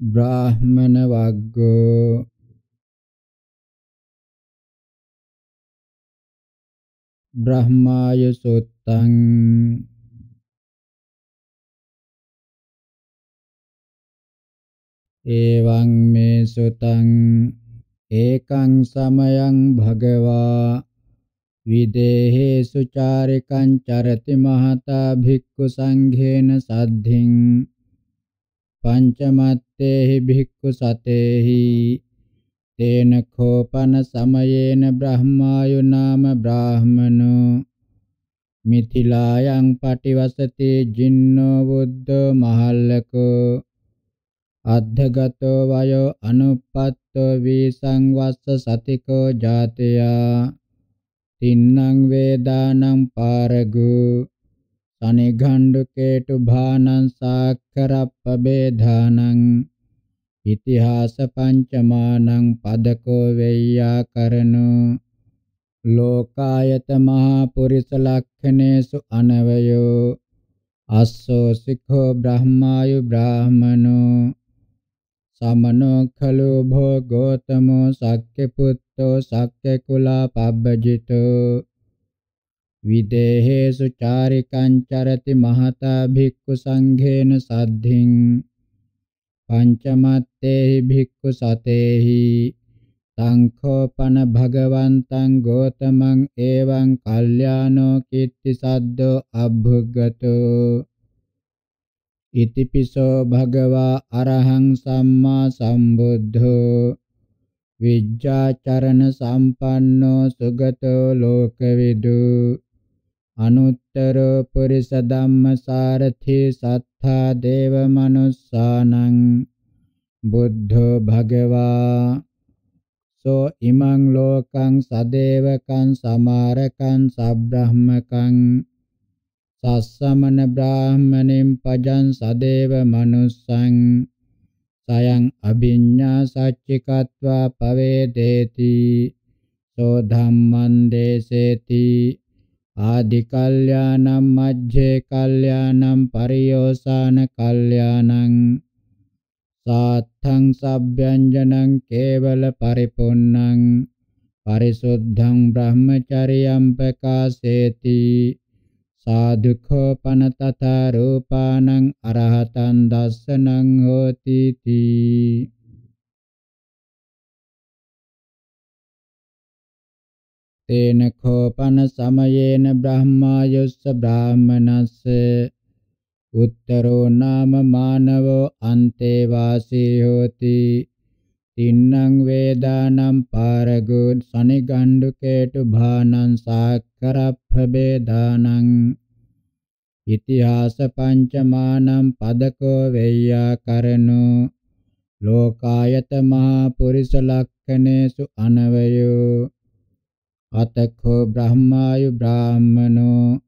බ්‍රාහ්මණ වග්ගෝ බ්‍රහ්මාය සොත්තං එවං මේ සුතං ඒකං සමයං භගවා විදේහේසු චාරිකං චරති මහතා භික්ඛු සංඝේන සද්ධින් පංචමත් තේහි භික්ඛු සතේහි තේන කෝපන සමයේන බ්‍රහ්මායු නාම බ්‍රාහමනෝ මිථිලායන් පටිවසති ජින්නෝ බුද්ධෝ මහල්ලකෝ අද්ධගතෝ වයෝ අනුප්පත්තෝ විසංවස්ස සතිකෝ ජාතයා තින්නං වේදානං පාරගු සනිගණ්ඩුකේටු භානං සාක්කරප්පබේධානං ඉතිහාස පංචමානං පදකෝ වෙය්‍යාකරණු ලෝකායත මහා පුරිස ලක්ඛනේසු අනවයෝ අස්සෝ සිඛෝ බ්‍රහ්මායු බ්‍රාහමනෝ සමනෝ khalo භෝ ගෝතමෝ සක්්‍ය පුත්තෝ සක්්‍ය කුලා පබ්බජිතෝ විදේහේසු චාරිකං චරති මහතා භික්ඛු සංඝේන සද්ධින් පංචමත්තේහි භික්ඛු සතේහි සංඛෝපන භගවන්තං ගෝතමං එවං කල්යාණෝ කීර්ති සද්දෝ අභුග්ගතෝ ඉතිපිසෝ භගවා අරහං සම්මා සම්බුද්ධෝ විජ්ජාචරණ සම්පන්නෝ සුගතෝ ලෝකවිදු අනුත්තර පුරිස ධම්ම සාරථි සත්තා දේව මනුස්සානං බුද්ධෝ භගවා සෝ ඉමං ලෝකං සදේවකං සමාරකං සබ්‍රහ්මකං සස්සමන බ්‍රාහ්මණෙන් පජං සදේව මනුස්සං සයං අභිඤ්ඤා සච්චිකत्वा පවේදේති සෝ ධම්මං දේසේති ආදි කල්යාණම් මජ්ජේ කල්යාණම් පරියෝසాన කල්යාණං සාත්තං සබ්බ්‍යංජනං කේවල පරිපුන්නං පරිසුද්ධං බ්‍රහ්මචරියම් ප්‍රකාශේති සාදුඛෝ පනතත රූපානං අරහතං දස්සනං හෝති තී තේන කෝපන සමයේන බ්‍රහ්මායොස්ස බ්‍රාහමනස්ස උත්තරෝ නාම මානවෝ අන්තේ වාසී හෝති තින්නම් වේදානම් පාරගුන් සනිගණ්ඩු කේටු භානං සාක්කරප්ප වේදානං ඉතිහාස පංචමානම් පදකෝ වෙය්‍යා කරනෝ ලෝකායත මහා පුරිස ලක්ඛනේසු අනවයෝ අතඛෝ බ්‍රහ්මායු බ්‍රාහ්මනෝ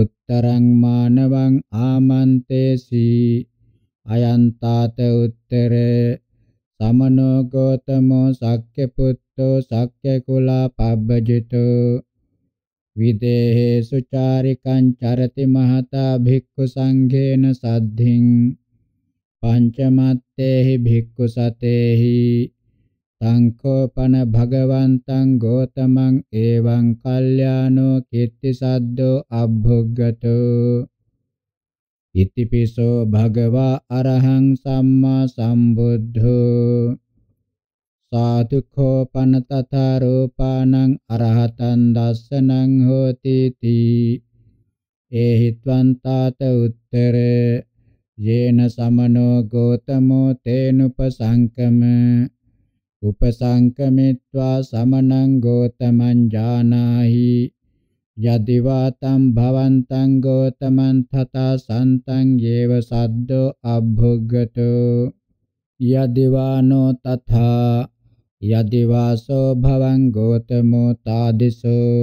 උත්තරං මානවං ආමන්තේසි අයන්තාත උත්තර සමනෝ ගෝතමෝ සක්්‍ය පුත්තෝ සක්්‍ය කුලා පබ්බජිතෝ විදේහේසු චාරිකං චරති මහතා භික්ඛු සංඝේන සද්ධින් පංචමත්තේහි භික්ඛු සතේහි සංකෝපන භගවන්තං ගෝතමං එවං කල්යාණෝ කිත්ති සද්දෝ අබ්බුග්ගතෝ ඉතිපිසෝ භගවා අරහං සම්මා සම්බුද්ධෝ සාතුඛෝපන තථා රූපානං අරහතං දස්සනං හෝති තී ඒහිත්වන්තාත උත්තර යේන සමනෝ ගෝතමෝ තේනුපසංකම උපසංකමිත්වා සමනං ගෝතමං ජානාහි යදිවාතම් භවන්තං ගෝතමං තථා සන්තං යේව සද්දෝ අභුග්ගතෝ යදිවානෝ තථා යදිවාසෝ භවං ගෝතමෝ තාදිසෝ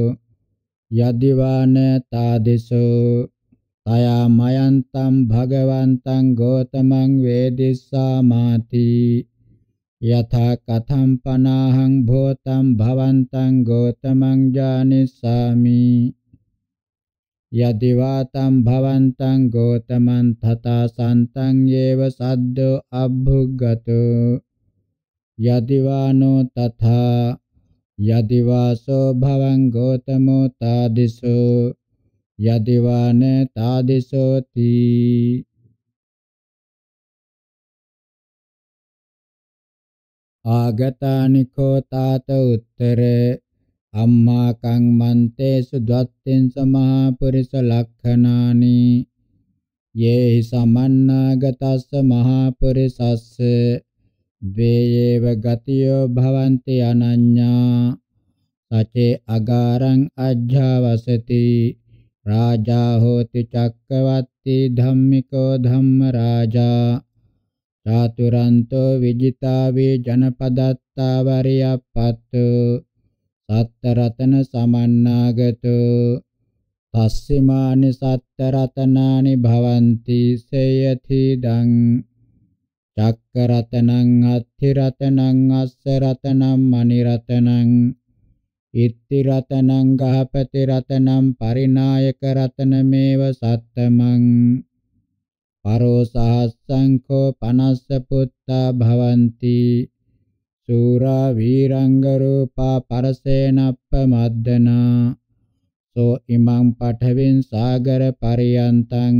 යදිවාන තාදිසෝ තයා මයන්තම් භගවන්තං ගෝතමං වේදිස්සාමාති යථා කතම් පනාහං භූතං භවන්තං ගෝතමං ජානිස්සාමි යදිවාතං භවන්තං ගෝතමං තථා සන්තං යේව සද්දෝ අබ්බුග්ගතෝ යදිවානෝ තථා යදිවාසෝ භවං ගෝතමෝ తాදිසෝ යදිවාන తాදිසෝති ආගතානිකෝ තාත උත්තර අම්මා කං මන්තේ සුදත්තෙන් සමහා පුරිස ලක්ඛනානි යේහි සමන්නාගතස්ස මහා පුරිසස්ස ද්වේයේව ගතියෝ භවಂತಿ අනඤ්ඤා සචේ අගාරං අජ්ජවසති රාජා හෝති චක්කවත්ති ධම්මිකෝ ධම්ම රාජා චාතුරන්තෝ විජිතාවේ ජනපදත්තා වරියප්පත්තු සත්තරතන සමන්නාගතු තස්සිමානි සත්තරතනානි භවಂತಿ සේයති දං චක්කරතනං අත්ථි රතනං අස්ස රතනං මණි රතනං ඉත්ති රතනං ගහපති රතනං පරිනායක රතනමේව සත්තමං පරෝ සහස්සංකෝ පනස්ස පුත්තා භවಂತಿ සූරා වීරංග රූපා පරසේනප්ප මද්දනා සෝ ඉමං පඨවින් සාගර පරියන්තං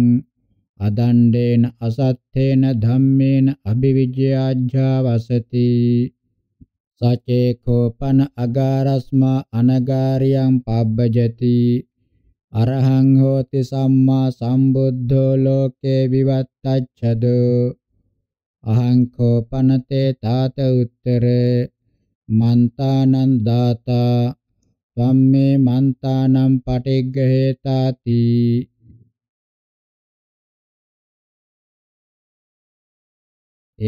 අදණ්ඩේන අසත්තේන ධම්මේන අභිවිජ්ජාජ්ජා වසති සචේකෝපන අගාරස්මා අනගාරියං පබ්බජති අරහං හෝති සම්මා සම්බුද්ධෝ ලෝකේ විවත්තච්ඡදෝ අහං කෝපනතේ තාත උත්තරේ මන්තානං දාතා ධම්මේ මන්තානම් පටිග්ගහේතාති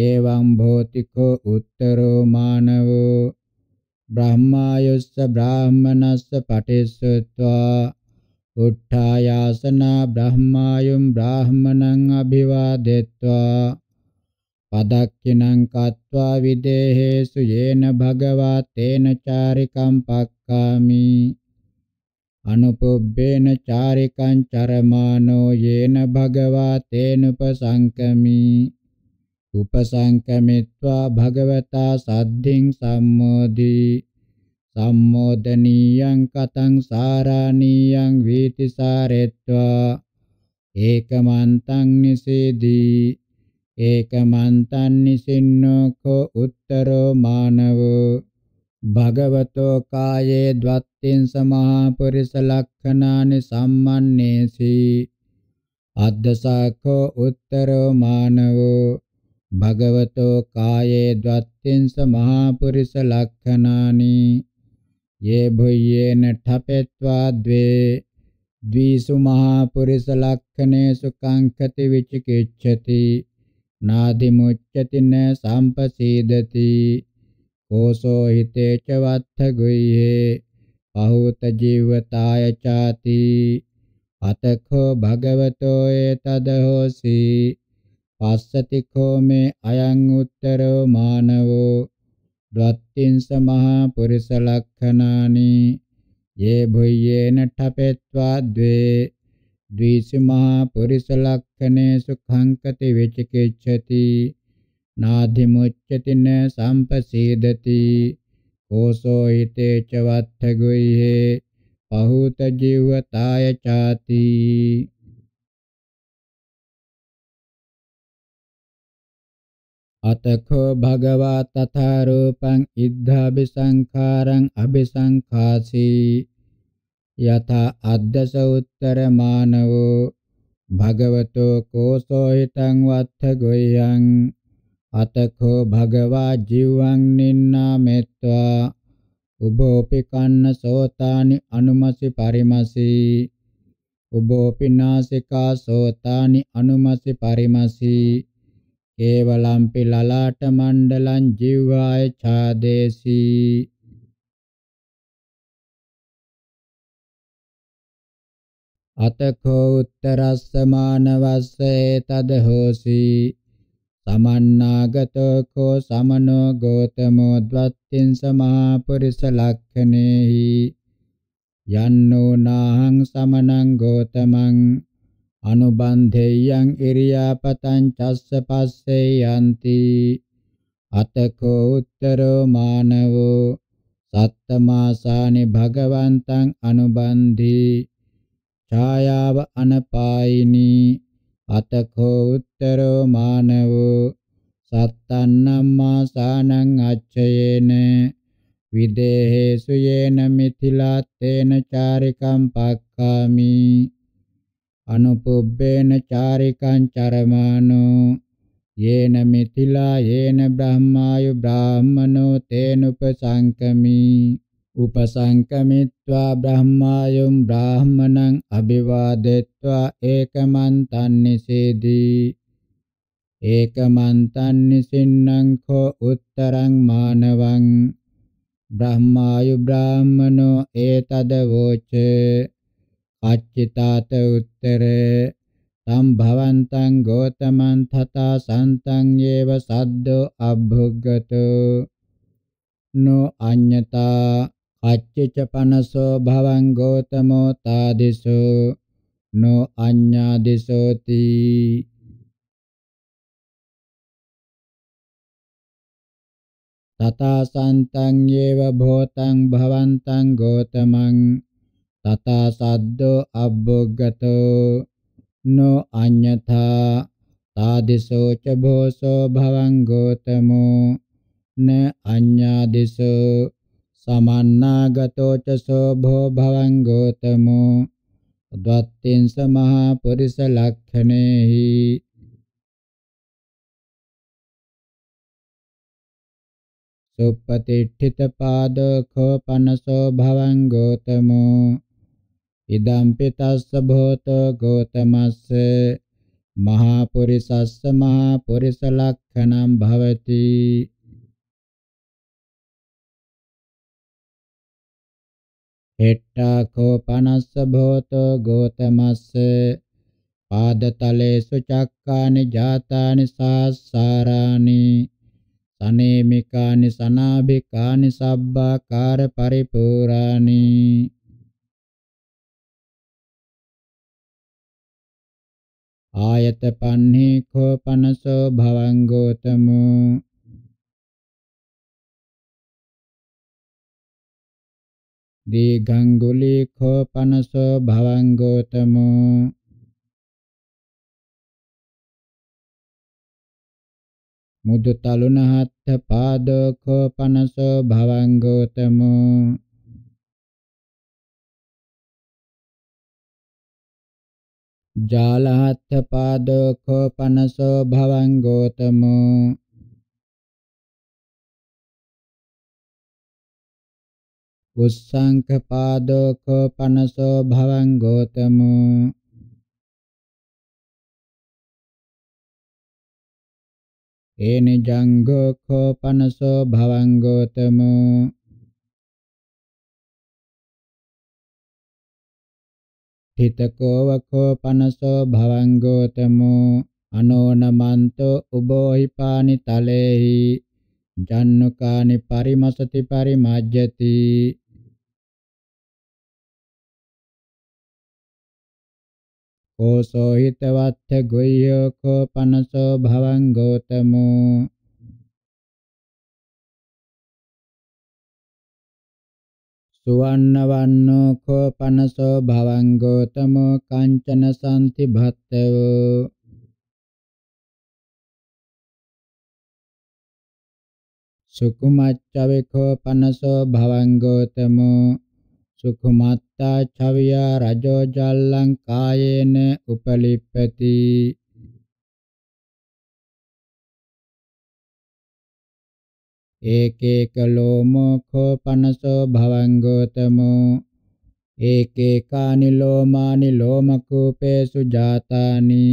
එවං භෝතිකෝ උත්තරෝ මානවෝ බ්‍රහ්මායොස්ස බ්‍රාහමනස්ස පටිස්සත්වා උට්ඨායාසනා බ්‍රහ්මායුම් බ්‍රාහමණං අභිවාදෙත්වා පදක්ඛිනං කତ୍වා විදේහේසු යේන භගවා තේන චාරිකම් පක්ඛාමි අනුපොබ්බේන චාරිකං චරමානෝ යේන භගවා තේනුපසංකමි උපසංකමිත්වා භගවතා සද්ධින් සම්මෝදී සම්මෝදනීයං කතං සාරාණීයං වීතිසාරෙත්වා ඒකමන්තං නිසේදී ඒකමන්තං නිසින්නෝකෝ උත්තරෝ මානවෝ භගවතෝ කායේ ද්වත්තින් සමහා පුරිස ලක්ඛනානි සම්මන්නේසි අද්දසාඛෝ උත්තරෝ මානවෝ භගවතෝ කායේ ද්වත්තින් සමහා පුරිස ලක්ඛනානි ये भुय्येन ठपेत्वा द्वे द्विषु महापुरुषलक्षणेषु काङ्क्षति विचिकिच्छति नाधिमुच्यति न साम्पसीदति कोशो हिते च वत्थगुह्ये पहुतजीवताय चाति अतखो भगवतो एतदहोसि पश्यति खो मे अयं उत्तरो मानवो ද්වත්තින්ස මහා පුරිස ලක්ඛනානි යේ භුයේන ඨපෙත්වා ද්වේ ද්විසු මහා පුරිස ලක්ඛනේ සුඛංකති වෙචිකිච්ඡති නාධි මුච්ඡති න සම්පසීදති කෝසෝ හිතේ ච වත්ථ ගුයිහේ පහූත ජීවතාය ചാති අතකෝ භගවා තථා රූපං ඉද්ධාபிසංඛාරං අபிසංඛාසී යතා අද්දස උත්තර මානවෝ භගවතෝ කෝසෝ හිතං වත්ථ ගොයං අතකෝ භගවා ජීවං නින්නාමෙත්වා උභෝපි කන්න සෝතානි අනුමසි පරිමසි උභෝපි නාසිකා සෝතානි අනුමසි පරිමසි කේවලම්පි ලලාට මණ්ඩලං ජීවාය ඡාදේසී අතකෝ උත්තරස්ස මානවස්සේ තද හෝසි සමන්නාගතෝ කෝ සමනෝ ගෝතමෝ ද්වත්තින් සමාපුරිස ලක්ඛනේහි යන්නෝ නාහං සමනං ගෝතමං අනුබන්ධේයං ඉරියාපතං චස්ස පස්සේ යන්ති අතකෝ උත්තරෝ මානවෝ සත්තමාසානි භගවන්තං අනුබන්ධී ඡායාව අනපායිනි අතකෝ උත්තරෝ මානවෝ සත්තන්නම්මාසානං අච්ඡයේන විදේහේසු යේන මිථිලා තේන චාරිකම් පක්ඛාමි anupubbena carikan caramano yena mithila yena brahmayu brahmano tenupasankami upasankamitva brahmayum brahmanang abhivadetva ekamantan nisedhi ekamantan nisinnang kho uttarang manavang brahmayu brahmano etadavoce අච්චිතාත උත්තර තම් භවන්තං ගෝතමන් තථා සන්තං යේව සද්දෝ අභුග්ගතෝ නො අඤ්ඤතා අච්චිච පනසෝ භවං ගෝතමෝ තාදිසෝ නො අඤ්ඤාදිසෝති තථා සන්තං යේව භෝතං භවන්තං ගෝතමං tata saddo abboggato no anyatha tadiso ca bhoso bhavan gotamo na anyadiso samannagato ca sobho bhavan gotamo dvattinsa mahapurisa lakkhanehi Suppatīṭṭhita pādo kho panaso bhavan gotamo ඉදම් පිතස්ස භෝතෝ ගෝතමස්ස මහා පුරිසස්ස මහා පුරිස ලක්ඛණම් භවති හෙට්ටාකෝ පනස්ස භෝතෝ ගෝතමස්ස පාදතලේසු චක්කානි ජාතානි සාස්සාරානි සනේමිකානි සනාභිකානි සබ්බාකාර පරිපූරානි ආයත පන්නේ කෝ පනසෝ භවං ගෝතමෝ දීඝං ගුලී කෝ පනසෝ භවං ගෝතමෝ මුදුතලුනහත් පාදෝ කෝ පනසෝ භවං ගෝතමෝ ජාලහත්ථ පාදෝ කෝපනසෝ භවං ගෝතමෝ උස්සංඛ පාදෝ කෝපනසෝ භවං ගෝතමෝ ඒනි ජංගෝ කෝපනසෝ භවං ගෝතමෝ හිතකෝ වකෝ පනසෝ භවංගෝතමෝ අනෝනමන්තෝ උබෝහි පානි තලේහි ජන්නුකානි පරිමසති පරිමජ්ජති කෝසෝ හිතවත්ථ ගොය්‍යෝ කෝ පනසෝ භවං ගෝතමෝ සුවන්නවන්නෝ කෝපනසෝ භවං ගෝතමෝ කංචන සම්ති භත්තවෝ සුකුමච්චවිකෝ පනසෝ භවං ගෝතමෝ සුකුමත්තා චවියා රජෝ ජල්ලං කායේන උපලිප්පති ඒකේකලෝ මොඛෝ පනසෝ භවංගෝතමෝ ඒකේ කානිලෝ මානිලෝ මකූපේසු ජාතානි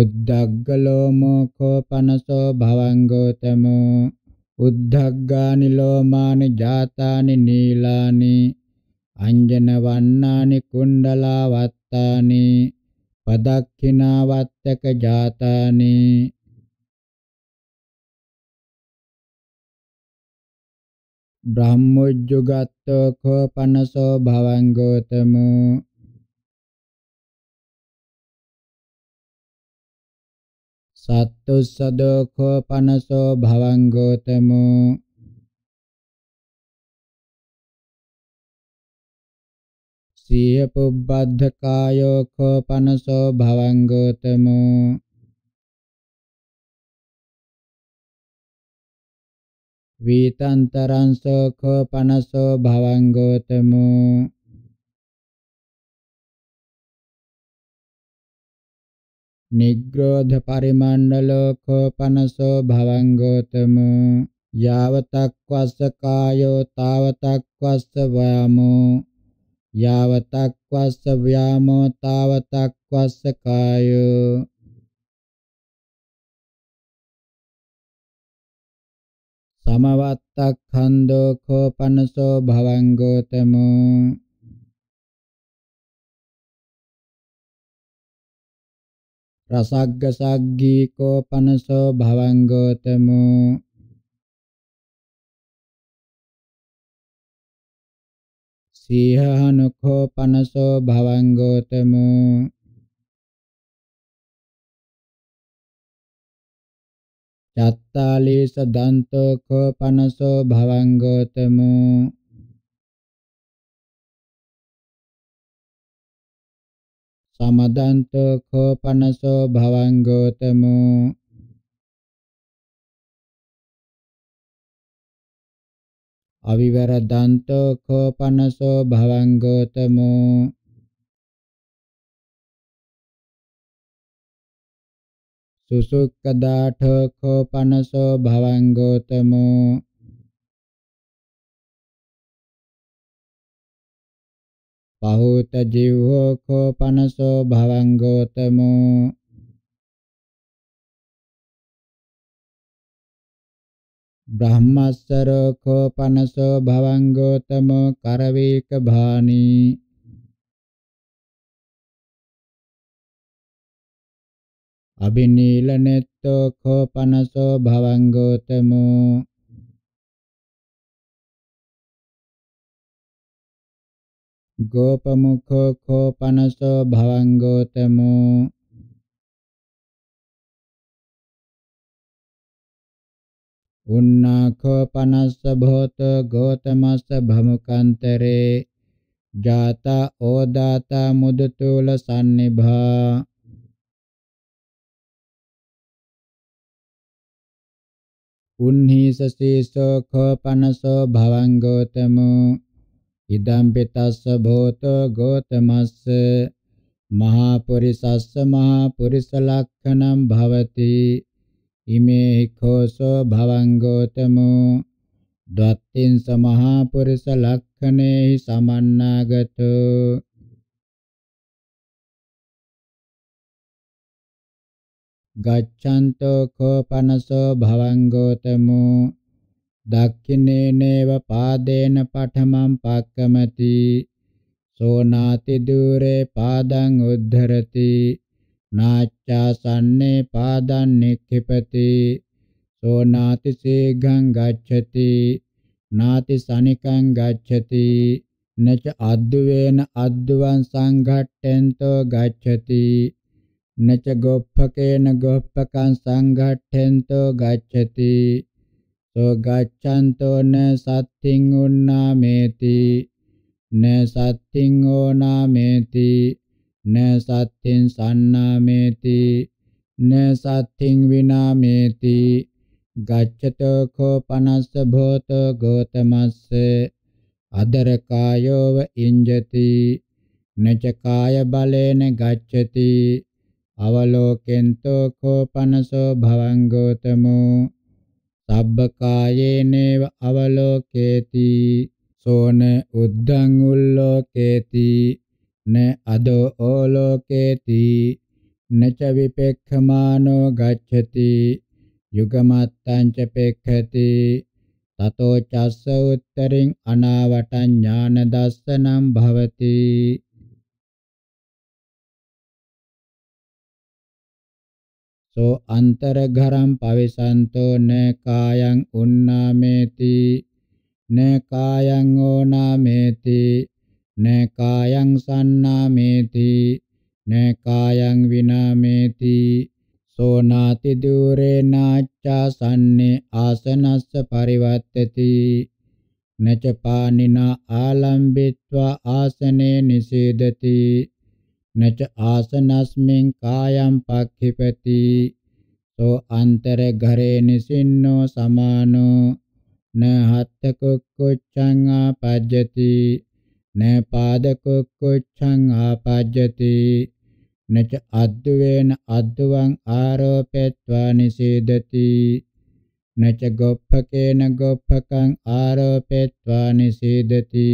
උද්දග්ගලෝ මොඛෝ පනසෝ භවංගෝතමෝ උද්ධග්ගානිලෝ මානි ජාතානි නීලානි අංජන වන්නානි කුණ්ඩලා වත්තානි පදක්ඛිනාවත්තක ජාතානේ බ්‍රහ්මොජ්ජුගත්තෝ කෝපනසෝ භවං ගෝතමෝ සත්තුස්සදෝ කෝපනසෝ භවං ගෝතමෝ සීය පුබ්බද්ධ කායෝ කෝපනසෝ භවංගෝතමෝ වීතන්තරං සෝඛෝ පනසෝ භවංගෝතමෝ නිග්‍රෝධ පරිමණ්ඩලෝ කෝපනසෝ භවංගෝතමෝ යාවතක්වස්ස කායෝ තාවතක්වස්ස වාමෝ යාවතක්වස්ස ව්‍යාමෝ තාවතක්වස්ස කායෝ සමවත්තක්ඛන්தோ කෝපනසෝ භවංගෝතමෝ රසග්ගසග්ගී කෝපනසෝ භවංගෝතමෝ සීහානුඛෝ පනසෝ භවං ගෝතමෝ චත්තාලේස දන්තෝ කෝපනසෝ භවං ගෝතමෝ සමදන්තෝ කෝපනසෝ භවං ගෝතමෝ අවිවරදන්තෝ කෝපනසෝ භවං ගෝතමෝ සුසුක්කදාඨ කෝපනසෝ භවං ගෝතමෝ පහූත ජීවෝ කෝපනසෝ භවං ගෝතමෝ බ්‍රහ්මස්සරෝකෝ පනසෝ භවංගෝතමෝ කරවේක භානී අබිනීල නෙත්තෝ කෝ පනසෝ භවංගෝතමෝ ගෝපමුඛෝ කෝ පනසෝ භවංගෝතමෝ උන්නාඛෝ පනස්ස භෝත ගෝතමස්ස භමුකන්තරේ ජාතා ඕදාතා මුදතුල සන්නිභා උන්හි සසීසෝ ඛෝ පනසෝ භවං ගෝතමෝ ඉදම් පිතස්ස භෝත ගෝතමස්ස මහා පුරිසස්ස මහා පුරිස ලක්ඛණම් භවති ඉමේ ඛෝසෝ භවංගෝතමෝ දත්තින් සමහා පුරිස ලක්ඛනේ සමන්නාගතෝ ගච්ඡන්තෝ කෝපනසෝ භවංගෝතමෝ දක්ඛිනේ නේව පාදේන පඨමං පක්කමති සෝනාති দূරේ පාදං උද්ධරති නාච්ඡාසන්නේ පාදං නික්ඛිපති සෝ නාති සේඝං ගච්ඡති නාති සනිකං ගච්ඡති නච අද්වේන අද්වං සංඝට්ඨෙන්තෝ ගච්ඡති නච ගොප්පකේන ගොප්පකං සංඝට්ඨෙන්තෝ ගච්ඡති සෝ ගච්ඡන්තෝ න සත්තින් උන්නාමේති න සත්තින් ඕනාමේති न सत्थिं सन्नामेति न सत्थिं विनामेति गच्छतो खो पनस्स भूतो गौतमस्स अदरकायोव इञ्जति न च कायबलेन गच्छति අවලෝකෙන්තෝ කෝපනසෝ භවං ගෝතමෝ සබ්බකායේනේව අවලෝකේති සෝන උද්ධං උල්ලෝකේති ne ado oloketi ne ca vipekkhamano gacchati yugamattan ca pekkhati tato cassa uttariන් anavata ඥාන දස්සනං භවති සෝ අන්තරඝරම් පවිසන්තෝ න කායං උන්නාමේති න කායං ඕනාමේති न कायं सन्नामेति न कायं विनामेति සෝනාති දුරේ නාච්ඡාසන්නේ ආසනස්ස පරිවත්තති නච පානිනා ආලම්බිත්වා ආසනේ නිසීදති නච ආසනස්මින් කායම් පක්ඛිපති සෝ අන්තර ඝරේ නිසින්නෝ සමානෝ නහත්ත කුක්කුච්ඡං ආපජ්ජති न पादकुक्कुच्छं आपज्यति न च अद्वैन अद्वं आरोपित्वा निषेधति न च गोप्फकेन गोप्फकं आरोपित्वा निषेधति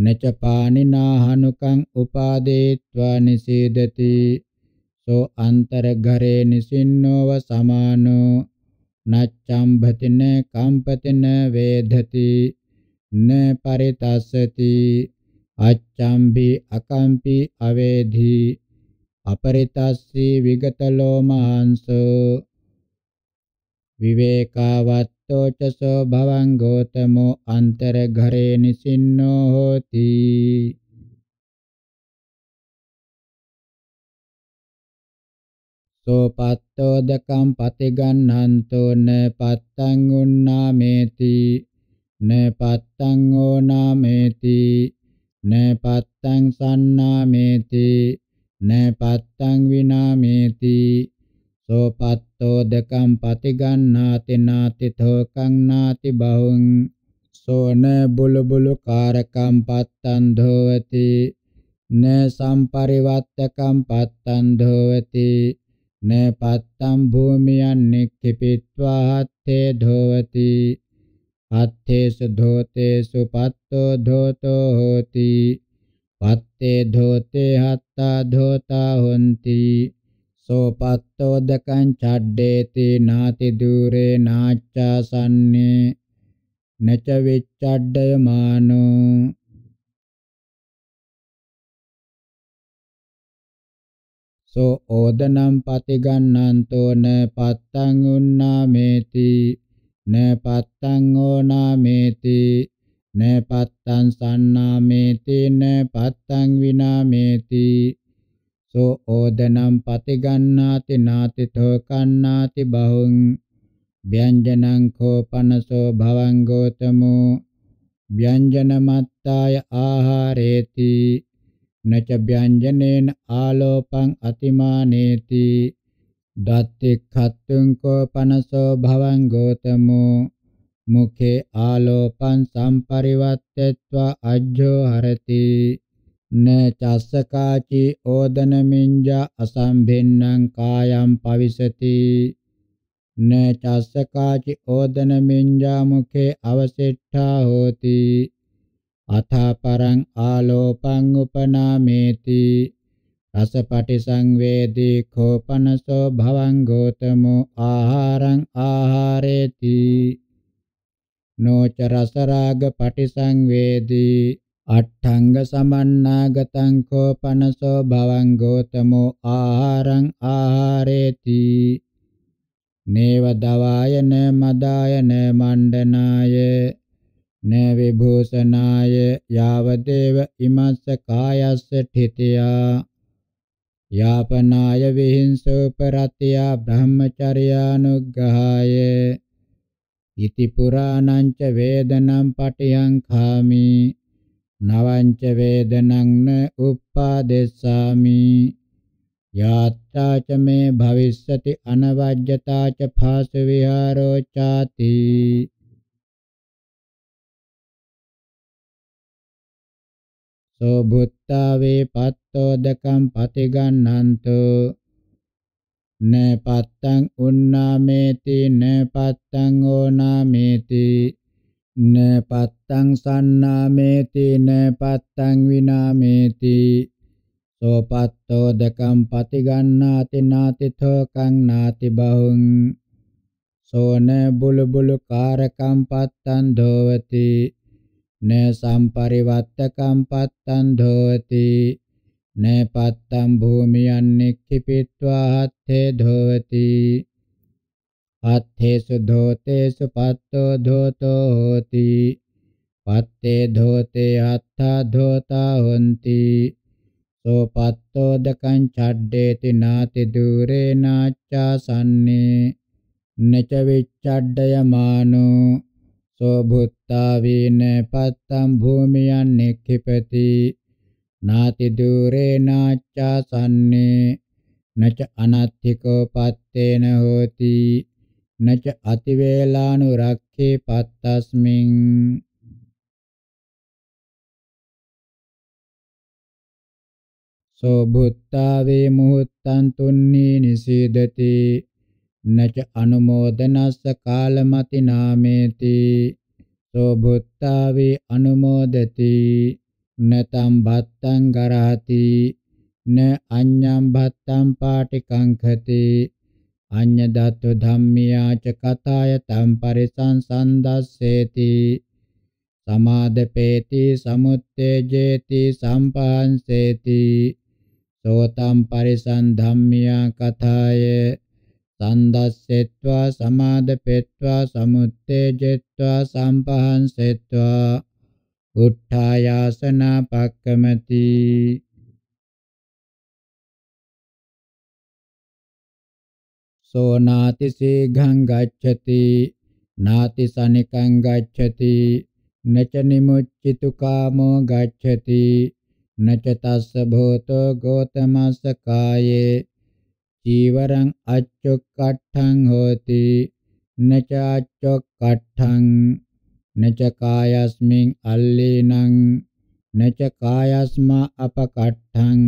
न च पाणिना हनुकं उपादेत्वा निषेधति සෝ අන්තරඝරේ නිසින්නෝව සමානෝ නච්ඡම්භතින කම්පතින වේධති න පරිතස්සති අච්ඡම්භි අකම්පි අවේධි අපරිතස්සී විගතලෝමහංසෝ විවේකාවත්තෝ චසෝ භවං ගෝතමෝ අන්තර ඝරේ නිසින්නෝ හෝති සෝපත්තෝදකම් පතිගන්හන්තෝ න පත්තං උන්නාමේති න පත්තං ඕනාමේති න පත්තං සන්නාමේති න පත්තං විනාමේති සෝපත්තෝ දකම් පතිගන්නාති නාති තෝකං නාති බහුං සෝන බුලු බුලු කාරකම් පත්තං ධෝවති න සම්පරිවත්තකම් පත්තං ධෝවති න පත්තම් භූමියන් නික්ඛිපිත්වා හත්තේ ධෝවති අත්තේස ධෝතේසු පත්තෝ ධෝතෝ හෝති පත්තේ ධෝතේ හත්තා ධෝතා හොಂತಿ සෝ පත්තෝ දකං ඡඩ්ඩේති නාති දුරේ නාච්ඡාසන්නේ නච විච්ඡඩ්ඩය මානෝ සෝ ඕදනම් පතිගන්නන්තෝ න පත්තං උන්නාමේති නපත්තං ඕනාමේති නපත්තං සන්නාමේති නපත්තං විනාමේති සෝ ඕදනම් පතිගන්නාති නාති තෝකන්නාති බහුං ව්‍යංජනං කෝපනසෝ භවං ගෝතමෝ ව්‍යංජන මත්තාය ආහාරේති නච ව්‍යංජනේන ආලෝපං අතිමානේති දත්තික්ඛත්තුං කෝ පනසෝ භවං ගෝතමෝ මුඛේ ආලෝපං සම්පරිවත්තේत्वा අජ්ජෝ හරති න චස්සකාචි ඕදන මිඤ්ජා අසම්භින්නම් කායම් පවිසති න චස්සකාචි ඕදන මිඤ්ජා මුඛේ අවසිට්ඨා හෝති අථා පරං ආලෝපං උපනාමේති අසපටි සංවේදී කෝපනසෝ භවං ගෝතමෝ ආහාරං ආහාරේති නෝච රස රාග පටි සංවේදී අට්ඨංග සමන්නාගතං කෝපනසෝ භවං ගෝතමෝ ආහාරං ආහාරේති නේව දවායන මදායන මණ්ඩනාය න විභූෂනාය යාව දේව ඉමස්ස කායස්ස ඨිතියා යාපනාය විහිංසෝ පරත්‍යා බ්‍රහ්මචර්යානුග්ගහාය ඉති පුරාණං ච වේදනම් පටියං ඛාමි නවංච වේදනං න උප්පාදෙස්සාමි යාත්‍රා ච මේ භවිස්සති අනවජ්‍යතා ච භාස විහාරෝ ചാති සෝ භුත්තාවේ පත්තෝදකම් පතිගන්නන්තු න පත්තං උන්නාමේති න පත්තං ඕනාමේති න පත්තං සන්නාමේති න පත්තං විනාමේති සෝ පත්තෝදකම් පතිගන්නාති නාති තෝකං නාති බහුං සෝන බුලු බුලු කාරකම් පත්තං දෝවති न संपरिवत्तकं पत्तं धोति न पत्तं भूमियं निक्षिपित्वा हत्थे धोति हत्थेषु धोतेषु पत्तो धोतो होति पत्ते धोते हत्था धोता हन्ति සෝපත්තෝදකං චඩ්ඩේති නාති දුරේ නාච්චාසන්නේ නච විච්ඡඩ්ඩය මානෝ සෝභුත්තාවීන පත්තම් භූමියන් නික්ඛිපති නාති දුරේ නාච්ඡාසන්නේ නච අනත්ථිකෝ පත්තේන හෝති නච අතිවේලානුරක්ඛේ පත්තස්මින් සෝභුත්තාවේ මුහුත්තන් තුන්නී නිසීදති නච අනුමෝදනස්ස කාලමති නාමේති සෝ බුත්තාවේ අනුමෝදති නතම් බත්තං ගරහති න අඤ්ඤම් බත්තං පාටිකංඛති අඤ්ඤ දත්තු ධම්මියාච කතාය තම් පරිසංසන්දස්සේති සමාදපේති සමුත්තේජේති සම්පහන්සේති සෝතම් පරිසං ධම්මියා කතාය සන්දස්සෙත්වා සමාදපෙත්වා සමුත්තේජෙත්වා සම්පහන්සෙත්වා උත්ථායාසන පක්කමති සෝනාති සීඝං ගච්ඡති නාති සනිකං ගච්ඡති නච නිමුච්චිතු කාමෝ ගච්ඡති නච තස්ස භූතෝ ගෝතමස්ස කායේ චීවරං අච්චොක්කට්ඨං හෝති නචාච්චොක්කට්ඨං නච කායස්මින් අල්ලේනං නච කායස්මා අපකට්ඨං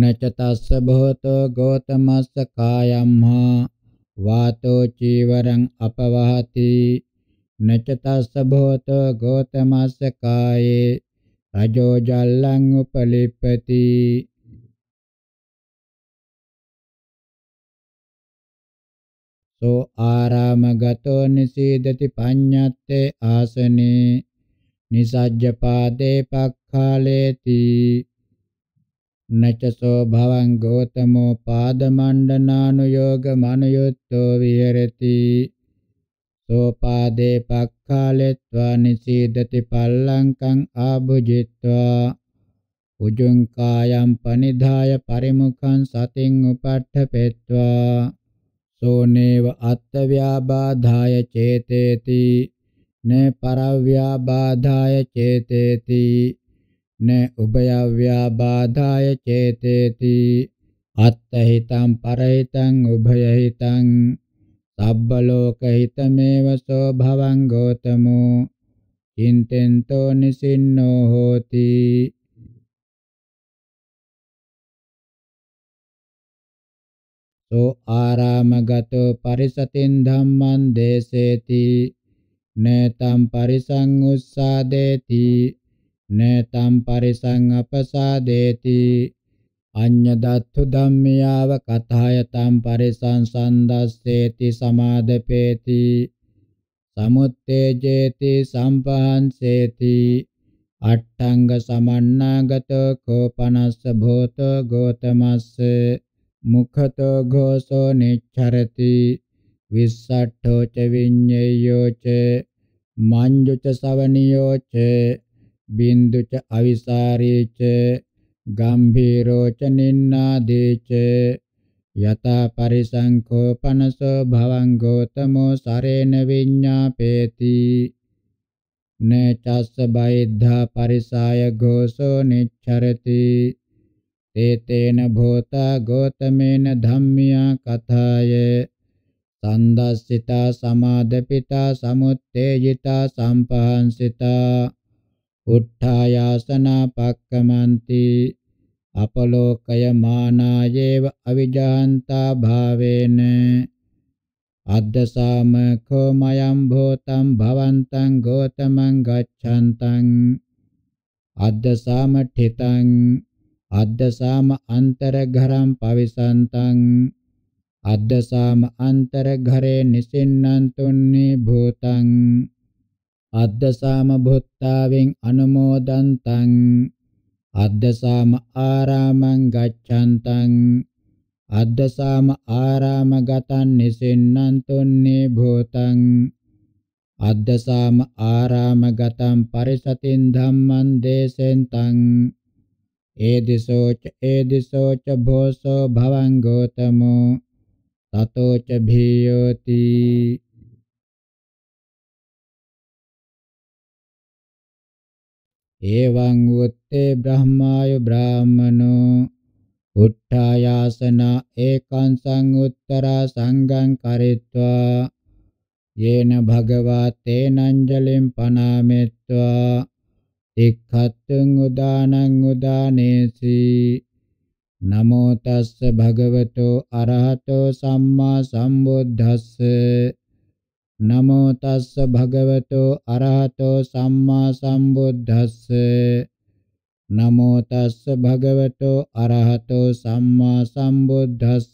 නච තස්ස භෝතෝ ගෝතමස්ස කායම්හා වාතෝ චීවරං අපවහති නච තස්ස භෝතෝ ගෝතමස්ස කායේ රජෝ ජල්ලං උපලිප්පති තෝ ආරාමගතෝ නිසීදති පඤ්ඤත්තේ ආසනේ නිසජ්ජපාදේ පක්ඛාලේති නචසෝ භවං ගෝතමෝ පාදමණ්ඩනානුയോഗ මනුයුත්තෝ විහෙරති සෝපාදේ පක්ඛාලෙත්වා නිසීදති පල්ලංකං ආභුජිත්වා උජුං කායම් පනිදාය පරිමුඛං සතින් උපට්ඨපෙත්වා සෝනේව අත්ත්‍ව්‍යාබාධාය චේතේති න පරව්‍යාබාධාය චේතේති න උභයව්‍යාබාධාය චේතේති අත්තහිතං පරහිතං උභයහිතං සබ්බ ලෝකහිතමේව සෝ භවං ගෝතමෝ චින්තෙන්තෝ නිසින්නෝ හෝති සෝ ආරාමගතෝ පරිසතින් ධම්මං දේසේති නේතම් පරිසං උස්සාදේති නේතම් පරිසං අපසාදේති අඤ්ඤ දත්තු ධම්මියාව කථාය තම් පරිසං සන්දස්සේති සමාදපේති සමුත්තේජේති සම්පහන්සේති අට්ඨංග සමන්නාගතෝ කෝපනස්ස භෝතෝ ගෝතමස්සේ මුඛතෝ ഘോഷෝ නිච්ඡරති විස්සට්ඨෝ ච විඤ්ඤයෝ ච මඤ්ජු ච සවනියෝ ච බින්දු ච අවිසාරී ච ගම්භීරෝ ච නින්නාදී ච යතා පරිසංකෝපනසෝ භවං ගෝතමෝ සරේන විඤ්ඤාපේති නචස්ස බයිද්ධා පරිසාය ഘോഷෝ නිච්ඡරති තේතේන භෝතා ගෝතමේන ධම්මියා කථාය සන්දස්සිතා සමාදපිතා සමුත්තේජිතා සම්පහන්සිතා උට්ඨායාසනා පක්කමන්ති අපලෝකය මානායේව අවිජාන්තා භාවේන අද්දසාමකෝ මයම් භෝතම් භවන්තං ගෝතමං ගච්ඡන්තං අද්දසාමඨිතං අද්දසාම අන්තරඝරම් පවිසන්තං අද්දසාම අන්තරඝරේ නිසින්නන්තුන්නේ භූතං අද්දසාම භුත්තාවෙන් අනුමෝදන්තං අද්දසාම ආරාමං ගච්ඡන්තං අද්දසාම ආරාමගතං නිසින්නන්තුන්නේ භූතං අද්දසාම ආරාමගතං පරිසතින් ධම්මං දේසෙන්තං एदिशोच एदिशोच भोसो भवङ्गोतमो ततोच भीयोति एवं उत्ते ब्रह्मायु ब्राह्मणो उट्ठायासना एकं संगुत्तरा सङ्गं करित्वा येन भगवा तेनाञ्जलिं पनामित्वा තික්ඛත්තුං උදානං උදානේසි නමෝ තස්ස භගවතෝ අරහතෝ සම්මා සම්බුද්දස්ස නමෝ තස්ස භගවතෝ අරහතෝ සම්මා සම්බුද්දස්ස නමෝ තස්ස භගවතෝ අරහතෝ සම්මා සම්බුද්දස්ස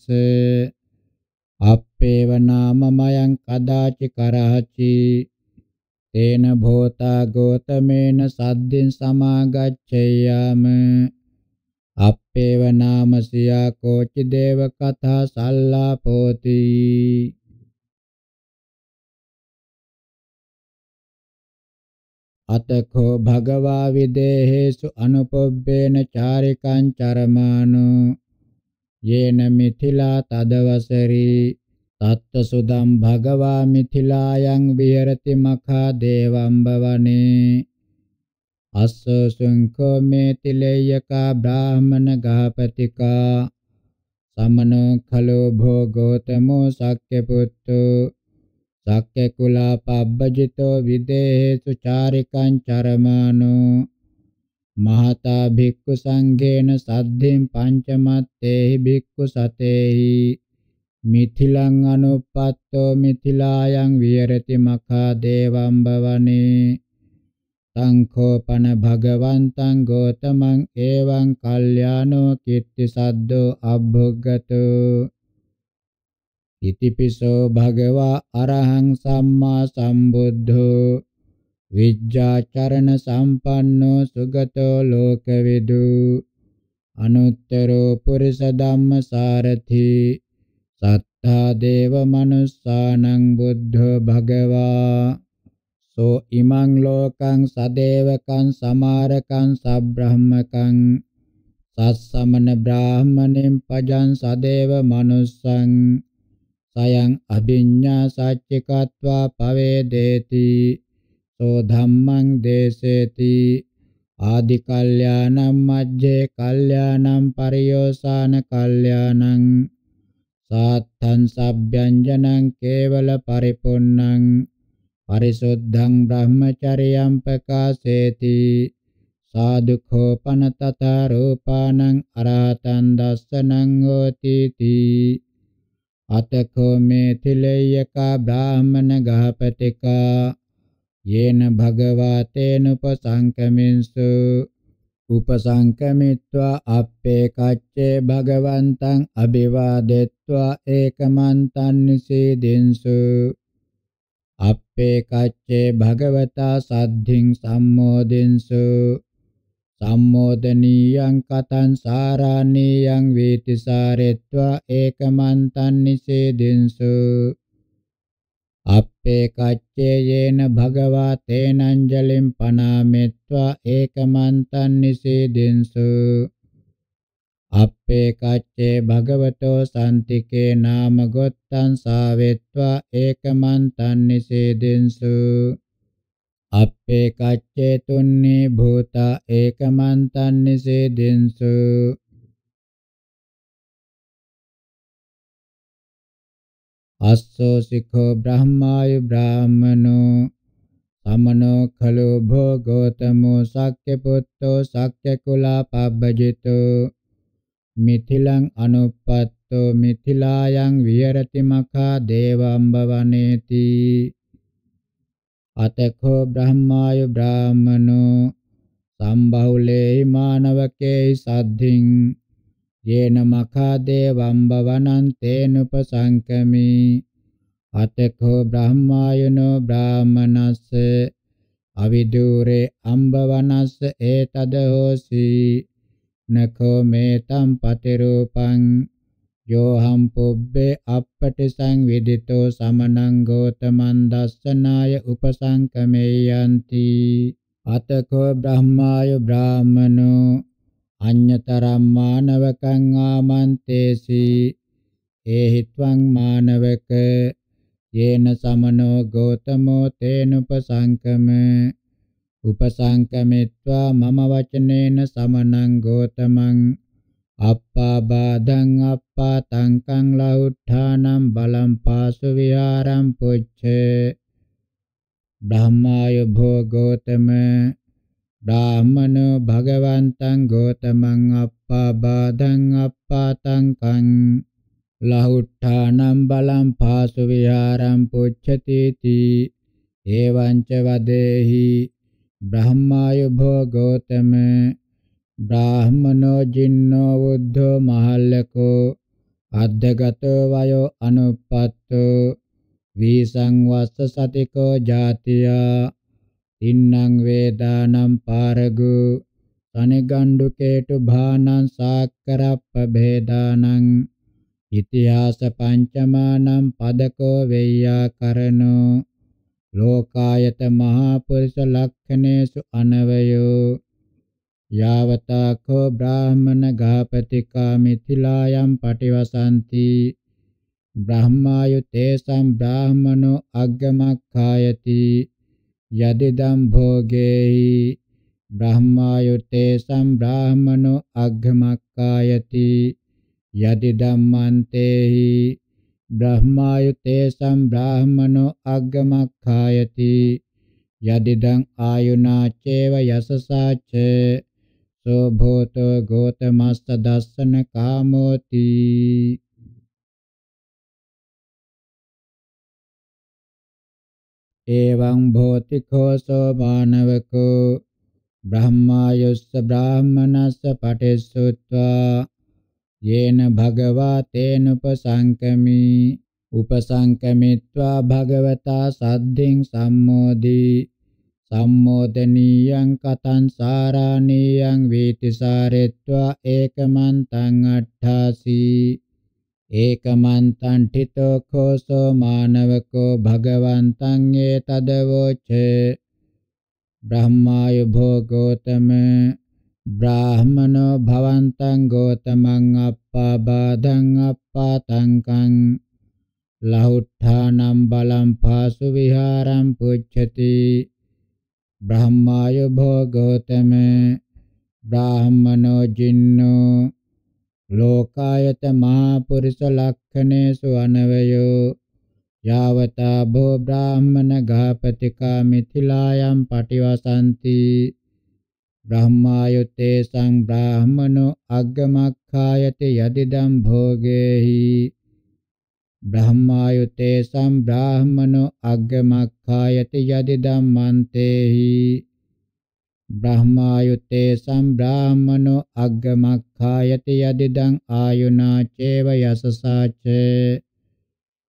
අපේව නාමමයං කදාචි කරහචි තේන භෝතා ගෝතමේන සද්දින් සමාගච්ඡයාම අපේව නාමසියා කෝචි දේව කතා සල්ලාපෝති අතකෝ භගවා විදේහේසු අනුපොබ්බේන චාරිකං චරමානෝ යේන මිථිලා තදවසරී තත්ත සුදම් භගවා මිථිලායන් විහෙරති මඛා දේවම් බවනේ අස්ස සුංකෝ මේති ලේයකා බ්‍රාහමන ගාපතිකා සමනෝ khalo භෝගෝතමෝ සක්්‍ය පුත්තෝ සක්්‍ය කුලා පබ්බජිතෝ විදේහේසු චාරිකං චරමානෝ මහතා භික්ඛු සංඝේන සද්ධින් පංචමත්තේහි භික්ඛු සතේහි මිථිලං අනුපත්තෝ මිථිලායන් විහෙරති මඛා දේවම් බවනේ සංඛෝපන භගවන්තං ගෝතමං එවං කල්යාණෝ කීර්ති සද්දෝ අභ්ගතෝ ඉතිපිසෝ භගවා අරහං සම්මා සම්බුද්ධෝ විජ්ජාචරණ සම්පන්නෝ සුගතෝ ලෝකවිදු අනුත්තරෝ පුරිස ධම්ම සාරථී සත්තා දේව මනුස්සානං බුද්ධෝ භගවා සෝ ඉමං ලෝකං සදේවකං සමාරකං සබ්‍රහ්මකං සස්සමන බ්‍රාහමණෙන් පජං සදේව මනුස්සං සයං අභිඤ්ඤා සච්චිකत्वा පවේදේති සෝ ධම්මං දේසේති ආදි කල්යාණං මජ්ජේ කල්යාණං පරියෝසాన කල්යාණං සාත්තං සබ්බ්‍යංජනං කේවල පරිපුන්නං පරිසුද්ධං බ්‍රහ්මචරියං ප්‍රකාශේති සාදුඛෝපන තත රූපානං අරහතං දස්සනං හෝති තී අතකෝ මේ තිලේයක බ්‍රාහමන ගහපතිකා යේන භගවා තේන උපසංකමින්සු උපසංකමිත්වා අප්පේ කච්චේ භගවන්තං අභිවාදෙත්වා ඒකමන්තං නිසීදින්සු අප්පේ කච්චේ භගවතා සද්ධින් සම්මෝදින්සු සම්මෝදනීයං කතං සාරාණීයං වේති සාරෙත්වා ඒකමන්තං නිසීදින්සු අප්පේ කච්චේයේන භගවා තේනංජලිම් පනාමෙත්වා ඒකමන්තං නිසීදින්සු අප්පේ කච්චේ භගවතෝ සම්තිකේ නාම ගොත්තං සාවෙත්වා ඒකමන්තං නිසීදින්සු අප්පේ කච්චේ තුන්නේ භූතා ඒකමන්තං නිසීදින්සු අස්සෝ සිඛෝ බ්‍රහ්මාය බ්‍රාහමනෝ සමනෝ ඛලෝ භෝගෝතමෝ සක්්‍ය පුත්තෝ සක්්‍ය කුලා පබ්බජිතෝ මිථිලං අනුප්පත්තෝ මිථිලායන් විහෙරති මඛා දේවම්බවනේති අතකෝ බ්‍රහ්මාය බ්‍රාහමනෝ සම්බහුලේ මානවකේ සද්ධින් යේන මඛා දේවම් භවනං තේන උපසංකමි අතකෝ බ්‍රහ්මායනෝ බ්‍රාහමනස්ස අවිදූරේ අම්බවනස්ස ඒතද හෝසි නකෝ මේතම් පතිරූපං යෝහම් පුබ්බේ අපපටි සංවිදිතෝ සමනං ගෝතමන් දස්සනාය උපසංකමේ යන්ති අතකෝ බ්‍රහ්මාය බ්‍රාහමනෝ අඤ්ඤතරම් මානවකං ආමන්තේසි ඒහිත්වං මානවක යේන සමනෝ ගෝතමෝ තේනුපසංකම උපසංකමිත්වා මම වචනේන සමනං ගෝතමං අප්පා බාදං අප්පා තංකං ලෞට්ඨානම් බලං පාසු විහාරං පුච්ඡේ බ්‍රහ්මාය භෝ ගෝතමේ Brahmano bhagavantang gotamang appabadang appatangkang lahuttanam balam phasu viharam pucchati ti evanca vadehi brahmayo bho gotame brahmano jinno buddho mahalleko අද්දගතෝ වයෝ අනුපත්තෝ විසංවස්ස සතිකෝ ජාතියා තින්නං වේදානම් පාරගු තනෙගණ්ඩු කේටු භානං සාක්කරප්ප භේදානං ඉතිහාස පංචමානම් පදකෝ වෙය්‍යා කරනෝ ලෝකායත මහා පුරුෂ ලක්ඛනේසු අනවයෝ යාවතා කෝ බ්‍රාහමන ගාපතිකා මිථිලායම් පටිවසanti බ්‍රහ්මායු තේසම් බ්‍රාහමනෝ අග්ගමක්ඛායති යදිදම් භෝගේහි බ්‍රහ්මායුත්තේ සම්බ්‍රාහමනෝ අග්ගමක්කායති යදි ධම්මන්තේහි බ්‍රහ්මායුතේ සම්බ්‍රාහමනෝ අග්ගමක්ඛායති යදිදං ආයුනා චේව යසසාච සෝභෝතෝ ගෝතමස්ස දස්සන කාමෝති एवं भौतिको सो मानवको ब्रह्मायुस्स ब्राह्मणस्य पठिश्रुत्वा येन भगवा तेनुपसङ्कमि उपसङ्कमित्वा भगवता सद्धिं सम्मोदि सम्मोदनीयं कथं सारणीयं वीतिसारित्वा एकमन्तं अट्ठासि ඒකමන්තණ්ඨිතෝ khōසෝ මානවකෝ භගවන්තං ඒතදවෝච බ්‍රහ්මාය භෝගෝතම බ්‍රාහමනෝ භවන්තං ගෝතමං අප්පාබාධං අප්පාතංකං ලහුට්ඨානම් බලම් පාසු විහාරම් පුච්ඡති බ්‍රහ්මාය භෝගෝතම බ්‍රාහමනෝ ජින්නෝ ලෝකායත මහා පුරිස ලක්ඛනේසු අනවයෝ යාවතා භෝ බ්‍රාහ්මන ගාපතිකා මිථිලායම් පටිවසಂತಿ බ්‍රහ්මායුත්තේ සං බ්‍රාහ්මනෝ අග්ගමක්ඛායති යදිදම් භෝගේහි බ්‍රහ්මායුත්තේ සං බ්‍රාහ්මනෝ අග්ගමක්ඛායති යදිදම් මන්තේහි බ්‍රහ්මායුත්තේ සම්බ්‍රාහමනෝ අග්ගමක්ඛායති යදිදං ආයුනා චේව යසසාච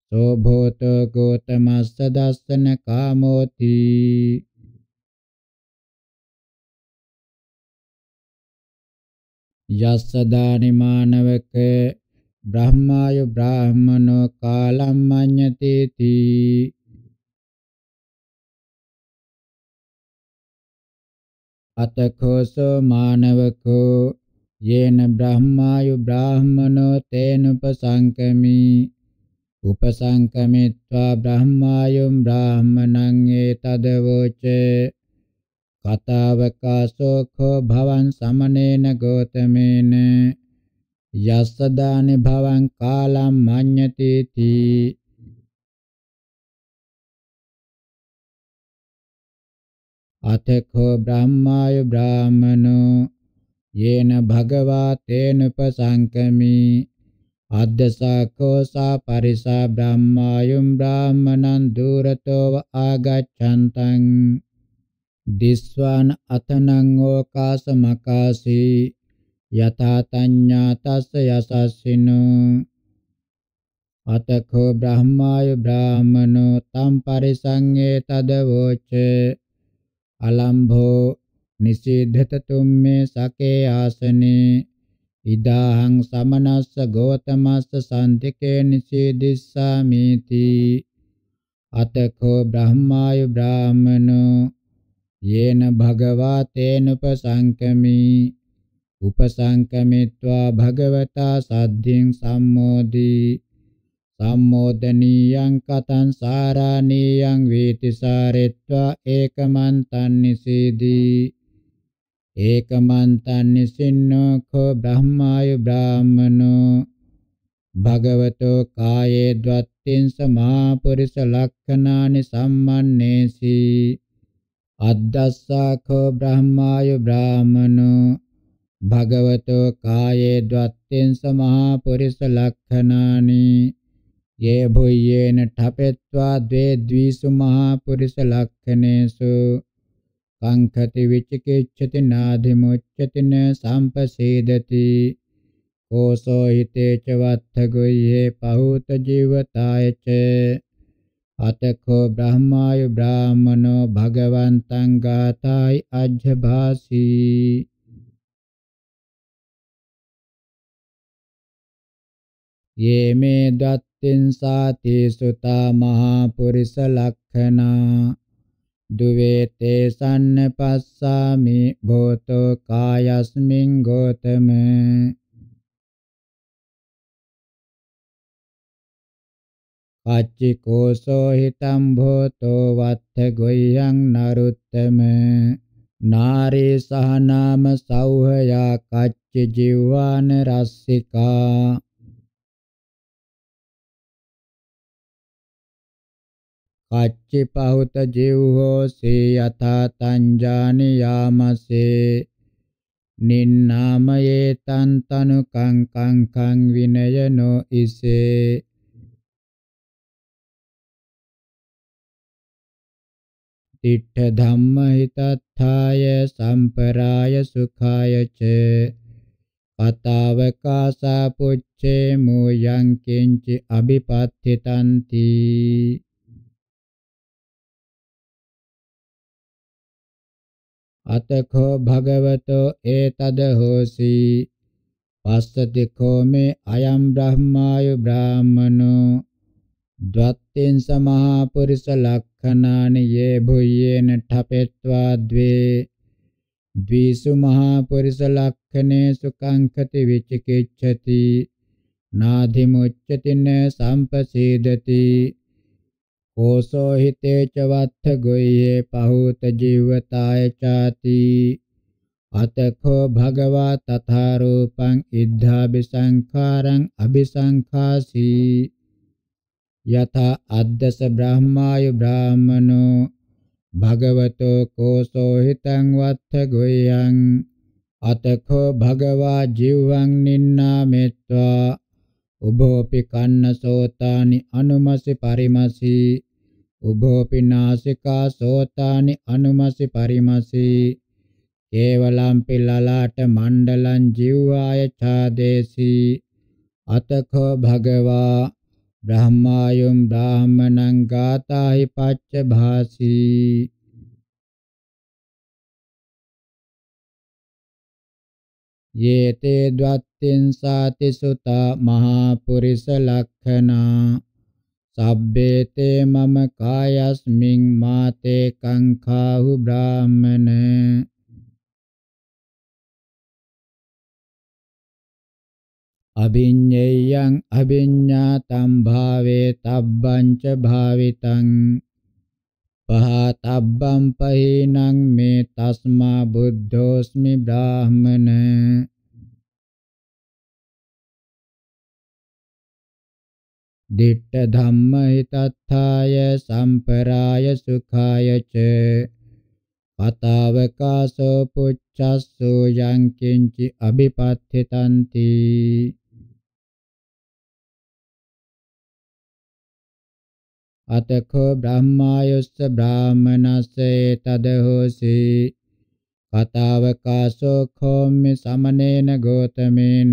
සෝභෝතෝ ගෝතමස්ස දස්සන කාමෝති යස්ස දානි මානවක බ්‍රහ්මායු බ්‍රාහමනෝ කාලම් මඤ්ඤති තී අතකෝසෝ මානවකෝ යේන බ්‍රහ්මායු බ්‍රාහමනෝ තේන උපසංකමි උපසංකමිත්වා බ්‍රහ්මායුම් බ්‍රාහමණං ඒතදවෝචේ කතාවකාසෝඛෝ භවං සමනේන ගෝතමේන යස්සදානි භවං කාලම් මඤ්ඤති තී අතඛෝ බ්‍රාහ්මාය බ්‍රාහමනෝ යේන භගවා තේනුපසංකමි අද්දසකෝ සා පරිසා බ්‍රාහ්මායුම් බ්‍රාහමනං දුරතෝව ආගච්ඡන්තං දිස්වාන අතනං ඕකාසමකාසී යතාතඤ්ඤා තස්ස යසස්සිනෝ අතඛෝ බ්‍රාහ්මාය බ්‍රාහමනෝ තම් පරිසංගේ තදවෝචේ අලම්භෝ නිසීද්ධතතුම් මේ සකේ ආසනේ ඉදාහං සමනස්ස ගෝතමස්ස සාන්තිකේ නිසීදිස්සාමීති අතකෝ බ්‍රහ්මායු බ්‍රාහමනෝ යේන භගවා තේනුපසංකමි උපසංකමිත්වා භගවතා සද්ධින් සම්මෝදී සම්මෝදනීයං කතං සාරාණීයං වීතිසාරෙත්වා ඒකමන්තං නිසීදී ඒකමන්තං නිසින්නෝ කෝ බ්‍රහ්මායු බ්‍රාහමනෝ භගවතෝ කායේ ද්වත්තින් සමාපුරිස ලක්ඛනානි සම්මන්නේසි අද්දස්සාඛෝ බ්‍රහ්මායු බ්‍රාහමනෝ භගවතෝ කායේ ද්වත්තින් සමාපුරිස ලක්ඛනානි යේ භුයේන ඨපෙත්වා ද්වේ ද්විසු මහා පුරිස ලක්ඛනේසු සංඛති විචිකිච්ඡති නාධිමුච්ඡති න සම්පසේදති කෝසෝ හිතේ ච වත්ථ ගොය්‍යේ පහූත ජීවතාය ච අතකෝ බ්‍රහ්මායු බ්‍රාහමනෝ භගවන්තං ගාතයි අජ්ජභාසී යේ මේ දත් තින්සාති සුතා මහා පුරිස ලක්ඛනා දුවේතේ සන්න පස්සාමි භෝතෝ කායස්මින් ගෝතම පච්චිකෝසෝ හිතම් භෝතෝ වත්ථ ගොයං නරුත්තම නාරේ සහනාම සෞහයා කච්ච ජීවාන රස්සිකා පච්චිපහුත ජීවෝසේ යථා තංජානි යාමසේ නින්නාමයේ තන් තනු කං කං කං විනයනෝ ඉසේ තිට්ඨ ධම්ම හිතත්ථාය සම්පරාය සුඛාය ච පතාවකාසා පුච්චේ මෝයං කිංචි අබිපත්ථිතන්ති අතකෝ භගවතෝ ඒතද හෝසි පස්සතිකෝ මේ අයම් බ්‍රහ්මායු බ්‍රාහමනෝ ද්වත්තෙන් සමහා පුරිස ලක්ඛනානි යේ භුයේන ඨපෙත්වා द्वे ද්විසු මහා පුරිස ලක්ඛනේ සුඛංකති විචිකිච්ඡති නාධිමුච්ඡති න සම්පසීදති कोशो हिते च वत्थ गुह्ये पहूत जीवताय चाति अतखो भगवा तथा रूपं इद्धाभिसंखारं अभिसंखासि यथा अद्दस ब्रह्मायु ब्राह्मणो भगवतो कोशो हितं वत्थ गुह्यं अतखो भगवा जिह्वं निन्नामेत्वा उभोऽपि कन्न सोतानि अनुमसि परिमसि උභෝ පිනාසිකා සෝතානි අනුමසි පරිමසි කේවලම් පිල්ලලාට මණ්ඩලං ජීවාය ඡාදේසි අතකෝ භගවා බ්‍රහ්මායුම් බ්‍රාහමණං ගාතාහි පච්ච භාසී යේතේ ද්වත්තින් සාති සුතා මහා පුරිස ලක්ඛනා සබ්බේතේ මම කායස්මින් මාතේ කංඛාහු බ්‍රාහමන අභිඤ්ඤයං අභිඤ්ඤාතං භාවේ තබ්බං ච භාවිතං පහතබ්බං පහිනං මේ තස්මා බුද්ධෝස්මි බ්‍රාහමන දිට්ඨ ධම්ම හිතත්ථාය සම්පරාය සුඛාය ච පතාවකාසෝ පුච්ඡස්සෝ යං කිංචි අබිපත්ථිතಂತಿ අතකෝ බ්‍රහ්මායොස්ස බ්‍රාහමනස්සේ තදහෝසි පතාවකාසෝ කෝම්මි සමනේන ගෝතමේන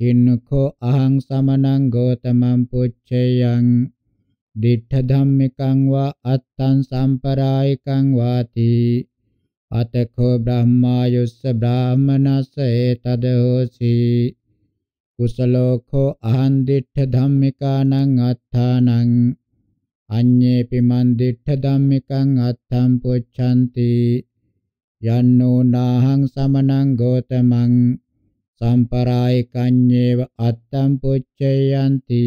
Hinnuko ahang samanang gotamam pucceyang dittha dhammikang va attan samparaikang vati atakho brahmayussa brahmanasa etadosi kusalokho ahang dittha dhammikanan attanang Anyepi man dittha dhammikaṃ attham puccanti yanno nāhaṃ samanang gotamaṃ සම්පරායකඤ්ඤේව අත්තම් පුච්චයන්ති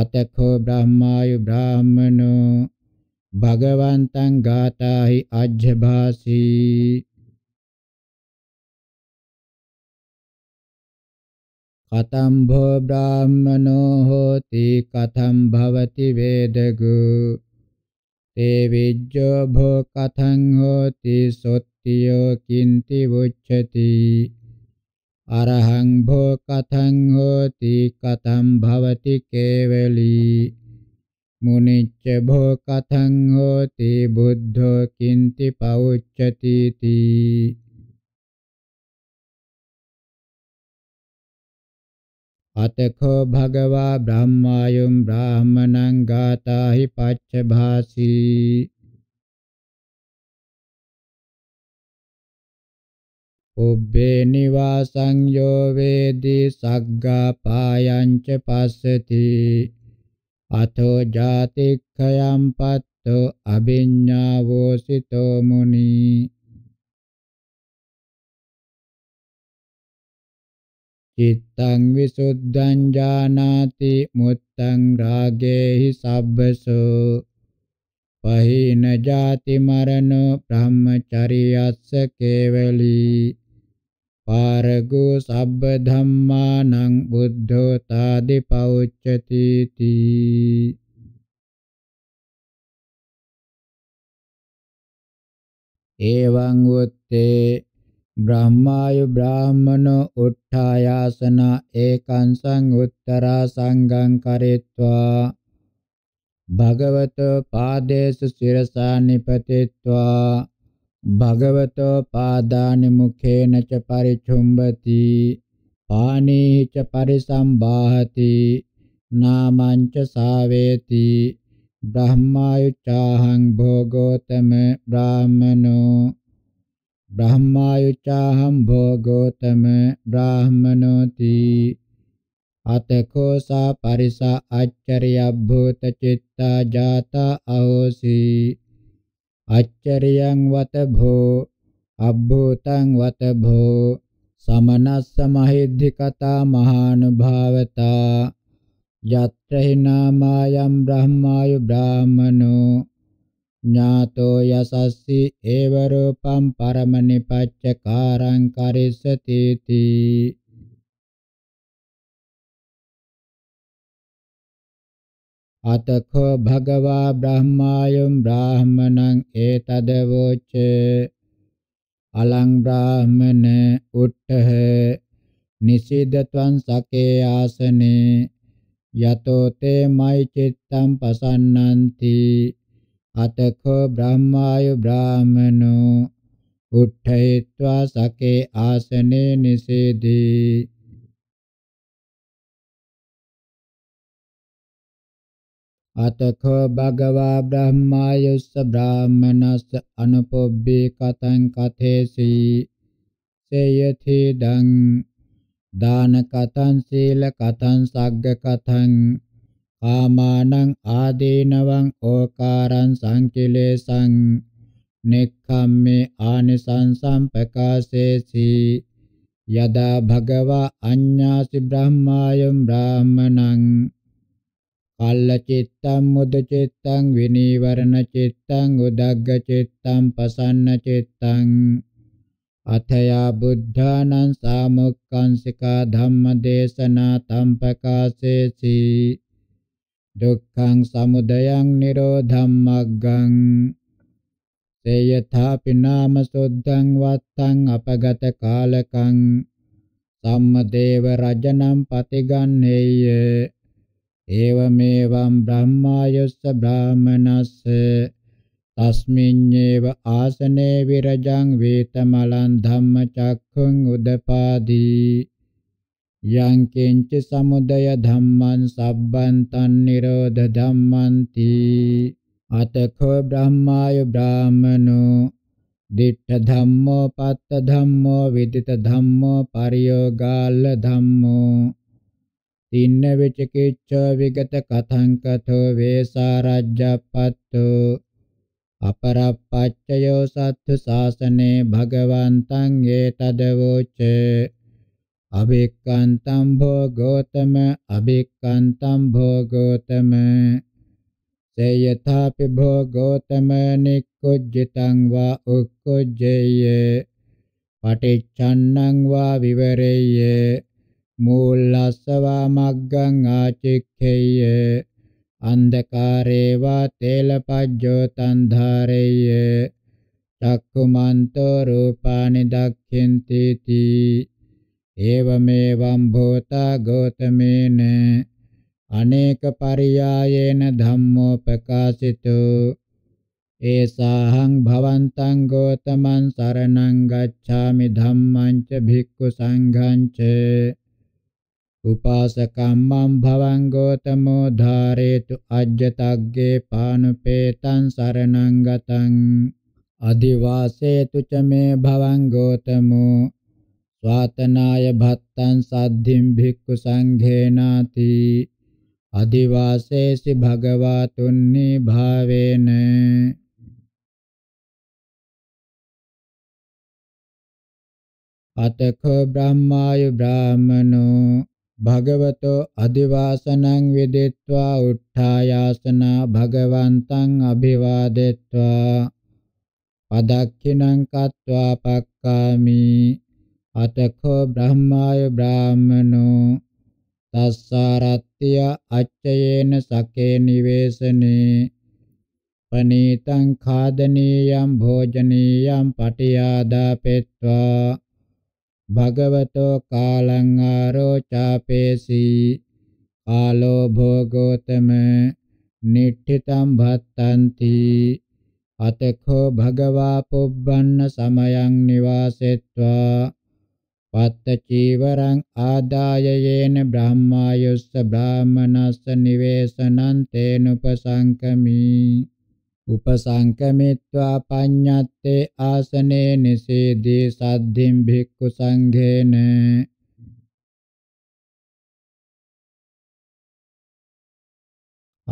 අතකෝ බ්‍රහ්මායු බ්‍රාහමනෝ භගවන්තං ගාතාහි අජ්ජභාසී කතම් භෝ බ්‍රාහමනෝ හෝති කතම් භවති වේදගු තේ විජ්ජෝ භෝ කතං හෝති සොත්තියෝ කින්ති වුච්ඡති අරහං භෝ කතං හෝති කතං භවති කේවලී මුනිච්ච භෝ කතං හෝති බුද්ධෝ කින්ති පවුච්චති තී අතකෝ භගවා බ්‍රහ්මායුම් බ්‍රාහමණං ගාතාහි පච්ච භාසී උබ්බේ නිවාසං යෝ වේදී සග්ගා පායංච පස්සති අතෝ ජාතික්ඛයම් පත්තෝ අභිඤ්ඤාවෝ සිතෝ මුනි චිත්තං විසුද්ධං ජානාති මුත්තං රාගේහි සබ්බසෝ පහින ජාති මරණෝ බ්‍රහ්මචරියස්ස කේවලී පාරගෝ සබ්බ ධම්මානං බුද්ධෝ තාදි පෞච්චති තී එවං උත්තේ බ්‍රහ්මායු බ්‍රාහමනෝ උට්ඨායාසන ඒකං සං උත්තරා සංඝං කරෙත්වා භගවතෝ පාදේසු සිරසා නිපතිත්වා භගවතෝ පාදාන මුඛේන ච පරිචුම්බති පානේ ච පරිසම්බාහති නාමං ච සාවේති බ්‍රහ්මායුචාහං භෝගෝතම බ්‍රාහමනෝ බ්‍රහ්මායුචාහං භෝගෝතම බ්‍රාහමනෝති අතකෝ සා පරිසා අච්චරිය භූත චිත්තා ජාතා අහෝසී අච්චරියං වත භෝ අබ්බෝතං වත භෝ සමනස්ස මහිද්ධිකතා මහානුභාවතා යත්‍ර හිනාමායම් බ්‍රහ්මායු බ්‍රාහමනෝ ඥාතෝ යසස්සි ඒව රූපම් පරමනිපච්චකාරං කරිස්සති තී අතඛෝ භගවා බ්‍රහ්මායම් බ්‍රාහමණං ඒතදවෝච අලං බ්‍රාහමන උට්ඨහ නිසිද්ධත්වං සකේ ආසනේ යතෝ තේ මයි චිත්තං පසන්නಂತಿ අතඛෝ බ්‍රහ්මාය බ්‍රාහමනෝ උට්ඨේत्वा සකේ ආසනේ නිසේදී අතඛ භගවා බ්‍රහ්මායස්ස බ්‍රාහමනස්ස අනුපොබ්බේ කතං කතේසි සේයති දං දාන කතං සීල කතං සග්ග කතං කාමානං ආදීනවං ඕකාරං සංකිලේසං නෙක්ඛම්මේ ආනිසංසම් ප්‍රකාශේසි යදා භගවා අඤ්ඤාසි බ්‍රහ්මායම් බ්‍රාහමණං අල්ල චිත්තං මුද චිත්තං විනීවරණ චිත්තං උදග්ග චිත්තං පසන්න චිත්තං අතයා බුද්ධානං සාමුක්ඛංසිකා ධම්මදේශනා තම්පකාසේති දුක්ඛං සමුදයං නිරෝධං මග්ගං තේයථාපි නාම සුද්ධං වත්තං අපගත කාලකං සම්මදේව රජනම් පතිගන්නේය एवमेवं ब्रह्मायुस्य ब्राह्मणस् तस्मिन्नेव आसने विरजं वेतमलं धम्मचक्षुं उदपादि යං කිංච සමුදය ධම්මං සබ්බං තන්නිරෝධ ධම්මන්ති අතඛෝ බ්‍රහ්මාය බ්‍රාහමනෝ දිඨ ධම්මෝ පත්ත ධම්මෝ විදිත ධම්මෝ පරියෝගාල ධම්මෝ තින්න විචිකිච්ඡෝ විගත කතං කතෝ වේසා රජ්ජපත්තු අපරප්පච්චයෝ සත්තු සාසනේ භගවන්තං ඒතදවෝච අභික්කන්තං භෝගෝතම අභික්කන්තං භෝගෝතම සේයථාපි භෝගෝතම නික්කුජ්ජිතං වා උක්කුජ්ජේය පටිච්ඡන්නං වා විවරේය මූලස්සවා මග්ගං ආචික්ඛේය අන්ධකාරේවා තේලපජ්ජෝ තන්ධාරේය චක්කුමන්තෝ රූපානි දක්ඛෙන්ති තී එවමෙවම් භූතා ගෝතමේන අනේක පරියායේන ධම්මෝ ප්‍රකාශිතෝ ඒසාහං භවන්තං ගෝතමං සරණං ගච්ඡාමි ධම්මං ච භික්ඛු සංඝං ච උපාසකම්මං භවං ගෝතමෝ ධාරේතු අජ්ජතග්ගේ පානුපේතං සරණං ගතං අදිවාසේතු ච මේ භවං ගෝතමෝ ස්වාතනාය භත්තං සද්ධිම් භික්ඛු සංඝේනාති අදිවාසේසි භගවාතුන්නි භාවේන අතකෝ බ්‍රහ්මායු බ්‍රාහමනෝ භගවතෝ අදිවාසනං විදිත්වා උත්ථායාසන භගවන්තං අභිවාදෙත්වා පදක්ඛිනං කତ୍වා පක්කාමි අතකෝ බ්‍රහ්මාය බ්‍රාහමනෝ තස්සාරත්ත්‍ය අච්චයේන සකේ නිවේසනේ පනීතං ખાදනීයම් භෝජනීයම් පටියාදාපෙත්වා භගවතෝ කාලං ආරෝචාපේසි කාලෝ භෝගෝතම නිට්ඨිතං භත්තಂತಿ අතකෝ භගවා පුබ්බන්න සමයං නිවාසෙත්වා පත්ත චීවරං ආදාය යේන බ්‍රහ්මායුස්ස බ්‍රාහමනස්ස නිවේසනං තේනුපසංකමී උපසංකමිත්වා පඤ්ඤත්තේ ආසනේ නිසීදී සද්ධිම් භික්ඛු සංඝේන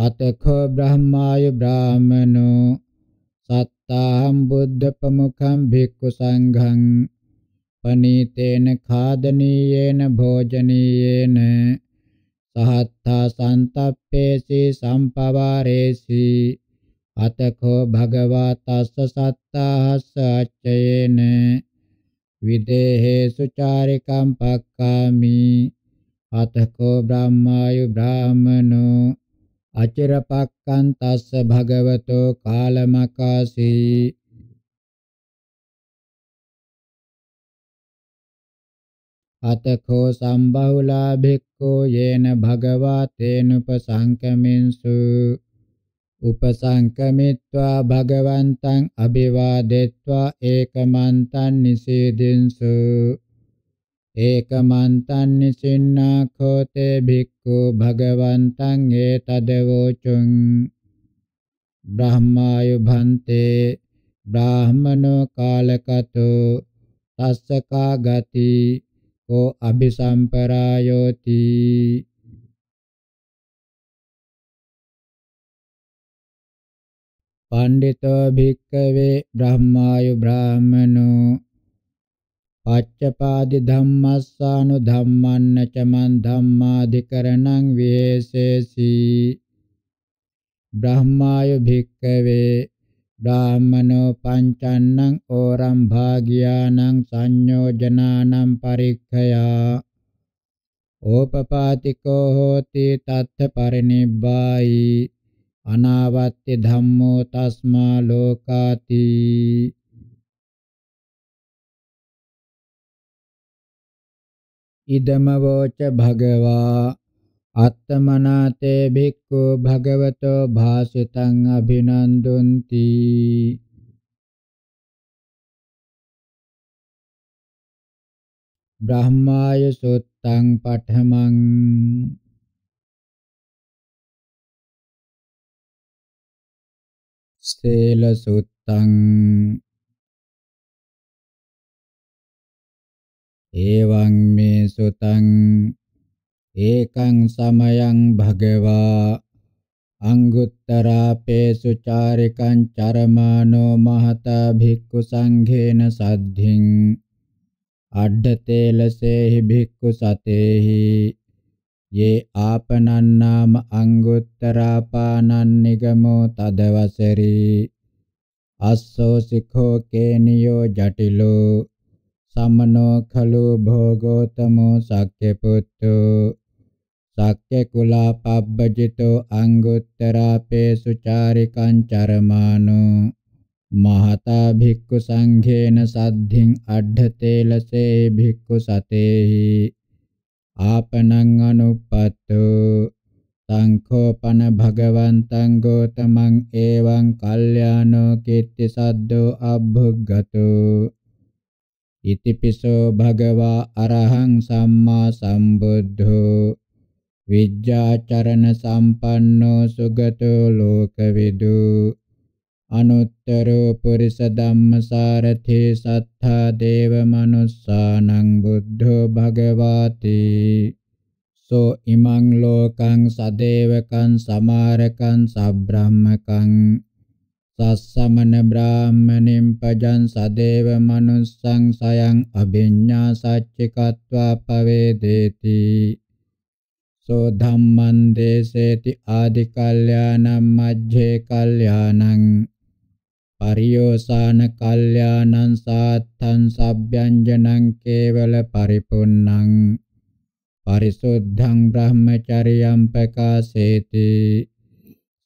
අතඛෝ බ්‍රහ්මාය බ්‍රාහමනෝ සත්තාහම් බුද්ධ ප්‍රමුඛං භික්ඛු සංඝං පනීතේන खादनीयेन භෝජනීයේන සහත්තා සන්තප්පේසි සම්පවාරේසි අතකෝ භගවා තස්ස සත්තාහස අච්චයේන විදේහේසු චාරිකම් පක්කාමි අතකෝ බ්‍රහ්මායු බ්‍රාහමනෝ අචිරපක්කන් තස්ස භගවතෝ කාලමකාසී අතකෝ සම්බහුලා භික්ඛෝ යේන භගවා තේනුපසංකමින්සු උපසංකමිත්වා භගවන්තං අභිවාදෙත්වා ඒකමන්තං නිසීදින්සු ඒකමන්තං නිසින්නා කෝතේ භික්ඛු භගවන්තං ඒතදවෝචුං බ්‍රහ්මායු භන්තේ බ්‍රාහමනෝ කාලකතෝ තස්සකා ගති කෝ අபிසම්පරායෝති පණ්ඩිතෝ භික්කවේ බ්‍රහ්මායු බ්‍රාහමනෝ පච්චපාදි ධම්මස්සානු ධම්මන්න ච මන් ධම්මාධිකරණං විහෙසේසි බ්‍රහ්මායු භික්කවේ බ්‍රාහමනෝ පංචන්නං ඕරම් භාගියානං සංයෝජනානම් පරික්ඛයා ඕපපාතිකෝ හෝති තත්ථ පරිනිබ්බායි අනාවත්‍ය ධම්මෝ තස්මා ලෝකාති ඉදම වෝච භගවා අත්තමනාතේ භික්ඛු භගවතෝ භාසිතං අභිනන්දුන්ති බ්‍රහ්මාය සුත්තං පඨමං සීල සුත්තං එවං මේ සුතං ඒකං සමයං භගවා අංගුත්තරාපේසු චාරිකං චරමානෝ මහතා භික්ඛු සංඝේන සද්ධින් අඩ්ඩතේලසේහි භික්ඛු සතේහි ये आपनन्नाम අංගුත්තරාපානන්නිගමෝ තදවසරි අස්සෝ සිඛෝ කේනියෝ ජටිලෝ සම්මනෝ khelu භෝගෝතමෝ සක්්‍ය පුත්තු සක්්‍ය කුලා පබ්බජිතෝ අංගුත්තරාපේසු චාරිකං චරමානෝ මහතා භික්ඛු සංඝේන සද්ධින් අඩ්ඨතේලසේ භික්ඛු සතේහි ආපනං අනුප්පත්තෝ සංඛෝපන භගවන්තං ගෝතමං එවං කල්යාණෝ කීර්ති සද්දෝ අබ්බුග්ගතෝ ඉතිපිසෝ භගවා අරහං සම්මා සම්බුද්ධෝ විජ්ජාචරණ සම්පන්නෝ සුගතෝ ලෝකවිදු අනුත්තරෝ පුරිස ධම්මසාරථේ සත්තා දේව මනුස්සානං බුද්ධෝ භගවාති සෝ ඉමං ලෝකං සදේවකං සමාරකං සබ්‍රාහ්මකං සස්සමන බ්‍රාහ්මණින් පජං සදේව මනුස්සං සයං අභිඤ්ඤා සච්චිකत्वा පවේදේති සෝ ධම්මං දේසේති ආදි කල්යාණං මජ්ජේ කල්යාණං පරියෝසාන කල්යාණං සාත්තං සබ්බ්‍යංජනං කේවල පරිපුන්නං පරිසුද්ධං බ්‍රහ්මචරියං ප්‍රකාශේති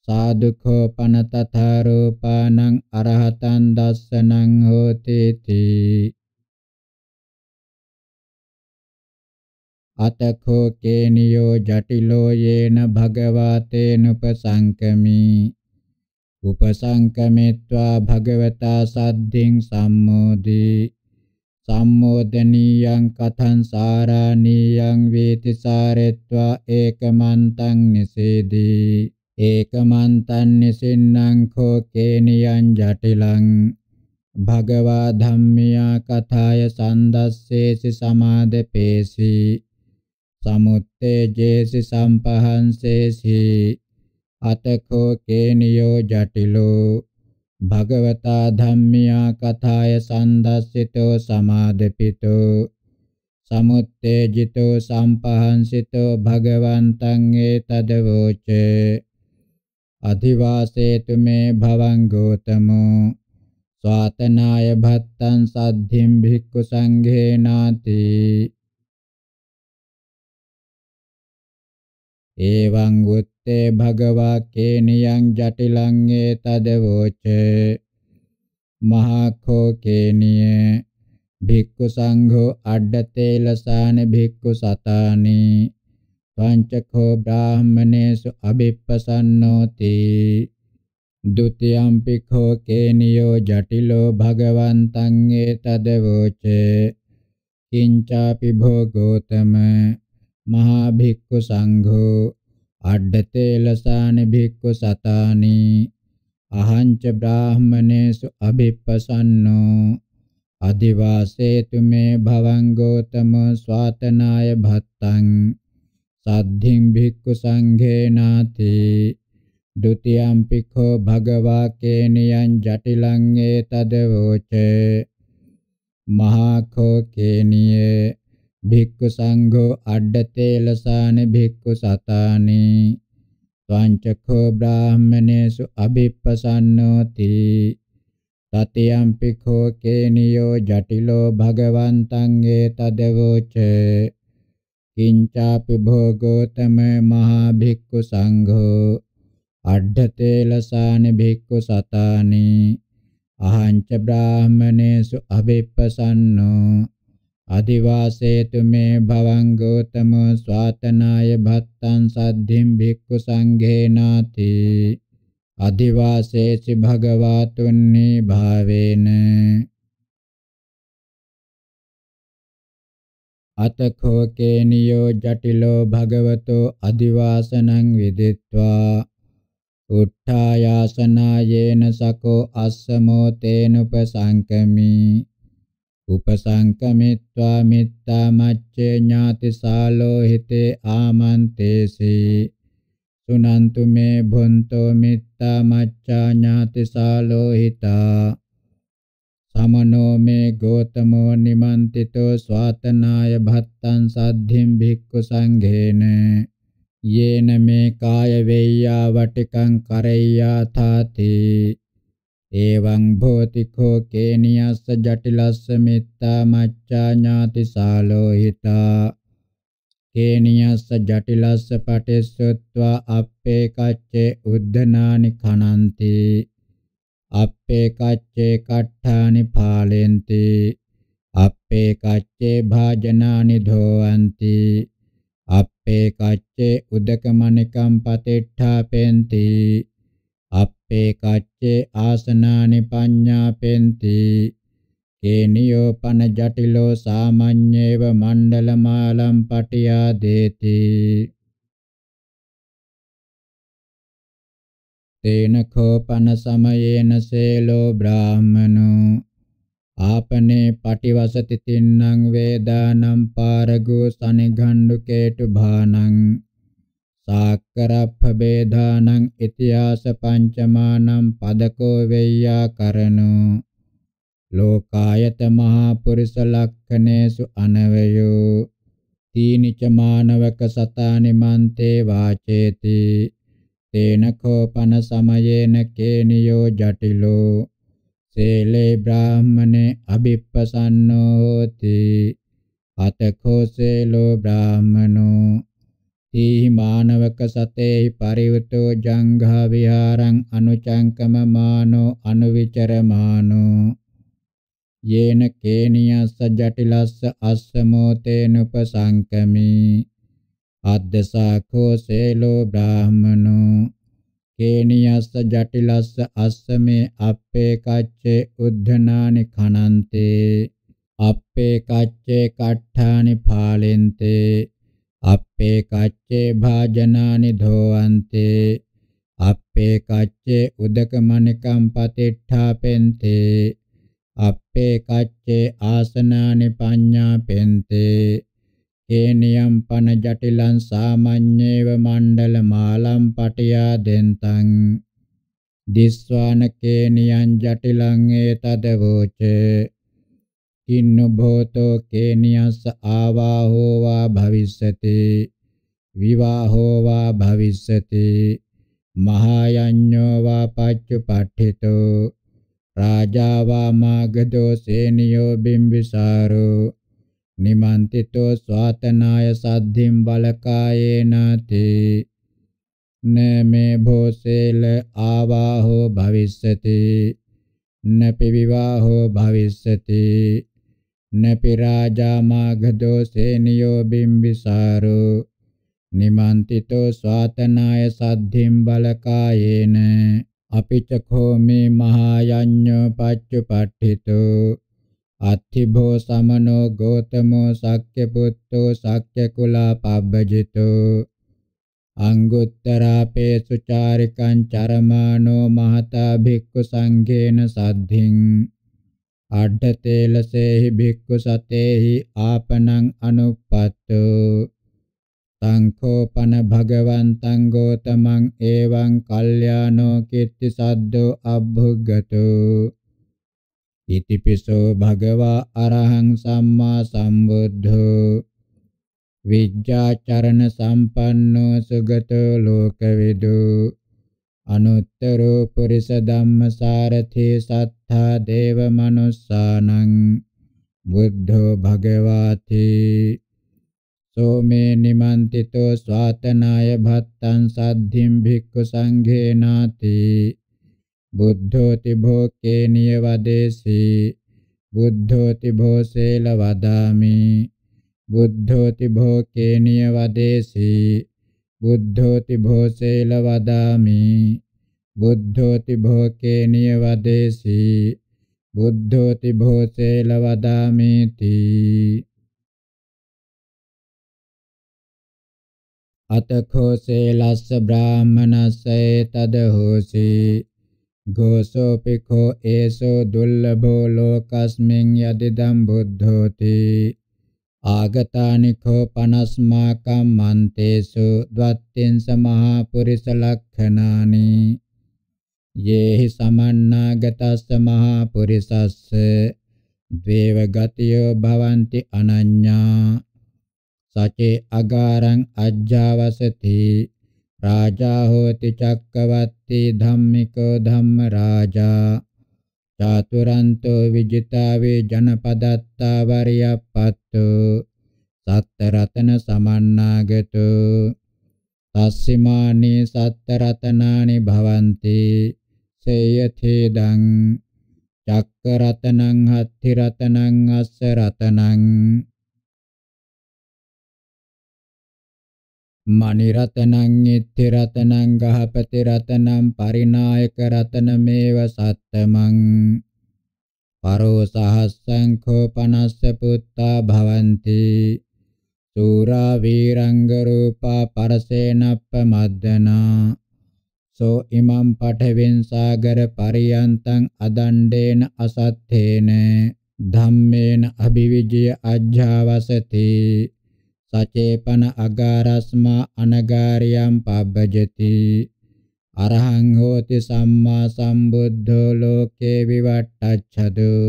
සාදුඛෝ පනතථා රූපානං අරහතං දස්සනං හෝති තී අතඛෝ කේනියෝ ජටිලෝ යේන භගවා තේනුපසංකමී උපසංකමිත්වා භගවතා සද්ධින් සම්මෝදී සම්මෝදනීයං කතං සාරාණීයං වේති සාරෙත්වා ඒකමන්තං නිසේදී ඒකමන්තං නිසින්නං කෝ කේනියං ජටිලං භගවා ධම්මියා කථාය සන්දස්සේසි සමාදපේසි සමුත්තේ ජේසි සම්පහන්සේසි අතකෝ කේනියෝ ජටිලෝ භගවතා ධම්මියා කථාය සන්දස්සිතෝ සමාදපිතෝ සමුත්තේජිතෝ සම්පහන්සිතෝ භගවන්තං ඒතදවෝචේ අධිවාසේතු මේ භවං ගෝතමෝ ස්වාතනාය භත්තං සද්ධිම් භික්ඛු සංඝේනාති එවං තේ භගවා කේනියං ජටිලං ඒතදවෝච මහා කෝ කේනිය භික්ඛු සංඝෝ අඩ්ඩතේ ලසාන භික්ඛු සතානි පංචකෝ බ්‍රාහමනේසු අබිප්පසන්නෝති ဒ ුතියම්පි කෝ කේනියෝ ජටිලෝ භගවන්තං ඒතදවෝච කිංචාපි භෝගෝතම මහා භික්ඛු සංඝෝ අඩ්ඩතේ ලසානි භික්ඛු සතානි අහංච බ්‍රාහමනේසු අභිප්පසන්නෝ අදිවාසේතු මේ භවං ගෝතම ස්වාතනාය භත්තං සද්ධින් භික්ඛු සංඝේනාති ဒ ුතියම්පි කෝ භගවා කේනියං ජටිලං ඒතදවෝච මහා කෝ කේනියේ භික්ඛු සංඝෝ අඩ්ඩතේ ලසානි භික්ඛු සතානි ත්වංචකෝ බ්‍රාහමනේසු අභිප්පසන්නෝති තතියම්පි කෝ කේනියෝ ජටිලෝ භගවන්තං ඒ තදවෝච කිංචාපි භෝගෝතම මහා භික්ඛු සංඝෝ අඩ්ඩතේ ලසානි භික්ඛු සතානි අහංච බ්‍රාහමනේසු අභිප්පසන්නෝ අදිවාසේතු මේ භවං ගෝතමෝ ස්වාතනාය භත්තං සද්ධිම් භික්ඛු සංඝේනාති අදිවාසේසි භගවාතුන්නි භාවේන අතඛෝ කේනියෝ ජටිලෝ භගවතෝ අදිවාසනං විදිත්වා උත්ථායාසනායේන සකෝ අස්සමෝ තේනුපසංකමී උපසංකමිත්වා මිත්තා මච්චේ ඥාති සාලෝ හිතේ ආමන්තේසී සුනන්තු මේ භොන්තෝ මිත්තා මච්චා ඥාති සාලෝ හිතා සමනෝ මේ ගෝතමෝ නිමන්තිතෝ ස්වාතනාය භත්තං සද්ධින් භික්ඛු සංඝේන යේන මේ කාය වේය්‍යා වටිකං කරෙය්‍යා තාතේ එවං භෝති කෝ කේනියස්ස ජටිලස්ස මිත්තා මච්ඡා ඥාති සාලෝහිතා කේනියස්ස ජටිලස්ස පටිසුත්වා අප්පේ කච්චේ උද්ධනානි කනන්ති අප්පේ කච්චේ කට්ඨානි පාලෙන්ති අප්පේ කච්චේ භාජනානි ධෝවಂತಿ අප්පේ කච්චේ උදකමණිකම් පතිට්ඨාපෙන්ති අප්පේ කච්චේ ආසනානි පඤ්ඤාපෙන්ති කේනියෝ පන ජටිලෝ සාමඤ්ඤේව මණ්ඩලමාලම් පටියා දේති තේන කෝපන සමයේන සේලෝ බ්‍රාහමනෝ ආපනේ පටිවසති තින්නම් වේදානම් පාරගෝ සනිගණ්ඩු කේටු භානං සාක්කරප්පබේධානං ඉතිහාස පංචමානම් පදකෝ වෙය්‍යා කරණු ලෝකායත මහා පුරිස ලක්ඛනේසු අනවයෝ තීනිච මානවක සතානි මන්තේ වාචේති තේන කෝපන සමයේන කේනියෝ ජටිලෝ සේලේ බ්‍රාහමනේ අබිප්පසන්නෝ හෝති අතකෝ සේලෝ බ්‍රාහමනෝ තේහි මානවක සතේහි පරිවතෝ ජංඝා විහාරං අනුචංකම මානෝ අනුවිචරමානෝ යේන කේනියස්ස ජටිලස්ස අස්සමෝතේන උපසංකමි අද්දසාඛෝ සේලෝ බ්‍රාහමනෝ කේනියස්ස ජටිලස්ස අස්සමේ අප්පේ කච්චේ උද්ධනානි khanaන්තේ අප්පේ කච්චේ කට්ඨානි පාලෙන්තේ අපේ කච්චේ භාජනානි ධෝවන්තේ අපේ කච්චේ උදකමණිකම් පතිට්ඨාපෙන්තේ අපේ කච්චේ ආසනානි පඤ්ඤාපෙන්තේ කේනියම් පන ජටිලං සාමඤ්ඤේව මණ්ඩල මාලම් පටියා දෙන්තං දිස්වාන කේනියං ජටිලං ඒතදවෝචේ කින්නු භෝතෝ කේනියස්ස ආවාහෝ වා භවිස්සති විවාහෝ වා භවිස්සති මහායඤ්ඤෝ වා පච්චුපට්ඨිතෝ රාජා වා මාගදෝ සේනියෝ බිම්බිසාරෝ නිමන්තිතෝ ස්වාතනාය සද්ධිම් බලකායේනාති නමේ භෝසේල ආවාහෝ භවිස්සති නපි විවාහෝ භවිස්සති न पिराजा माघदोषे नियो बिम्बिसारो निमन्तितो स्वातनाय सद्धिं बलकायेन अपि च खोमि महायाज्ञो पच्युपठितो අත්තිභෝ සමනෝ ගෝතමෝ සක්්‍ය පුත්තෝ සක්්‍ය කුලා පබ්බජිතෝ අංගුත්තරාපේ සුචාරිකං චරමානෝ මහතා භික්ඛු සංඝේන සද්ධින් අඩ්ඩතේලසේහි භික්ඛු සතේහි ආපනං අනුප්පත්තු සංඛෝපන භගවන්තං ගෝතමං එවං කල්යාණෝ කීර්ති සද්දෝ අබ්භුග්ගතෝ ඉතිපිසෝ භගවා අරහං සම්මා සම්බුද්ධෝ විජ්ජාචරණ සම්පන්නෝ සුගතෝ ලෝකවිදු අනුත්තරෝ පුරිස ධම්මසාරථේ සත්තා දේව මනුස්සානං බුද්ධෝ භගවාති සෝමේ නිමන්තිතෝ ස්වාතනාය භත්තං සද්ධිම් භික්ඛු සංඝේනාති බුද්ධෝති භෝකේ නියවදේසී බුද්ධෝති භෝසේල වදාමි බුද්ධෝති භෝකේ නියවදේසී බුද්ධෝති භෝසේල වදාමි බුද්ධෝති භෝකේනිය වදේසි බුද්ධෝති භෝසේල වදාමේති අතඛෝ සේලස්ස බ්‍රාහමනසේ තදහෝසි ഘോഷෝ පිඛෝ ඒසෝ දුල්ලභෝ ලෝකස්මින් යදිදම් බුද්ධෝති ආගතානිකෝ පනස්මාකම් මන්තේසු ද්වත්තෙන් සමහා පුරිස ලක්ඛනානි යේහි සමන්නාගතස්ස මහා පුරිසස්ස දේව ගතියෝ භවಂತಿ අනඤ්ඤා සචේ අගාරං අජ්ජාවසති රාජා හෝති චක්කවත්ති ධම්මිකෝ ධම්ම රාජා චාතුරන්තෝ විජිතාවේ ජනපදත්තා වරියප්පත්තු සත්ත රතන සමන්නාගතු තස්සිමානී සත්ත රතනානි භවಂತಿ සේයතේදං චක්ක රතනං හත්ති රතනං අස්ස රතනං මණි රතනං ඉත්ති රතනං ගහපති රතනං පරිනායක රතනමේව සත්තමං පරෝ සහස්සංඛෝ පනස්ස පුත්තා භවಂತಿ සූරා වීරංග රූපා පරසේනප්ප මද්දනා සෝ ඉමම් පඨවෙන් සාගර පරියන්තං අදණ්ඩේන අසත්තේන ධම්මේන අභිවිජය අජ්ජාවසතේ සචේපන අගාරස්මා අනගාරියම් පබ්බජති අරහං හෝති සම්මා සම්බුද්ධෝ ලෝකේ විවට්ටච්ඡදෝ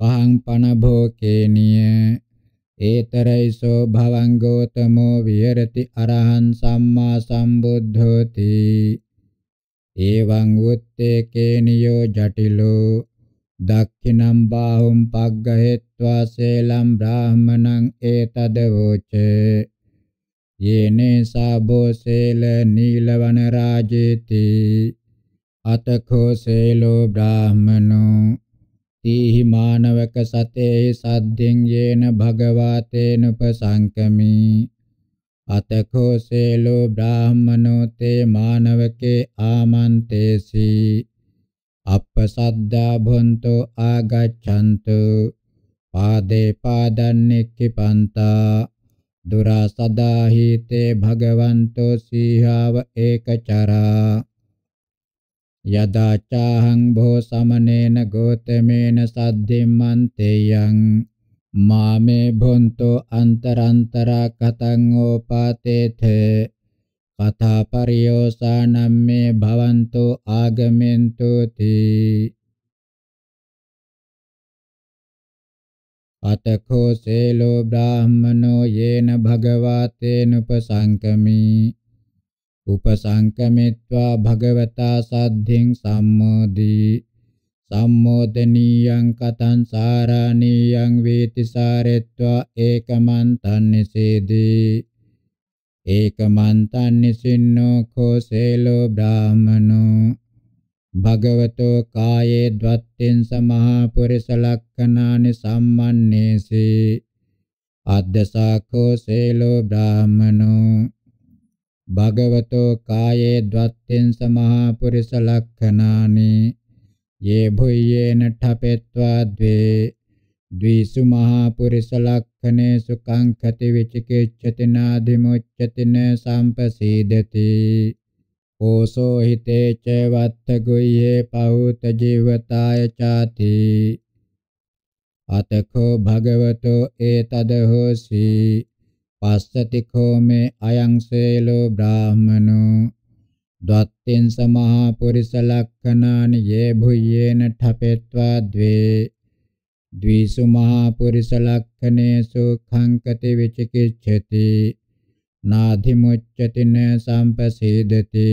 කහං පන භෝකේනිය ඒතරයිසෝ භවං ගෝතමෝ විහෙරති අරහං සම්මා සම්බුද්ධෝති එවං උත්තේ කේනියෝ ජටිලෝ දක්ඛිනම් බාහුම් පග්ගහෙත් ත්වාසේලම් බ්‍රාහමණං ඒතදවෝච යේනේ සාබෝ සේල නීලවන රාජේති අතඛෝ සේලෝ බ්‍රාහමනෝ තීහි මානවක සතේ සද්දෙන් යේන භගවාතේන උපසංකමි අතඛෝ සේලෝ බ්‍රාහමනෝ තේ මානවකේ ආමන්තේසි අප්පසද්දා භොන්තෝ ආගච්ඡන්තෝ ආදේ පාදන්නෙක්ඛි පන්තා දුරාසදා හීතේ භගවන්තෝ සීහාව ඒකචරා යදා චාහං භෝ සමනේන ගෝතමේන සද්ධිම්මන්තේයං මාමේ භොන්තෝ අන්තරන්තරා කතං ඕපාතේත කථා පරියෝසානම් මේ භවන්තෝ ආගමෙන්තෝ තී අතඛෝ සේලෝ බ්‍රාහමනෝ යේන භගවා තේනුපසංකමි උපසංකමිත්වා භගවතා සද්ධින් සම්මෝදී සම්මෝදනීයං කතං සාරාණීයං වේති සාරෙත්වා ඒකමන්තං නිසේදී ඒකමන්තං නිසින්නෝ කෝ සේලෝ බ්‍රාහමනෝ භගවතෝ කායේ ද්වත්තෙන් සමහා පුරිස ලක්ඛනානි සම්මන්නේසී අද්දසාඛෝ සේලෝ බ්‍රාහමනෝ භගවතෝ කායේ ද්වත්තෙන් සමහා පුරිස ලක්ඛනානි යේ භුයේන ඨපෙත්වා ද්වේ ද්විසු මහා පුරිස ලක්ඛනේ සුඛං කති විචිකිච්ඡති නාදිමුච්ඡති න සම්පසීදති ඕසෝ හිතේ ච වත්ත ගුය්‍යේ පහූත ජීවතාය ചാති අතකෝ භගවතෝ ඒතද හෝසි පස්සති කෝමේ අයං සේලෝ බ්‍රාහමනෝ ද්වත්තෙන් සමහා පුරිස ලක්ඛනානි යේ භුයේන ඨපෙත්වා ද්වේ ද්විසු මහා පුරිස ලක්ඛනේසු khංකති විචිකිච්ඡති නාධිමුච්චතින සම්පසීදති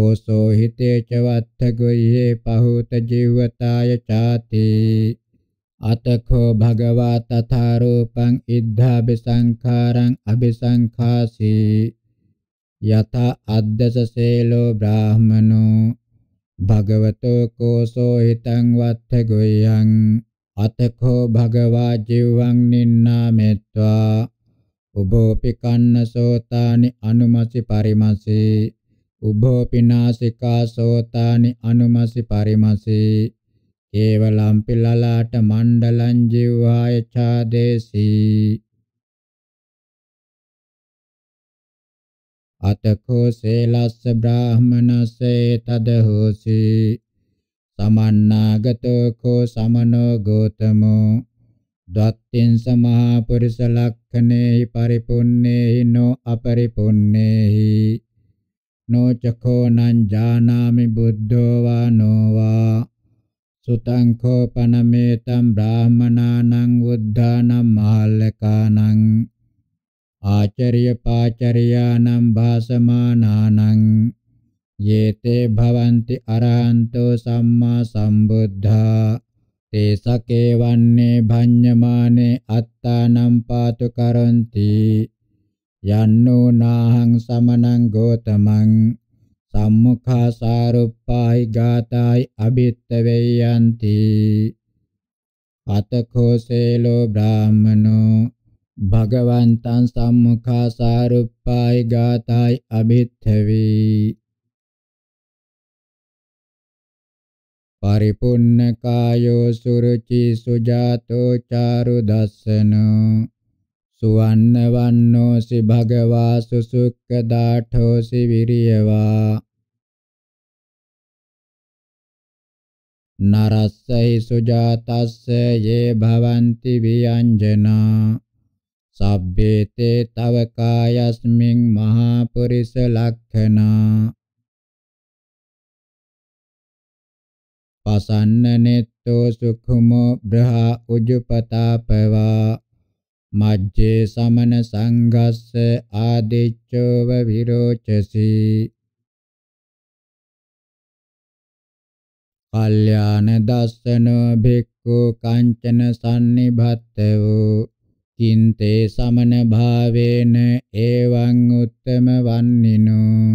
ඕසෝ හිතේ චවත්ථ ගොයේ පහූත ජීවතාය ചാති අතඛෝ භගවා තථා රූපං ඉද්ධාබි සංඛාරං අபிසංඛාසි යත අද්දස සේලෝ බ්‍රාහමනෝ භගවතෝ කෝසෝ හිතං වත්ථ ගොයං අතඛෝ භගවා ජීවං නින්නාමෙත්වා උභෝපි කන්න සෝතානි අනුමසි පරිමසි උභෝපි නාසිකා සෝතානි අනුමසි පරිමසි කේවලම් පිලලාට මණ්ඩලං ජීවාය ඡාදේසී අතකෝ සේලස්ස බ්‍රාහමනසේ තදහෝසි සමන්නාගතෝ කෝ සමනෝ ගෝතමෝ දත්තින් සමහා පුරිස ලක් කනේ පරිපුන්නේ නෝ අපරිපුන්නේහි නෝ චකෝ නං ජානාමි බුද්ධෝ වා නෝ වා සුතං කෝ පනමේතම් බ්‍රාහමනානං උද්ධානම් මහල්ලකානං ආචර්ය පාචර්යානම් භාසමානානං යේතේ භවಂತಿ අරහන්තෝ සම්මා සම්බුද්ධා තේසකේවන්නේ භඤ්ඤමානේ අත්තානම් පාතු කරන්ති යන්නෝ නාහං සමනං ගෝතමං සම්මුඛා සාරුප්පායි ගාතයි අබිත්ත වේයන්ති අතකෝ සේලෝ බ්‍රාහමනෝ භගවන්තං සම්මුඛා සාරුප්පායි ගාතයි අබිත්තවේ පරිපුන්න කායෝ සුරුචි සුජාතෝ චාරු දස්සනෝ සුවන්න වන්නෝ සි භගවා සුසුක්ක දාඨෝ සි විරියවා නරස්සයි සුජාතස්ස යේ භවಂತಿ වියංජනා සබ්බේතේ තව කායස්මින් මහා පුරිස ලක්ඛනා පසන්න නෙත්තෝ සුඛමෝ බ්‍රහා උජුපතාපවා මජ්ජේ සමන සංගස්ස ආදිච්චෝව විරෝචසි කල්යාණ දස්සනෝ භික්ඛු කංචන සම්නිභත්තවෝ කින්තේ සමන භාවේන එවං උත්තම වන්නිනෝ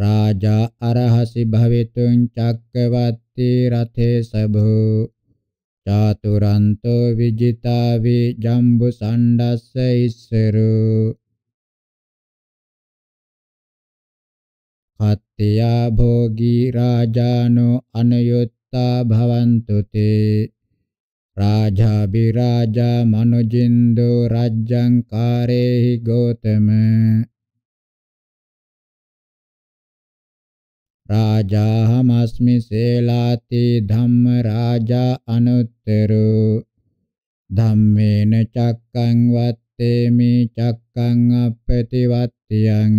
රාජා අරහසි භවිතුං චක්කවත්ති රතේ සබෝ චාතුරන්තෝ විජිතාවි ජම්බු සණ්ඩස්ස ඉස්සරෝ කත්ත්‍යා භෝගී රාජානෝ අනයුත්තා භවන්තු තේ රාජා බිරාජා මනුජින්දෝ රජ්ජං කාරේහි ගෝතම රාජාහමස්මි සේලාති ධම්ම රාජා අනුත්තරෝ ධම්මේන චක්කං වත්තේමි චක්කං අපපතිවත්තියං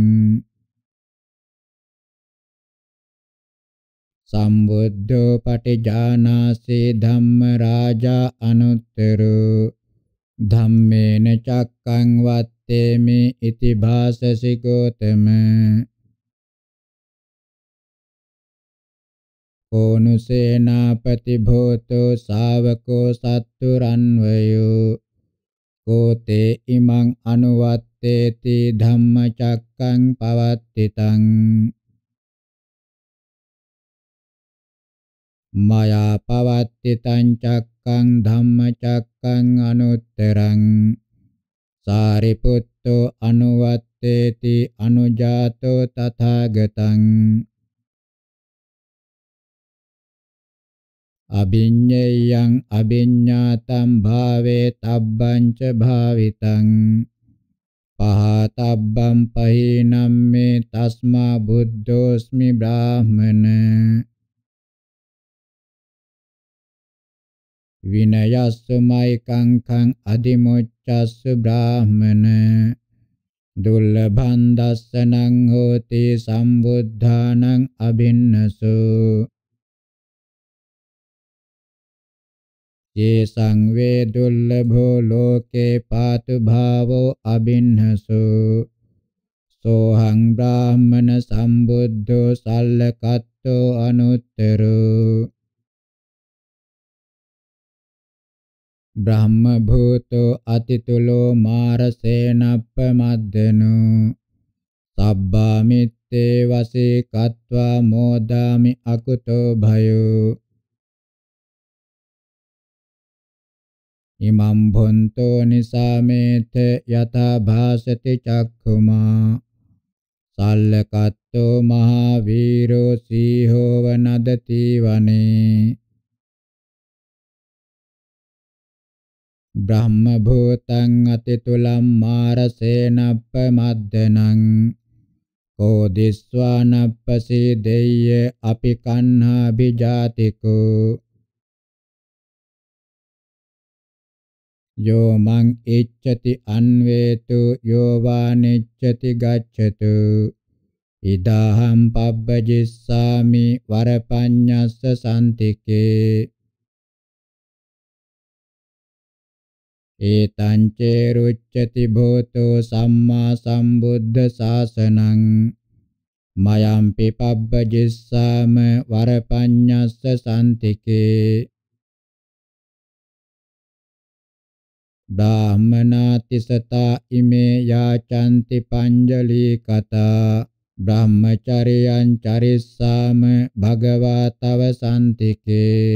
සම්බුද්ධෝ පටිජානාසි ධම්ම රාජා අනුත්තරෝ ධම්මේන චක්කං වත්තේමි ඉති භාසසි ගෝතම कोनुसेनापतिभूतो सावको सत्तुरन्वयो को ते इमं अनुवत्तेति धम्मचक्कं पवत्तितम् मया पवत्तितं चक्कं धम्मचक्कं अनुत्तरं सारिपुत्तो अनुवत्तेति अनुजातो तथागतम् අභිඤ්ඤයං අභිඤ්ඤාතං භාවේ තබ්බං ච භාවිතං පහතබ්බං පහිනම්මේ තස්මා බුද්ධෝස්මි බ්‍රාහමන විනයස්ස මයිකංකං අදිමුච්ඡස්ස බ්‍රාහමන දුල්ලභන් දස්සනං හෝති සම්බුද්ධානං අබින්නසෝ ये संवे दुर्लभो लोके पातु भावो अभिन्नसु सोऽहं ब्राह्मण सम्बुद्धो सल्लकत्तो अनुत्तरो ब्रह्मभूतो अतितुलो मारसेनप्पमद्दनु सब्बामित्ते वसी कत्वा मोदामि अकुतो भयो ඉමම් භොන්තෝ නිසාමේත යථා භාසති චක්ඛුමා සල්ලකත්තෝ මහාවීරෝ සීහෝ වනදති වනේ බ්‍රහ්ම භූතං අතිතුලම් මාරසේනප්ප මද්දනං කෝදිස්වානප්පසී දෙය්‍ය අපි කන්හා බිජාතිකෝ යෝ මං ඉච්ඡති අන්වේතු යෝ වානිච්ඡති ගච්ඡතු ඉදාහම් පබ්බජිස්සාමි වරපඤ්ඤස්ස සම්තිකේ ඒතං චේරුච්චති භූතෝ සම්මා සම්බුද්ධ ශාසනං මයම්පි පබ්බජිස්සාම වරපඤ්ඤස්ස සම්තිකේ බ්‍රාහමනාති සතා ඉමේ යාචන්ති පංජලී කතා බ්‍රහ්මචරියං චරිස්සාම භගවා තව සම්තිකේ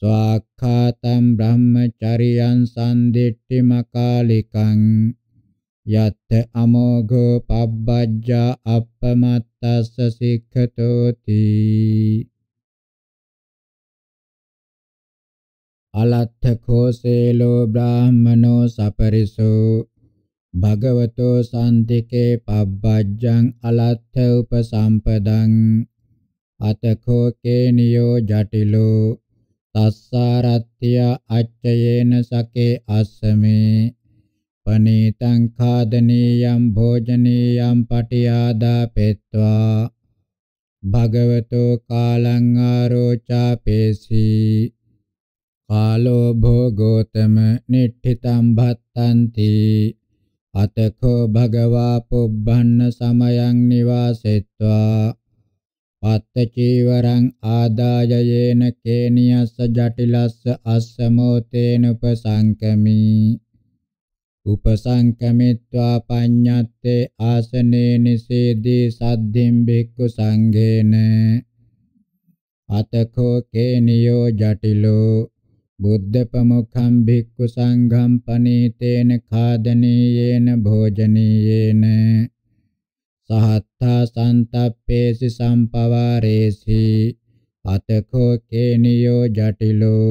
ස්වාක්ඛාතම් බ්‍රහ්මචරියං සම්දිට්ඨි මකාලිකං යත් අමෝඝෝ පබ්බජ්ජා අපමත්තස්ස සික්ඛතෝති අලත්ථකෝ සේලෝ බ්‍රාහමනෝ සපරිසෝ භගවතෝ සාන්තිකේ පබ්බජ්ජං අලත්ථ උපසම්පදං අතකෝ කේනියෝ ජටිලෝ තස්සාරත්ත්‍ය අච්චයේන සකේ අස්සමේ පනීතං ඛාදනීයම් භෝජනීයම් පටියාදා පෙත්වා භගවතෝ කාලං ආරෝචා පේසී පාලෝ භෝගෝතම නිට්ඨිතං භත්තಂತಿ අතකෝ භගවා පුබ්බන්න සමයං නිවාසෙත්වා පත්ත චීවරං ආදාය යේන කේනියස්ස ජටිලස්ස අස්සමෝතේන උපසංකමි උපසංකමිත්වා පඤ්ඤත්තේ ආසනේ නිසේදී සද්ධින් බික්කු සංඝේන අතකෝ කේනියෝ ජටිලෝ බුද්ධ ප්‍රමුඛං භික්ඛු සංඝං පනීතේන ખાදනීයේන භෝජනීයේන සහත්තා සන්තප්පේසි සම්පවාරේසි අතකෝ කේනියෝ ජටිලෝ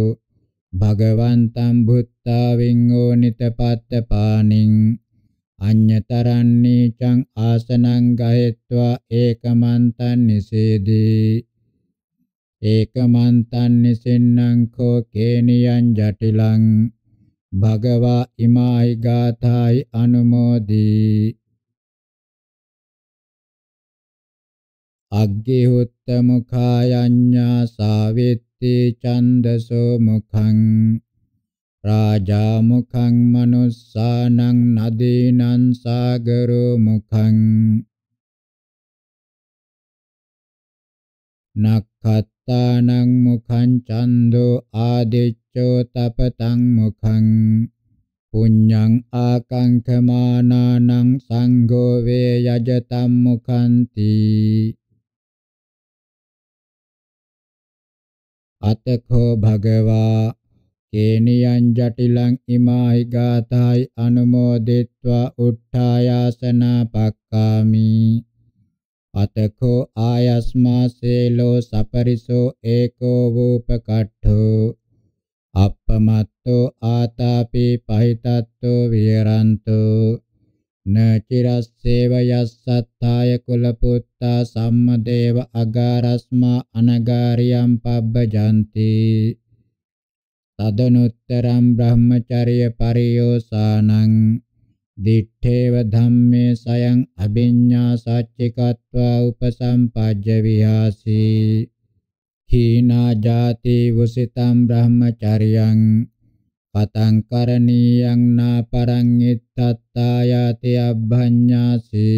භගවන්තං බුත්තා විඤ්ඤෝ නිතපත්ත පානින් අඤ්‍යතරන්නී චං ආසනං ගහෙත්වා ඒකමන්තං නිසේදී ඒකමන්තං නිසින්නං කෝ කේනියං ජටිලං භගවා ඉමායි ගාථායි අනුමෝදී අග්ගේ හොත්ත මුඛායඤ්ඤා සාවෙත්ති චන්දසෝ මුඛං රාජා මුඛං මනුස්සානං නදීනං සාගරෝ මුඛං නක්ඛත් තානං මුඛං චන්தோ ආදිච්චෝ තපතං මුඛං පුඤ්ඤං ආකංකමානානං සංඝෝ වේ යජතම් මුඛන්ති අතකෝ භගවා කේනියං ජටිලං ඉමාහි ගාතයි අනුමෝදිත්වා උට්ඨායාසනා පක්කාමි අතකෝ ආයස්මා සේලෝ සපරිසෝ ඒකෝ වූපකට්ඨෝ අප්පමත්තෝ ආතාපි පහිතත්තෝ විරන්තෝ නචිරස්සේව යස්සත්තාය කුලපුත්තා සම්මදේව අගාරස්මා අනගාරියම් පබ්බජන්ති තදනුත්තරම් බ්‍රහ්මචර්ය පරියෝසානං දිත්තේව ධම්මේ සයං අභිඤ්ඤා සච්චිකත්වා උපසම්පජ්ජ විහාසි හීනා ජාති වසිතම් බ්‍රහ්මචර්යං පතං කරණීයං නාපරං ඉත්තත්තායති අබ්භඤ්ඤාසි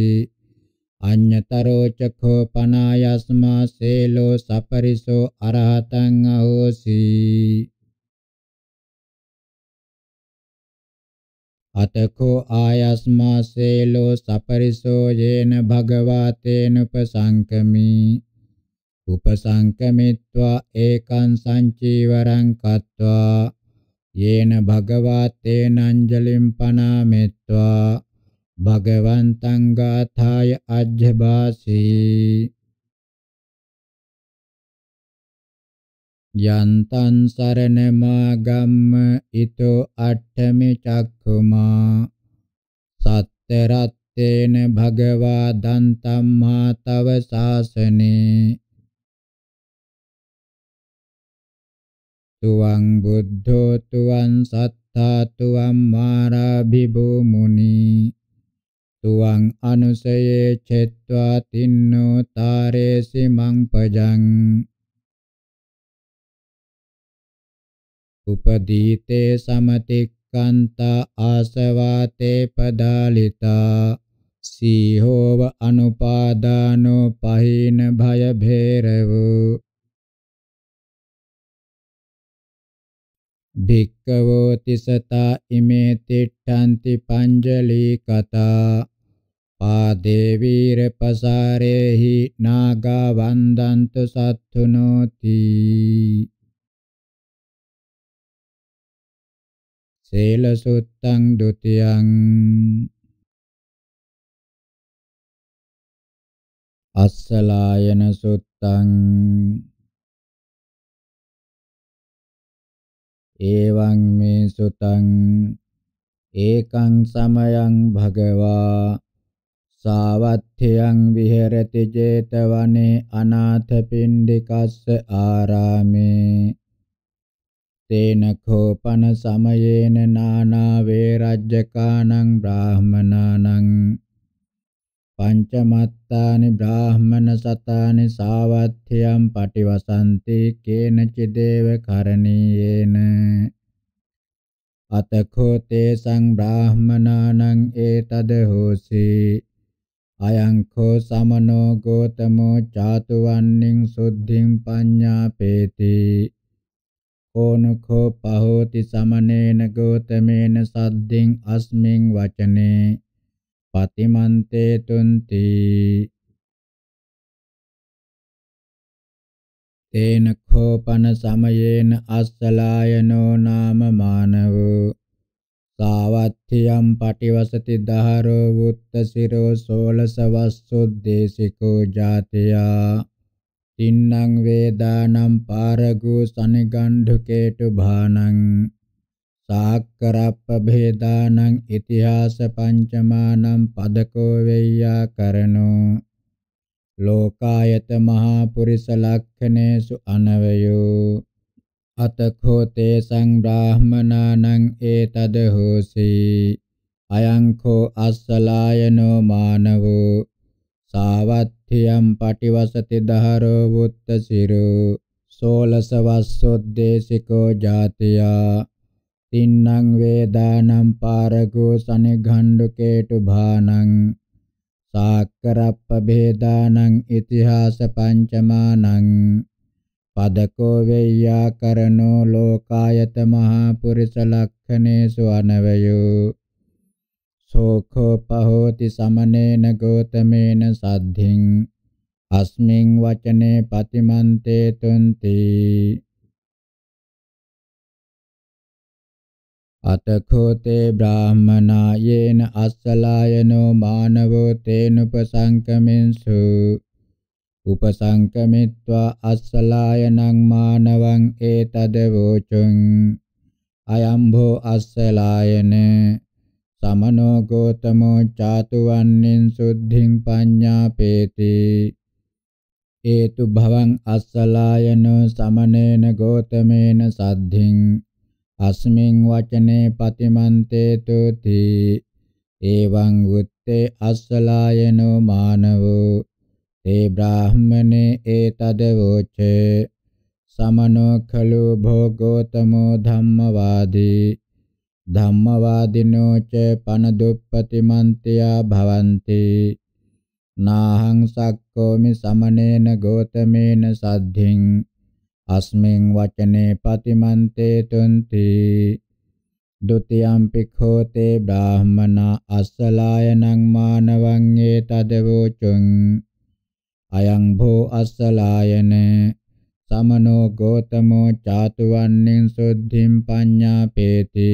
අඤ්ඤතරෝ චඛෝ පනායස්මා සේලෝ සපරිසෝ අරහතං අහෝසි අතකෝ ආයස්මා සේලෝ සපරිසෝ යේන භගවා තේන උපසංකමි උපසංකමිත්වා ඒකං සංචීවරං කତ୍වා යේන භගවා තේන අංජලිම් පනාමෙත්වා භගවන්තං ගාථාය අජ්ජභාසී යන්තං සරණමාගම්ම ඊතෝ අට්ඨමි චක්ඛුමා සත්තරත්තේන භගවා දන්තම්මා තව ශාසනේ තුවං බුද්ධෝ තුවං සත්තා තුවං මාරාභිභූමුනි තුවං අනුසයේ චෙත්වා තින්නෝ තාරේසි මං පජං උපදීතේ සමතික්කන්තා ආසවාතේ පදාලිතා සීහෝව අනුපාදානෝ පහින භය භේරවෝ භික්කවෝ තිසතා ඉමේ තිට්ඨන්ති පංජලී කතා පාදේ වීර පසාරේහි නාගා වන්දන්තු සත්තුනෝති සීලසුත්තං ဒ ුතියං අස්සලායන සුත්තං එවං මේ සුතං ඒකං සමයං භගවා සාවත්ථයන් විහෙරති 제තවනේ අනාථ පිණ්ඩිකස්ස ආරාමේ තේන කෝපන සමයේන නානා වේරජ්ජකානං බ්‍රාහමනානං පංචමත්තානි බ්‍රාහමන සතානි සාවත්ථ්‍යම් පටිවසන්ති කේනචි දේව කරණීයේන අතකෝ තේසං බ්‍රාහමනානං ඒතද හෝසි අයං කෝ සමනෝ ගෝතමෝ චාතුවන්නින් සුද්ධින් පඤ්ඤාපේති ඕනකෝ පහෝති සමනේන ගෝතමේන සද්දෙන් අස්මින් වචනේ පතිමන්තේ තුන්ති තේන කෝපන සමයේන අස්සලායනෝ නාම මානවෝ සාවත්ථියම් පටිවසති දහරෝ වුත්ත සිරෝ සෝලස වස්සුද්දේශිකෝ ජාතියා තින්නං වේදානම් පාරගෝ සනිගණ්ඨකේට භානං සාක්කරප්ප භේදානං ඉතිහාස පංචමානම් පදකෝ වෙය්‍යා කරනෝ ලෝකායත මහා පුරිස ලක්ඛනේසු අනවයෝ අතඛෝ තේසං බ්‍රාහමනානං ඒතද හෝසි අයං කෝ අස්සලායනෝ මානවෝ සාවත්ථියම් පටිවසති දහරෝ වුත්තසිරු සෝලස වස්සොද්දේශිකෝ ජාතියා තින්නං වේදානම් පාරගෝ සනිඝණ්ඩු කේටු භානං සාක්කරප්ප භේදානං ඉතිහාස පංචමානං පදකෝ වෙය්‍යාකරණෝ ලෝකායත මහා පුරිස ලක්ඛනේසු අනවයෝ සෝඛෝ පහෝති සමනේන ගෝතමේන සද්ධින් අස්මින් වචනේ පතිමන්තේ තුන්ති අතඛෝතේ බ්‍රාහමනා යේන අස්සලායනෝ මානවෝ තේනුපසංකමින්සු උපසංකමිත්වා අස්සලායනං මානවං ඒතදවෝචං අයම්භෝ අස්සලායනේ සමනෝ ගෝතමෝ චාතු වන්නෙන් සුද්ධින් පඤ්ඤාපේති ඒතු භවං අස්සලායනෝ සමනේන ගෝතමේන සද්ධින් අස්මින් වචනේ පතිමන්තේතු තී එවං උත්තේ අස්සලායනෝ මානවෝ තේ බ්‍රාහ්මනේ ඒතද වෝචේ සමනෝ khalo භෝගෝතමෝ ධම්මවාදී ධම්මවාදිනෝ ච පනදුප්පතිමන්තියා භවಂತಿ නාහං සක්කෝමි සමනේන ගෝතමේන සද්ධින් අස්මින් වචනේ පතිමන්තේ තුන්ති ဒ ුතියම්පි ඛෝතේ බ්‍රාහමනා අස්සලායනං මානවං ඒතදවෝචුං අයං භෝ අස්සලායන සමනෝ ගෝතමෝ චාතුවන්නින් සුද්ධිම් පඤ්ඤාපේති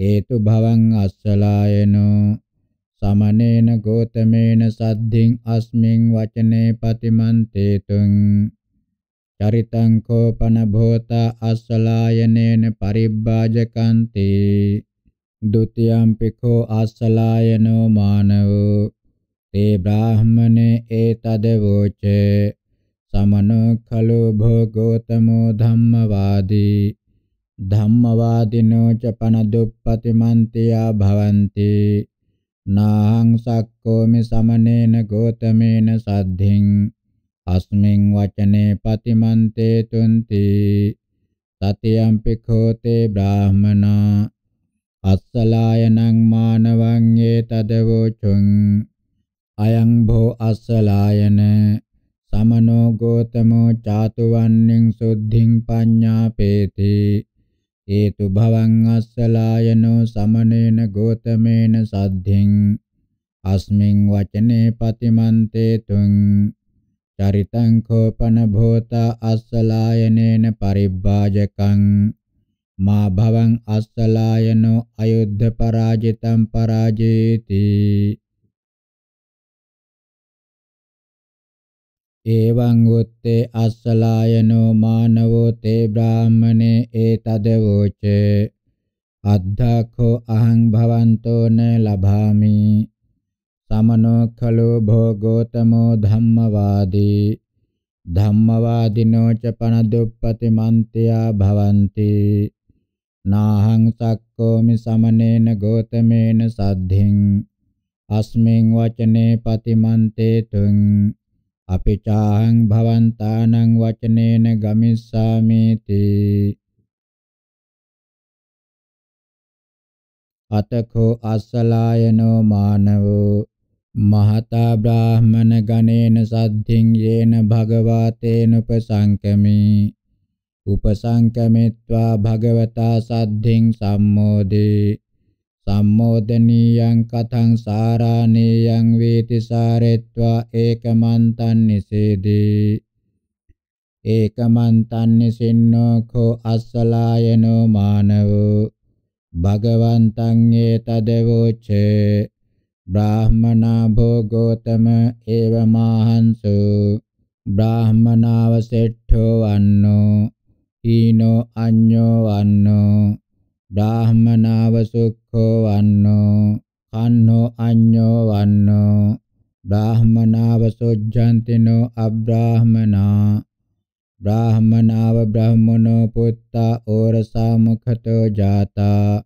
හේතු භවං අස්සලායනෝ සමනේන ගෝතමේන සද්ධින් අස්මින් වචනේ පතිමන්තේතුං චරිතං කෝපන භෝත අස්සලායනේන පරිබ්බාජකන්ති ဒ ුතියම්පි කෝ අස්සලායනෝ මානවෝ තේ බ්‍රාහමනේ ඒතද වෝචේ සමනෝ කලෝ භෝගෝතමෝ ධම්මවාදී ධම්මවාදිනෝ ච පනදුප්පතිමන්තියා භවಂತಿ නාහං සක්කෝමි සමනේන ගෝතමේන සද්ධින් අස්මින් වචනේ පතිමන්තේ තුන්ති සතියම්පි කෝතේ බ්‍රාහමනා අස්සලායනං මානවං ඒ තදවෝචුං අයං භෝ අස්සලායන සමනෝ ගෝතමෝ චාතුවන්නින් සුද්ධින් පඤ්ඤාපේති ඒතු භවං අස්සලායනෝ සමනේන ගෝතමේන සද්ධින් අස්මින් වචනේ පතිමන්තේ තුං චරිතං කෝපන භෝත අස්සලායනේන පරිබ්බාජකං මා භවං අස්සලායනෝ අයුද්ධ පරාජිතං පරාජේති එවං උත්තේ අස්සලායනෝ මානවෝ තේ බ්‍රාහමනේ ඒතදවෝච අද්ධාඛෝ අහං භවන්තෝ න ලභාමි සමනෝ khalo භෝගෝතමෝ ධම්මවාදී ධම්මවාදිනෝ ච පනදුප්පති මන්ත්‍යා භවಂತಿ නාහං සක්කෝමි සමනේන ගෝතමේන සද්ධින් අස්මින් වචනේ පතිමන්තේ තුං අපි චාහං භවන්තානං වචනේන ගමිස්සාමේති අතකෝ අස්සලායනෝ මානවෝ මහතා බ්‍රාහමන ගණේන සද්ධින් යේන භගවාතේන උපසංකමී උපසංකමිත්වා භගවතා සද්ධින් සම්මෝදේ සම්මෝදනීයං කතං සාරාණීයං වේති සාරෙත්වා ඒකමන්තං නිසේදී ඒකමන්තං නිසින්නෝ කෝ අස්සලායනෝ මානවෝ භගවන්තං ඒතදවෝචේ බ්‍රාහ්මනා භෝගෝතම ඒවමාහංසෝ බ්‍රාහ්මනාව සෙට්ඨෝ වන්නෝ ඊනෝ අඤ්ඤෝ වන්නෝ බ්‍රාහමනාව සුඛෝ වන්නෝ කන්නෝ අඤ්ඤෝ වන්නෝ බ්‍රාහමනාව සොජ්ජන්තිනෝ අබ්‍රාහමනා බ්‍රාහමනාව බ්‍රහ්මනෝ පුත්තා ඕරසා මුඛතෝ ජාතා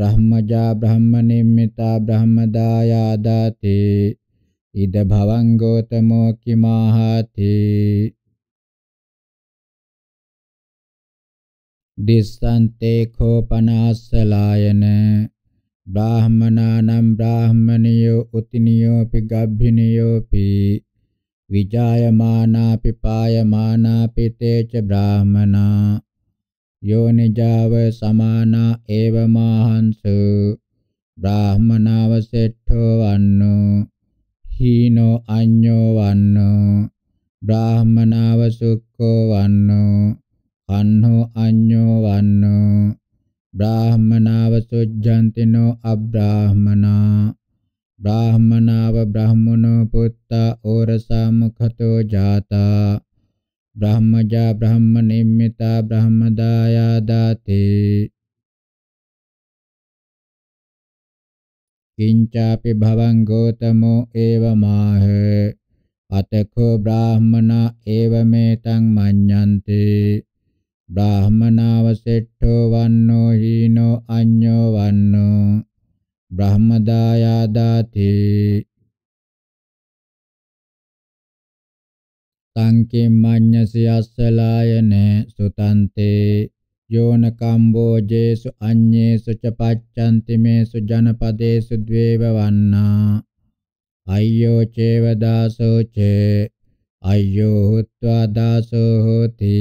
බ්‍රහ්මජා බ්‍රහ්මනිම්මිතා බ්‍රහ්මදායාදාති ඉද භවං ගෝතමෝ කිමාහාති දිස්සන්තේ කෝපනාස්සලායන බ්‍රාහමනානම් බ්‍රාහමනියෝ උතිනියෝ පිගබ්බිනියෝපි විජායමානා පිපායමානා පිතේච බ්‍රාහමනා යෝනිජාව සමානා ඒවමාහංසු බ්‍රාහමනාවසෙට්ඨෝ වන්නෝ හීනෝ අඤ්ඤෝ වන්නෝ බ්‍රාහමනාව සුක්ඛෝ වන්නෝ අන්හෝ අඤ්ඤෝ වන්නෝ බ්‍රාහමනාව සොජ්ජන්තිනෝ අබ්‍රාහමනා බ්‍රාහමනාව බ්‍රාහමනෝ පුත්තා ඕරසා මුඛතෝ ජාතා බ්‍රාහ්මජා බ්‍රාහ්ම නිම්මිතා බ්‍රාහ්මදායා දාතේ කිංචාපි භවං ගෝතමෝ ඒවමාහ අතකෝ බ්‍රාහ්මනා ඒවමේතං මඤ්ඤන්තේ බ්‍රාහමනාවසෙට්ඨෝ වන්නෝ හීනෝ අඤ්ඤෝ වන්නෝ බ්‍රහ්මදායාදාති තංකින් මඤ්ඤසි අස්සලායන සුතන්තේ යෝන කම්බෝජේසු අඤ්ඤේසු ච පච්ඡන්ති මේසු ජනපදේසු ද්වේව වන්නා අය්‍යෝ චේව දාසෝ චේ අය්‍යෝ හුත්වා දාසෝ හෝති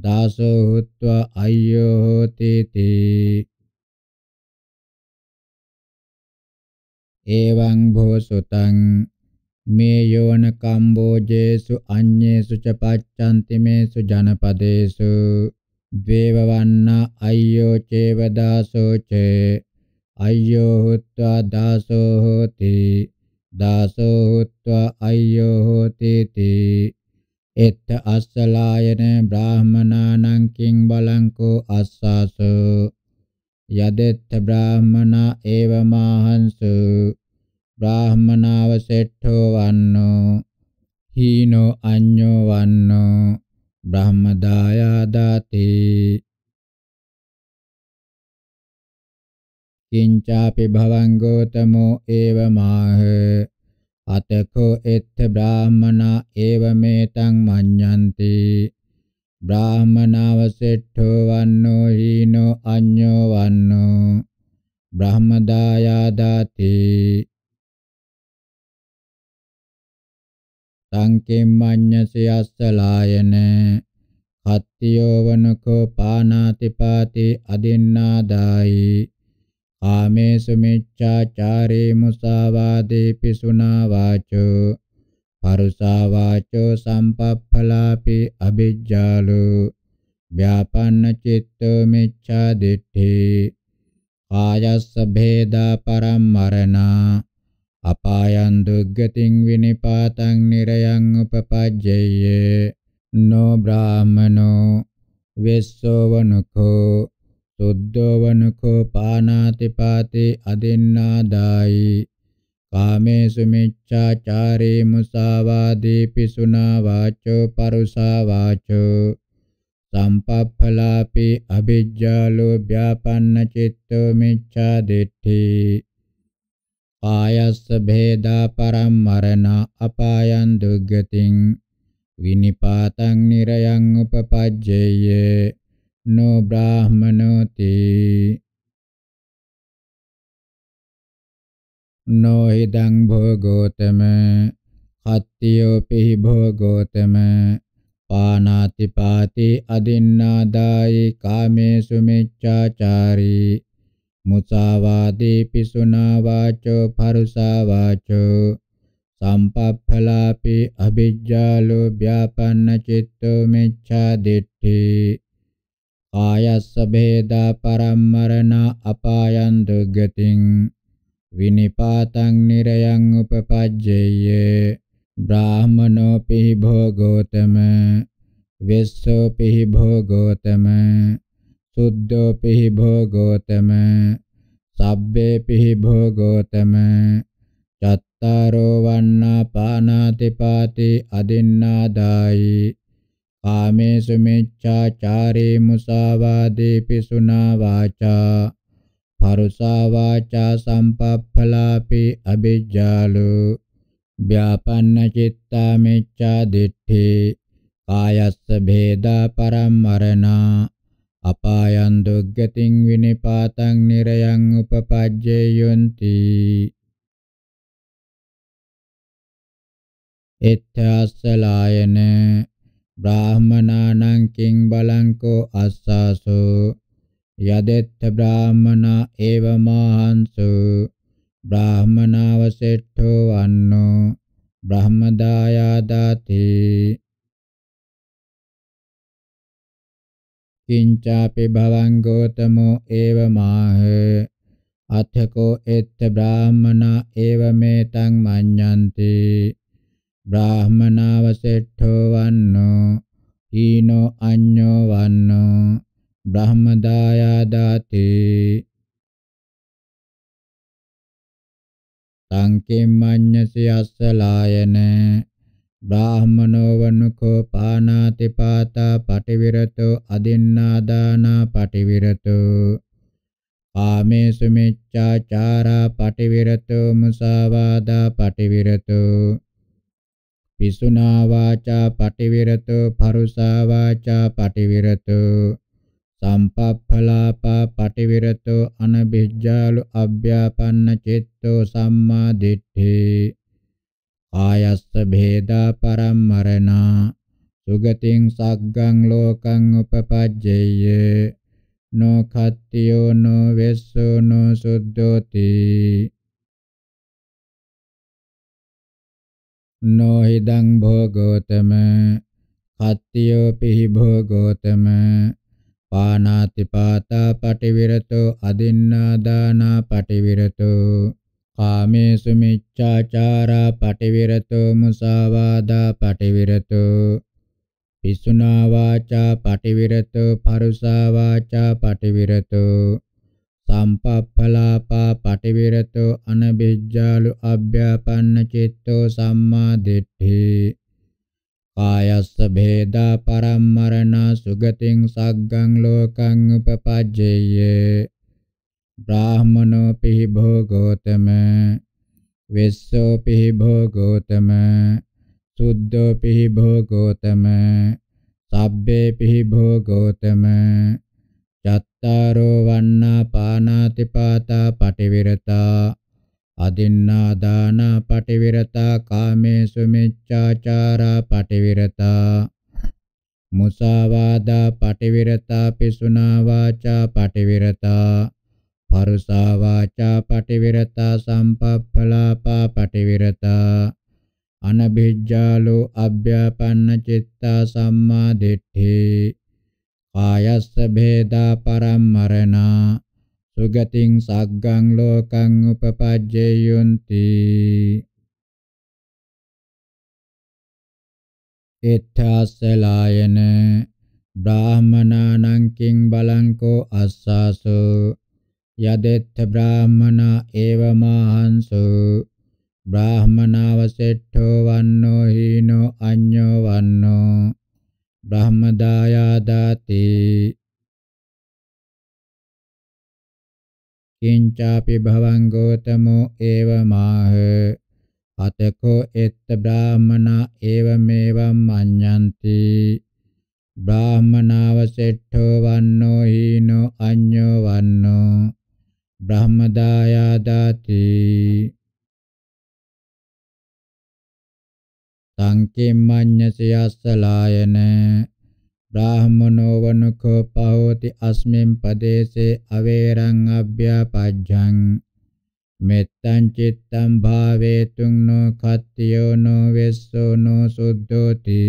දාසෝ හුත්වා අය්‍යෝ හෝති තී එවං භෝසුතං මේ යෝන කම්බෝජේසු අඤ්ඤේසු ච පච්ඡන්ති මේසු ජනපදේසු ද්වේවවන්න අය්‍යෝ චේව දාසෝ චේ අය්‍යෝ හුත්වා දාසෝ හෝති දාසෝ හුත්වා අය්‍යෝ හෝති තී එත්ත අස්සලායන බ්‍රාහමනානං කිං බලංකෝ අස්සාසෝ යදෙත්ත බ්‍රාහමනා ඒව මාහංසු බ්‍රාහමනාව සෙට්ඨෝ වන්නෝ හීනෝ අඤ්ඤෝ වන්නෝ බ්‍රහ්මදායා දාති කිංචාපි භවං ගෝතමෝ ඒව මාහ අතකෝ එත්ථ බ්‍රාහමනා ඒව මේතං මඤ්ඤන්ති බ්‍රාහමනාව සෙට්ඨෝ වන්නෝ හීනෝ අඤ්ඤෝ වන්නෝ බ්‍රහ්මදායාදාති සංකෙම් මඤ්ඤසි අස්සලායන කත්තියෝ වනකෝ පානාති පාති අදින්නාදායි ආමේසු මිච්ඡාචාරේ මුසාවාදේ පිසුනා වාචෝ පරුසා වාචෝ සම්පප්පලාපි අබිජ්ජාලෝ ව්‍යාපන්න චිත්තෝ මිච්ඡා දිට්ඨි කායස්ස භේදා පරම්මරණා අපායන් දුග්ගතින් විනිපාතං නිරයං උපපජ්ජේය නෝ බ්‍රාහමනෝ වෙස්සෝ වනකෝ සුද්ධවනකෝ පානාති පාති අදින්නාදායි කාමේසු මිච්ඡාචාරේ මුසාවාදී පිසුනා වාචෝ පරුසා වාචෝ සම්පප්ඵලාපි අවිජ්ජාලෝ ව්‍යාපන්න චිත්තෝ මිච්ඡා දිට්ඨි කායස්ස භේදා පරම්මරණ අපායන් දුග්ගතින් විනිපාතං නිරයං උපපජ්ජේය no brahmanoti no hidang bhogotama kattiyo pihi bhogotama පානාති පාති අදින්නාදායි කාමේසු මිච්ඡාචාරී මුසාවාදී පිසුනා වාචෝ පරුසා වාචෝ සම්පප්ඵලාපි අවිජ්ජාලෝ ව්‍යාපන්න චිත්තෝ මිච්ඡා දිට්ඨි කායස්ස භේදා පරම්මරණ අපායන් දුග්ගතින් විනිපාතං නිරයං උපපජ්ජේය බ්‍රාහමනෝ පිහි භෝගෝතම වෙස්සෝ පිහි භෝගෝතම සුද්ධෝ පිහි භෝගෝතම සබ්බේ පිහි භෝගෝතම චත්තාරෝ වන්නා පානාති පාති අදින්නාදායි කාමේසු මිච්ඡාචාරේ මුසාවාදේ පිසුනා වාචා පරුසා වාචා සම්පප්පලාපේ අබිජ්ජාලෝ ව්‍යාපන්න චිත්තා මිච්ඡා දිට්ඨි කායස්ස භේදා පරම්මරණා අපායන් දුග්ගතින් විනිපාතං නිරයන් උපපජ්ජේයොන්ති එත්තස්සලායන බ්‍රාහ්මනානං කිං බලංකෝ අස්සාසෝ යදෙත්ත බ්‍රාහ්මනා ඒව මහන්සෝ බ්‍රාහ්මනාවසෙට්ඨෝ වන්නෝ බ්‍රහ්මදායාදාති කිංචාපි භවං ගෝතමෝ ඒව මාහ අත්ථකෝ එත් බ්‍රාහ්මනා ඒව මේතං මඤ්ඤන්ති බ්‍රාහමනාවසෙට්ඨෝ වන්නෝ ඊනෝ අඤ්ඤෝ වන්නෝ බ්‍රහ්මදායාදාති සංකෙම්මඤ්ඤසි අස්සලායන බ්‍රාහමනෝ වනුකෝ පානාති පාතා පටිවිරතෝ අදින්නා දානා පටිවිරතෝ ආමේසු මිච්ඡාචාරා පටිවිරතෝ මුසාවාදා පටිවිරතෝ පිසුනා වාචා පටිවිරතු පරුසා වාචා පටිවිරතු සම්පප්ඵලාපා පටිවිරතු අනබිජ්ජාලු අභ්‍යාපන්න චිත්තෝ සම්මා දිට්ඨි ආයස්ස භේදා පරම්මරණා සුගතින් සග්ගං ලෝකං උපපජ්ජේය නො කත්තියෝ නො වෙස්සෝ නො සුද්ධෝති නොහිදං භෝගෝතම කත්තියෝ පිහි භෝගෝතම පානාති පාතා පටිවිරතෝ අදින්නා දානා පටිවිරතෝ කාමේසු මිච්ඡාචාරා පටිවිරතෝ මුසාවාදා පටිවිරතෝ පිසුනා වාචා පටිවිරතෝ පරුසා වාචා පටිවිරතෝ සම්පප්පලාපා පටිවිරතෝ අනබිජ්ජාලු අභ්‍යාපන්න චිත්තෝ සම්මා දිට්ඨි කායස්ස භේදා පරම්මරණ සුගතින් සග්ගං ලෝකං උපපජ්ජේය බ්‍රාහමනෝ පිහි භෝගෝතම වෙස්සෝ පිහි භෝගෝතම සුද්ධෝ පිහි භෝගෝතම සබ්බේ පිහි භෝගෝතම චත්තාරෝ වන්නා පානාති පාතා පටිවිරතා අදින්නා දාන පටිවිරතා කාමේසු මිච්ඡාචාරා පටිවිරතා මුසාවාදා පටිවිරතා පිසුනා වාචා පටිවිරතා පරුසා වාචා පටිවිරතා සම්පප්පලාපා පටිවිරතා අනබිජ්ජාලෝ අබ්භ්‍යාපන්න චිත්තා සම්මා දිට්ඨේ කායස්ස භේදා පරම්මරණා සුගතින් සග්ගං ලෝකං උපපජ්ජේයුන්ති එත්තසලායන බ්‍රාහමනානං කිං බලංකෝ අස්සාසෝ යදෙත්ත බ්‍රාහමනා ඒවමාහංසු බ්‍රාහමනාවසෙට්ඨෝ වන්නෝ හීනෝ අඤ්ඤෝ වන්නෝ බ්‍රහ්මදායාදාති කිංචාපි භවං ගෝතමෝ ඒව මාහ අතකෝ එත් බ්‍රාහමනා ඒව මේවම් මඤ්ඤන්ති බ්‍රාහමනාව සෙට්ඨෝ වන්නෝ හීනෝ අඤ්ඤෝ වන්නෝ බ්‍රහ්මදායාදාති සංකේමඤ්ඤසයස්සලායන බ්‍රාහමනෝ වනුකෝ පහෝති අස්මින් පදේසේ අවේරං අභ්‍යාපජ්ජං මෙත්තං චිත්තං භාවේතුං නෝ කත්තියෝ නෝ වෙස්සෝ නෝ සුද්ධෝති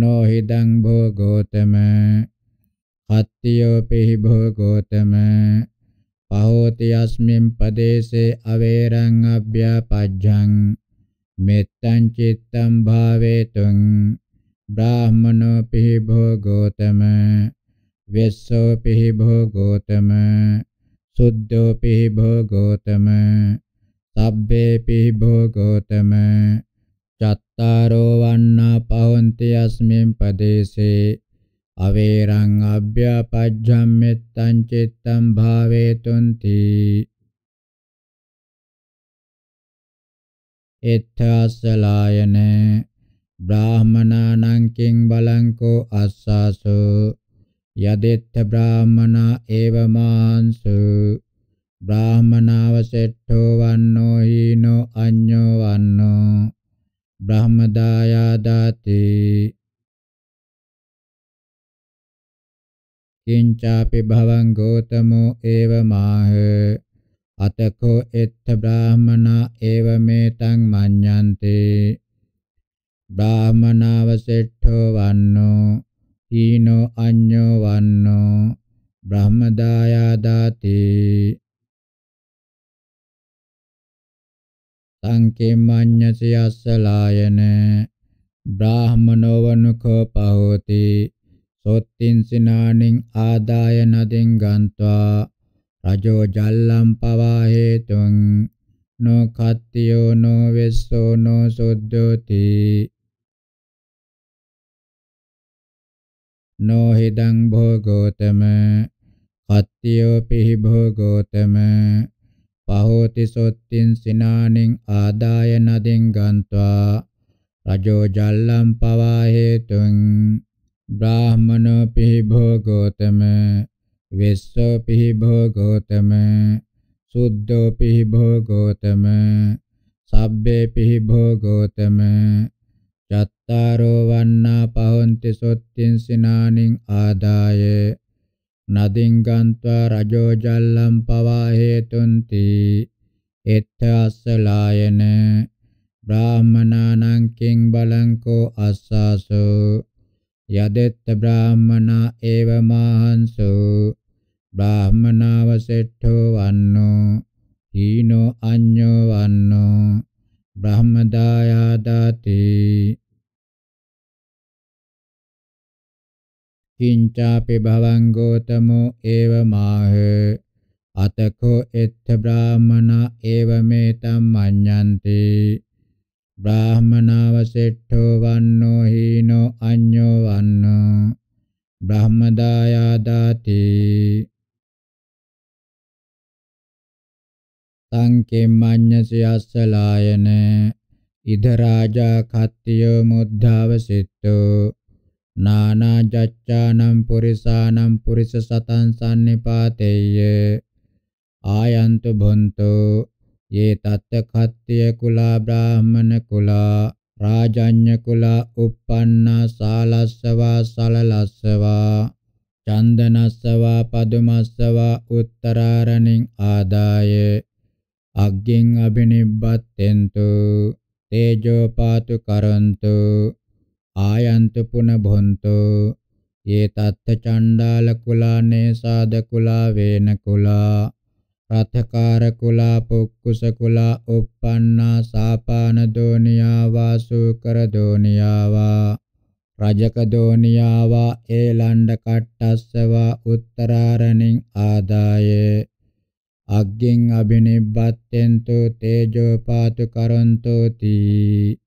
නෝ හිදං භෝගෝතම කත්තියෝ පිහි භෝගෝතම පහෝති යස්මින් පදේසේ අවේරං අභ්‍යාපජ්ජං මෙත්තං චිත්තං භාවේතුං බ්‍රාහමනෝ පිහි භෝගෝතම වෙස්සෝ පිහි භෝගෝතම සුද්ධෝ පිහි භෝගෝතම සබ්බේ පිහි භෝගෝතම චත්තාරෝ වන්නා පහොන්ති යස්මින් පදේසේ අවේරං අභ්‍යාපජ්ජම්මෙත්තං චිත්තං භාවේතුන්ති එත්තස්සලායන බ්‍රාහමනානං කිං බලංකෝ අස්සාසෝ යදෙත්ත බ්‍රාහමනා ඒව මාංසු බ්‍රාහමනාව සෙට්ඨෝ වන්නෝ හීනෝ අඤ්ඤෝ වන්නෝ බ්‍රහ්මදායා දාතේ කිංචාපි භවං ගෝතමෝ ඒව මාහ අතකෝ එත්ත බ්‍රාහමනා ඒව මේතං මඤ්ඤන්තේ බ්‍රාහමනවසෙට්ඨෝ වන්නෝ හීනෝ අඤ්ඤෝ වන්නෝ බ්‍රහ්මදායා දාති සංකේමඤ්ඤසයස්ස ලායන බ්‍රාහමනෝ වනුකෝ පහෝති සොත්තින්සිනානින් ආදාය නදින් ගන්त्वा රජෝ ජල්ලම් පවා හේතුං නෝ කත්තියෝ නෝ වෙස්සෝ නෝ සුද්ධෝති නෝ හිදං භෝගෝතම කත්තියෝ පිහි භෝගෝතම පහෝති සොත්තින් සිනානින් ආදාය නදින් ගන්त्वा රජෝ ජල්ලම් පවා හේතුං බ්‍රාහ්මනෝ පිහි භෝගෝතම වෙස්සෝ පිහි භෝගෝතම සුද්ධෝ පිහි භෝගෝතම සබ්බේ පිහි භෝගෝතම චත්තාරෝ වන්නා පහොන්ති සොත්තින් සිනානින් ආදාය නදින් ගන්त्वा රජෝ ජල්ලම් පවා හේතුන්ති එත්ථ අස්සලායන බ්‍රාහ්මනානං කිං බලංකෝ අස්සාසෝ යදෙත්ත බ්‍රාහ්මනා ඒව මාහන්සෝ බ්‍රාහ්මනාව සෙට්ඨෝ වන්නෝ හීනෝ අඤ්ඤෝ වන්නෝ බ්‍රහ්මදායාදාති කිංචාපි භවං ගෝතමෝ ඒව මාහ අතකෝ එත්ථ බ්‍රාහ්මනා ඒව මේ තම් අඤ්ඤන්ති බ්‍රාහමනාවසෙට්ඨෝ වන්නෝ හීනෝ අඤ්ඤෝ වන්නෝ බ්‍රහ්මදායාදාති සංකේමඤ්ඤසයස්සලායන ඉද රාජා කත්තියෝ මුද්ධාවසිට්ඨෝ නානා ජච්ඡානම් පුරිසානම් පුරිස සතං සම්නිපාතේය ආයන්තු භොන්තෝ ये तत्त खत्य कुला ब्राह्मण कुला රාජඤ්ඤ කුල uppannā sālassavā salalassavā චන්දනස්සවා පදුමස්සවා උත්තරාරණින් ආදාය අග්ගින් අබිනිබ්බත්තෙන්තු තේජෝ පාතු කරන්තු ආයන්තු පුන භොන්තු යේ තත්ත චණ්ඩාල කුලානේ සාද කුලා වේන කුලා රාථකාර කුලා පොක්කුස කුලා uppannā sāpāna dōniyāvā sūkara dōniyāvā රජක දෝනියාවා ඒලණ්ඩ කට්ටස්සවා උත්තරාරණින් ආදායේ අග්ගින් අබිනිබ්බත්තෙන්තු තේජෝ පාතු කරොන්තෝ තී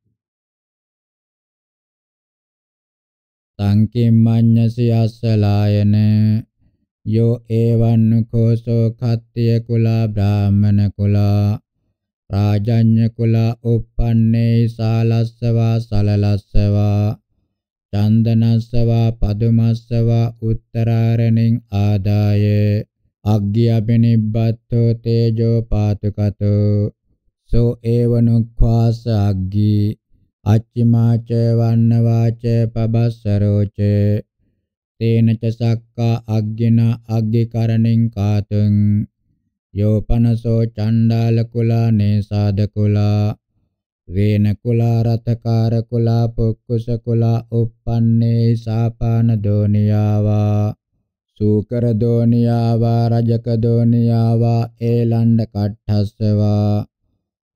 සංකිම්මඤ්ඤසි අස්සලායන යෝ ඒවන්න කෝසෝ කත්තිය කුලා බ්‍රාහමන කුලා රාජඤ්‍ය කුලා uppannei සාලස්සවා සලලස්සවා චන්දනස්සවා පදුමස්සවා උත්තරාරණින් ආදාය අග්ගියපිනිබ්බත්තෝ තේජෝ පාතුකතෝ සෝ ඒවනුක්ඛාස අග්ගී අච්චිමාච වන්නවාච පබස්සරෝච තේන ච සක්කා අග්ගෙන අග්ගිකරණෙන් කාතං යෝපනසෝ චණ්ඩාල කුලා නේසාද කුලා වේන කුලා රතකාර කුලා පොක්කුස කුලා uppannē sāpāna doniyāvā සූකර දෝනියාවා රජක දෝනියාවා ඒලණ්ඩ කට්ඨස්සවා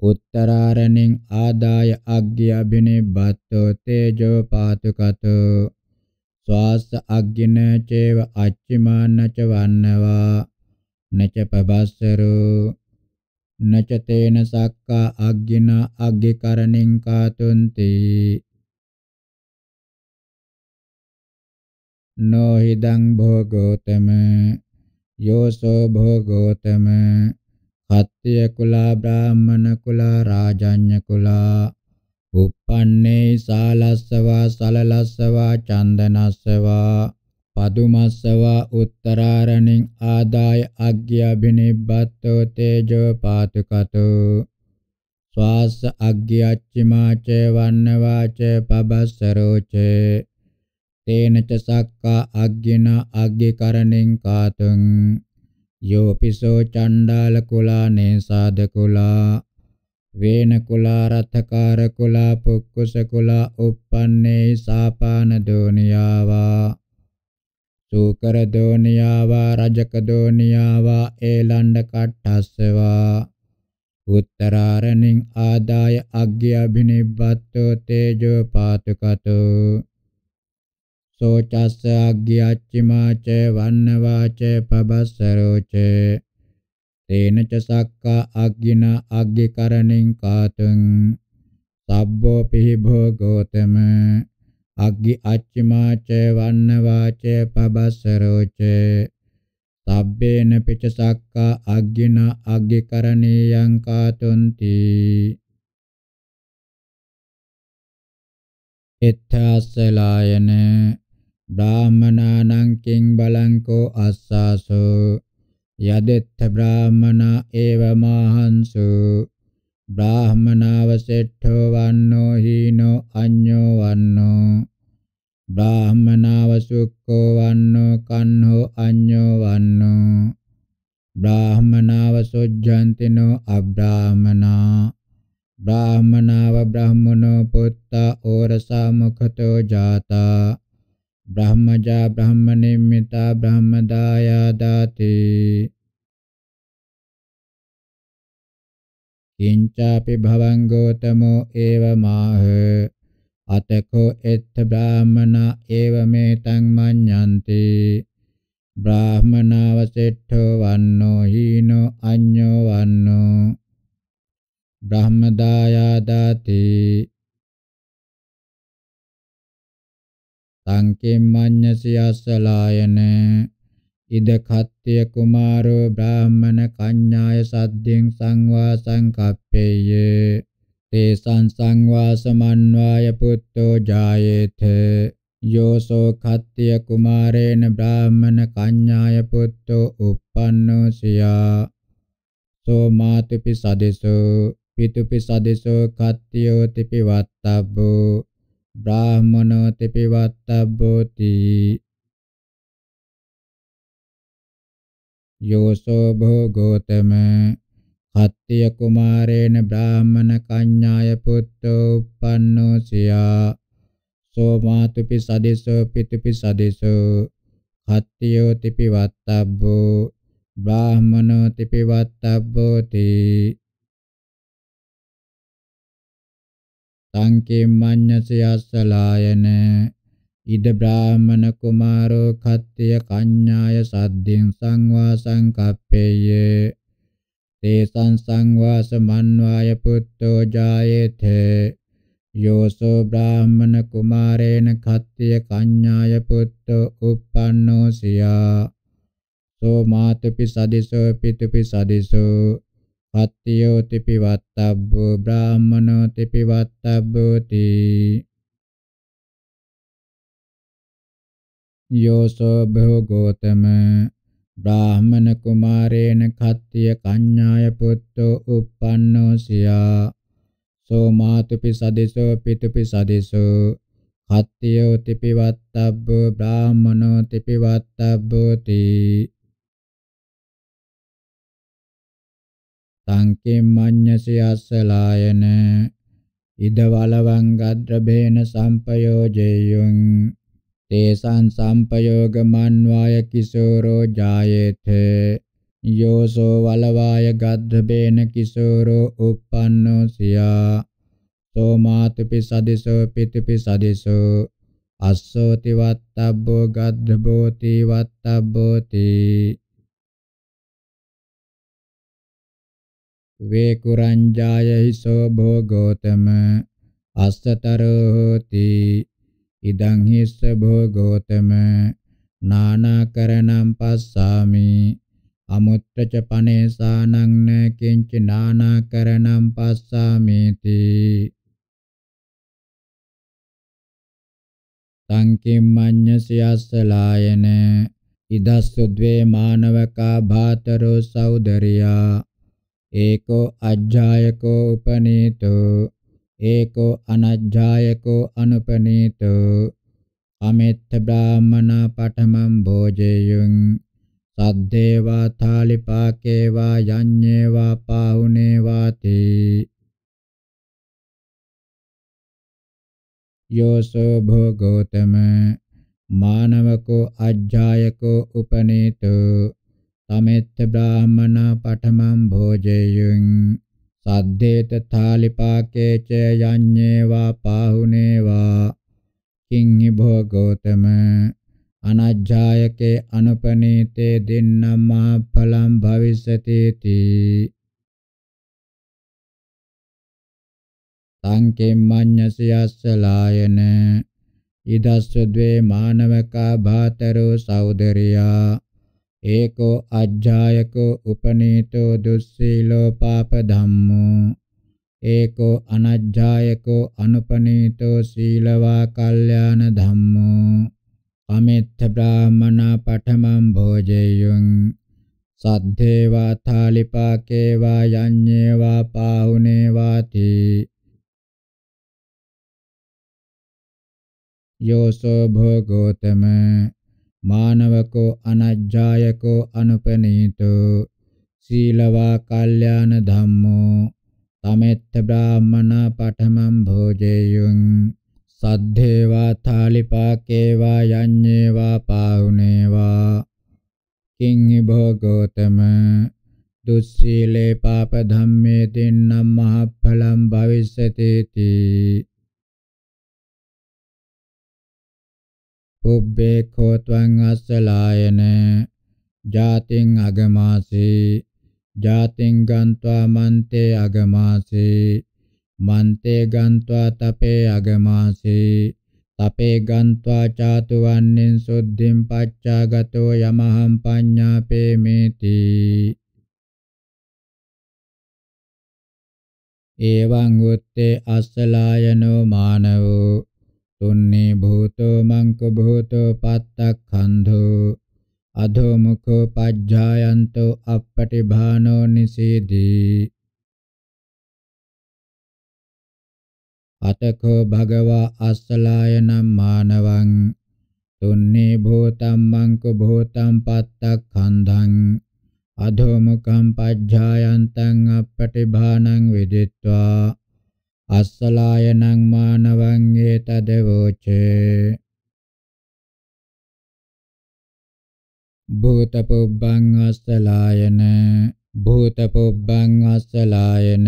උත්තරාරණින් ආදාය අග්ගිය අබිනේ බත්තෝ තේජෝ පාතුකතෝ ස්වාස අග්ගින චේව අච්චිමානච වන්නවා නච පබස්සරෝ නච තේන සක්කා අග්ගින අග්ගිකරණින් කාතුන්ති නොහිදං භෝගෝතම යෝසෝ භෝගෝතම හත්ත්‍ය කුලා බ්‍රාහ්මණ කුලා රාජඤ්‍ය කුලා uppannei sālassava salalassava chandanassava padumassava uttararanin ādāya agya abhinibbatto tejo pātukato ස්වාස අග්ගියච්චිමාච වන්නවාච පබස්සරෝච තේනච සක්කා අග්ගින අග්ගිකරණින් කාතුං යෝපිසෝ චණ්ඩාල කුලානේ සාද කුලා වේන කුලා රත්ථකාර කුලා පුක්කුස කුලා uppannei sāpāna doniyāvā සූකර දෝනියාවා රජක දෝනියාවා ඒලණ්ඩ කට්ටස්සවා උත්තරාරණින් ආදාය අග්ගය අබිනිබ්බත්තෝ තේජෝ පාතුකතෝ සෝචස්ස අග්ගියච්චිමාච වන්නවාච පබස්සරෝචේ තේන ච සක්කා අග්ගින අග්ගිකරණං කාතං සබ්බෝ පිහි භෝගෝතම අග්ගි අච්චමාච වන්න වාච පබස්සරෝච සබ්බේන පිච සක්කා අග්ගින අග්ගිකරණේයං කාතුන්ති එත්තසලායන බ්‍රාහමනානං කිං බලංකෝ අස්සාසෝ යදෙත්ථ බ්‍රාහමනා ඒව මාහංසු බ්‍රාහමනාව සෙට්ඨෝ වන්නෝ හීනෝ අඤ්ඤෝ වන්නෝ බ්‍රාහමනාව සුක්ඛෝ වන්නෝ කන්‍හෝ අඤ්ඤෝ වන්නෝ බ්‍රාහමනාව සොජ්ජන්තිනෝ අබ්‍රාහමනා බ්‍රාහමනාව බ්‍රහ්මනෝ පුත්තා ඕරසා මුඛතෝ ජාතා බ්‍රහ්මජා බ්‍රහ්මනෙම්මිතා බ්‍රහ්මදායා දාති කිංචාපි භවං ගෝතමෝ ඒව මාහ අතකෝ එත් බ්‍රාහමනා ඒව මේ තං මඤ්ඤන්ති බ්‍රාහමනාව සෙට්ඨෝ වන්නෝ හීනෝ අඤ්ඤෝ වන්නෝ බ්‍රහ්මදායා දාති තං කිම්මඤ්ඤසි අස්සලායන ඉද කත්ත්‍ය කුමාරෝ බ්‍රාහ්මණ කඤ්ඤාය සද්දෙන් සංවාසං කප්පේය තේසං සංවාසමන්වාය පුත්තෝ ජායේත යෝසෝ කත්ත්‍ය කුමාරේන බ්‍රාහ්මණ කඤ්ඤාය පුත්තෝ uppannෝ සියා සෝ මාතුපි සදෙසෝ පිතුපි සදෙසෝ කත්ත්‍යෝ තිපි වත්තබ්බෝ බ්‍රාහමනෝ තෙපිවත්තබ්බෝති යෝසෝ භෝගෝතම කත්තිය කුමාරේන බ්‍රාහමන කඤ්ඤාය පුත්තෝ uppannෝ සියා සෝ මාතුපි සදේශෝ පිතුපි සදේශෝ කත්තියෝ තෙපිවත්තබ්බෝ බ්‍රාහමනෝ තෙපිවත්තබ්බෝති සංකේමඤ්ඤසය අස්සලායන ඉද බ්‍රාහමන කුමාරෝ කත්ත්‍ය කඤ්ඤාය සද්දෙන් සංවා සංකප්පේය තේසං සංවාස මන්වාය පුත්තෝ ජායේත යෝසෝ බ්‍රාහමන කුමාරේන කත්ත්‍ය කඤ්ඤාය පුත්තෝ uppannō සියා සෝ මාතුපි සදිසෝ පිතුපි සදිසෝ පත්තියෝති පිවත්තබ්බෝ බ්‍රාහමනෝති පිවත්තබ්බෝති යෝසෝ භෝගෝතම බ්‍රාහමන කුමාරේන කත්තිය කඤ්ඤාය පුත්තෝ uppannෝ සියා සෝ මාතුපි සදිසෝ පිතුපි සදිසෝ කත්තියෝති පිවත්තබ්බෝ බ්‍රාහමනෝති පිවත්තබ්බෝති සංකේමඤ්ඤසයස්ස ලායන ඉදවලවං ගද්රබේන සම්පයෝජේයං තේසං සම්පයෝගමන්වාය කිසෝරෝ ජායේත යෝසෝ වලවාය ගද්දබේන කිසෝරෝ uppannෝ සියා සෝමාතුපි සදිසෝ පිතුපි සදිසෝ අස්සෝති වත්තබ්බෝ ගද්දබෝති වත්තබ්බෝති වේකුරංජාය හිසෝ භෝගෝතම අස්සතරෝ හෝති ඉදං හිස්ස භෝගෝතම නානාකරණම් පස්සාමි අමුත්‍රච පනේසානං න කිංච නානාකරණම් පස්සාමේති සංකිම්මඤ්ඤසියස්සලායන ඉදස්සු ද්වේ මානවකා භාතරෝ සෞදරියා ඒකෝ අජ්ජායකෝ උපනීතෝ ඒකෝ අනජ්ජායකෝ අනුපනීතෝ අමෙත්ත බ්‍රාහ්මනා පඨමං භෝජේයං සද්දේවා තාලිපාකේවා යඤ්ඤේවා පාහුනේවාති යෝසෝ භෝගෝතම මානවකෝ අජ්ජායකෝ උපනීතෝ සමෙත්ත බ්‍රාහමනා පඨමං භෝජේයං සද්දේත ථාලිපාකේච යඤ්ඤේවා පාහුනේවා කිංහි භෝගෝතම අනජ්ජායකේ අනුපනීතේ දින්නම් මහඵලම් භවිස්සති සංකේමඤ්ඤසයස්ස ලායන ඉදස්ස ද්වේ මානවකා භාතරෝ සෞදරියා ඒකෝ අජ්ජායකෝ උපනීතෝ දුස්සීලෝ පාප ධම්මෝ ඒකෝ අනජ්ජායකෝ අනුපනීතෝ සීලවා කල්යාණ ධම්මෝ අමෙත්ත බ්‍රාහමනා පඨමං භෝජේයං සද්දේවා තාලිපාකේවා යඤ්ඤේවා පාහුනේවාති යෝසෝ භෝගෝතම මානවකෝ අනජ්ජායකෝ අනුපනීතෝ සීලවා කල්යාණ ධම්මෝ තමෙත්ත බ්‍රාහ්මනා පඨමං භෝජේයං සද්දේවා තාලිපාකේවා යඤ්ඤේවා පාහුනේවා කිං භෝගෝතම දුස්සීලේ පාප ධම්මේ තින්නම් මහඵලම් භවිස්සතේති පුබ්බේඛෝ ත්වං අස්සලායන ජාතින් අගමාසී ජාතින් ගන්්වා මන්තේ අගමාසී මන්තේ ගන්්වා තපේ අගමාසී තපේ ගන්්වා චාතු වන්නෙන් සුද්ධින් පච්චාගතෝ යමහං පඤ්ඤාපේ මේති එවං උත්තේ අස්සලායනෝ මානවෝ තුන්නේ භූතෝ මංක භූතෝ පත්තක්ඛන්ධෝ අධෝ මුඛෝ පජ්ජායන්තෝ අපපටිභානෝ නිසීදී අතකෝ භගවා අස්සලායනම් මානවං තුන්නේ භූතම් මංක භූතම් පත්තක්ඛන්ධං අධෝ මුඛං පජ්ජායන්තං අපපටිභානං විදිත්වා අස්සලායනං මානවං ඒතදවෝච භූතපොබ්බං අස්සලායන භූතපොබ්බං අස්සලායන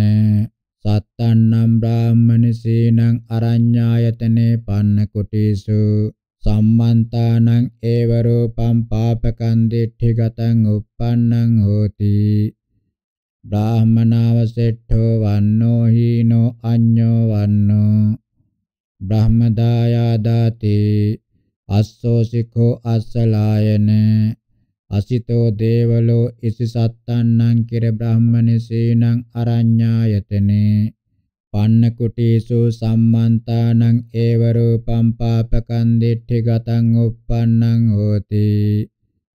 සත්තන්නම් බ්‍රාහ්මනි සීනං අරඤ්ඤායතනේ පන්න කුටිසු සම්මන්තානං ඒව රූපං පාපකං දිට්ඨිගතං uppannං හෝති බ්‍රාහමනාව සෙට්ඨෝ වන්නෝ හීනෝ අඤ්ඤෝ වන්නෝ බ්‍රහ්මදායා දාති අස්සෝ සිඛෝ අස්සලායන අසිතෝ දේවලෝ ඉසි සත්තන්නං කිර බ්‍රාහමනසීනං අරඤ්ඤායතනේ පන්න කුටීසු සම්මන්තානං ඒව රූපම් පාපකන් දිට්ඨි ගතං uppannං හෝති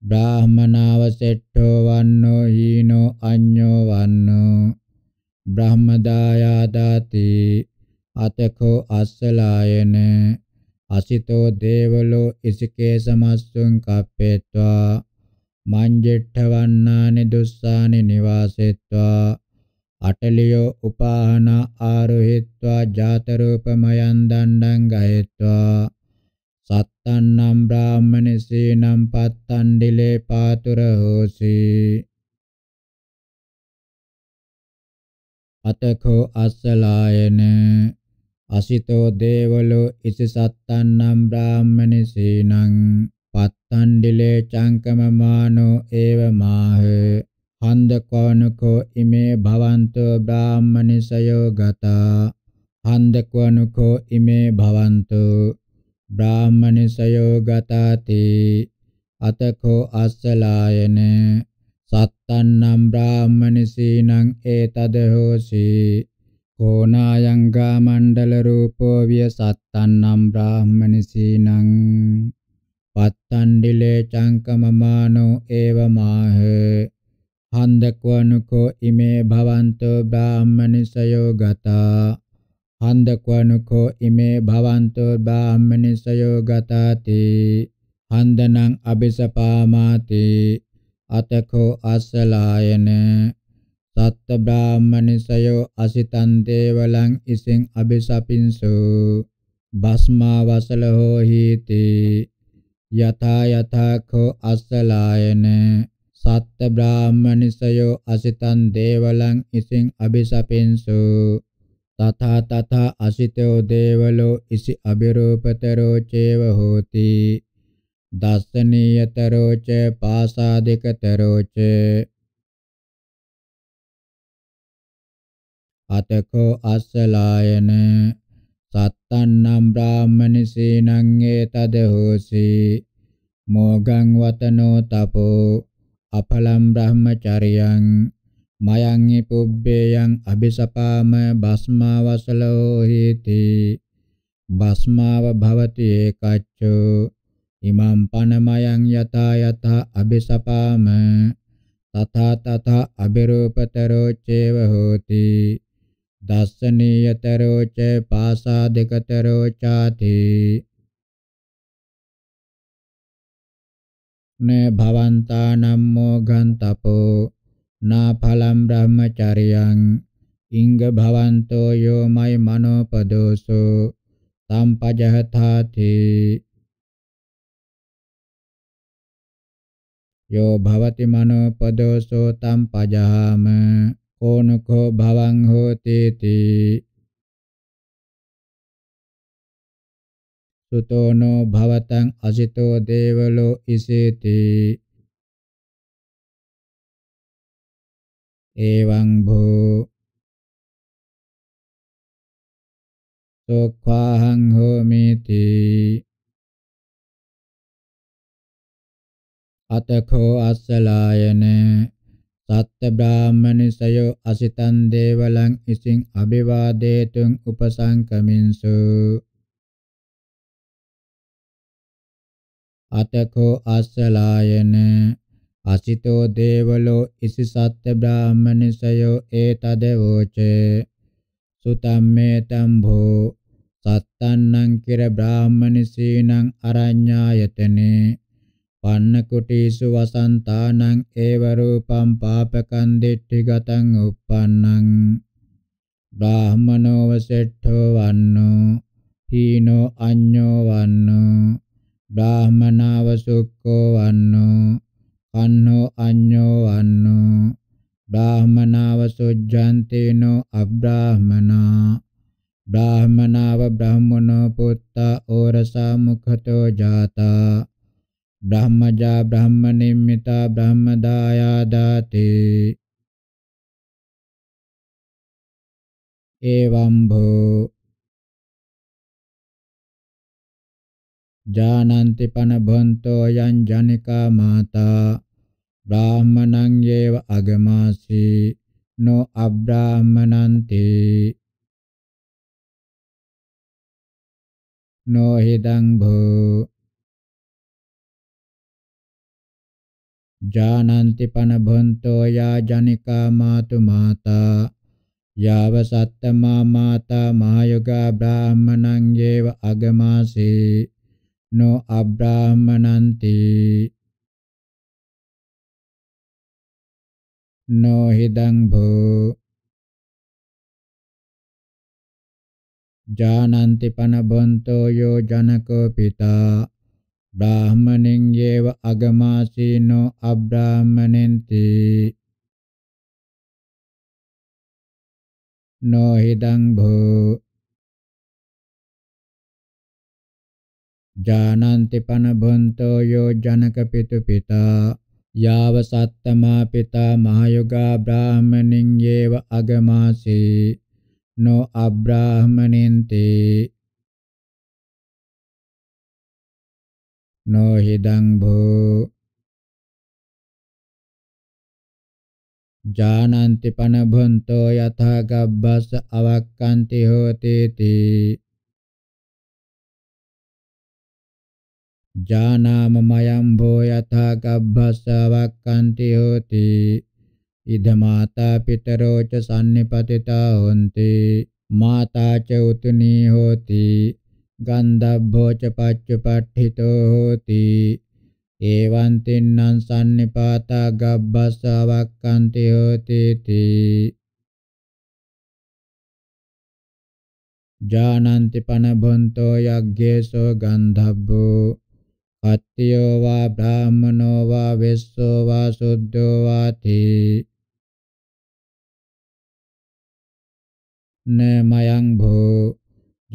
බ්‍රාහමනාව සෙට්ඨෝ වන්නෝ හීනෝ අඤ්ඤෝ වන්නෝ බ්‍රහ්මදායාදාති අතකෝ අස්සලායන අසිතෝ දේවලෝ ඉසිකේ සමස්සුං කප්පේत्वा මංජෙට්ඨවන්නානි දුස්සානි නිවාසෙත්වා අටලියෝ උපාහන ආරෝහිත්වා ජාතරූපමයන් දණ්ඩං ගහෙත්වා තන්නම් බ්‍රාහ්මනසේ නම් පත්තන් දිලේ පාතුර හෝසි අතකෝ අස්සලායන අසිතෝ දේවලෝ ඉසි සත්තන්නම් බ්‍රාහ්මනසේ නම් පත්තන් දිලේ චංකමමානෝ ඒව මාහ හන්දකෝනකෝ ඉමේ භවන්තෝ බ්‍රාහ්මනසයෝ ගතා හන්දකෝනකෝ ඉමේ භවන්තෝ බ්‍රාහමනිසයෝ ගතාති අතකෝ අස්සලායන සත්තන්නම් බ්‍රාහමනිසීනං ඒතද හෝසි කෝනායංගා මණ්ඩල රූපෝ විය සත්තන්නම් බ්‍රාහමනිසීනං පත්තණ්ඩිලේ චංකමමානෝ ඒවමාහ හන්දක්වනුකෝ ඉමේ භවන්තෝ බ්‍රාහමනිසයෝ ගතා හන්දක්වනුකෝ ඉමේ භවන්තෝ බ්‍රාහ්මනිසයෝ ගතාති හන්දනං අபிසපාමාති අතකෝ අස්සලායන සත්ත බ්‍රාහ්මනිසයෝ අසිතං දේවලං ඉසින් අபிසපින්සෝ බස්මා වසල හෝහිති යථා යථාකෝ අස්සලායන සත්ත බ්‍රාහ්මනිසයෝ අසිතං දේවලං ඉසින් අபிසපින්සෝ තථා තථා අසිතෝ දේවලෝ ඉසි අබිරූපතරෝ චේව හෝති දස්සනීයතරෝ ච පාසාදිකතරෝ ච අතකෝ අස්සලායන සත්තන්නම් බ්‍රාහ්මනිසීනං ඒතද හෝසි මෝගං වතනෝ තපෝ අපලම් බ්‍රහ්මචරියං මයං හි පුබ්බේයං අபிසපාම බස්මාවසලෝ හේති බස්මාව භවති ඒකච්චෝ ඉමං පනමයන් යතා යතා අபிසපාම තථා තථා අබිරූපතරෝ චේව හෝති දස්සනීයතරෝ ච පාසාදිකතරෝ ചാති නේ භවන්තා නම්මෝ ගන්තපෝ නාඵලම් බ්‍රහ්මචරියං ඉංග භවන්තෝ යෝ මයි මනෝපදෝසෝ සම්පජහතාති යෝ භවති මනෝපදෝසෝ සම්පජහාම කෝනකෝ භවං හෝති තී සුතෝනෝ භවතං අසිතෝ දේවලෝ ඉසේති එවං භෝ සෝක්ඛාහං හෝමේති අතඛෝ අස්සලායන සත්ත බ්‍රාහ්මනිසයෝ අසිතං දේවලං ඉසින් අභිවාදේතුං උපසංකමින්සු අතඛෝ අස්සලායන අසිතෝ දේවලෝ ඉසි සත්‍ය බ්‍රාහ්මනිසයෝ ඒතදවෝචේ සුතම්මේ තම්භෝ සත්තන්නං කිර බ්‍රාහ්මනිසීනං අරඤ්ඤායතනේ පන්න කුටිසු වසන්තානං ඒව රූපං පාපකං දිට්ඨිගතං uppannං බ්‍රාහ්මනෝව සෙට්ඨෝ වන්නෝ හීනෝ අඤ්ඤෝ වන්නෝ බ්‍රාහ්මනාව සුක්ඛෝ වන්නෝ අන්නෝ අඤ්ඤෝ අන්නෝ බ්‍රාහමනාව සොජ්ජන්තේනෝ අබ්‍රාහමනා බ්‍රාහමනාව බ්‍රාහමනෝ පුත්තා ඕරසා මුඛතෝ ජාතා බ්‍රහ්මජා බ්‍රහ්ම නිම්මිතා බ්‍රහ්මදායා දාතේ එවම් භෝ ජානන්ති පන භන්තෝ යං ජනිකා මාතා බ්‍රාහමණං යේව අගමාසී නො අබ්‍රාහමණන්ති නො හිදං භෝ ජානන්ති පනබොන්තෝ යා ජනිකා මාතු මාතා යාව සත්තමා මාතා මහයෝගා බ්‍රාහමණං යේව අගමාසී නො අබ්‍රාහමණන්ති no hidang bhu jananti panabonto yo janako pita brahmanin yeva agamasi no abrahmanenti no hidang bhu jananti panabonto yo janaka pitu pita යාව සත්තමා පිතා මහයෝගා බ්‍රාහමණින් යේව අගමාසේ නො අබ්‍රාහමණෙන්තේ නො හිදං භෝ ජානන්ති පනබන්තෝ යථා ගබ්බස් අවක්칸ති හෝතේති ජානාමමයම් භෝ යථා ගබ්බස්සවක්칸ති හෝති ඉද මාතා පිතරෝ ච සම්නිපතිතා හොಂತಿ මාතා ච උතුනී හෝති ගන්ධබ්බෝ ච පච්චපට්ඨිතෝ හෝති එවං තින්නම් සම්නිපාතා ගබ්බස්සවක්칸ති හෝති තී ජානන්ති පනබොන්තෝ යග්ගේසෝ ගන්ධබ්බෝ අත්තියෝ වා බ්‍රාහමනෝ වා වෙස්සෝ වා සුද්ධෝ වාති නමයං භෝ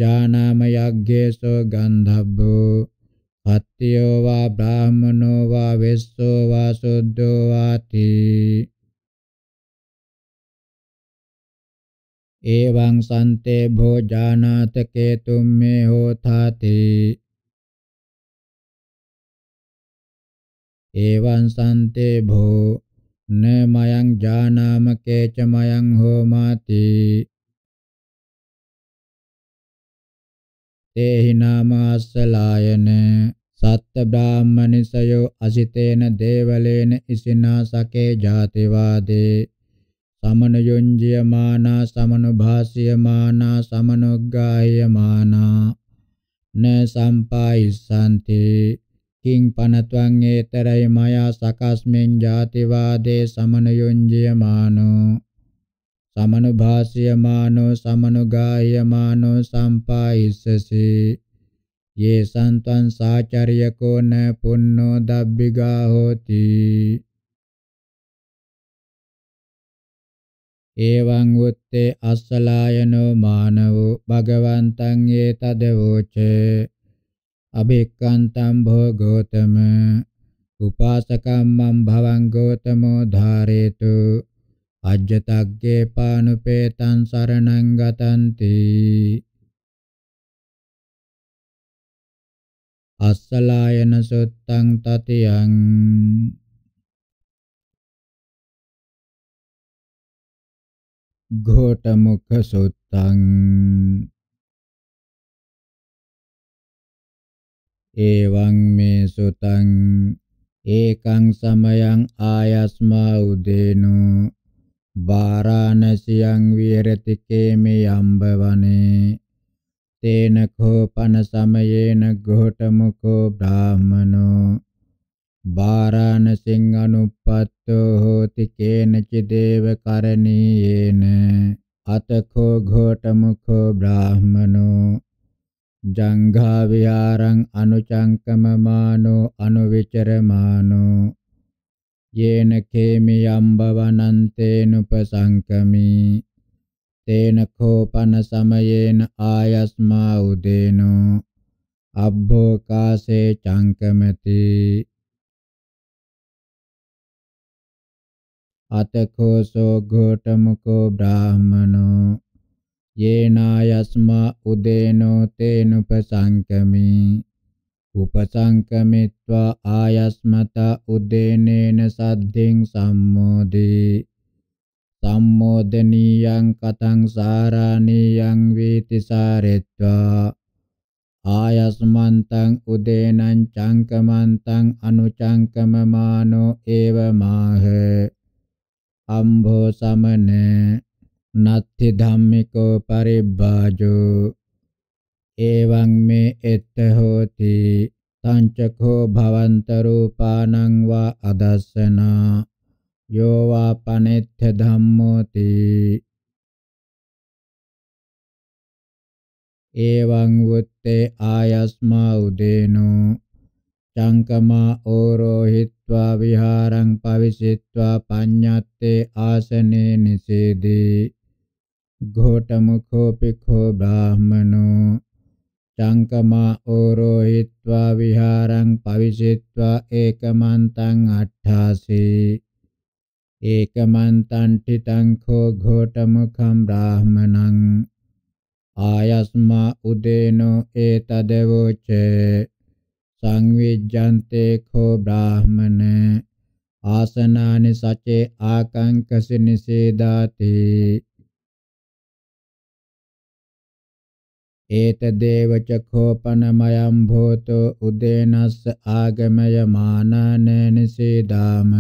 ජානාම යග්ගේසෝ ගන්ධබ්බෝ අත්තියෝ වා බ්‍රාහමනෝ වා වෙස්සෝ වා සුද්ධෝ වාති එවං සන්තේ භෝ ජානාත කේතුම් මේ හෝතාතේ එවං සම්තේ භෝ නමයං ජානාම කේච මයං හෝමාති තේහි නාමස්සලායන සත්ත බ්‍රාහ්මනිසයෝ අසිතේන දේවලේන ඉසිනා සකේ ජාතිවාදේ සමනයොංජිය මානා සමනුභාසිය මානා සමනුග්ගාය මානා න සම්පායිසන්තේ King panatwang eterai maya sakasmin jativade samanuyunjiyamano samanubhasiyamano samanugahiyamano sampahissasi ye santvan sacaryako na punno dabbhiga hoti evaṁ utte assalayano mānavo bhagavantaṁ etadavoce අබෙක්කන්තම් භෝ Gotama උපාසකම්මං භවං ගෝතමෝ ධාරේතු අජ්ජතග්ගේ පානුපේතං සරණං ගතන්ති අස්සලායන සුත්තං තතියං ඝෝටමුඛ සුත්තං එවං මේ සුතං ඒකං සමයං ආයස්මා උදේනෝ වාරාණසියං විහෙරති කේමේ අම්බවනේ තේන කෝපන සමයේන ගෝඨමුකෝ බ්‍රාහමනෝ වාරාණසින් අනුපත්තෝ හෝති කේනචි දේව කරණීයේන අතකෝ ගෝඨමුකෝ බ්‍රාහමනෝ ජංඝා විහාරං අනුචංකමමානෝ අනුවිචරමානෝ යේන කේමි යම්බවනන්තේන උපසංකමි තේන කෝපන සමයේන ආයස්මා උදේනෝ අබ්බෝකාසේ චංකමති අතකෝසෝ ඝෝටමකෝ බ්‍රාහමනෝ යේනායස්මා උදේනෝ තේනුපසංකමි උපසංකමිත්වා ආයස්මත උදේනේන සද්ධින් සම්මෝදේ සම්මෝදනීයං කතං සාරාණීයං වේති සාරෙත්වා ආයස්මන්තං උදේනං චංකමන්තං අනුචංකමමානෝ ඒවමාහ අම්භෝ සමනේ නත්ති ධම්මිකෝ පරිබ්බාජෝ එවං මේ එත්ත හෝති තංචකෝ භවන්ත රූපානං වා අදස්සනා යෝ වා පනෙත්ත ධම්මෝති එවං උත්තේ ආයස්මා උදේනෝ චංකමා ඕරෝහිත්වා විහාරං පවිසිත්වා පඤ්ඤත්තේ ආසනේ නිසේදී घोटमुखोऽपि खो ब्राह्मणो टङ्कमा ओरोहित्वा विहारं पविचित्वा एकमन्तम् अट्ठासि एकमन्तण्ठितङ्खो घोटमुखं ब्राह्मणम् आयस्मा उदेनो एतदेवोच संविज्यन्ते खो ब्राह्मण आसनानि सचे आकङ्कसि निषेदाति ඒතදේව චක්ඛෝපනමයං භූතෝ උදේනස්ස ආගමය මානන නිසීදාම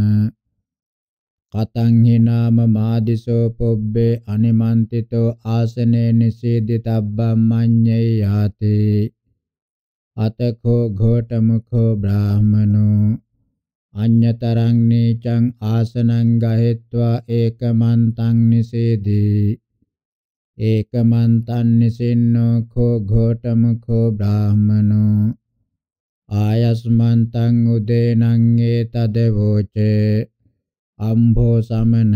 කතං හිනාම මාදිසෝ පොබ්බේ අනිමන්තිතෝ ආසනේ නිසීදිතබ්බම් මඤ්ඤේ යාති අතකෝ ඝෝටමුඛෝ බ්‍රාහමනෝ අඤ්‍යතරං නීචං ආසනං ගහෙත්වා ඒකමන්තං නිසීදී ඒකමන්තන්නිසින්නෝ කෝ ඝෝටමකෝ බ්‍රාහමනෝ ආයස්මන්තං උදේනං ඒතදවෝචේ අම්භෝ සමන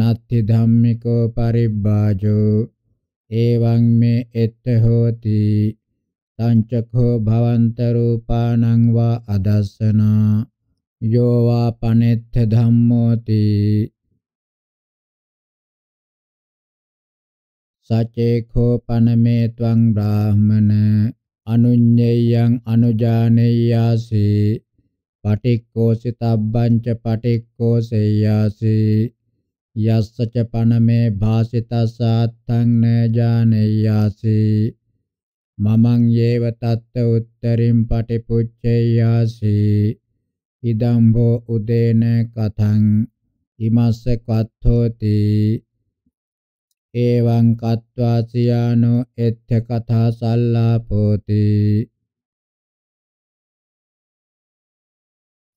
නත්ති ධම්මිකෝ පරිබ්බාජෝ එවං මේ එත්ත හෝති තංචකෝ භවන්ත රූපානං වා අදස්සනා යෝ වා පනෙත්ත ධම්මෝති Sacekho paname tvang brahmana anunyeyang anujaneyasi patikko sitabban ca patikko seyasi yassa ca paname bhasita sattang na janeyasi mamang yeva tatta uttarim patipucceyasi idambo udena kathang imassa kathoti එවං කତ୍වා සියානෝ එත්ථ කථා සල්ලාපෝති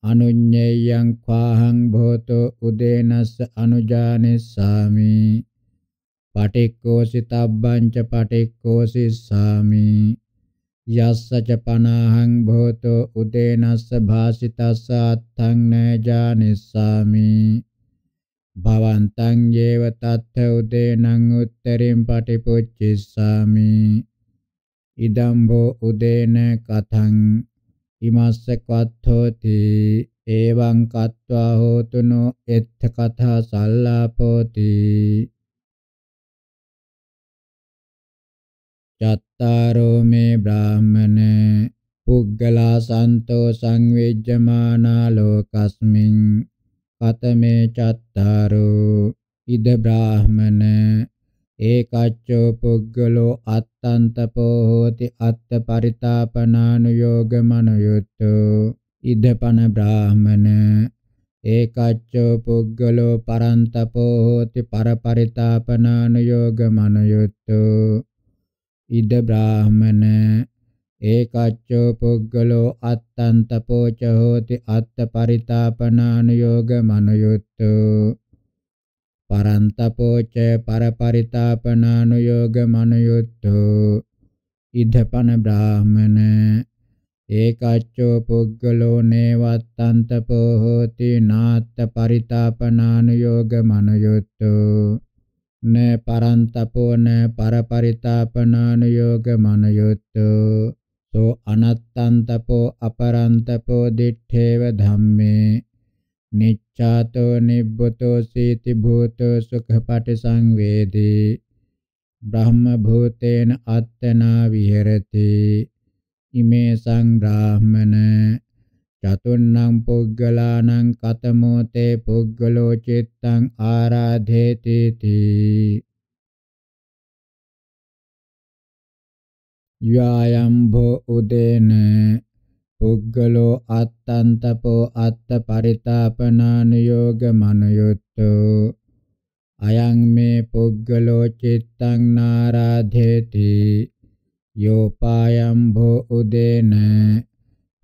අනුඤ්ඤයං ඛාහං භෝතෝ උදේනස්ස අනුජානෙස්සාමි පටික්කෝසිතබ්බං ච පටික්කෝසිස්සාමි යස්ස ච පනාහං භෝතෝ උදේනස්ස භාසිතස්ස අත්තං නජානෙස්සාමි භවන්තං යේව තත්ථ උදේනං උත්තරින් පටිපුච්චිස්සාමි ඉදම්බෝ උදේන කතං ඉමස්ස කත්ථෝති එවං කତ୍වා හෝතුනෝ එත්ථ කථා සල්ලාපෝති චත්තාරෝ මේ බ්‍රාහමන පුග්ගලා සන්තෝ සංවේජ්ජමානා ලෝකස්මින් කතමේ චත්තාරෝ ඉද බ්‍රාහමන ඒකච්චෝ පුග්ගලෝ අත්තන්තපෝ හෝති අත්ත පරිතාපනානුയോഗ මනුයුත්තෝ ඉදපන බ්‍රාහමන ඒකච්චෝ පුග්ගලෝ පරන්තපෝ හෝති පරපරිතාපනානුയോഗ මනුයුත්තෝ ඉද බ්‍රාහමන ඒකච්චෝ පුද්ගලෝ අත්තන්තපෝච හෝති අත්තපරිතාපනානුയോഗ මනුයුත්තු පරන්තපෝච පරපරිතාපනානුയോഗ මනුයුත්තු ඉද්ධපන බ්‍රාහමන ඒකච්චෝ පුද්ගලෝ නේවත්තන්තපෝ හෝති නාත්තපරිතාපනානුയോഗ මනුයුත්තු න පරන්තපෝ න පරපරිතාපනානුയോഗ මනුයුත්තු සෝ අනත්තන්තපෝ අපරන්තපෝ දිඨේව ධම්මේ නිච්ඡාතෝ නිබ්බතෝ සීති භූතෝ සුඛපටි සංවේදී බ්‍රහ්ම භූතේන අත්තනා විහෙරති ඉමේ සංග්‍රාහමන චතුන්නං පුග්ගලානං කතමෝ තේ පුග්ගලෝ චිත්තං ආරාධේති තී යයම්භෝ උදේන පුද්ගලෝ අත්තන්තපෝ අත්ත පරිතාපනානුയോഗ මනයුත්තෝ අයං මේ පුද්ගලෝ චිත්තං නාරාධේති යෝපායම්භෝ උදේන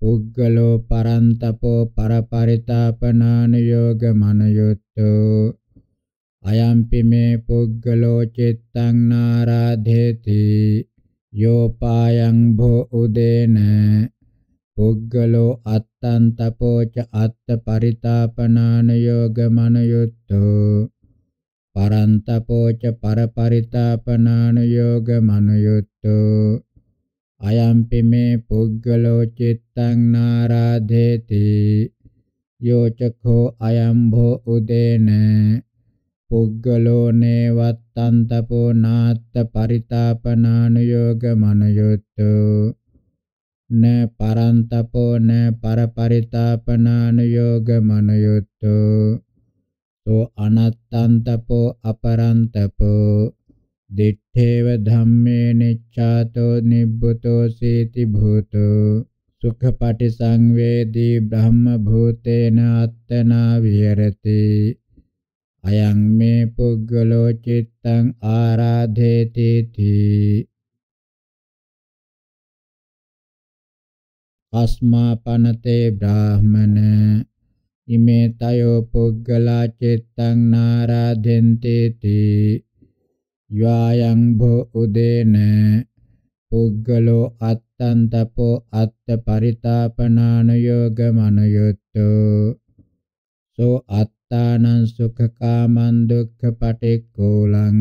පුද්ගලෝ පරන්තපෝ පරපරිතාපනානුയോഗ මනයුත්තෝ අයම්පි මේ පුද්ගලෝ චිත්තං නාරාධේති යෝපායං භෝ උදේන පුග්ගලෝ අත්තං තපෝච අත්ත පරිතාපනාන යෝග මනයුත්තෝ පරන්තපෝච පරපරිතාපනාන යෝග මනයුත්තෝ අයම්පි මේ පුග්ගලෝ චිත්තං නාරාධේති යෝචකෝ අයම්භෝ උදේන පුග්ගලෝ නේවත්තන්තපෝ නාත්ත පරිතාපනානුയോഗ මනයුත්තෝ න පරන්තපෝ න පරපරිතාපනානුയോഗ මනයුත්තෝ තෝ අනත්තන්තපෝ අපරන්තපෝ දිත්තේව ධම්මේ නිච්ඡාතෝ නිබ්බුතෝ සීති භූතෝ සුඛපටි සංවේදී බ්‍රහ්ම භූතේන අත්තනා විහෙරති අයං මේ පුද්ගලෝ චිත්තං ආරාධේති තී අස්මාපනතේ බ්‍රාහමන ඉමේ තයෝ පුද්ගලා චිත්තං නාරාධෙන්ති තී යායන් භෝ උදේන පුද්ගලෝ අත්තන්තපෝ අත්ත පරිතාපනානුയോഗ මනයොත්තෝ සෝ අත් attānaṃ sukhakāmaṃ dukkhapaṭikkhūlaṃ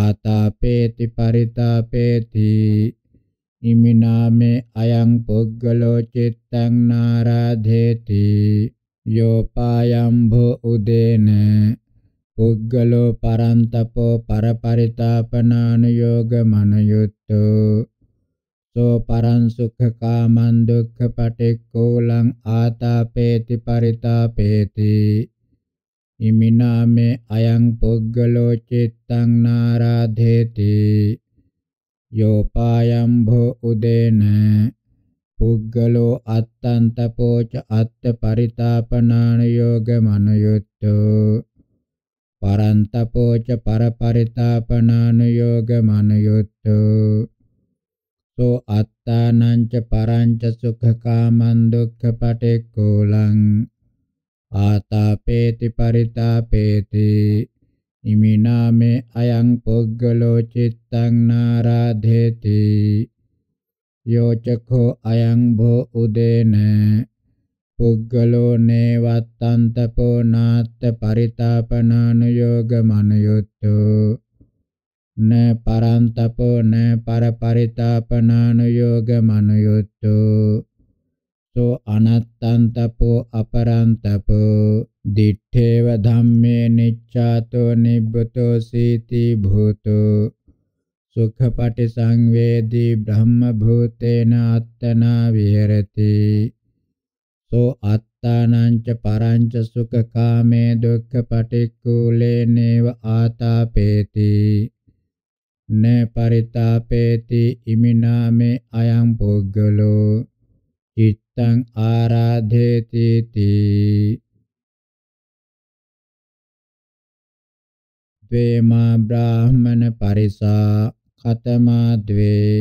ආතාපේති පරිතාපේති ඉමිනාමේ අයං පුද්ගලෝ චිත්තං නාරාධේති යෝපායම්භෝ උදේන පුද්ගලෝ පරන්තපෝ පරපරිතාපනානුയോഗ මනයුත්තෝ සෝ පරං සුඛකාමං දුක්ඛපටික්ඛූලං ආතාපේති පරිතාපේති ඉමිනාමෙ අයං පුග්ගලෝ චිත්තං නාරාධේති යෝපායම්භෝ උදේන පුග්ගලෝ අත්තන්තපෝච අත්ත පරිතාපනාන යෝග මනයුත්තෝ පරන්තපෝච පරපරිතාපනාන යෝග මනයුත්තෝ සෝ අත්තානංච පරංච සුඛකාමං දුක්ඛ පටික්කුලං ආතාපේති පරිතාපේති ඉමිනාමේ අයං පුග්ගලෝ චිත්තං නාරාධේති යෝචකෝ අයං භෝ උදේන පුග්ගලෝ නේවත්තන්තපෝ නාත්ත පරිතාපනානුയോഗ මනයොත්තෝ න පරන්තපෝ න පරපරිතාපනානුയോഗ මනයොත්තෝ සෝ අනත්තන්තපෝ අපරන්තපෝ දිත්තේව ධම්මේ නිච්ඡාතෝ නිබ්බතෝ සීති භූතෝ සුඛපටි සංවේදී බ්‍රහ්ම භූතේන අත්තනා විහෙරති සෝ අත්තානං ච පරං ච සුඛකාමේ දුක්ඛපටික්කුලේ නේව ආතාපේති න පරිතාපේති ඉමිනාමේ අයං පුග්ගලෝ චිත්තං ආරාධේති තී ද්වේමා බ්‍රාහමන පරිසා ඛතමා ද්වේ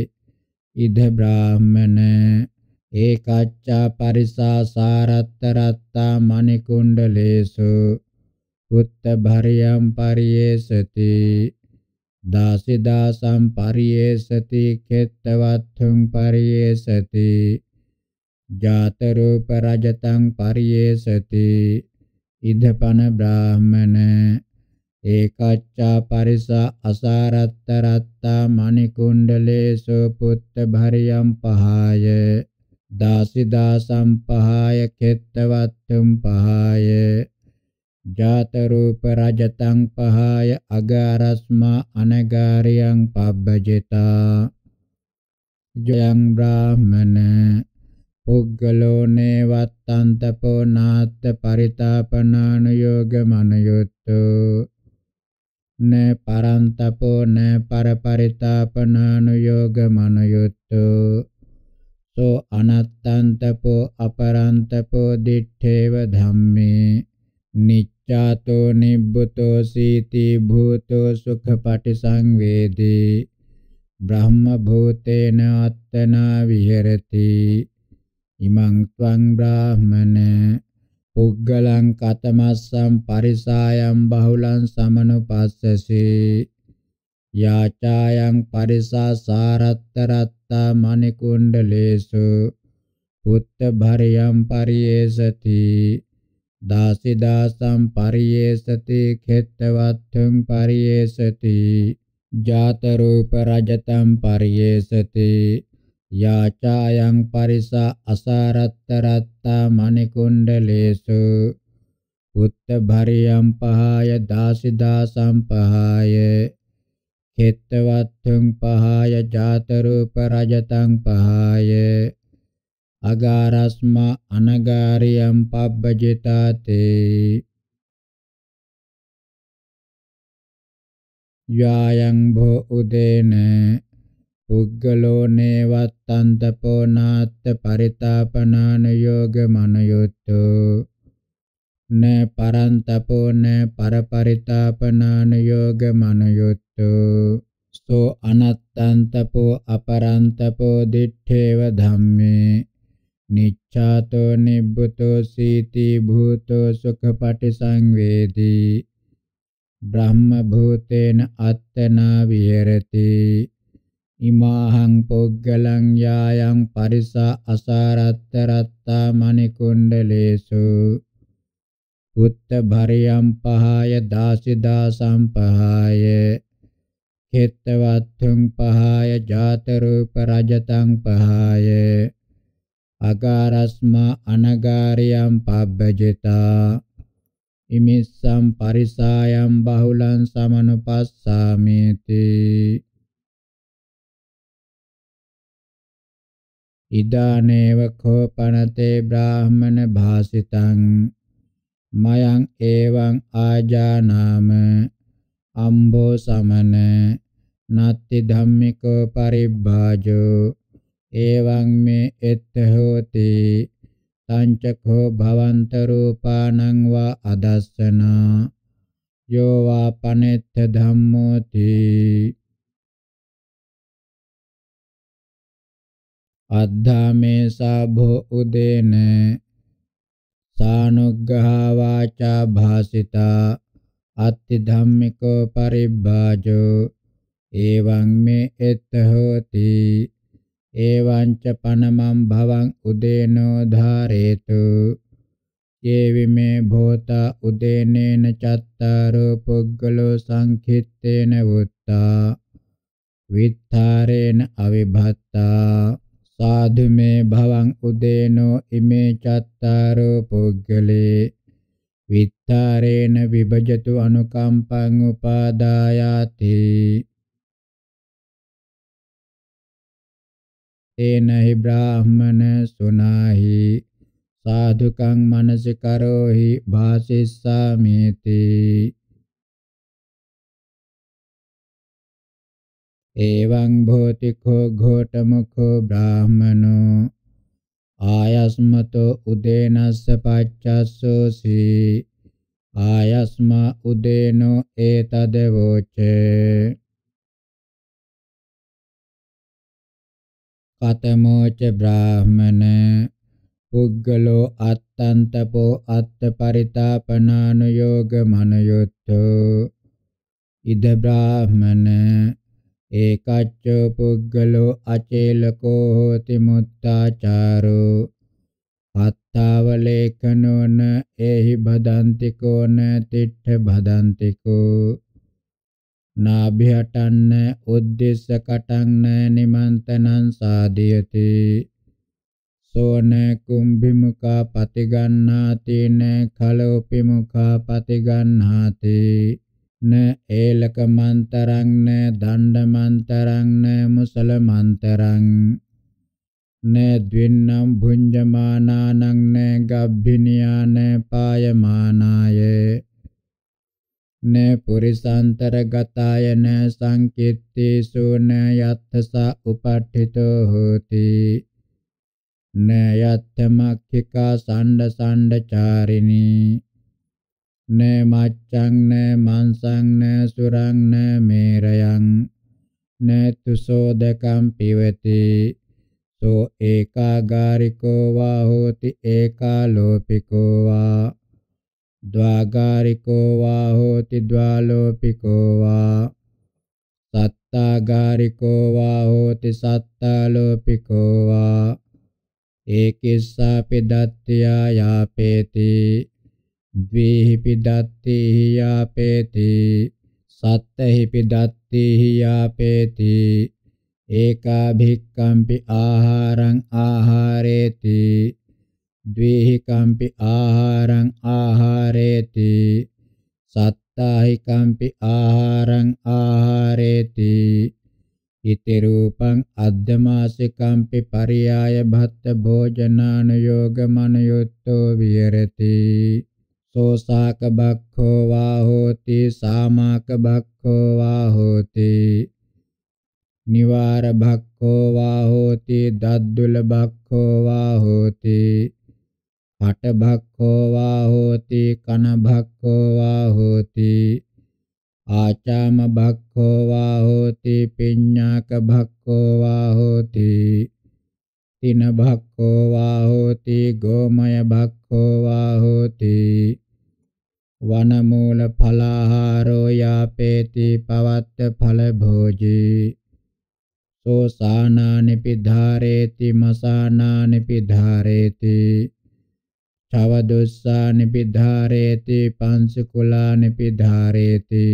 ඉද බ්‍රාහමන ඒකච්ඡා පරිසා සාරත්තරත්තා මණිකුණ්ඩලේසු උත්ත භරියම් පරියේසති දාසිදාසම් පරියේසති කෙත්තවත්තුම් පරියේසති ජාතරූප රජතං පරියේසති ඉදපන බ්‍රාහමන ඒකච්ඡා පරිසා අසාරත්ත රත්තා මණිකුණ්ඩලේසු පුත්ත භරියම් පහය දාසිදා සම්පහාය කෙත්තවත්තුම් පහය ජාතරූප රජතං පහය අගාරස්මා අනගාරියං පබ්බජිතා ජයං බ්‍රාහමන උග්ගලෝ නේවත්තන්තපෝ නාත්ත පරිතාපනානුയോഗ මනුයුත්තෝ න පරන්තපෝ න පරපරිතාපනානුയോഗ මනුයුත්තෝ සෝ අනත්තන්තපෝ අපරන්තපෝ දිත්තේව ධම්මේ නිච්ඡාතෝ නිබ්බුතෝ සීති භූතෝ සුඛපටි සංවේදී බ්‍රහ්ම භූතේන අත්තනා විහෙරති ඉමං ත්වං බ්‍රාහමන පුග්ගලං කතමස්සම් පරිසායම් බහුලං සමනුපස්සසේ යාචායන් පරිසා සාරත්ත රත්තා මණිකුණ්ඩලේසු පුත්ත භරියම් පරියේසති දාසි දාසම් පරියේසති ඛෙත්තවත්තුං පරියේසති ජාත රූප රජතම් පරියේසති යාචායන් පරිසා අසාරත්තරත්තා මණිකුණ්ඩලේසු උත්ත භරියම් පහය දාසිදා සම්පහය කෙත්තවත්තුං පහය ජාතරූප රජතං පහය අගාරස්ම අනගාරියම් පබ්බජිතාතේ යායන් භෝ උදේන පුග්ගලෝ නේවත්තන්තපෝ නාත්ත පරිතාපනාන යෝග මනයුත්තු න පරන්තපෝ න පරපරිතාපනාන යෝග මනයුත්තු සෝ අනත්තන්තපෝ අපරන්තපෝ දිත්තේව ධම්මේ නිච්ඡාතෝ නිබ්බුතෝ සීති භූතෝ සුඛපටි සංවේදී බ්‍රහ්ම භූතේන අත්තනා විහෙරති ඉමාහං පොග්ගලං යායන් පරිසා අසාරත්ත රත්තා මණිකුණ්ඩලේසු පුත්ත භරියම් පහය දාසි දාසම් පහය කෙත්තවත්තුං පහය ජාත රූප රජතං පහය අගාරස්මා අනගාරියම් පබ්බජිතා ඉමිස්සම් පරිසායම් බහුලං සමනුපස්සාමේති ඉදානේව කෝපනතේ බ්‍රාහමන භාසිතං මයං එවං ආජානාම අම්බෝ සමන නත්ති ධම්මිකෝ පරිබ්බාජෝ එවං මේ එත්ත හෝති තංචකෝ භවන්ත රූපානං වා අදස්සනා යෝ වා පනෙත්ත ධම්මෝති අද්ධාමේසා භෝ උදේන සානුග්ගහා වාචා භාසිතා අත්ති ධම්මිකෝ පරිබ්බාජෝ එවං මේ එත හෝති එවං ච පනමම් භවං උදේනෝ ධාරේතු යේවි මේ භෝතා උදේනේන චත්තාරෝ පුග්ගලෝ සංඛිත්තේන වුත්තා විත්තරේන අවිභත්තා සාදු මේ භවං උදේනෝ ඉමේ චත්තාරෝ පුග්ගලේ විත්තරේන විභජතු අනුකම්පං උපාදායාති තේනහි බ්‍රාහ්මන සුනාහි සාධුකං මනසිකරෝහි භාසිස්සාමේති एवं भोति खो घोटमुखो ब्राह्मणो आयस्मतो उदेनस्य पाच्चसोऽसि आयस्म उदेनो एतदेवोचे कतमोच ब्राह्मण පුද්ගලෝ අත්තන්තපෝ අත්ත පරිතාපනානුයෝග මනයුත්තෝ ඉද බ්‍රාහ්මන ඒකච්චෝ පුද්ගලෝ අචේලකෝ හෝති මුත්තාචාරෝ අත්තවලේකනෝන එහි බදන්තිකෝන තිට්ඨ බදන්තිකෝ නාභිහටන්න උද්දේශ කටන්න නිමන්තනං සාදියති සෝන කුම්භිමුඛා පතිගන්නාති න කලෝපිමුඛා පතිගන්නාති න ඒලක මන්තරං න දණ්ඩ මන්තරං න මුසල මන්තරං න ද්වින්නම් භුඤ්ජමානානං න ගබ්බිනියාන පායමානාය න පුරිසාන්තර ගතාය න සංකිට්ඨේසු න යත්තස උපට්ඨිතෝ හෝති න යත්තමක්ඛිකා සණ්ඩ සණ්ඩචාරිනී न मच्चंग न मांसंग न सुरंग न मेरयंग न तुसोदकं पिबति සෝ ඒකාගාරිකෝ වා හෝති ඒකාලෝපිකෝ වා ද්වාගාරිකෝ වා හෝති ද්වාලෝපිකෝ වා සත්තාගාරිකෝ වා හෝති සත්තාලෝපිකෝ වා ඒකිස්සාපි දත්ත්‍යා යාපේති ද්වේහි පිඩත්තේහි ආපේති සත්තහි පිඩත්තේහි ආපේති ඒකා භික්කම්පි ආහාරං ආහාරේති ද්වේහි කම්පි ආහාරං ආහාරේති සත්තාහි කම්පි ආහාරං ආහාරේති ඉති රූපං අද්දමාසිකම්පි පරියාය භත්ත භෝජනානුയോഗ මනයොත්තෝ විහෙරති සෝසාක බක්ඛෝ වා හෝති සාමාක බක්ඛෝ වා හෝති නිවාර භක්ඛෝ වා හෝති දද්දුල බක්ඛෝ වා හෝති හට භක්ඛෝ වා හෝති කන භක්ඛෝ වා හෝති ආචාම භක්ඛෝ වා හෝති පිඤ්ඤාක භක්ඛෝ වා හෝති තින භක්ඛෝ වා හෝති ගෝමය භක්ඛෝ වා හෝති වනමූල ඵලාහාරෝ යාපේති පවත්ත ඵල භෝජී සෝ සානානිපි ධාරේති මසානානිපි ධාරේති චවදුස්සානිපි ධාරේති පංසකුලානිපි ධාරේති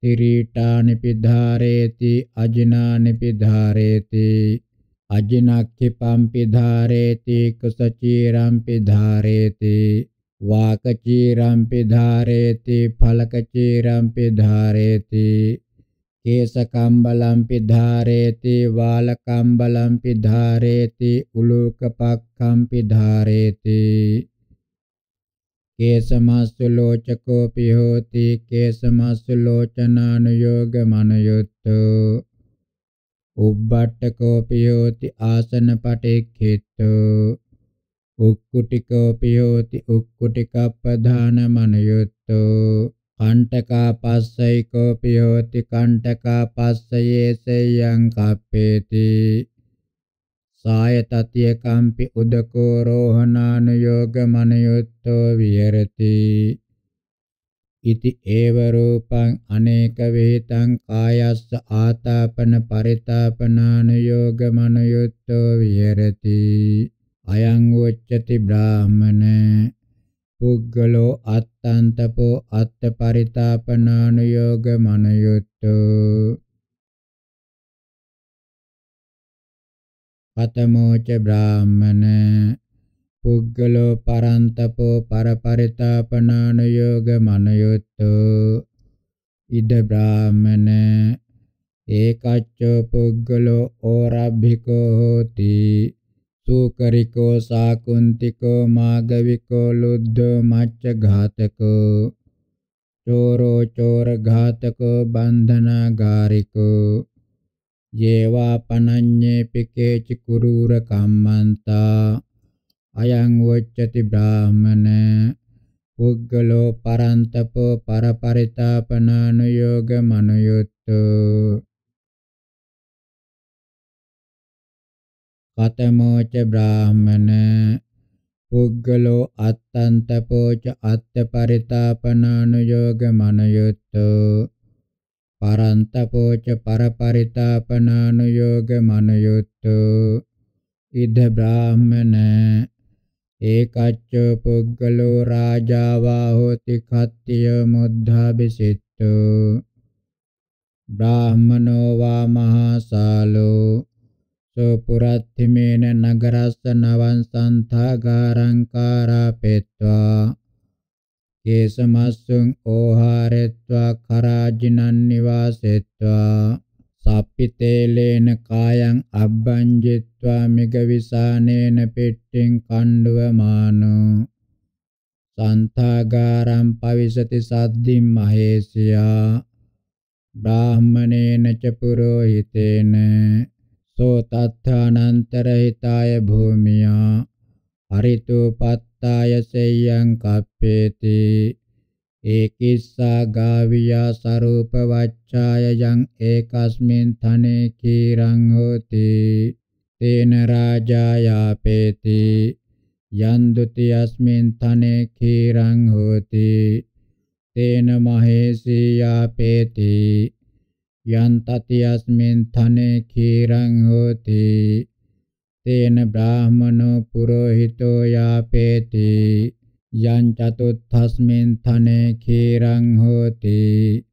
තිරීටානිපි ධාරේති අජිනානිපි ධාරේති අජිනක්ඛි පම්පි ධාරේති කුසචීරම්පි ධාරේති වාකචීරම්පි ධාරේති ඵලකචීරම්පි ධාරේති කේසකම්බලම්පි ධාරේති වාලකම්බලම්පි ධාරේති උලූකපක්ඛම්පි ධාරේති කේසමස්සු ලෝචකෝපි හෝති කේසමස්සු ලෝචනානුയോഗ මනයොත්තෝ උබ්බට්ඨකෝපියෝති ආසන පටික්ඛිතෝ උක්කුටිකෝපියෝති උක්කුටිකප්පධාන මනයුත්තෝ කණ්ඨකා පස්සයිකෝපියෝති කණ්ඨකා පස්සයේසයං කප්පේති සායතතිය කම්පි උදකෝ රෝහණානුയോഗ මනයුත්තෝ විහෙරති ඉති ඒව රූපං අනේක වේතං කායස්ස ආතාපන පරිතාපනානුയോഗ මනුයුත්තෝ විහෙරති අයං උච්චති බ්‍රාහමන පුද්ගලෝ අත්තන්තපෝ අත්ත පරිතාපනානුയോഗ මනුයුත්තෝ පතමෝච බ්‍රාහමන පුග්ගලෝ පරන්තපෝ පරපරිතාපනාන යෝග මනයුත්තෝ ඉද බ්‍රාහමන ඒකච්චෝ පුග්ගලෝ ඕරබ්භිකෝ හෝති සූකරිකෝ සාකුන්තිකෝ මාගවිකෝ ලුද්ධෝ මච්ච ඝාතකෝ චෝරෝ චෝර ඝාතකෝ බන්ධනාගාරිකෝ යේවා පනඤ්ඤේ පිකේච කුරූර කම්මන්තා අයං වොච්චති බ්‍රාහමන පුද්ගලෝ පරන්තපෝ පරපරිතාපනානුയോഗ මනුයුත්තෝ කතමෝච බ්‍රාහමන පුද්ගලෝ අත්තන්තපෝච අත්තපරිතාපනානුയോഗ මනුයුත්තෝ පරන්තපෝච පරපරිතාපනානුയോഗ මනුයුත්තෝ ඉද බ්‍රාහමන ඒකච්චෝ පුද්ගලෝ රාජාවා හෝති කත්තිය මුද්ධාබිසිට්ඨෝ බ්‍රාහමනෝ වා මහාසාලෝ සෝපුරත්තිමේන නගරස්ස නවං සන්තාගාරං කාරාපෙත්වා කේසමස්සුං ඕහාරෙත්වා කරාජිනන් නිවාසෙත්වා සප්පිතේලේන කායං අබ්බංජිත්වා මිගවිසානේන පෙට්ටෙන් කණ්ඩව මානෝ සන්තාගාරම් පවිසති සද්දිම් මහේසියා බ්‍රාහ්මණේන ච පුරෝහිතේන සෝ තත්ථානන්තර හිතාය භූමියා හරිතෝ පත්තාය සෙය්‍යං කප්පේති ඒකිස්සා ගාවියා සරූප වච්ඡාය යං ඒකස්මින් තනේ කීරං හෝති තේන රාජායාපේති යං ဒ ුතියස්මින් තනේ කීරං හෝති තේන මහේසීයාපේති යං තතියස්මින් තනේ කීරං හෝති තේන බ්‍රාහමනෝ පුරোহিতෝ යාපේති යං චතුත්ථස්මින් තනේ කීරං හෝති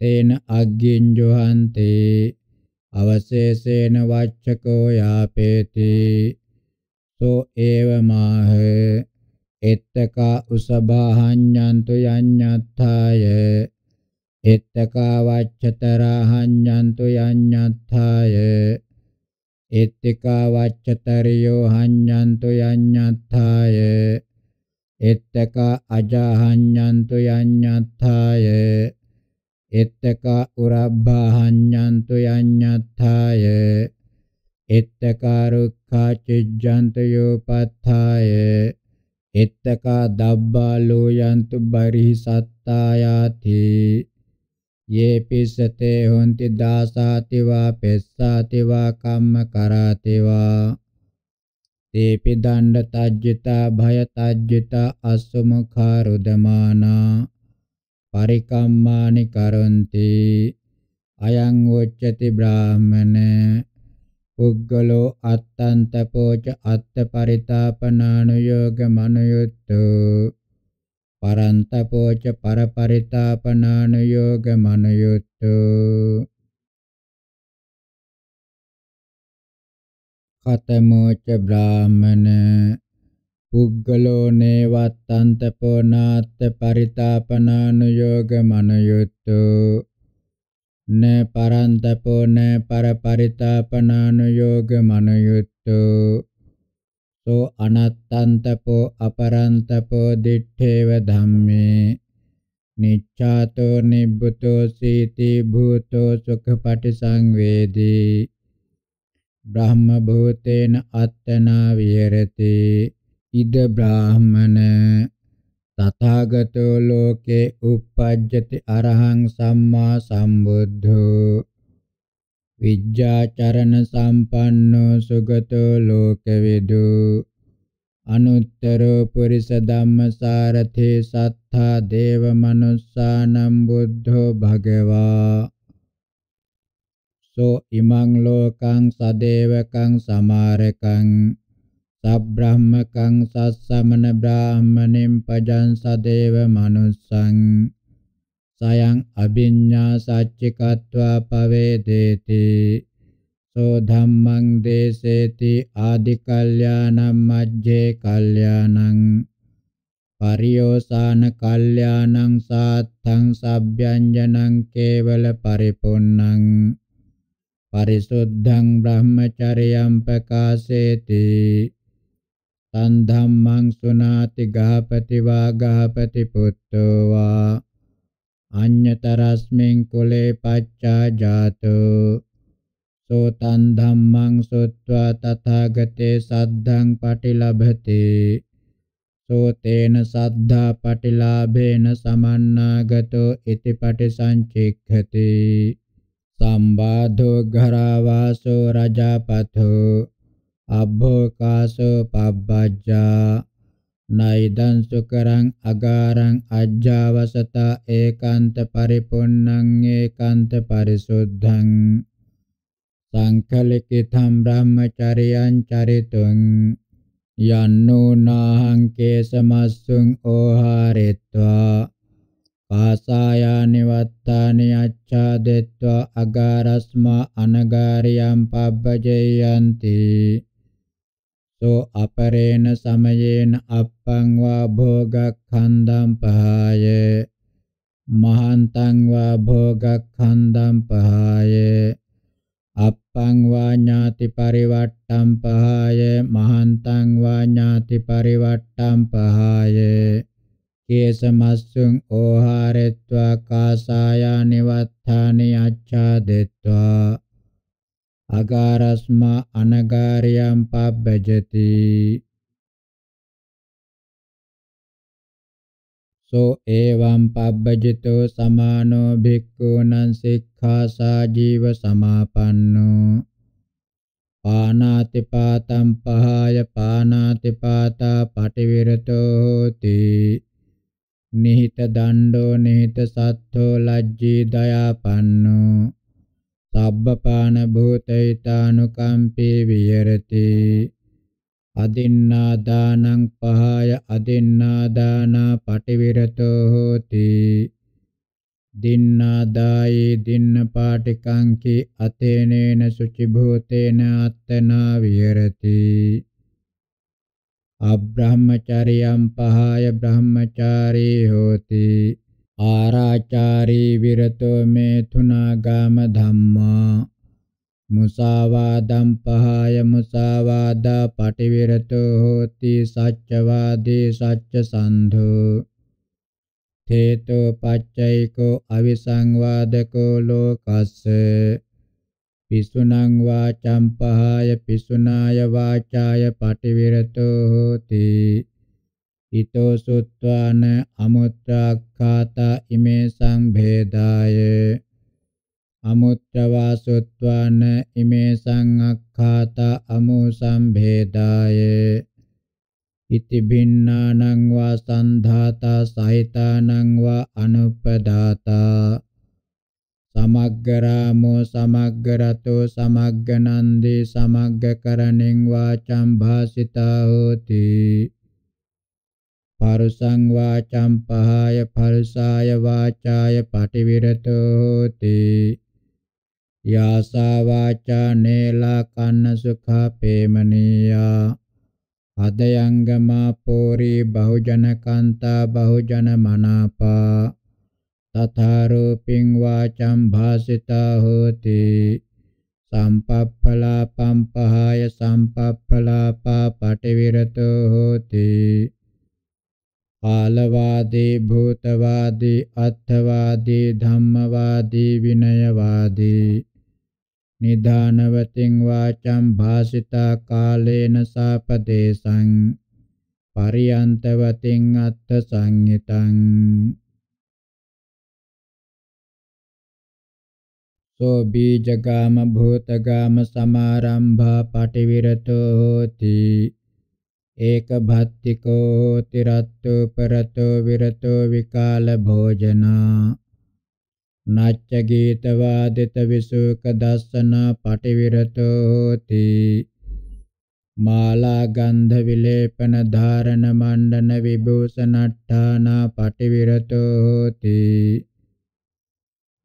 තේන අග්ගින් ජොහන්තේ අවශේෂේන වච්චකෝ යාපේති සෝ ඒව මාහ එත්තක උසබහඤ්ඤන්තු යඤ්ඤත්ථාය එත්තක වච්චතරහඤ්ඤන්තු යඤ්ඤත්ථාය එත්තක වච්චතරියෝ හඤ්ඤන්තු යඤ්ඤත්ථාය එත්තක අජහඤ්ඤන්තු යඤ්ඤත්ථාය එත්තක උරබ්බහඤ්ඤන්තු යඤ්ඤත්ථාය එත්තක රුක්ඛාචිජ්ජන්තු යෝපත්ථාය එත්තක දබ්බාලෝ යන්තු බරිසත්තායාති යේපිසතේ හොන්ති දාසාති වා පෙස්සාති වා කම්ම කරාති වා ते पिदण्डताज्यता भयताज्यता असुमुखारुदमाना परिकम्मानि करन्ति අයං වොච්චති බ්‍රාහමන පුද්ගලෝ අත්තන්තපෝච අත්තපරිතාපනානුയോഗ මනුයුත්තු පරන්තපෝච පරපරිතාපනානුയോഗ මනුයුත්තු කතමෝච බ්‍රාහමන පුග්ගලෝ නේවත්තන්තපෝ නාත්ත පරිතාපනානුയോഗ මනයුත්තෝ න පරන්තපෝ න පරපරිතාපනානුയോഗ මනයුත්තෝ සෝ අනත්තන්තපෝ අපරන්තපෝ දිත්තේව ධම්මේ නිච්ඡාතෝ නිබ්බුතෝ සීති භූතෝ සුඛපටි සංවේදී බ්‍රහ්ම භූතේන අත්තනා විහෙරති ඉද බ්‍රාහමන තථාගතෝ ලෝකේ uppajjati arahang samma sambuddho විජ්ජාචරණ සම්පන්නෝ සුගතෝ ලෝකවිදු අනුත්තරෝ පුරිස ධම්මසාරථේ සත්තා දේව මනුස්සානම් බුද්ධෝ භගවා සෝ ඉමං ලෝකං සදේවකං සමාරකං සබ්‍රහ්මකං සස්සමන බ්‍රාහමණෙන් පජං සදේව මනුස්සං සයං අභිඤ්ඤා සච්චිකत्वा පවේදේති සෝ ධම්මං දේසේති ආදි කල්යාණං මජ්ජේ කල්යාණං පරියෝසాన කල්යාණං සාත්තං සබ්බ්‍යඤ්ජනං කේවල පරිපොන්නං Parisuddhang brahmacaryam pakaseti Tan dhammang sunati gahapati va gahapati putto va Anyatarasmin kule pacca jato So tan dhammang sutva tathagate saddhang patilabhati So tena saddha patilabhena samannagato iti patisanchikhati සම්බාධෝ ඝරාවාසෝ රජපතෝ අබ්බෝකාසෝ පබ්බජ්ජා නයිදං සුකරං අගාරං අජ්ජාවසතා ඒකාන්ත පරිපුන්නං ඒකාන්ත පරිසුද්ධං සංකලිකිතම් බ්‍රහ්මචරියං චරිතුං යන්නෝ නාහං කේසමස්සුං ඕහාරෙත්වා පාසායානි වත්තානි අච්ඡාදෙත්වා අගාරස්මා අනගාරියම් පබ්බජේයන්ති සෝ අපරේණ සමයේන අප්පං වා භෝගක්ඛන්දම් පහය මහන්තං වා භෝගක්ඛන්දම් පහය අප්පං වා ඥාති පරිවට්ටම් පහය මහන්තං වා ඥාති පරිවට්ටම් පහය කේසමස්සුං ඕහාරෙත්වා කාසායා නිවත්තානි අච්ඡාදෙත්වා අගාරස්මා අනගාරියම් පබ්බජති සෝ එවං පබ්බජිතෝ සමානෝ භික්ඛූනං සික්ඛාසා ජීව සමාපන්නෝ පානාති පාතම් පහාය පානාති පාතා පටිවිරතෝ හෝති නිහිත දණ්ඩෝ නිහිත සත්ථෝ ලජ්ජී දයාපන්නෝ සබ්බපාන භූතෛතානුකම්පේ විහෙරති අදින්නා දානං පහය අදින්නා දානා පටිවිරතෝ හෝති දින්නා දායේ දින්න පාටිකංකි අතේනේන සුචි භූතේන අත්තනා විහෙරති අබ්‍රහ්මචාරියම් පහය බ්‍රහ්මචාරී හෝති ආරාචාරී විරතෝ මේතුනාගාම ධම්මා මුසාවාදම් පහය මුසාවාදා පටිවිරතෝ හෝති සච්චවාදී සච්ච සන්ධෝ තේතෝ පච්චයිකෝ අවිසංවාදකෝ ලෝකස්ස පිසුනං වාචම් පහාය පිසුනාය වාචාය පටිවිරතෝ හෝති ඊතෝ සුත්වාන අමුත්‍රාක්ඛාතා ඉමේ සංභේදාය අමුත්‍රවා සුත්වාන ඉමේ සංඅක්ඛාතා අමෝ සංභේදාය ඉති භින්නානං වා සන්ධාතා සහිතානං වා අනුපදාතා Samaggaramo samaggarato samagganandi samaggakaraning vacam bhasita hoti Parusaṃ vacam pahāya parusāya vācāya paṭivirato hoti Yāsā vācā nela kanna sukha pēmanīya Hadayangamā pori bahujana kantā bahujana manāpā तथा रूपिं वाचं भासिता होति सम्पफलापं पहाय सम्पफलापापटिविरतो होति कालवादी भूतवादी अर्थवादी धम्मवादी विनयवादी निधानवतिं वाचं भासिता कालेन सापदेशं पर्यन्तवतिं अर्थसंहितम् So bijagama bhutagama samarambha pativirato hoti eka bhattiko tiratto parato virato vikala bhojana nacca gita vadita visuka dassana pativirato hoti mala gandha vilepana dharana mandana vibhusanaṭṭhāna pativirato hoti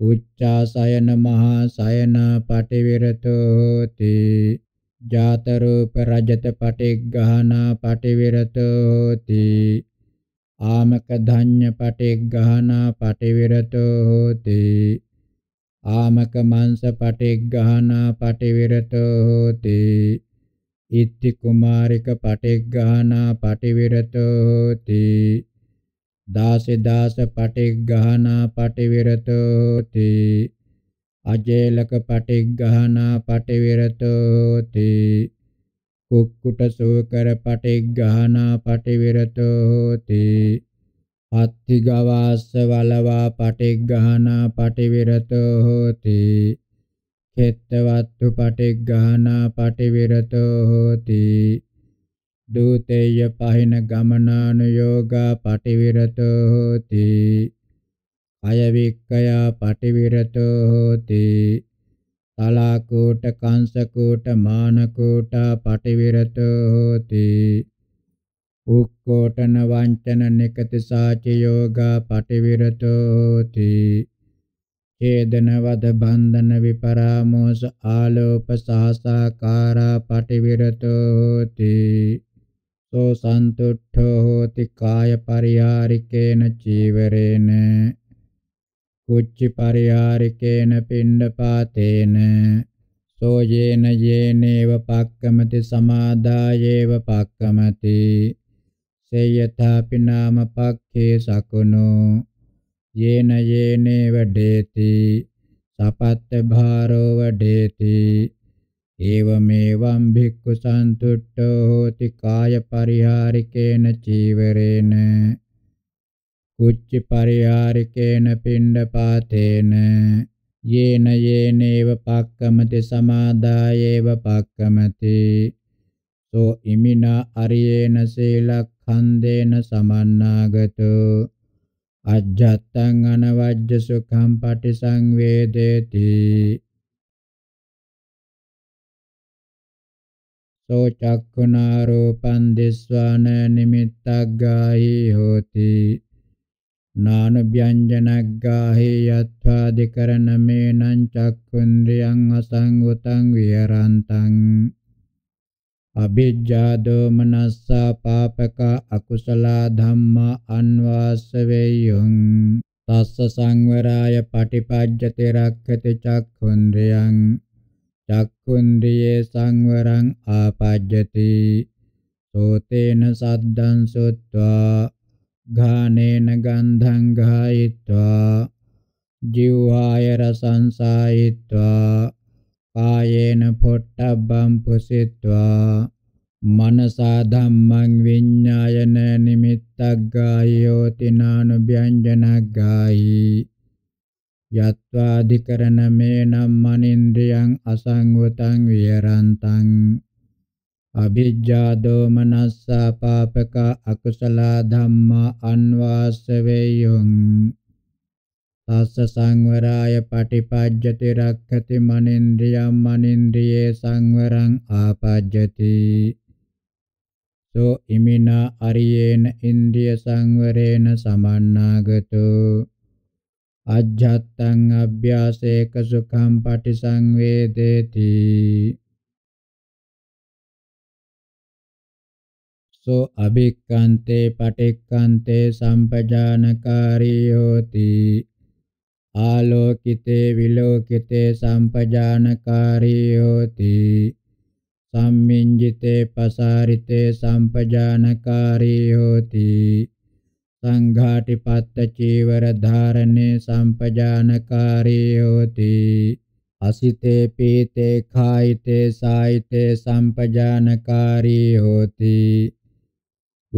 උච්චාසයන මහා සයන පටිවිරතෝ හෝති ජාත රූප රජත පටිග්ගහන පටිවිරතෝ හෝති ආමක ධඤ්ඤ පටිග්ගහන පටිවිරතෝ හෝති ආමක මාංශ පටිග්ගහන පටිවිරතෝ හෝති ඉත්ති කුමාරික පටිග්ගහන පටිවිරතෝ හෝති දාස දාස පටිග්ගහනා පටිවිරතෝති අජේලක පටිග්ගහනා පටිවිරතෝති කුක්කුට සූකර පටිග්ගහනා පටිවිරතෝති අත්ති ගවාස්ස වලවා පටිග්ගහනා පටිවිරතෝ හෝති කෙත්තවත්තු පටිග්ගහනා පටිවිරතෝ හෝති දූතේය පහින ගමනානුയോഗා පටිවිරතෝ හෝති අයවික්කයා පටිවිරතෝ හෝති තලාකූට කංශකූට මානකූට පටිවිරතෝ හෝති උක්කෝටන වංචන නිකති සාචි යෝගා පටිවිරතෝ හෝති ඡේදන වද බන්ධන විපරාමෝස ආලෝප සාසාකාරා පටිවිරතෝ හෝති සෝ සන්තුට්ඨෝ හෝති කාය පරිහාරිකේන චීවරේන කුච්චි පරිහාරිකේන පිණ්ඩපාතේන සෝ යේන යේනේව පක්කමති සමාදායේව පක්කමති සේයථාපි නාම පක්ඛේ සකුණෝ යේන යේනේව ඩේති සපත්ත භාරෝ වඩේති एवमेवं भिक्खु सन्तुष्टो होति कायपरिहारिकेण चीवरेण कुच्चपरिहारिकेण पिण्डपातेन येन येनैव पाक्कमति समादायैव पाक्कमति सो इमिना अर्येण शीलखन्देन समन्नागतो अज्जत्तम् अनवज्य सुखं पटिसंवेदेति සෝ චක්ඛුනා රූපං දිස්වාන නිමිත්තග්ගාහි හෝති නාන ව්‍යඤ්ජනග්ගාහි යත්වාදිකරණ මේනං චක්ඛුන්ද්‍රියං අසංගතං විහරන්තං අභිජ්ජාදෝ මනස්සා පාපක අකුසල ධම්මා අන්වාසවේයං තස්ස සංවරාය පටිපජ්ජති රක්ඛති චක්ඛුන්ද්‍රයං චක්ඛුන්ද්‍රියේ සංවරං ආපජ්ජති සෝතේන සද්දං සොත්වා ඝානේන ගන්ධං ගායිत्वा ජීවාය රසං සායිत्वा කායේන පොට්ටබ්බං පුසිत्वा මනසා ධම්මං විඤ්ඤායන නිමිත්තග්ගායෝති නානුභ්‍යංජනග්ගායි යත්වා ධිකරණ මේ නම් මනින්ද්‍රියං අසංවතං විහරන්තං අභිජ්ජා දෝමනස්සා පාපක අකුසල ධම්මා අන්වාසවේයං තස්ස සංවරාය පටිපජ්ජති රක්ඛති මනින්ද්‍රියම් මනින්ද්‍රියේ සංවරං ආපජ්ජති සෝ ඉමිනා අරියේන ඉන්ද්‍රිය සංවරේන සමන්නාගතෝ අජ්ජත්තං අභ්‍යාසේක සුඛං පටිසංවේදේති සෝ අභික්ඛන්තේ පටික්ඛන්තේ සම්පජානකාරී හෝති ආලෝකිතේ විලෝකිතේ සම්පජානකාරී හෝති සම්මින්ජිතේ පසාරිතේ සම්පජානකාරී හෝති සංඝාටිපත්ත චීවර ධාරණේ සම්පජානකාරී හෝති අසිතේ පීතේ කායිතේ සායිතේ සම්පජානකාරී හෝති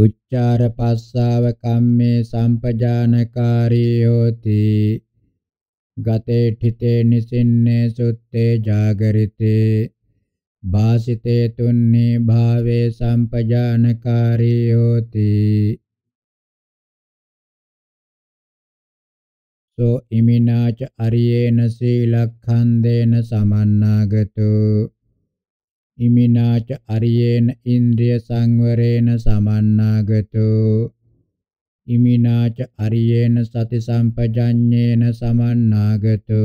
උච්චාර පස්සාව කම්මේ සම්පජානකාරී හෝති ගතේ ඨිතේ නිසින්නේ සුත්තේ జాగරිතේ භාසිතේ තුන්නේ භාවේ සම්පජානකාරී හෝති සෝ ඉමිනාච අරියේන සීලක්ඛන්දේන සමන්නාගතු ඉමිනාච අරියේන ඉන්ද්‍රිය සංවරේන සමන්නාගතු ඉමිනාච අරියේන සති සම්පජඤ්ඤේන සමන්නාගතු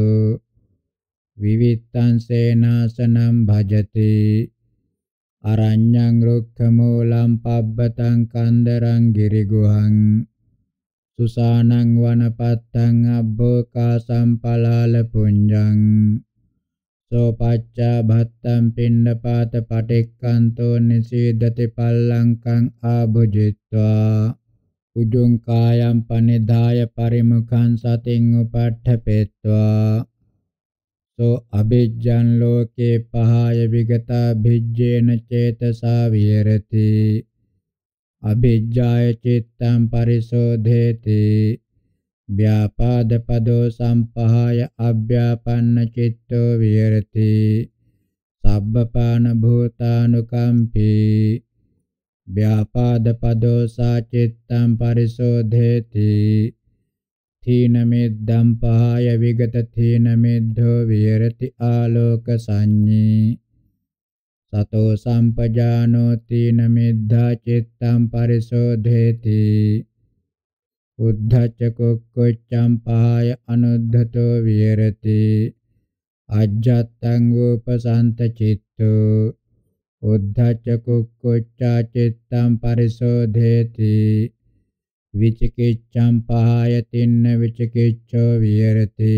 විවිත්තං සේනාසනම් භජති අරඤ්ඤං රුක්ඛ මූලං පබ්බතං කන්දරං ගිරිගුහං Susanang wanapattang abbaka sampalala punjang Sopacca bhattam pindapata patikkanto nisidati pallangkang abhujitva Ujung kayam panidhaya parimukhan sating upaṭṭhapetva So abhijjan loke pahaya vigata bhijjena cetasa virati අභිජ්ජාය චිත්තං පරිසෝධේති ව්‍යාපාද පදෝ සම්පහාය අභ්‍යාපන්න චිත්තෝ විහෙරති සබ්බපාන භූතානුකම්පී ව්‍යාපාද පදෝ සාචිත්තං පරිසෝධේති තීනමිද්දම් පහාය විගත තීනමිද්ධෝ විහෙරති ආලෝක සංඤී සතෝ සම්පජානෝ තීන මිද්ධා චිත්තං පරිසෝධේති උද්ධච්ච කුක්කුච්ඡං පහය අනුද්ධතෝ විහෙරති අජ්ජත්තං උපසන්ත චිත්තෝ උද්ධච්ච කුක්කුච්ඡා චිත්තං පරිසෝධේති විචිකිච්ඡං පහය තින්න විචිකිච්ඡෝ විහෙරති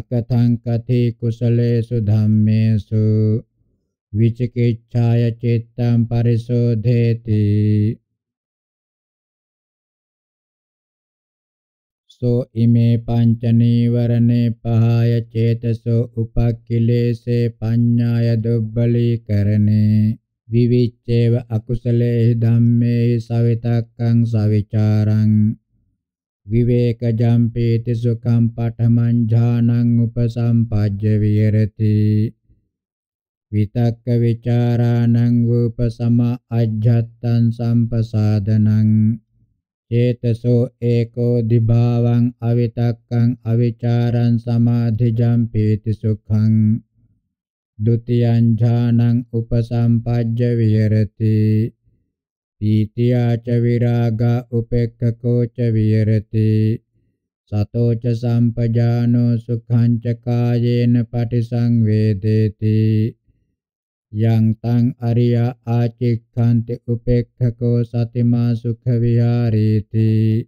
අකතං කති කුසලේසු ධම්මේසු විචිකිච්ඡාය චිත්තං පරිශෝධේති සෝ ඉමේ පංච නීවරණේ පහය චේතසෝ උපක්ඛිලේසේ පඤ්ඤාය දුබ්බලීකරණේ විවිච්ඡේව අකුසලේ ධම්මේ සවිතක්කං සවිචාරං විවේකජම්පේති සුඛං පඨමං ඥානං උපසම්පජ්ජ විහෙරති විතක්ක විචාරාණං වූපසම අජ්ජත්තං සම්පසාදනං චේතසෝ ඒකෝ දිභාවං අවිතක්කං අවිචාරං සමාධිජං පීති සුඛං ဒ ුතියං ඥානං උපසම්පජ්ජ විහෙරති පීතියා ච විරාගා උපේක්ඛකෝ ච විහෙරති සතෝ ච සම්පජානෝ සුඛං ච කායේන පටිසංවේදේති yang tang arya acikkanti upekkako satima sukha vihariti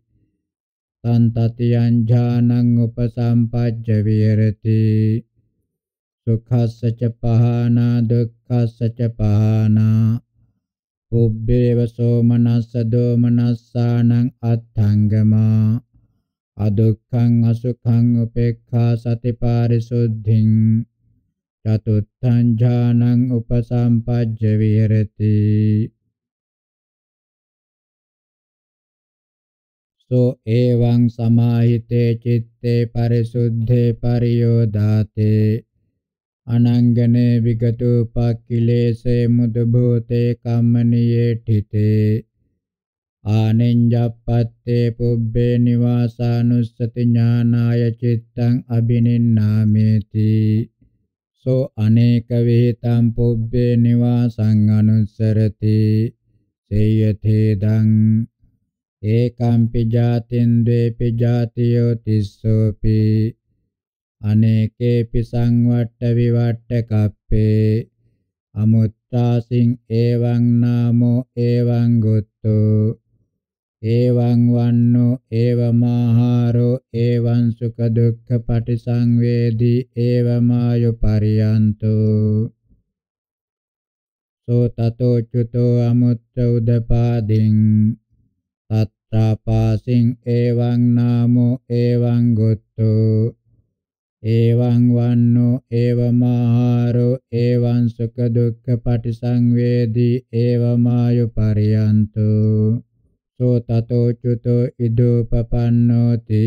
tantatiyan jhanang upasampajja viharati sukhassa ca pahana dukkhassa ca pahana ubbeva so manassa do manassanang atthangama adukkhaṃ asukkhaṃ upekkha sati parisuddhiṃ චතුත්තං ඥානං උපසම්පජ්ජ විහෙරති සෝ එවං සමාහිතේ චitte පරිසුද්ධේ පරියෝදාතේ අනංගනේ විගතු පක්ඛිලේසේ මුදභූතේ කම්මනියේ ඨිතේ ආනෙන්ජප්පත්තේ පුබ්බේ නිවාසානුස්සති ඥානාය චිත්තං අබිනින්නාමේති සෝ අනේක විහිතං පුබ්බේ නිවාසං අනුස්සරති සේයතේ දං ඒකම්පි ජාතින් ද්වේපි ජාතියෝ තිස්සෝපි අනේකේපි සංවට්ඨ විවට්ඨ කප්පේ අමුත්තාසින් එවං නාමෝ එවං ගොත්තෝ එවං වන්නෝ එවමාහාරෝ එවං සුඛ දුක්ඛ පටිසංවේදී එවමායු පරියන්තෝ සෝ තතෝ චුතෝ අමුත්ත උදපාදින් තත්තාපාසින් එවං නාමෝ එවං ගොත්තෝ එවං වන්නෝ එවමාහාරෝ එවං සුඛ දුක්ඛ පටිසංවේදී එවමායු පරියන්තෝ සෝ තතෝ චුතෝ ඉදුපපන්නෝති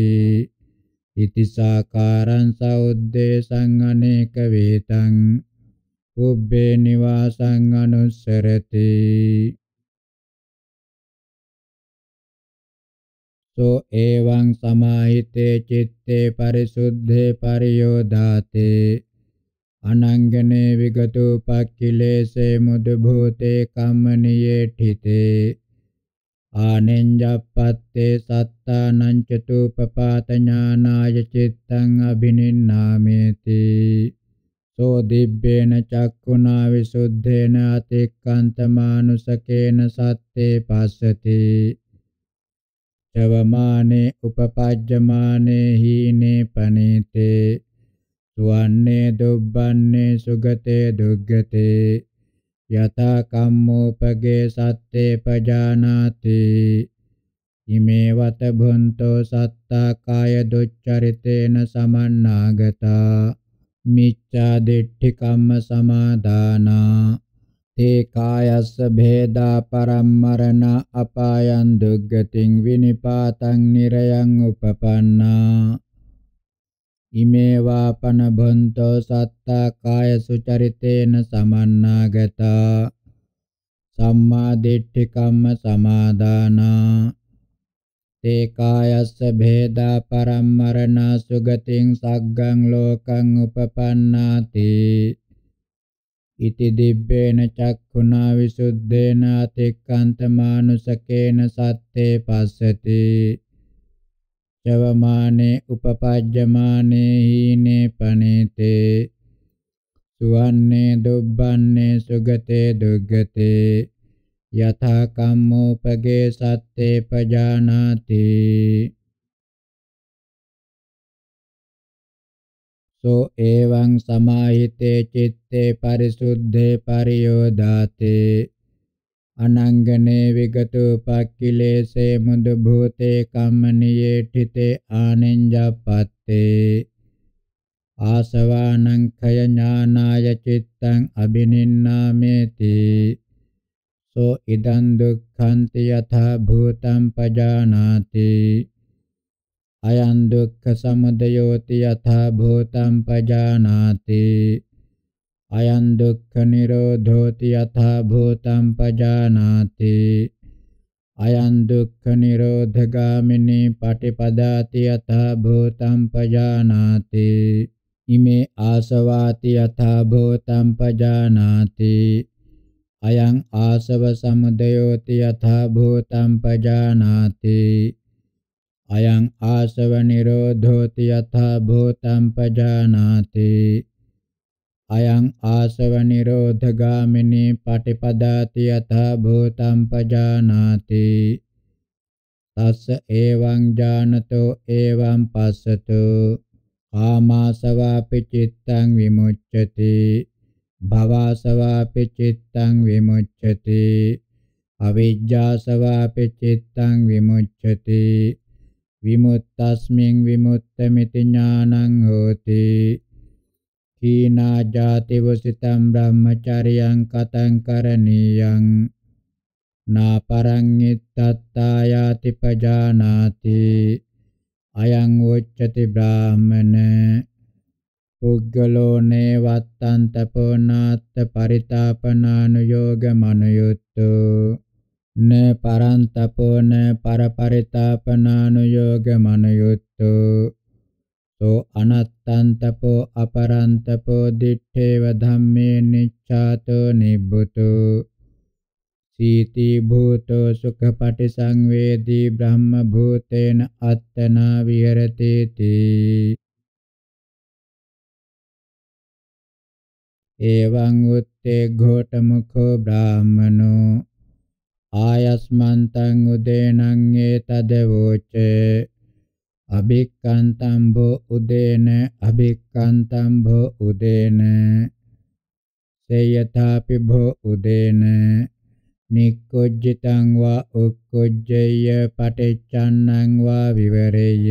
ඉතිසාකාරං සෞද්දේශං අනේක වේතං උබ්බේ නිවාසං අනුස්සරති සෝ එවං සමාහිතේ චිත්තේ පරිසුද්ධේ පරියෝදාතේ අනංගනේ විගතෝ පක්ඛිලේසේ මුදු භූතේ කම්මනියේ ඨිතේ ආනෙන්ජප්පත්තේ සත්තානං චතුපපාත ඥානාය චිත්තං අබිනින්නාමේති සෝ දිබ්බේන චක්ඛුනා විසුද්ධේන අතික්කන්තමානුසකේන සත්තේ පස්සති චවමානේ උපපජ්ජමානේ හීනේ පනේතේ සුවන්නේ දුබ්බන්නේ සුගතේ දුග්ගතේ යතා කම්මෝපගේ සත්තේ පජානාති ඉමේවත භුන්තෝ සත්තා කාය දුච්චරිතේන සමන්නාගතා මිච්ඡා දිට්ඨි කම්ම සමාදානා තේ කායස්ස භේදා පරම්මරණ අපායන් දුග්ගතින් විනිපාතං නිරයන් උපපන්නා ඉමේවා පනබන්තෝ සත්තා කාය සුචරිතේන සමන්නාගතා සම්මා දිට්ඨි කම්ම සමාදානා තේ කායස්ස භේදා පරම්මරණා සුගතින් සග්ගං ලෝකං උපපන්නාති ඉති දිබ්බේන චක්ඛුනා විසුද්ධේන අතික්කන්තමානුසකේන සත්තේ පස්සති යවමානේ උපපජ්ජමානේ හීනේ පනේතේ සුවන්නේ දුබ්බන්නේ සුගතේ දුග්ගතේ යථා කම්මෝපගේ සත්තේ පජානාති සෝ එවං සමාහිතේ චිත්තේ පරිසුද්ධේ පරියෝදාතේ අනංගනේ විගතෝපක්ඛිලේසේ මුදු භූතේ කම්මනියේ ඨිතේ ආනෙන්ජපත්තේ ආසවානං khය ඥානාය චිත්තං අබිනින්නාමේති සෝ ඉදං දුක්ඛන්ති යථා භූතං පජානාති අයං දුක්ඛ සමුදයෝති යථා භූතං පජානාති අයං දුක්ඛ නිරෝධෝති යථා භූතං පජානාති අයං දුක්ඛ නිරෝධගාමිනී පටිපදාති යථා භූතං පජානාති ඉමේ ආසවාති යථා භූතං පජානාති අයං ආසව සමුදයෝති යථා භූතං පජානාති අයං ආසව නිරෝධෝති යථා භූතං පජානාති අයං ආසව නිරෝධ ගාමිනී පටිපදාති යත භූතං පජානාති තස්ස එවං ඥානතෝ එවං පස්සතු කාමාසවාපි චිත්තං විමුච්ඡති භවසවාපි චිත්තං විමුච්ඡති අවිජ්ජාසවාපි චිත්තං විමුච්ඡති විමුක්තස්මින් විමුක්තമിതി ඥානං හෝති Kina jati busitam brahmacariyan katang karaniyang na parangittattayati pajanati ayang uccati brahmane puggalo ne vattanta punatta paritapananayoga manuyuttu ne parantapo ne paraparittapananayoga manuyuttu සෝ අනත්තන්තපෝ අපරන්තපෝ දිත්තේව ධම්මේ නිච්ඡාතෝ නිබ්බුතෝ සීති භූතෝ සුඛපටි සංවේදී බ්‍රහ්ම භූතේන අත්තනා විහෙරතේති එවං උත්තේ ඝෝටමුඛෝ බ්‍රාහමනෝ ආයස්මන්තං උදේනං ඒතදවෝචේ abhikkantambho udena abhikkantambho udena seyathapi bho udena නික්කොජ්ජිතං වා උක්කොජ්ජය පටිච්චන්නං වා විවරේය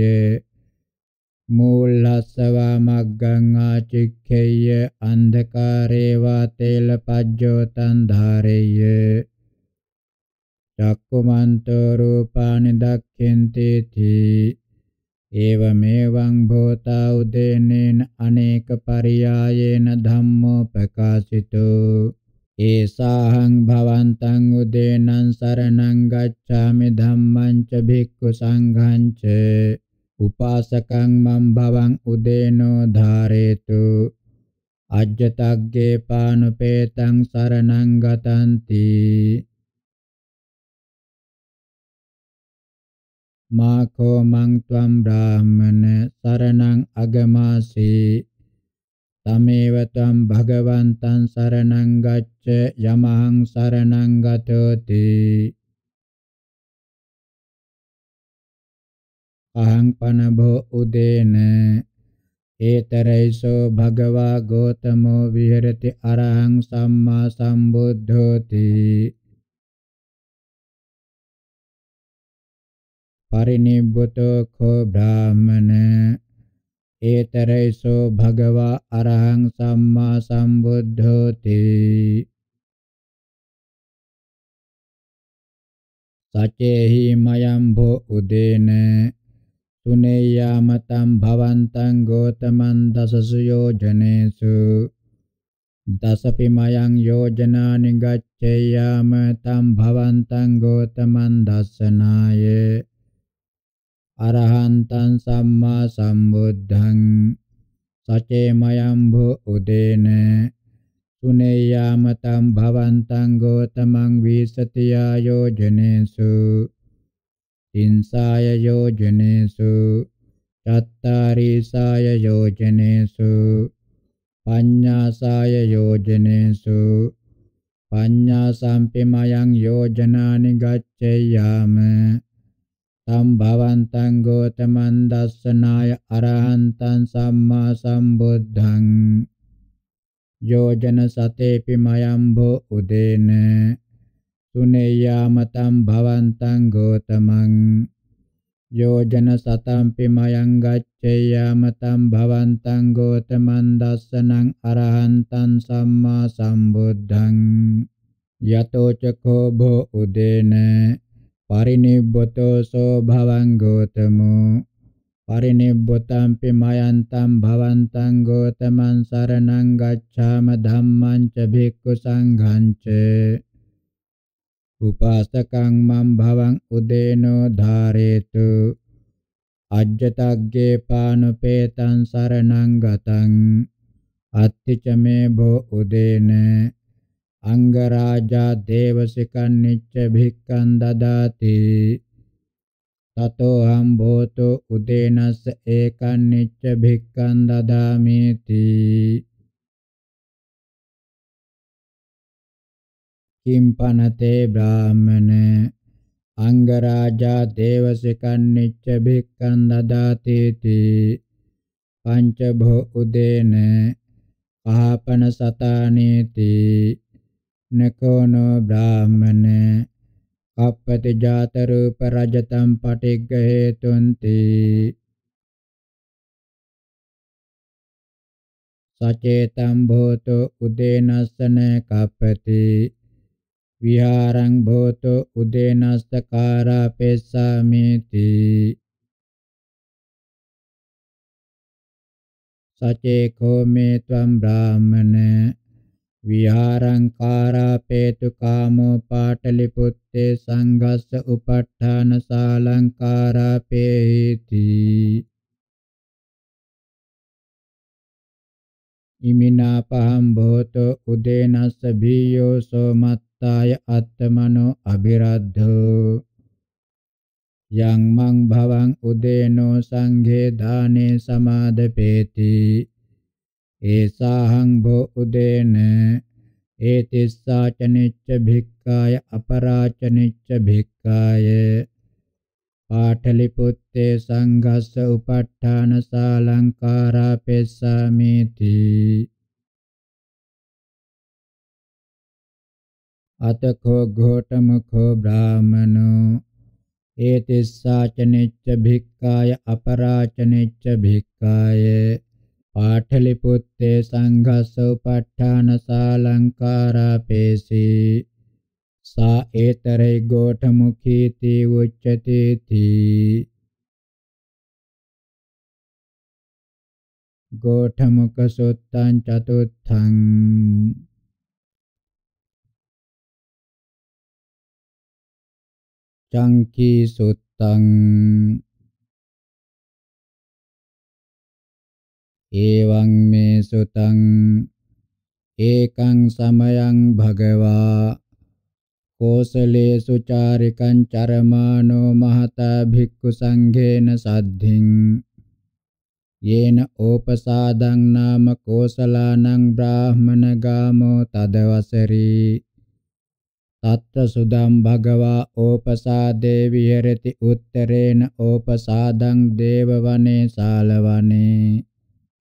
මූලස්සවා මග්ගං ආචික්ඛේය අන්ධකාරේ වා තේලපජ්ජෝතං ධාරේය චක්කුමන්තෝ රූපානි දක්ඛෙන්තේති ඒව මේවං භෝතා උදේනෙන අනේක පරියායේන ධම්මෝ ප්‍රකාශිතෝ ඒසාහං භවන්තං උදේනං සරණං ගච්ඡාමි ධම්මං ච භික්ඛු සංඝං ච උපාසකං මම් භවං උදේනෝ ධාරේතු අජ්ජතග්ගේ පානුපේතං සරණං ගතන්ති මාකෝ මං ත්වම් බ්‍රාහමන සරණං අගමාසී තමේව ත්වම් භගවන්තං සරණං ගච්ඡ යමහං සරණං ගතෝති අහං පනබෝ උදේන ඒතරයිසෝ භගවා ගෝතමෝ විහෙරති අරහං සම්මා සම්බුද්ධෝති පරිනිබ්බුතෝ කෝ බ්‍රාහමන ඒතරයිසෝ භගවා අරහං සම්මා සම්බුද්ධෝති සචේහි මයම් භෝ උදේන සුනේයාමතම් භවන්තං ගෝතමන් දසසු යෝජනේසු දසපි මයං යෝජනානි ගච්ඡේයාම තම් භවන්තං ගෝතමන් දස්සනායේ අරහන්තං සම්මා සම්බුද්ධං සචේමයම් භු උදේන සුනේයාමතං භවන්තං ගෝතමං වීසතියා යෝජනේසු තින්සාය යෝජනේසු චත්තාරීසාය යෝජනේසු පඤ්ඤාසාය යෝජනේසු පඤ්ඤා සම්පිමයං යෝජනානි ගච්ඡේයාම සම්භවන්තං ගෝතමන් දස්සනාය අරහන්තං සම්මා සම්බුද්ධං යෝජන සතේපි මයම්බෝ උදේන සුනේයාමතං භවන්තං ගෝතමං යෝජන සතම්පි මයං ගච්ඡේයාමතං භවන්තං ගෝතමන් දස්සනං අරහන්තං සම්මා සම්බුද්ධං යතෝ චකෝ භෝ උදේන පරිනිබ්බතෝ සෝ භවං ගෝතමෝ පරිනිබ්බතම්පි මයන්තම් භවන්තං ගෝතමං සරණං ගච්ඡාම ධම්මං ච භික්ඛු සංඝං ච උපාසකං මම් භවං උදේනෝ ධාරේතු අජ්ජතග්ගේ පානුපේතං සරණං ගතං අත්තිච මේ භෝ උදේන අංගරාජා දේවසිකන් නිච්ච භික්ඛන් දදාති තතෝ අම්භෝතු උදේනස්ස ඒකන් නිච්ච භික්ඛන් දදාමේති කිම්පනතේ බ්‍රාහමන අංගරාජා දේවසිකන් නිච්ච භික්ඛන් දදාතේති පංච භෝ උදේන පහපන සතානේති නකෝනෝ බ්‍රාහමන අපපති ජාත රූප රජතම් පටිග්ග හේතුන්ති සචේතම් භූතෝ උදේනස්සන කප්පති විහාරං භූතෝ උදේනස්සකාරා පෙස්සාමිති සචේකෝ මේ ත්වම් බ්‍රාහමන විහාරං කාරාපේතු කාමෝ පාටලිපුත්තේ සංඝස්ස උපට්ඨාන සාලං කාරාපේති ඉමිනා පහම් භෝතෝ උදේනස්ස භීයෝ සෝමත්තාය අත්තමනෝ අබිරද්ධෝ යං මං භවං උදේනෝ සංඝේ දානේ සමාදපේති ඒසාහං භෝ උදේන ඒතිස්සා චනිච්ච භික්ඛාය අපරාචනිච්ච භික්ඛාය පාඨලි පුත්තේ සංඝස්ස උපට්ඨාන සාලංකාරා පෙස්සාමිති අතකෝ ඝෝටමකෝ බ්‍රාහමනෝ ඒතිස්සා චනිච්ච භික්ඛාය අපරාචනිච්ච භික්ඛාය පාඨලිපුත්තේ සංඝස්ස උපට්ඨාන සාලංකාරාපේසී සා ඒතරේ ගෝඨමුඛීති උච්චතේති ගෝඨමුඛ සුත්තං චතුත්ථං චංකී සුත්තං එවං මේ සුතං ඒකං සමයං භගවා කෝසලේසු චාරිකං චරමානෝ මහතා භික්ඛු සංඝේන සද්ධින් යේන ඕපසාදං නාම කෝසලානං බ්‍රාහමන ගාමෝ තදවසරි තත්ත සුදම් භගවා ඕපසාදේ විහෙරති උත්තරේන ඕපසාදං දේවවනේ සාලවනේ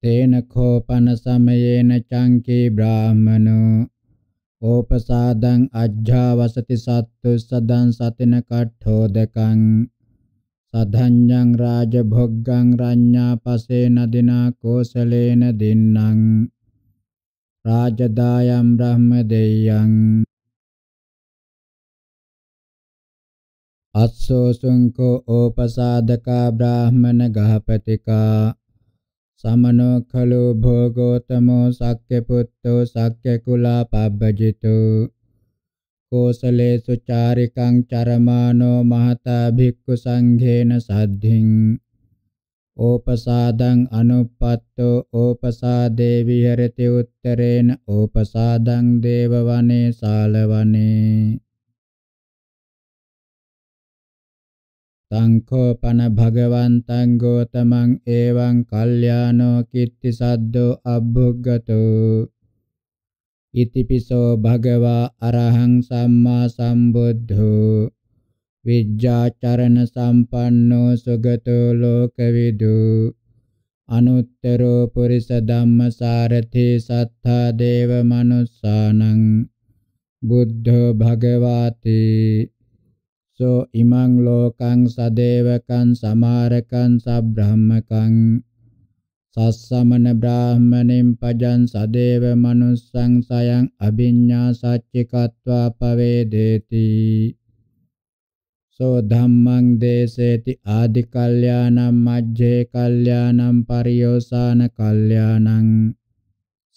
තේන කෝපන සමයේන චංකී බ්‍රාහමනෝ ඕපසාදං අජ්ජාවසති සත්තු සදං සතින කට්ඨෝදකං සධඤ්ඤං රාජභොග්ගං රඤ්ඤාපසේන දිනා කෝසලේන දින්නම් රාජදායම් බ්‍රහ්මදේයං අස්සෝ සුංකෝ ඕපසාදකා බ්‍රාහමන ගහපතිකා සමනෝ කලෝ භෝගෝතමෝ සක්්‍ය පුත්තෝ සක්්‍ය කුලා පබ්බජිතෝ කෝසලේසු චාරිකං චරමානෝ මහතා භික්ඛු සංඝේන සද්ධින් ඕපසාදං අනුප්පත්තෝ ඕපසාදේ විහෙරති උත්තරේන ඕපසාදං දේවවනේ සාලවනේ Tankho pana bhagavantaṃ gotamaṃ evaṃ kalyāno kitti saddho abbhuggato Itipiso bhagavā arahaṃ sammā sambuddho Vijjācarana sampanno sugato lokavidu Anuttaro purisa dhamma sarathi sattha deva manussānaṃ Buddho bhagavāti සෝ ඉමං ලෝකං සදේවකං සමාරකං සබ්‍රහ්මකං සස්සමන බ්‍රාහමණෙන් පජන් සදේව මනුස්සං සයං අභිඤ්ඤා සච්චිකत्वा පවේදේති සෝ ධම්මං දේසේති ආදි කල්යාණං මජ්ජේ කල්යාණං පරියෝසాన කල්යාණං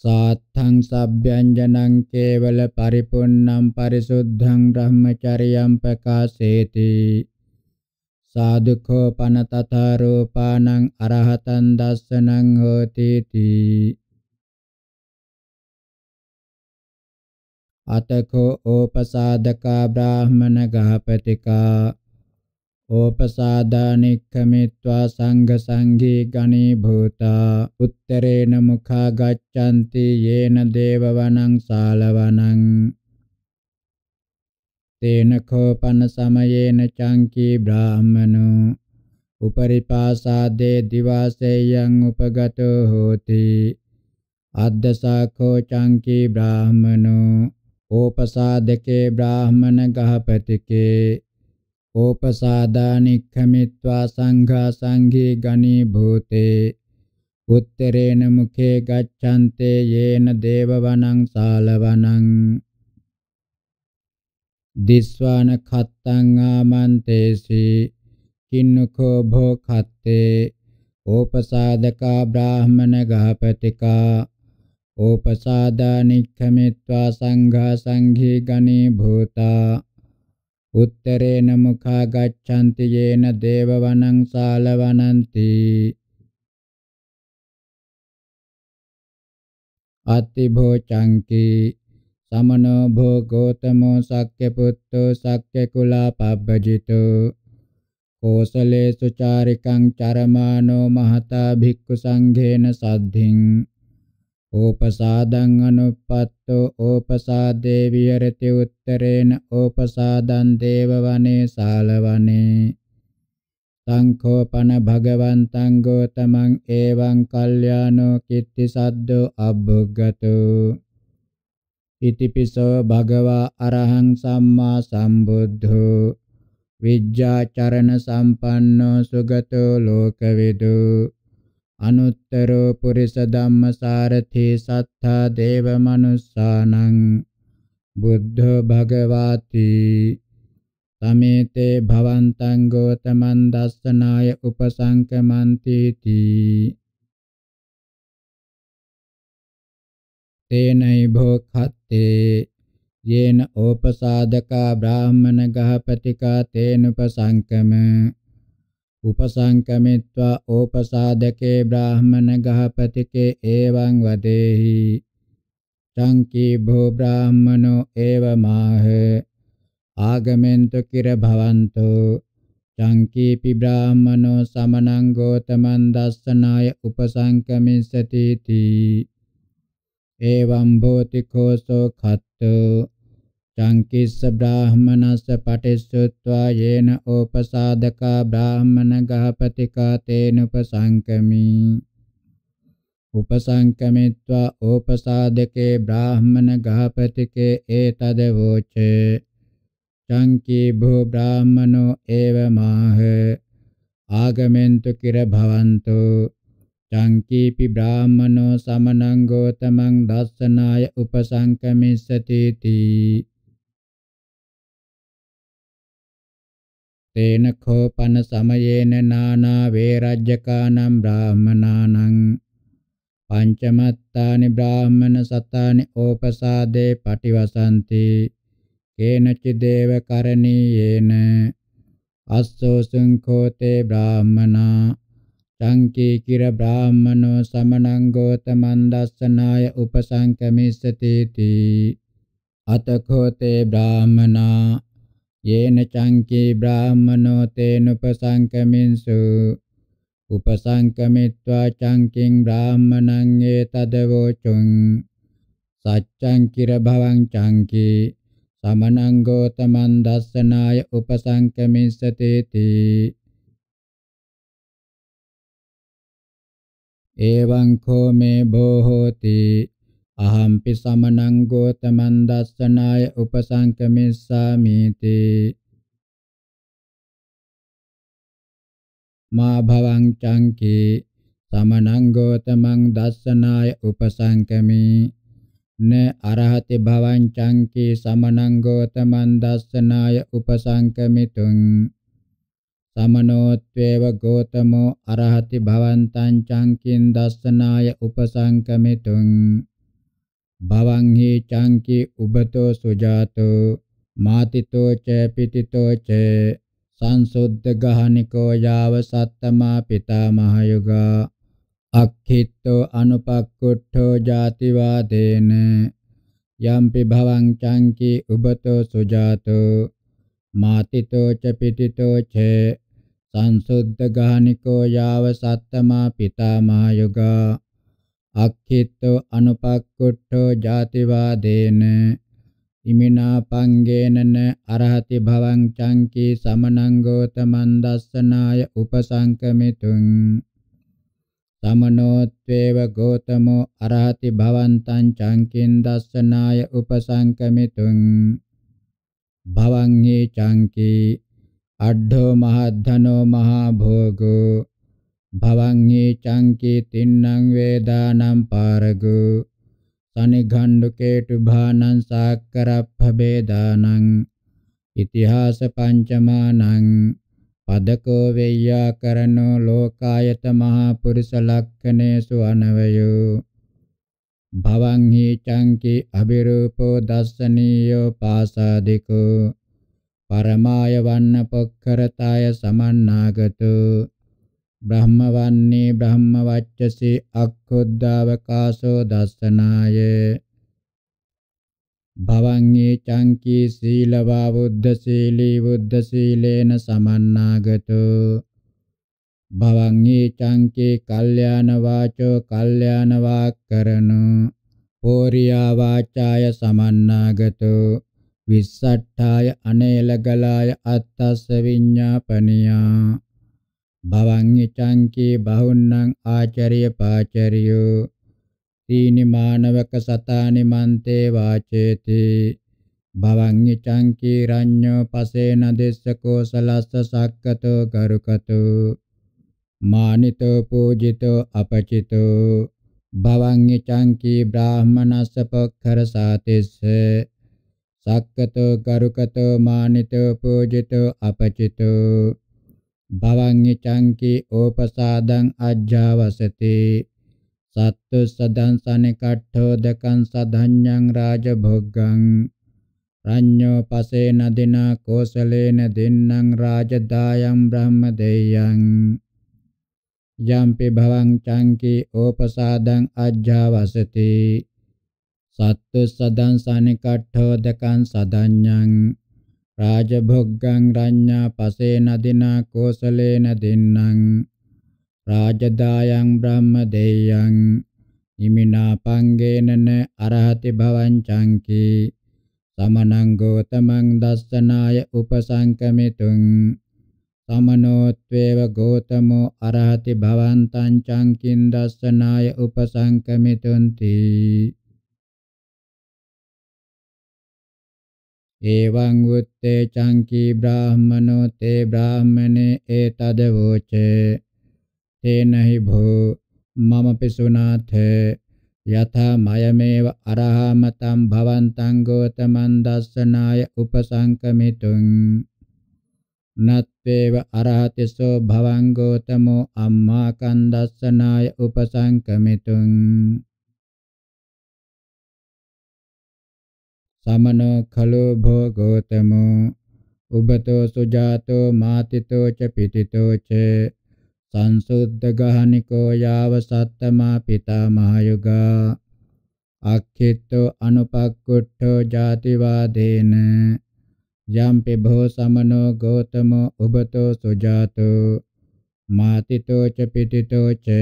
සාත්තං සබ්බ්‍යංජනං කේවල පරිපුන්නම් පරිසුද්ධං බ්‍රහ්මචරියම් ප්‍රකාශේති සාදුඛෝ පනතතා රූපානං අරහතං දස්සනං හෝති තී අතකෝ ඕපසාදකා බ්‍රාහමන ගහපතිකා ඕපසාදානෙක්ඛමිत्वा සංඝ සංඝේ ගණීභූතා උත්තරේන මුඛා ගච්ඡanti යේන දේවවනං සාලවනං තේන කෝපන සමයේන චංකී බ්‍රාහමනෝ උපරිපාසාදේ දිවාසේයං උපගතෝ හෝති අද්දසාඛෝ චංකී බ්‍රාහමනෝ ඕපසාදකේ බ්‍රාහමන ගහපතිකේ ඕපසාදානික්ඛමිत्वा සංඝා සංඝේ ගනී භූතේ උත්තරේන මුඛේ ගච්ඡන්තේ යේන දේවවනං සාලවනං දිස්වාන කත්තං ආමන්තේසි කින්නකෝ භෝ කත්තේ ඕපසාදකා බ්‍රාහමන ගහපතිකා ඕපසාදානික්ඛමිत्वा සංඝා සංඝේ ගනී භූතා උත්තරේන මුඛා ගච්ඡanti යේන දේවවනං සාලවනಂತಿ අතිභෝචංකි සමනෝ භෝගෝතමෝ සක්්‍ය පුත්තෝ සක්්‍ය කුලාපබ්බජිතෝ කෝසලේසු චාරිකං චරමානෝ මහතා භික්ඛු සංඝේන සද්ධින් ඕපසාදං අනුප්පත්තෝ ඕපසාදේ විහෙරති උත්තරේන ඕපසාදං දේවවනේ සාලවනේ සංඛෝපන භගවන්තං ගෝතමං එවං කල්යාණෝ කිත්ති සද්දෝ අබ්බුගතෝ ඉතිපිසෝ භගවා අරහං සම්මා සම්බුද්ධෝ විජ්ජාචරණ සම්පන්නෝ සුගතෝ ලෝකවිදු අනුත්තරෝ පුරිස ධම්මසාරති සත්තා දේව මනුස්සානං බුද්ධ භගවාති සමේතේ භවන්තං ගෝතමන් දස්සනාය උපසංකමන්ති තී තේනයි භෝක්ඛත්තේ යේන ඕපසාදකා බ්‍රාහ්මණ ගහපතිකා තේනුපසංකම උපසංකමිත්වා ඕපසාදකේ බ්‍රාහ්මණ ගහපතිකේ එවං වදේහි සංකී භෝ බ්‍රාහ්මනෝ එවමාහ ආගමෙන්තු කිර භවන්තෝ චංකීපි බ්‍රාහ්මනෝ සමනං ගෝතමන් දස්සනාය උපසංකමිස්සති තී එවම් භෝති කෝසෝ khatu චංකිස්ස බ්‍රාහමනස්ස පටිසුත්වා යේන ඕපසාදකා බ්‍රාහමන ගහපතිකා තේන උපසංකමි උපසංකමිත්වා ඕපසාදකේ බ්‍රාහමන ගහපතිකේ ඒතද වෝචේ චංකී භෝ බ්‍රාහමනෝ ඒවමාහ ආගමෙන්තු කිර භවන්තෝ චංකීපි බ්‍රාහමනෝ සමනං ගෝතමං දස්සනාය උපසංකමිස්සති තී තේන කෝපන සමයේන නානා වේරජ්‍යකානම් බ්‍රාහමනානං පංචමත්තානි බ්‍රාහමන සතානි ඕපසාදේ පටිවසන්ති කේනචි දේව කරණීයේන අස්සෝ සංඛෝතේ බ්‍රාහමනා සංකී කිර බ්‍රාහමනෝ සමණං ගෝතමන් දස්සනාය උපසංකමිස්සති තී අතඛෝතේ බ්‍රාහමනා යේන චංකී බ්‍රාහමනෝ තේනුපසංකමින්සු උපසංකමිත්වා චංකින් බ්‍රාහමණං ඒතදවෝචුං සච්ඡං කිර භවං චංකී සමනං ගෝතමන් දස්සනාය උපසංකමිස්සතේති එවං කෝ මේ භෝ හෝති අහම්පි සමනං ගෝතමන් දස්සනාය උපසංකමිස්සාමිති මා භවං චංකි සමනං ගෝතමං දස්සනාය උපසංකමි න අරහති භවං චංකි සමනං ගෝතමං දස්සනාය උපසංකමිතුං සමනෝත්වේව ගෝතමෝ අරහති භවන්තං චංකින් දස්සනාය උපසංකමිතුං භවං හි චංකි උබතෝ සුජාතෝ මාතිතෝ ච පිතිතෝ ච සංසුද්ධ ගහනිකෝ යාව සත්තමා පිතාමහ යුගා අක්ඛිත්තෝ අනුපක්කුට්ඨෝ ජාතිවාදේන යම්පි භවං චංකි උබතෝ සුජාතෝ මාතිතෝ ච පිතිතෝ ච සංසුද්ධ ගානිකෝ යාව සත්තමා පිතාමහ යුගා අක්ඛිතෝ අනුපක්කුට්ඨෝ ජාතිවාදේන ඉමිනා පංගේනන අරහති භවං චංකී සමනං ගෝතමන් දස්සනාය උපසංකමිතුං සමනෝත්වේව ගෝතමෝ අරහති භවන්තං චංකින් දස්සනාය උපසංකමිතුං භවං හි චංකී අඩ්ඩෝ මහද්ධනෝ මහා භෝගෝ Bhavangi chanki tinnang vedanam paragu sanighanduketu bhanan sakkarapphabedanang itihasa panchamanang padako veyyakarano lokayata mahapurusha lakkhanesu anavayo Bhavangi chanki abhirupo dassaniyo pasadiko paramaya vannapokkharataya samannagato බ්‍රහ්මවන්නේ බ්‍රහ්මවච්චසි අක්ඛොද්දාවකාශෝ දස්සනාය භවංගේ චංකී සීලවා බුද්ධ සීලී බුද්ධ සීලේන සමන්නාගතෝ භවංගේ චංකේ කල්යාණ වාචෝ කල්යාණ වාක්කරණෝ පෝරියා වාචාය සමන්නාගතෝ විස්සට්ඨාය අනේලගලාය අත්තස්ස විඤ්ඤාපනියා භවං චංකේ බහුන්නං ආචාරිය පාචාරියෝ තීනි මානවක සතානි මන්තේ වාචේති භවං චංකී රඤ්ඤෝ පසේන දෙස්සකෝ සලස්ස සක්කතෝ ගරුකතෝ මානිතෝ පූජිතෝ අපචිතෝ භවං චංකී බ්‍රාහමනස්ස පොක්ඛර සාතිස්ස සක්කතෝ ගරුකතෝ මානිතෝ පූජිතෝ අපචිතෝ භවං චංකී ඕපසාදං අජ්ජාවසතේ සත්තු සදං සනිකට්ඨෝ දකං සධඤ්ඤං රාජභොග්ගං රඤ්ඤෝ පසේන දිනා කෝසලේන දින්නම් රාජදායම් බ්‍රහ්මදේයං යම්පි භවං චංකී ඕපසාදං අජ්ජාවසති සත්තු සදං සනිකට්ඨෝ දකං සධඤ්ඤං රාජභොග්ගං රඤ්ඤා පසේන දිනා කෝසලේන දින්නම් රාජදායං බ්‍රහ්මදේයං ඉමිනා පංගේනන අරහති භවංචංකි සමනං ගෝතමං දස්සනාය උපසංකමිතුං සමනෝත්වේව ගෝතමෝ අරහති භවන්තං චංකින් දස්සනාය උපසංකමිතුන්ති එවං උත්තේ චංකී බ්‍රාහමනෝ තේ බ්‍රාහමනේ ඒතද වෝචේ තේනහි භෝ මම පිසුනාථ යථා මයමේව අරහමතං භවන්තං ගෝතමන් දස්සනාය උපසංකමිතුං නත්වේව අරහතිසෝ භවං ගෝතමෝ අම්මා කන්දස්සනාය උපසංකමිතුං සමනෝ ඛලෝ භෝගෝතමෝ උබතෝ සුජාතෝ මාතිතෝ ච පිතිතෝ ච සංසුද්ධ ගහනිකෝ යාව සත්තමා පිතාමහ යුගා අක්ඛිතෝ අනුපක්කුට්ඨෝ ජාතිවාදේන යම්පි භෝ සමනෝ ගෝතමෝ උබතෝ සුජාතෝ මාතිතෝ ච පිතිතෝ ච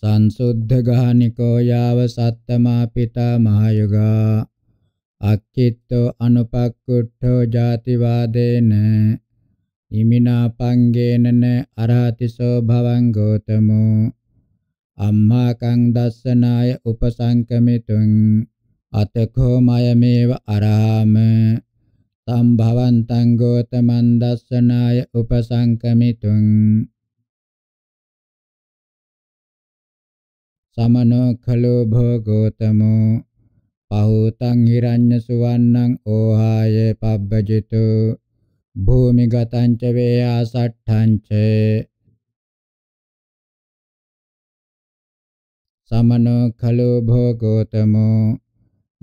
සංසුද්ධ ගානිකෝ යාව සත්තමා පිතා මහයුගා අක්ඛිට්ඨෝ අනුපක්කුට්ඨෝ ජාතිවාදේන ඉමිනා පංගේනන අරහතිසෝ භවං ගෝතමෝ අම්මා කං දස්සනාය උපසංකමිතුං අතකෝ මයමේව අරහම තම් භවන්තං ගෝතමන් දස්සනාය උපසංකමිතුං සමනෝ khalo භෝ ගෝතමෝ පහූතං හිරඤ්ඤ සුවන්නං ඕහාය පබ්බජිතු භූමිගතං ච වේයාසට්ඨං ච සමනෝ khalo භෝගෝතමෝ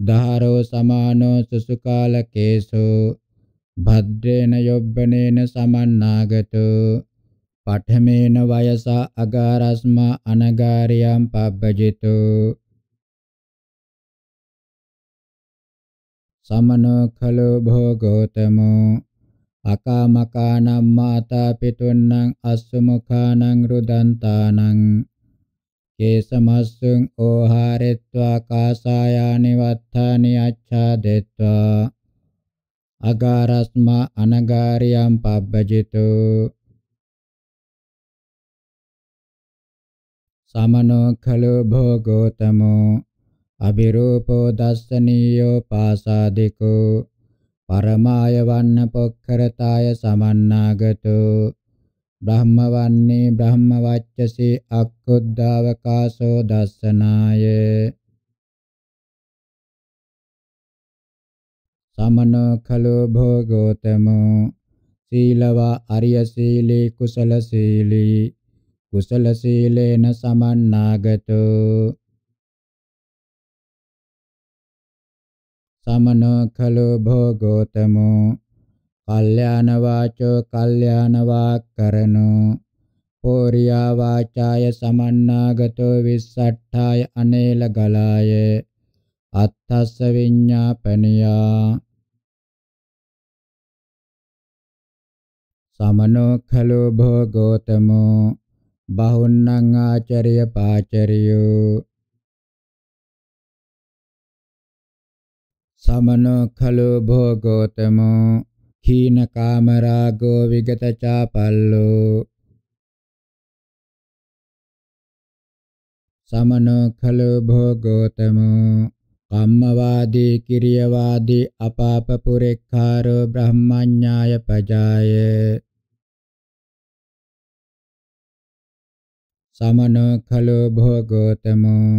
ධාරෝ සමානෝ සුසුකාලකේසෝ භද්දේන යොබ්බනේන සමන්නාගතෝ පඨමේන වයසා අගාරස්මා අනගාරියම් පබ්බජිතෝ සමනෝ ඛලෝ භෝගෝතමෝ අකාමකානම් මාතා පිතුන්නං අස්සමුඛානං රුදන්තානං කේසමස්සං ඕහාරෙත්වා කාසායානි වත්තානි අච්ඡාදෙත්වා අගාරස්මා අනගාරියම් පබ්බජිතෝ සමනෝ ඛලෝ භෝගෝතමෝ අබිරූපෝ දස්සනීයෝ පාසාදිකෝ පරමාය වන්න පොක්කරතාය සමන්නාගතෝ බ්‍රහ්මවන්නේ බ්‍රහ්මවච්චසේ අක්කුද්දාවකාසෝ දස්සනාය සමනෝ කලෝ භෝගෝතමෝ සීලවා අරිය සීලී කුසල සීලී කුසල සීලේන සමන්නාගතෝ සමනෝ කලෝ භෝගෝතමෝ කල්යාණ වාචෝ කල්යාණ වාක්කරණෝ පෝරියා වාචාය සමන්නාගතෝ විස්සට්ඨාය අනේල ගලාය අත්තස්ස විඤ්ඤාපනියා සමනෝ කලෝ භෝගෝතමෝ බහුන්නං ආචරිය පාචරියෝ සමනෝ ඛලෝ භෝගෝතමෝ හීන කාමරාගෝ විගත චාපල්ලෝ සමනෝ ඛලෝ භෝගෝතමෝ කම්මවාදී කිරියවාදී අපාප පුරෙක්ඛාරෝ බ්‍රහ්මඤ්ඤාය පජාය සමනෝ ඛලෝ භෝගෝතමෝ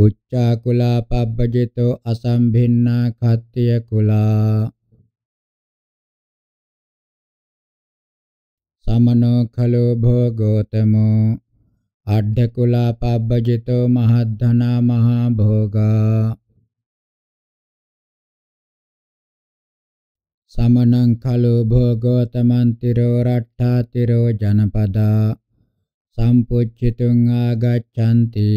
උච්චා කුලා පබ්බජිතෝ අසම්භින්නා කත්තිය කුලා සමනෝ ඛලෝ භෝ ගෝතමෝ අඩ්ඩ කුලා පබ්බජිතෝ මහද්ධනා මහා භෝගා සමනං ඛලෝ භෝ ගෝතමං තිරෝ රට්ඨා තිරෝ ජනපදා සම්පුච්චිතුං ආගච්ඡanti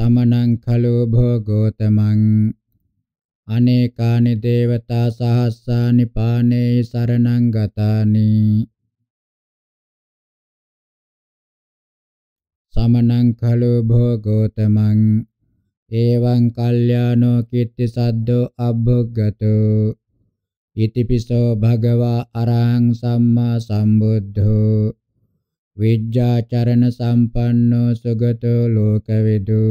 තමනං කලෝ භෝගෝ තමං අනේකානි දේවතා සහස්සානි පානේ සරණං ගතානි සමනං කලෝ භෝගෝ තමං එවං කල්යාණෝ කීර්ති සද්දෝ අභග්ගතෝ ඉතිපිසෝ භගවා අරහං සම්මා සම්බුද්ධෝ විජ්ජාචරණ සම්පන්නෝ සුගතෝ ලෝකවිදු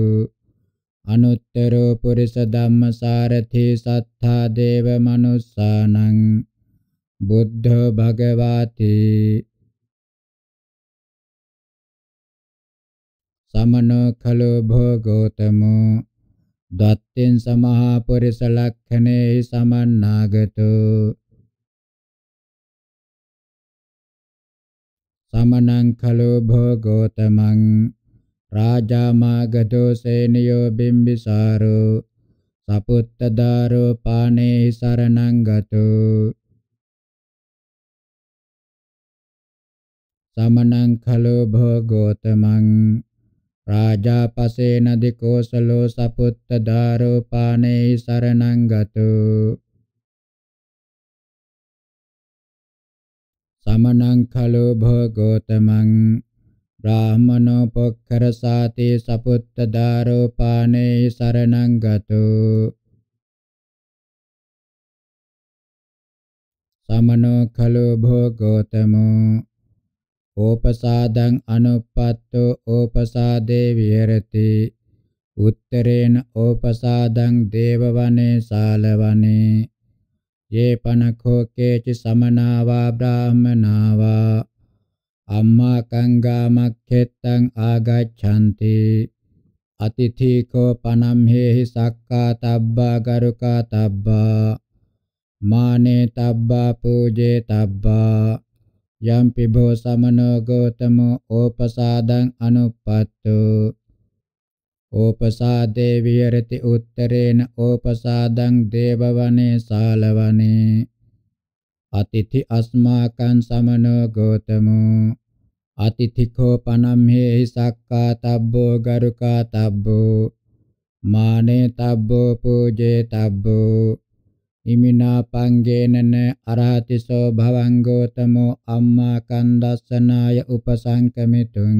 අනුත්තරෝ පුරිස ධම්මසාරති සත්තා දේව මනුස්සානං බුද්ධෝ භගවාති සමනෝ khalo භෝගෝතමෝ දත්තෙන් සමහා පුරිස ලක්ඛනේ සමන්නාගතෝ සමනං කලෝ භෝගෝතමං රාජාමාගතෝ සේනියෝ බිම්බිසාරෝ සපුත්තදාරෝ පානේ සරණං ගතෝ සමනං කලෝ භෝගෝතමං රාජාපසේන දිකෝසලෝ සපුත්තදාරෝ පානේ සරණං ගතෝ සමනං ඛලෝ භගෝතමං බ්‍රාහමනෝ පොක්ඛරසාති සපුත්ත දාරෝ පානේ සරණං ගතෝ සමනෝ ඛලෝ භෝගෝතමෝ ඕපසාදං අනුප්පත්තෝ ඕපසාදේ විහෙරති උත්තරේන ඕපසාදං දේවවනේ සාලවනේ ये पनखो केचि समना वा ब्राह्मणा वा අම්මා කංගාමක්ඛෙත්තං ආගච්ඡanti අතිථීකෝ පනම් හේහි සක්කා තබ්බා ගරුකා තබ්බා මානේ තබ්බා පූජේ තබ්බා යම් පිභෝ සමනෝ ගෝතමෝ ඕපසාදං අනුපත්තු ඕපසාදේ විහෙරති උත්තරේන ඕපසාදං දේවවනේ සාලවනේ අතිති අස්මාකං සමනෝ ගෝතමෝ අතිතිකෝ පනම්හෙහි සක්කා තබ්බෝ ගරුකා තබ්බෝ මානේ තබ්බෝ පූජේ තබ්බෝ ඉමිනා පංගේනන අරහතිසෝ භවං ගෝතමෝ අම්මා කන්දස්සනාය උපසංකමිතුං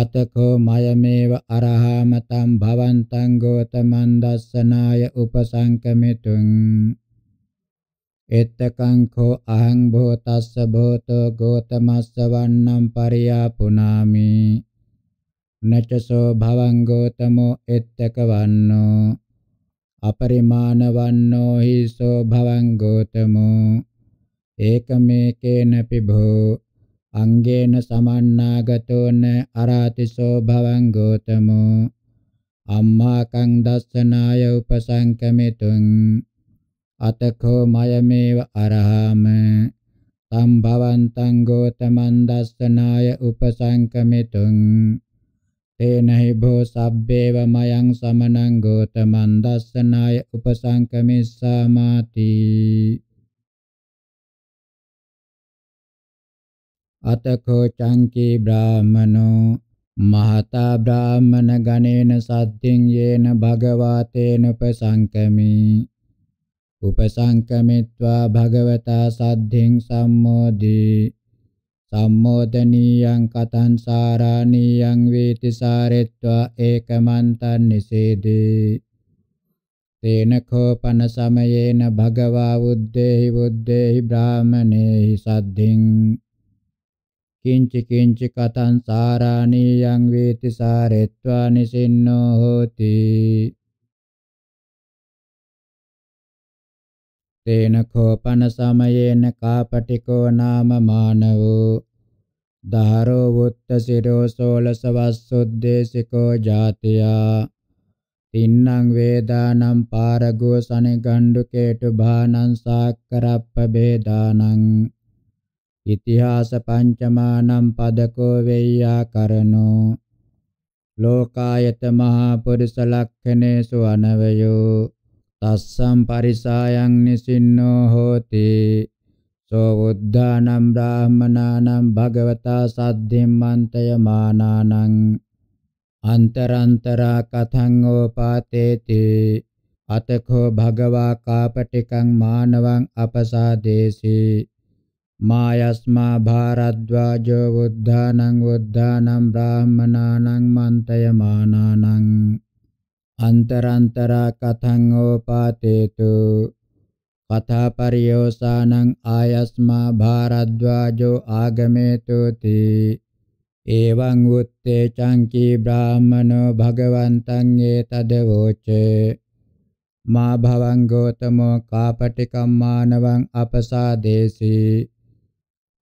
අතකෝ මයමේව අරහමතං භවන්තං ගෝතමන් දස්සනාය උපසංකමිතුං එත්තකං කෝ අහං භෝතස්ස භෝතෝ ගෝතමස්ස වන්නම් පරියාපුනාමි නචසෝ භවං ගෝතමෝ එත්තක වන්නෝ අපරිමාණ වන්නෝ හිසෝ භවං ගෝතමෝ ඒකමේකේනපි භෝ අංගේන සමන්නාගතෝන අරාතිසෝ භවං ගෝතමෝ අම්මා කං දස්සනාය උපසංකමිතුං අතකෝ මයමේව අරහාම තම් භවන්තං ගෝතමන් දස්සනාය උපසංකමිතුං තේනහි භෝ සබ්බේව මයං සමනං ගෝතමන් දස්සනාය උපසංකමිස්සාමාති අතකෝ චංකී බ්‍රාහමනෝ මහතා බ්‍රාහමන ගණේන සද්දින් යේන භගවාතේන උපසංකමි උපසංකමිත්වා භගවතා සද්ධින් සම්මෝදී සම්මෝදනීයං කතං සාරාණීයං වේති සාරෙත්වා ඒකමන්තං නිසේදී තේන කෝපන සමයේන භගවා උද්දේහි උද්දේහි බ්‍රාහමනේහි සද්ධින් කිංච කිංච කතං සාරාණීයං වේති සාරෙත්වා නිසින්නෝ හෝති තේන කෝපන සමයේන කාපටිකෝ නාම මානවෝ ධාරෝ වුත්තසිරෝ සෝලසවස්සුද්දේශිකෝ ජාතියා තින්නං වේදානම් පාරගෝ සනෙගණ්ඩු කේටු භානං සාක්කරප්ප බේදානං ඉතිහාස පංචමානම් පදකෝ වෙය්‍යා කරනෝ ලෝකායත මහා පුරුෂ ලක්ඛනේසු අනවයෝ තස්සම් පරිසායන් නිසින්නෝ හෝති සෝ උද්ධානම් බ්‍රාහමනානම් භගවතා සද්ධිම්මන්තය මානානං අන්තරන්තරා කතං ඕපාතේති අතකෝ භගවා කාපටිකං මානවං අපසාදේසී මායස්මා භාරද්වාජෝ බුද්ධානං බුද්ධානම් බ්‍රාහ්මනානං මන්තයමානානං අන්තරන්තරා කතං ඕපාතේතු කතා පරියෝසානං ආයස්මා භාරද්වාජෝ ආගමේතුති එවං උත්තේ චංකී බ්‍රාහමනෝ භගවන්තං ඒතදවෝච මා භවං ගෝතමෝ කාපටිකම්මානවං අපසාදේසී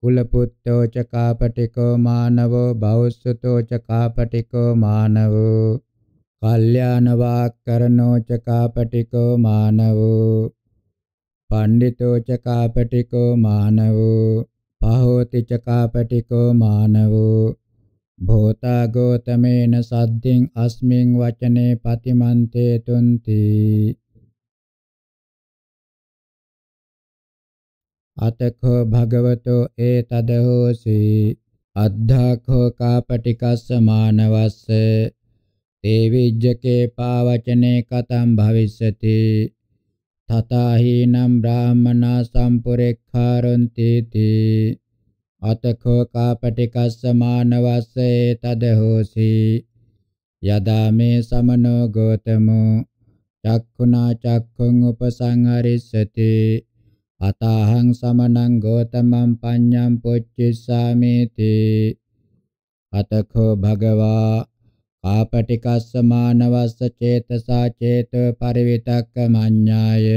කුලපුත්තෝ ච කාපටිකෝ මානවෝ බෞස්සතෝ ච කාපටිකෝ මානවෝ කල්යාණ වාක්කරණෝ ච කාපටිකෝ මානවෝ පණ්ඩිතෝ ච කාපටිකෝ මානවෝ පහෝති ච කාපටිකෝ මානවෝ භෝතා ගෝතමේන සද්ධින් අස්මින් වචනේ පතිමන්තේ තුන්ති අතකෝ භගවතෝ ඒතද හෝසි අද්ධාඛෝ කාපටිකස්ස මානවස්ස තේ විජ්ජකේ පාවචනේ කතම් භවිස්සති තථාහීනම් බ්‍රාහමනා සම්පුරේඛාරොන්ති තී අතකෝ කාපටිකස්ස මානවස්ස ඒතද හෝසි යදා මේ සමනෝ ගෝතමෝ චක්ඛුනා චක්ඛුං උපසංහරිස්සති අතහං සමනං ගෝතමං පඤ්ඤං පුච්චිස්සාමිති අතකෝ භගවා ආපටිකස්ස මානවස්ස චේතසා චේතෝ පරිවිතක්ක මඤ්ඤාය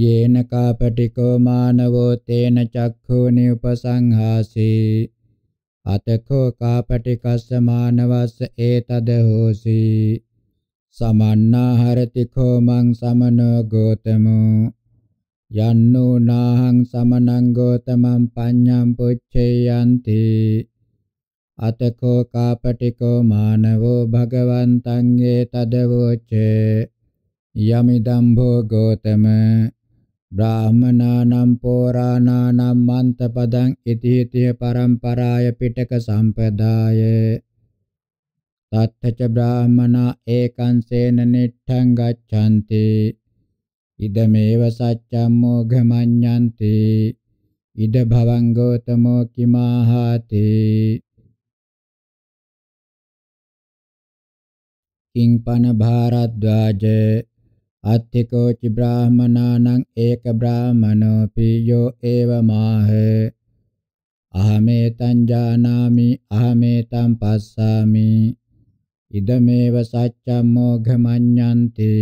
යේන කාපටිකෝ මානවෝ තේන චක්ඛුනි උපසංහාසී අතකෝ කාපටිකස්ස මානවස්ස ඒතද හෝසි සමන්නාහරති කෝ මං සමනෝ ගෝතමෝ යන්නෝ නාහං සමනං ගෝතමං පඤ්ඤං පුච්චේයන්ති අතකෝ කාපටිකෝ මානවෝ භගවන්තං ඒ තදවෝචේ යමිදම් භෝගෝතම බ්‍රාහමනානම් පෝරාණානම් මන්තපදං ඉතිහිතිය පරම්පරාය පිටක සම්පදාය තත්තච බ්‍රාහමනා ඒකං සේන නිට්ඨං ගච්ඡanti ඉදමේව සච්ඡම්මෝ ගමඤ්ඤන්ති ඉද භවංගෝතමෝ කිමාහාති කිං පන භාරද්වාජ අත්තිකෝ චි බ්‍රාහමනානං ඒක බ්‍රාහමනෝ පියෝ ඒව මාහ අහමෙතං ජානාමි අහමෙතං පස්සාමි ඉදමේව සච්ඡම්මෝ ගමඤ්ඤන්ති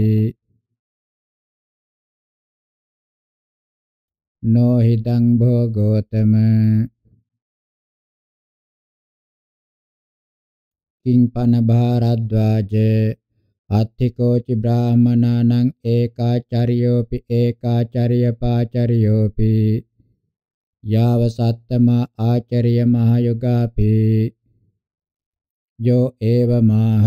no hidang bhogotama किं पन भारद्वाज අත්තිකෝචි බ්‍රාහමනානං ඒකාචරියෝපි ඒකාචරියපාචරියෝපි යාව සත්තම ආචරිය මහයුගාපි යෝ ඒවමාහ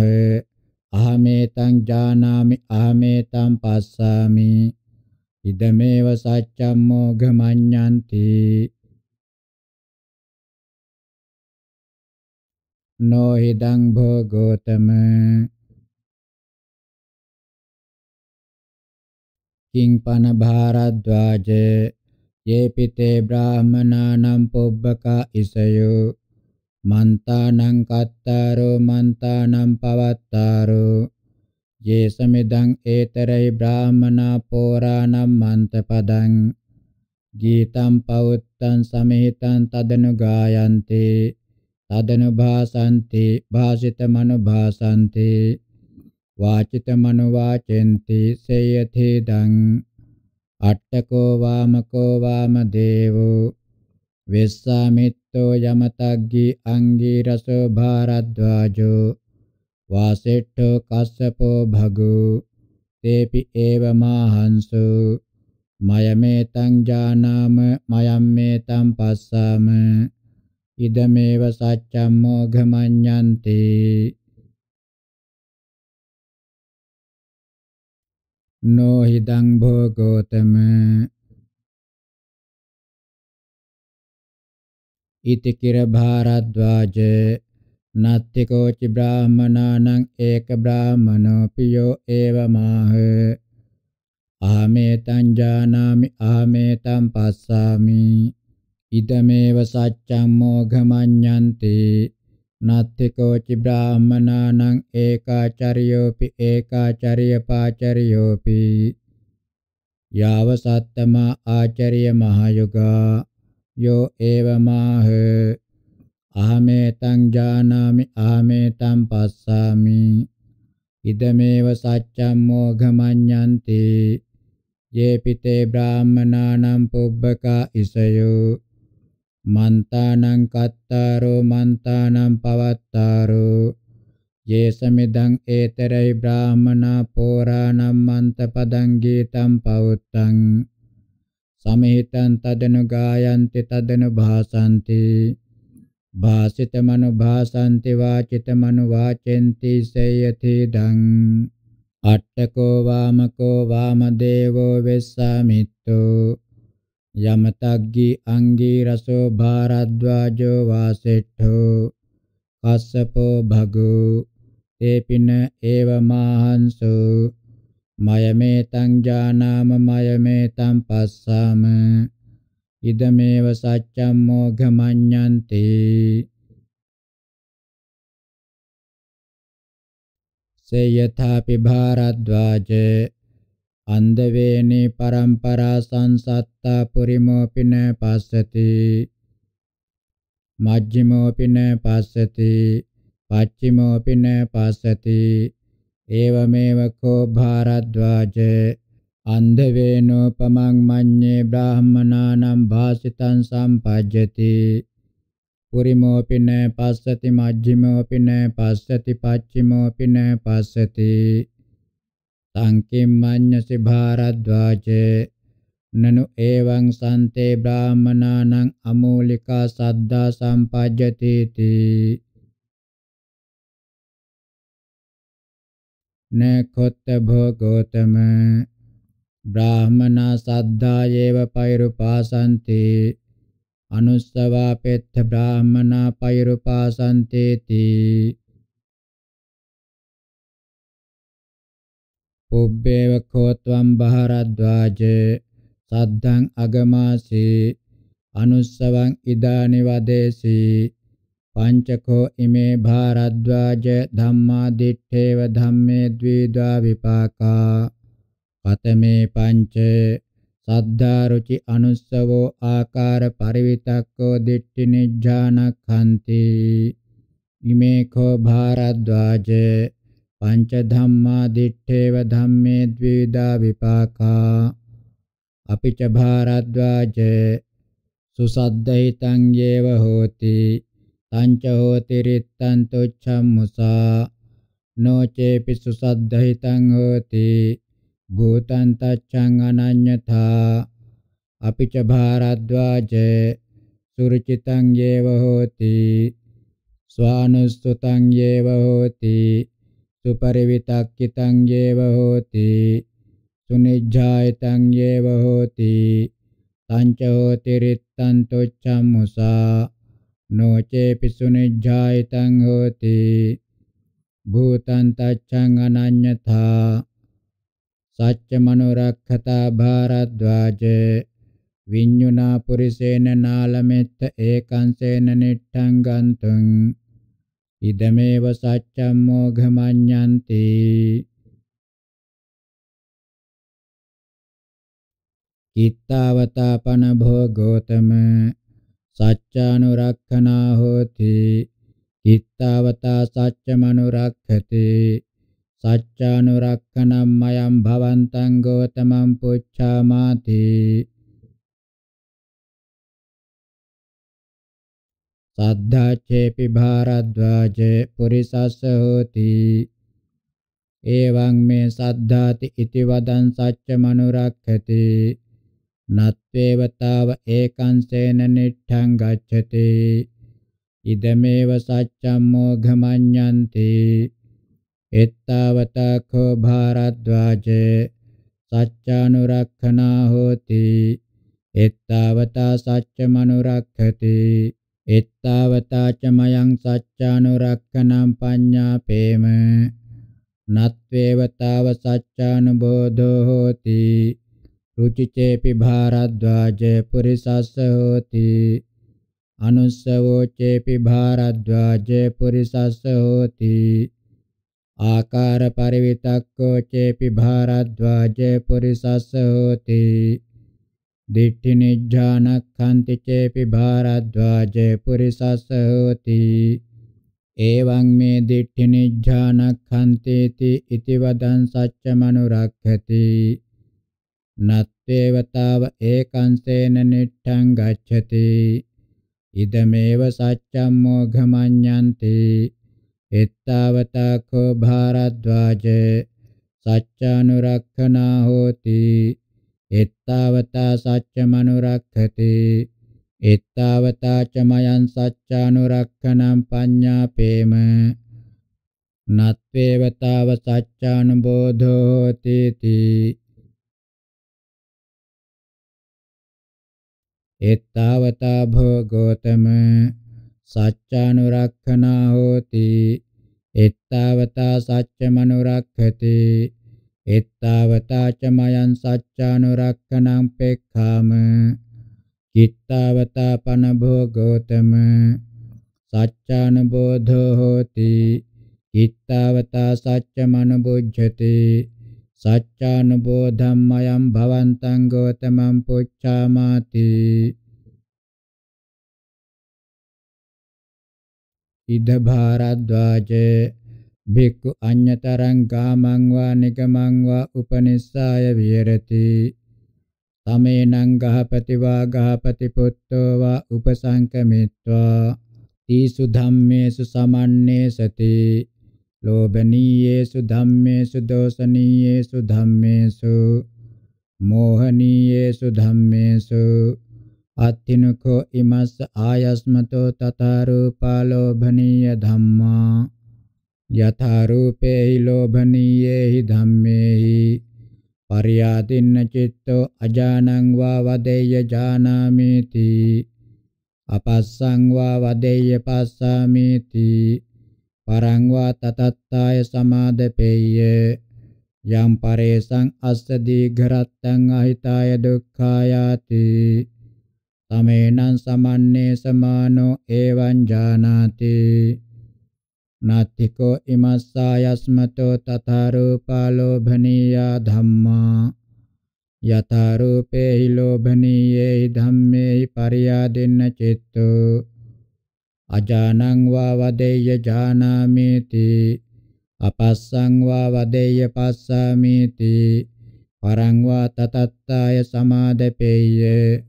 අහමේතං ජානාමි අහමේතං පස්සාමි ඉදමේව සච්චම්මෝ ගමඤ්ඤන්ති නොහිදං භෝගෝතම කිං පන භාරද්වාජ යේපිතේ බ්‍රාහමනානම් පොබ්බකා ඉසයෝ මන්තානං කත්තාරෝ මන්තානම් පවත්තාරෝ ये समिदं एतरै ब्राह्मणा पुराणं मन्तपदं गीतं पौत्तं समेतं तदनुगायन्ति तदनुभासन्ति भासितमनुभासन्ति वाचितमनुवाचन्ति सेयथेदं अट्टको वामको वामदेवो विश्वामित्रो यमतग्गि अङ्गिरसो भारद्वाजो වාසෙට්ඨෝ කස්සපෝ භගු තේපි ඒව මාහංසු මයමෙතං ජානාම මයම්මෙතං පස්සාම ඉදමේව සච්ඡම් මොඝමඤ්ඤන්ති නොහිදං භෝගෝතම ඉතිකිර භාරද්වාජේ නත්තිකෝචි බ්‍රාහමනානං ඒක බ්‍රාහමනෝ පියෝ ඒවමාහ ආමේතං ජානාමි ආමේතං පස්සාමි ඉදමේව සච්ඡම් මොඝමඤ්ඤන්ති නත්තිකෝචි බ්‍රාහමනානං ඒකාචරියෝපි ඒකාචරිය පාචරියෝපි යාව සත්තම ආචරිය මහයුගා යෝ ඒවමාහ ආමේතං ජානාමි ආමේතං පස්සාමි ඉදමේව සච්ඡම් මොඝමඤ්ඤන්ති යේපිතේ බ්‍රාහ්මනානම් පුබ්බකා ඉසයෝ මන්තානං කත්තාරෝ මන්තානං පවත්තාරෝ යේසමිදං ඒතරයි බ්‍රාහ්මනා පෝරාණම් මන්තපදං ගීතං පවුත්තං සමහිතං තදනු ගායන්ති තදනු භාසන්ති භාසිතමනු භාසන්ති වාචිතමනු වාචෙන්ති සේයති දං අට්ඨකෝ වාමකෝ වාමදේවෝ වෙස්සාමිත්තෝ යමතග්ගි අංගී රසෝ භාරද්වාජෝ වාසෙට්ඨෝ කස්සපෝ භගෝ තේපින ඒව මාහන්සෝ මයමේ තං ජානාම මයමේ තං පස්සාම ඉදමේව සච්ඡම්මෝ ගමඤ්ඤන්ති සේයථාපි භාරද්වාජ අන්දවේනි පරම්පරා සංසත්තා පුරිමෝපින පස්සති මජ්ජිමෝපින පස්සති පච්චිමෝපින පස්සති ඒවමේව කෝ භාරද්වාජ අන්ධවේනෝ පමං මඤ්ඤේ බ්‍රාහමනානම් භාසිතං සම්පජ්ජති පුරිමෝපින පස්සති මජ්ජිමෝපින පස්සති පච්චිමෝපින පස්සති සංකිම්මඤ්ඤසි භාරද්වාජේ නනු එවං සන්තේ බ්‍රාහමනානං අමූලිකා සද්දා සම්පජ්ජති තී නකොත්ත භෝගෝතම බ්‍රාහමනා සද්ධායේව පෛරුපාසන්ති අනුස්සවා පෙත්ත බ්‍රාහමනා පෛරුපාසන්තේති පුබ්බේව කෝත්වම් බහරද්වාජ සද්දං අගමාසී අනුස්සවං ඉදානි වදේසී පංචකෝ ඉමේ භාරද්වාජ ධම්මා දිත්තේව ධම්මේ ද්විදා විපාකා පතමේ පංච සද්ධා රුචි අනුස්සවෝ ආකාර පරිවිතක්කෝ දිට්ඨි නිජ්ජානක්ඛන්ති ඉමේකෝ භාරද්වාජ පංච ධම්මා දිට්ඨේව ධම්මේ ද්විදා විපාකා අපිච භාරද්වාජ සුසද්දහිතං යේව හෝති තංච හෝති රිත්තං තුච්ඡම් මුසා නොචේපි සුසද්දහිතං හෝති භූතං තච්ඡං අනඤ්‍යතා අපිච භාරද්වාජ සුරුචිතං යේව හෝති ස්වානුස්සතං යේව හෝති සුපරිවිතක්කිතං යේව හෝති සුනිජ්ජායතං යේව හෝති තංච හෝති රිත්තං තොච්ඡම් මුසා නොචේපි සුනිජ්ජායතං හෝති භූතං තච්ඡං අනඤ්‍යතා සච්ච මනුරක්ඛතා භාරද්වාජ විඤ්ඤුනා පුරිසේන නාලමෙත්ත ඒකංසේන නිට්ඨං ගන්තුං ඉදමේව සච්ඡම් මොඝමඤ්ඤන්ති කිත්තවතාපන භෝගෝතම සච්ඡානුරක්ඛනා හෝති කිත්තවතා සච්ඡමනුරක්ඛති Saccanurakkanam mayam bhavantaṃ gotamam puccāmāti. Saddhācepi bharadvāje purisassa hoti. Evaṃ me saddhāti iti vadan saccamanurakkati. Natveva tava ekaṃ sena niṭṭhaṃ gacchati. Idameva saccam moghamaññanti. එත්තාවතඛෝ භාරද්වාජේ සච්චානුරක්ඛනා හෝති එත්තාවතා සච්චමනුරක්ඛති එත්තාවතා ච මයං සච්චානුරක්ඛනම් පඤ්ඤාපේම නත්වේවතාව සච්චානුබෝධෝ හෝති රුචිචේපි භාරද්වාජ පුරිසස්ස හෝති අනුස්සවෝ චේපි භාරද්වාජ පුරිසස්ස හෝති ආකාර පරිවිතක්කෝ චේපි භාරද්වාජේ පුරිසස්ස හෝති දිට්ඨි නිජ්ජානක්ඛන්ති චේපි භාරද්වාජේ පුරිසස්ස හෝති එවං මේ දිට්ඨි නිජ්ජානක්ඛන්තේති ඉති වදං සච්චමනුරක්ඛති නත්තේවතාව ඒකංසේන නිට්ඨං ගච්ඡති ඉදමේව සච්ඡම් මොඝමඤ්ඤන්ති එත්තාවතා කෝ භාරද්වාජ සච්චානුරක්ඛනා හෝති එත්තාවතා සච්චමනුරක්ඛති එත්තාවතා චමයන් සච්චානුරක්ඛනම් පඤ්ඤාපේම නත්වේවතාව සච්චානුබෝධෝ හෝති තී එත්තාවතා භෝගෝතම සච්චානුරක්ඛනා හෝති එත්තාවතා සච්චමනුරක්ඛති එත්තාවතා ච මයං සච්චානුරක්ඛනං පෙක්ඛාම චිත්තාවතා පනභෝගෝතම සච්චානුබෝධෝ හෝති චිත්තාවතා සච්චමනුබුද්ධති සච්චානුබෝධම්මයං භවන්තං ගෝතමං පුච්ඡාමාති ඉද භාරද්වාජ භික්ඛු අඤ්‍යතරං කාමං වා නිගමං වා උපනිස්සාය විහෙරති තමේනං ගහපති වා ගහපති පුত্তෝ වා උපසංකමිත්වා තීසු ධම්මේසු සමන්නේ සති ලෝභනීයේසු ධම්මේසු දෝසනීයේසු ධම්මේසු මෝහනීයේසු ධම්මේසු අත්තිනකෝ ඉමස්ස ආයස්මතෝ තතරූපාලෝභනීය ධම්මා යථා රූපේහි ලෝභනීයේහි ධම්මේහි පරියාතින්න චිත්තෝ අජානං වා වදේය ජානාමේති අපස්සං වා වදේය පස්සාමේති පරං වා තතත්තාය සමාදපේය යම් පරේසං අස්ස දීඝරත්තං අහිතාය දුක්ඛායාති තමේනං සමන්නේ සමානෝ එවං ජානාති නාතිකෝ ඉමස්සායස්මතෝ තතරූපාලෝභනීයා ධම්මා යතරූපේහි ලෝභනීයේහි ධම්මේහි පරියාදෙන්න චිත්තෝ අජානං වා වදේය ජානාමේති අපස්සං වා වදේය පස්සාමේති පරං වා තතත්තාය සමාදපේය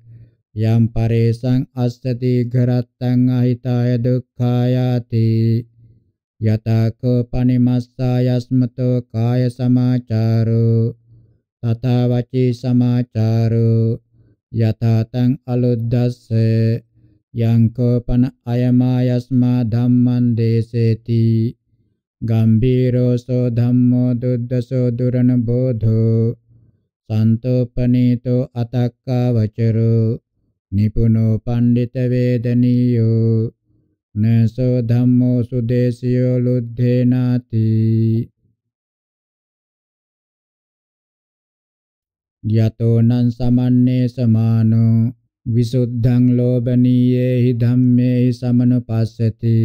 යම් පරේසං අස්සති ඝරත්තං අහිතාය දුක්ඛායාති යතකෝ පනිමස්සායස්මතෝ කාය සමාචාරෝ තථා වචී සමාචාරෝ යතතං අලුද්දස්ස යං කෝපන අයමායස්මා ධම්මං දේසේති ගම්බීරෝසෝ ධම්මෝ දුද්දසෝ දුරණ බෝධෝ සන්තෝපනීතෝ අතක්කා වචරෝ නිපුනෝ පණ්ඩිත වේදනියෝ නසෝ ධම්මෝ සුදේශියෝ ලුද්ධේනාති යතෝ නං සමන්නේ සමානෝ විසුද්ධං ලෝභනීයේහි ධම්මේහි සමනුපස්සති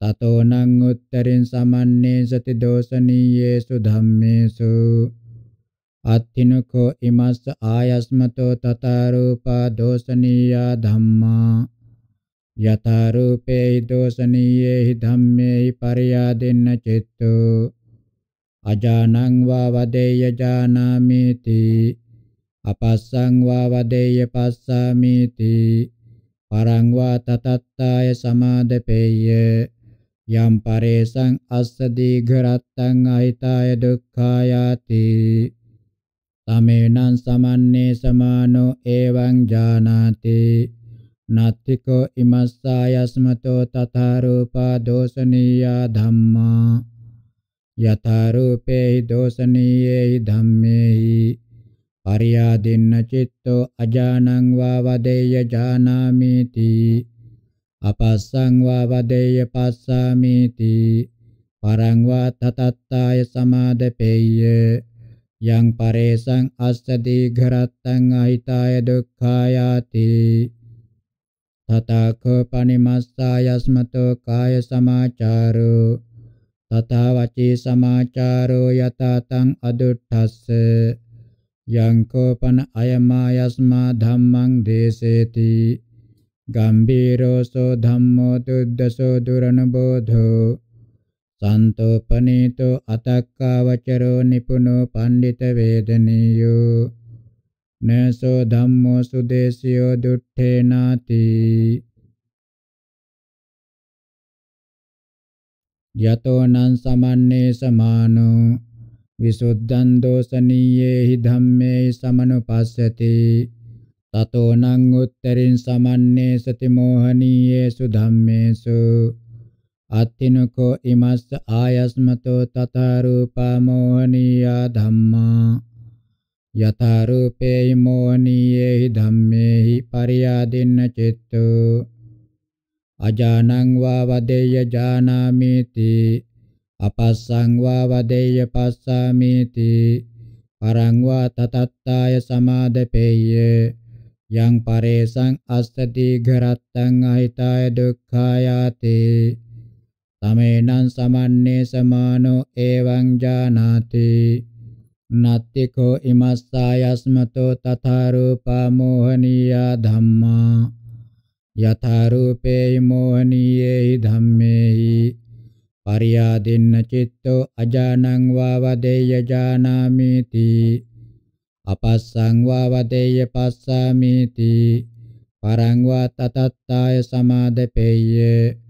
තතෝ නං උත්තරින් සමන්නේ සති දෝසනීයේසු ධම්මේසු අත්තිනකෝ ඉමස්ස ආයස්මතෝ තතරූපා දෝසනීයා ධම්මා යතරූපේ දෝසනීයේ ධම්මේ පරියාදෙන්න චෙත්තෝ අජානං වා වදේය ජානාමේති අපස්සං වා වදේය පස්සාමේති පරං වා තතත්තාය සමාදපේය යම් පරේසං අස්ස දීඝරත්තං අහිතාය දුක්ඛායාති තමේනං සමන්නේ සමානෝ එවං ජානාති නත්තිකෝ ඉමස්සායස්මතෝ තථා රූපා දෝසනීයා ධම්මා යථා රූපේහි දෝසනීයේහි ධම්මේහි පරියාදින්න චිත්තෝ අජානං වා වදේය ජානාමීති අපස්සං වා වදේය පස්සාමීති පරං වා තතත්තාය සමාදපේය yang paresang assati gharattang ahitaya dukkhayati tatakho panimassayasmato kaya samacaro tata vaci samacaro yatatang adutthasse yang ko pan ayamayasma dhammang deseti gambhiro so dhammo tuddaso duranubodho සන්තෝ පනීතෝ අතක්කාවචරෝ නිපුනෝ පණ්ඩිත වේදනීයෝ නසෝ ධම්මෝ සුදේශියෝ දුට්ඨේනාති යතෝ නං සමන්නේ සමානෝ විසුද්ධං දෝසනීයේහි ධම්මේ සමනුපස්සති තතෝ නං උත්තරින් සමන්නේ සති මොහනීයේසු ධම්මේසු අත්තිනකෝ ඉමස්ස ආයස්මතෝ තථා රූපා මෝහනීයා ධම්මා යථා රූපේහි මෝහනීයේහි ධම්මේහි පරියාදින්න චිත්තෝ අජානං වා වදේය ජානාමේති අපස්සං වා වදේය පස්සාමේති පරං වා තතත්තාය සමාදපේය යං පරේසං අස්සති ඝරත්තං අහිතාය දුක්ඛායාතේ තමේනං සමන්නේ සමානෝ එවං ජානාති නත්තිකෝ ඉමස්සායස්මතෝ තථා රූපා මෝහනීයා ධම්මා යථා රූපේයි මෝහනීයේහි ධම්මේහි පරියාදින්න චිත්තෝ අජානං වා වදේය ජානාමීති අපස්සං වා වදේය පස්සාමීති පරං වා තතත්තාය සමාදපේය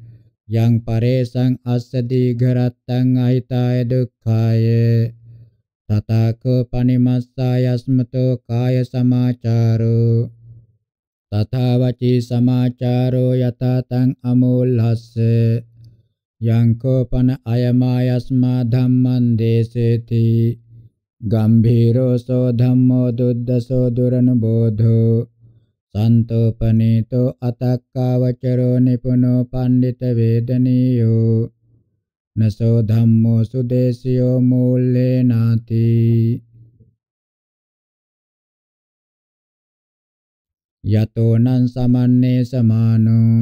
yang paresang assadi gharattang ahitaya dukkhaye tatako panimassayasmato kaya samacaro තථා වචී සමාචාරෝ යතතං අමෝල්හස්ස යං කෝපන අයමායස්මා ධම්මං දේසේති ගම්භීරෝසෝ ධම්මෝ දුද්දසෝ දුරනුබෝධෝ සන්තෝපනීතෝ අතක්කාවචරෝ නිපුනෝ පණ්ඩිත වේදනීයෝ නසෝ ධම්මෝ සුදේශියෝ මූල්ලේ නාති යතෝ නං සමන්නේ සමානෝ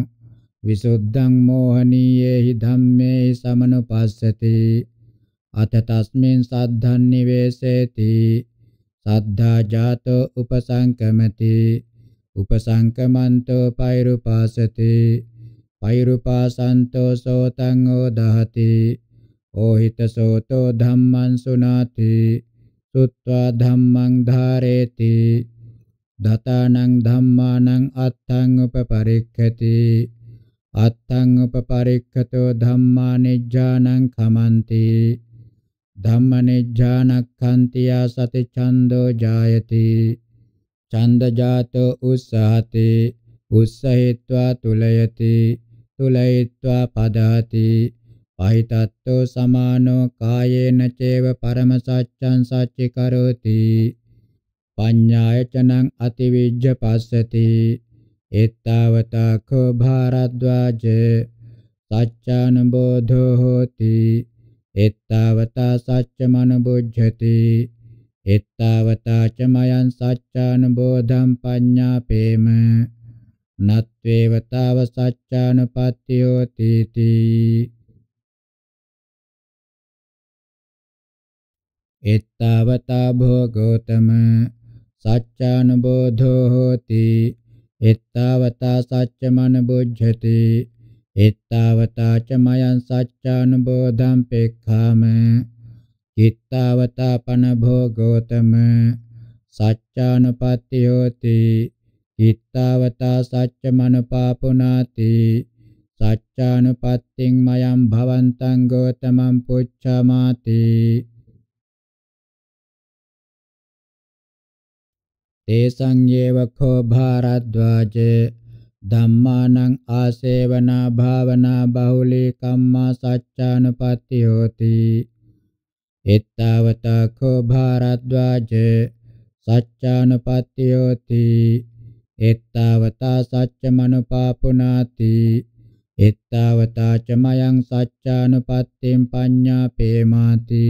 විසුද්ධං මෝහනීයේහි ධම්මේහි සමනුපස්සති අත තස්මින් සද්ධාන් නිවේසේති සද්ධා ජාතෝ උපසංකමති උපසංකමන්තෝ පෛරුපාසති පෛරුපාසන්තෝ සෝතං ඕදහති ඕහිත සෝතෝ ධම්මං සුනාති සුත්වා ධම්මං ධාරේති දතානං ධම්මානං අත්තං උපපරික්ඛති අත්තං උපපරික්ඛතෝ ධම්මානිජ්ජානං කමන්ති ධම්මනිජ්ජානක්ඛන්තියා සති ඡන්தோ ජායති චන්දජාතෝ උස්සහති උස්සහිत्वा තුලයති තුලයිत्वा පදාති පහිතත්තෝ සමානෝ කායේන චේව පරම සච්ඡං සච්චි කරෝති පඤ්ඤායචනං අතිවිජ්ජ පස්සති එත්තාවතා කෝ භාරද්වාජ සච්ඡානුබෝධෝ හෝති එත්තාවතා සච්චමනුබුද්ධති එත්තාවතා ච මයන් සත්‍යානුබෝධම් පඤ්ඤාපේම නත්වේවතාව සත්‍යානුපත්තියෝ තීති එත්තාවතා භෝගෝතම සත්‍යානුබෝධෝ හෝති එත්තාවතා සත්‍යමන බුද්ධති එත්තාවතා ච මයන් සත්‍යානුබෝධම් පෙක්ඛාමේ චිත්තවතාපන භෝගෝතම සච්ඡානුපත්තියෝති චිත්තවතා සච්ච මනුපාපුනාති සච්ඡානුපත්තිං මයං භවන්තං ගෝතමං පුච්ඡමාති තේසං යේව කෝ භාරද්වාජ ධම්මානං ආසේවනා භාවනා බහුලී කම්මා සච්ඡානුපත්තියෝති එත්තාවතා කෝ භාරද්වාජ සච්ඡානුපත්තියෝති එත්තාවතා සච්චමනුපාපුනාති එත්තාවතා ච මයං සච්ඡානුපත්තිම් පඤ්ඤා පේමාති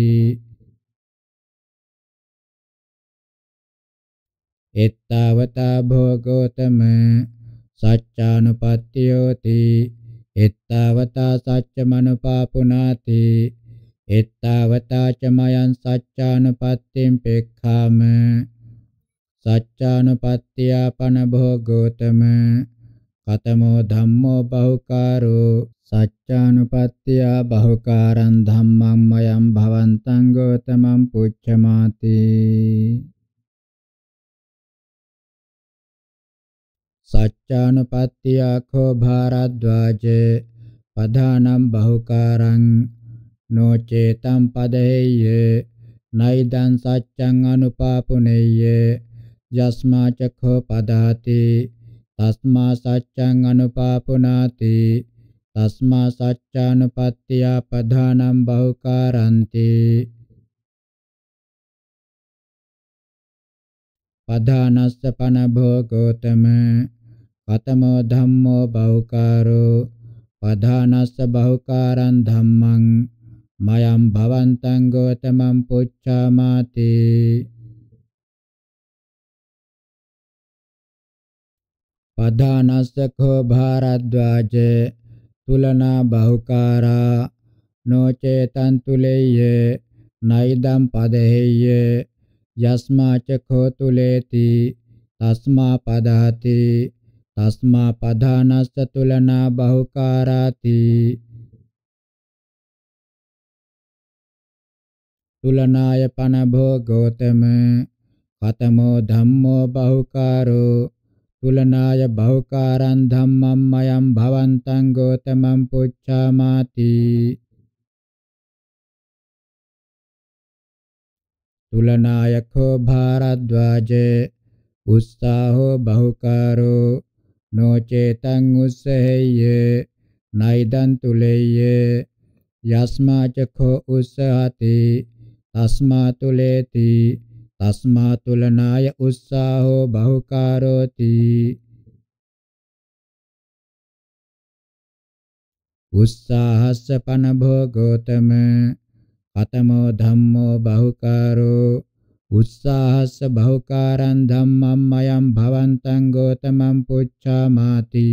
එත්තාවතා භෝගෝතම සච්ඡානුපත්තියෝති එත්තාවතා සච්චමනුපාපුනාති එත්තාවතා ච මයන් සච්ඡානුපත්තිම් පෙක්ඛාම සච්ඡානුපත්ත්‍යාපන භෝගෝතම කතමෝ ධම්මෝ බහුකාරෝ සච්ඡානුපත්ත්‍යා බහුකාරං ධම්මං මයං භවන්තං ගෝතමං පුච්ඡමාති සච්ඡානුපත්ත්‍යා කෝ භාරද්වාජේ පධානම් බහුකාරං no cetam padeheye නයිදං සච්ඡං අනුපාපුනේය යස්මා චක්ඛෝ පදාති තස්මා සච්ඡං අනුපාපුනාති තස්මා සච්ඡානුපත්තිය පධානම් බහුකාරන්ති පධානස්ස පන භෝගෝතම පතමෝ ධම්මෝ බහුකාරෝ පධානස්ස බහුකාරං ධම්මං mayam bhavantaṃ gotamam puccāmāti padhanassa kho bharadvaje tulana bahukara no cetan tuleye naidam padeheye yasma ca kho tuleti tasma padhati tasma padhanassa tulana bahukarati තුලනාය පන භෝගෝතම කතමෝ ධම්මෝ බහුකාරෝ තුලනාය බහුකාරං ධම්මං මයං භවන්තං ගෝතමං පුච්ඡාමාති තුලනායකෝ භාරද්වාජේ උස්සාහෝ බහුකාරෝ නොචේතං උස්සෙය්‍ය නයිදන් තුලෙය්‍ය යස්මාචකෝ උස්සහති තස්මා තුලේති තස්මා තුලනාය උස්සාහෝ බහුකාරෝති උස්සාහස්ස පන භෝගෝතම අතමෝ ධම්මෝ බහුකාරෝ උස්සාහස්ස බහුකාරං ධම්මම් මයං භවන්තං ගෝතමං පුච්ඡාමාති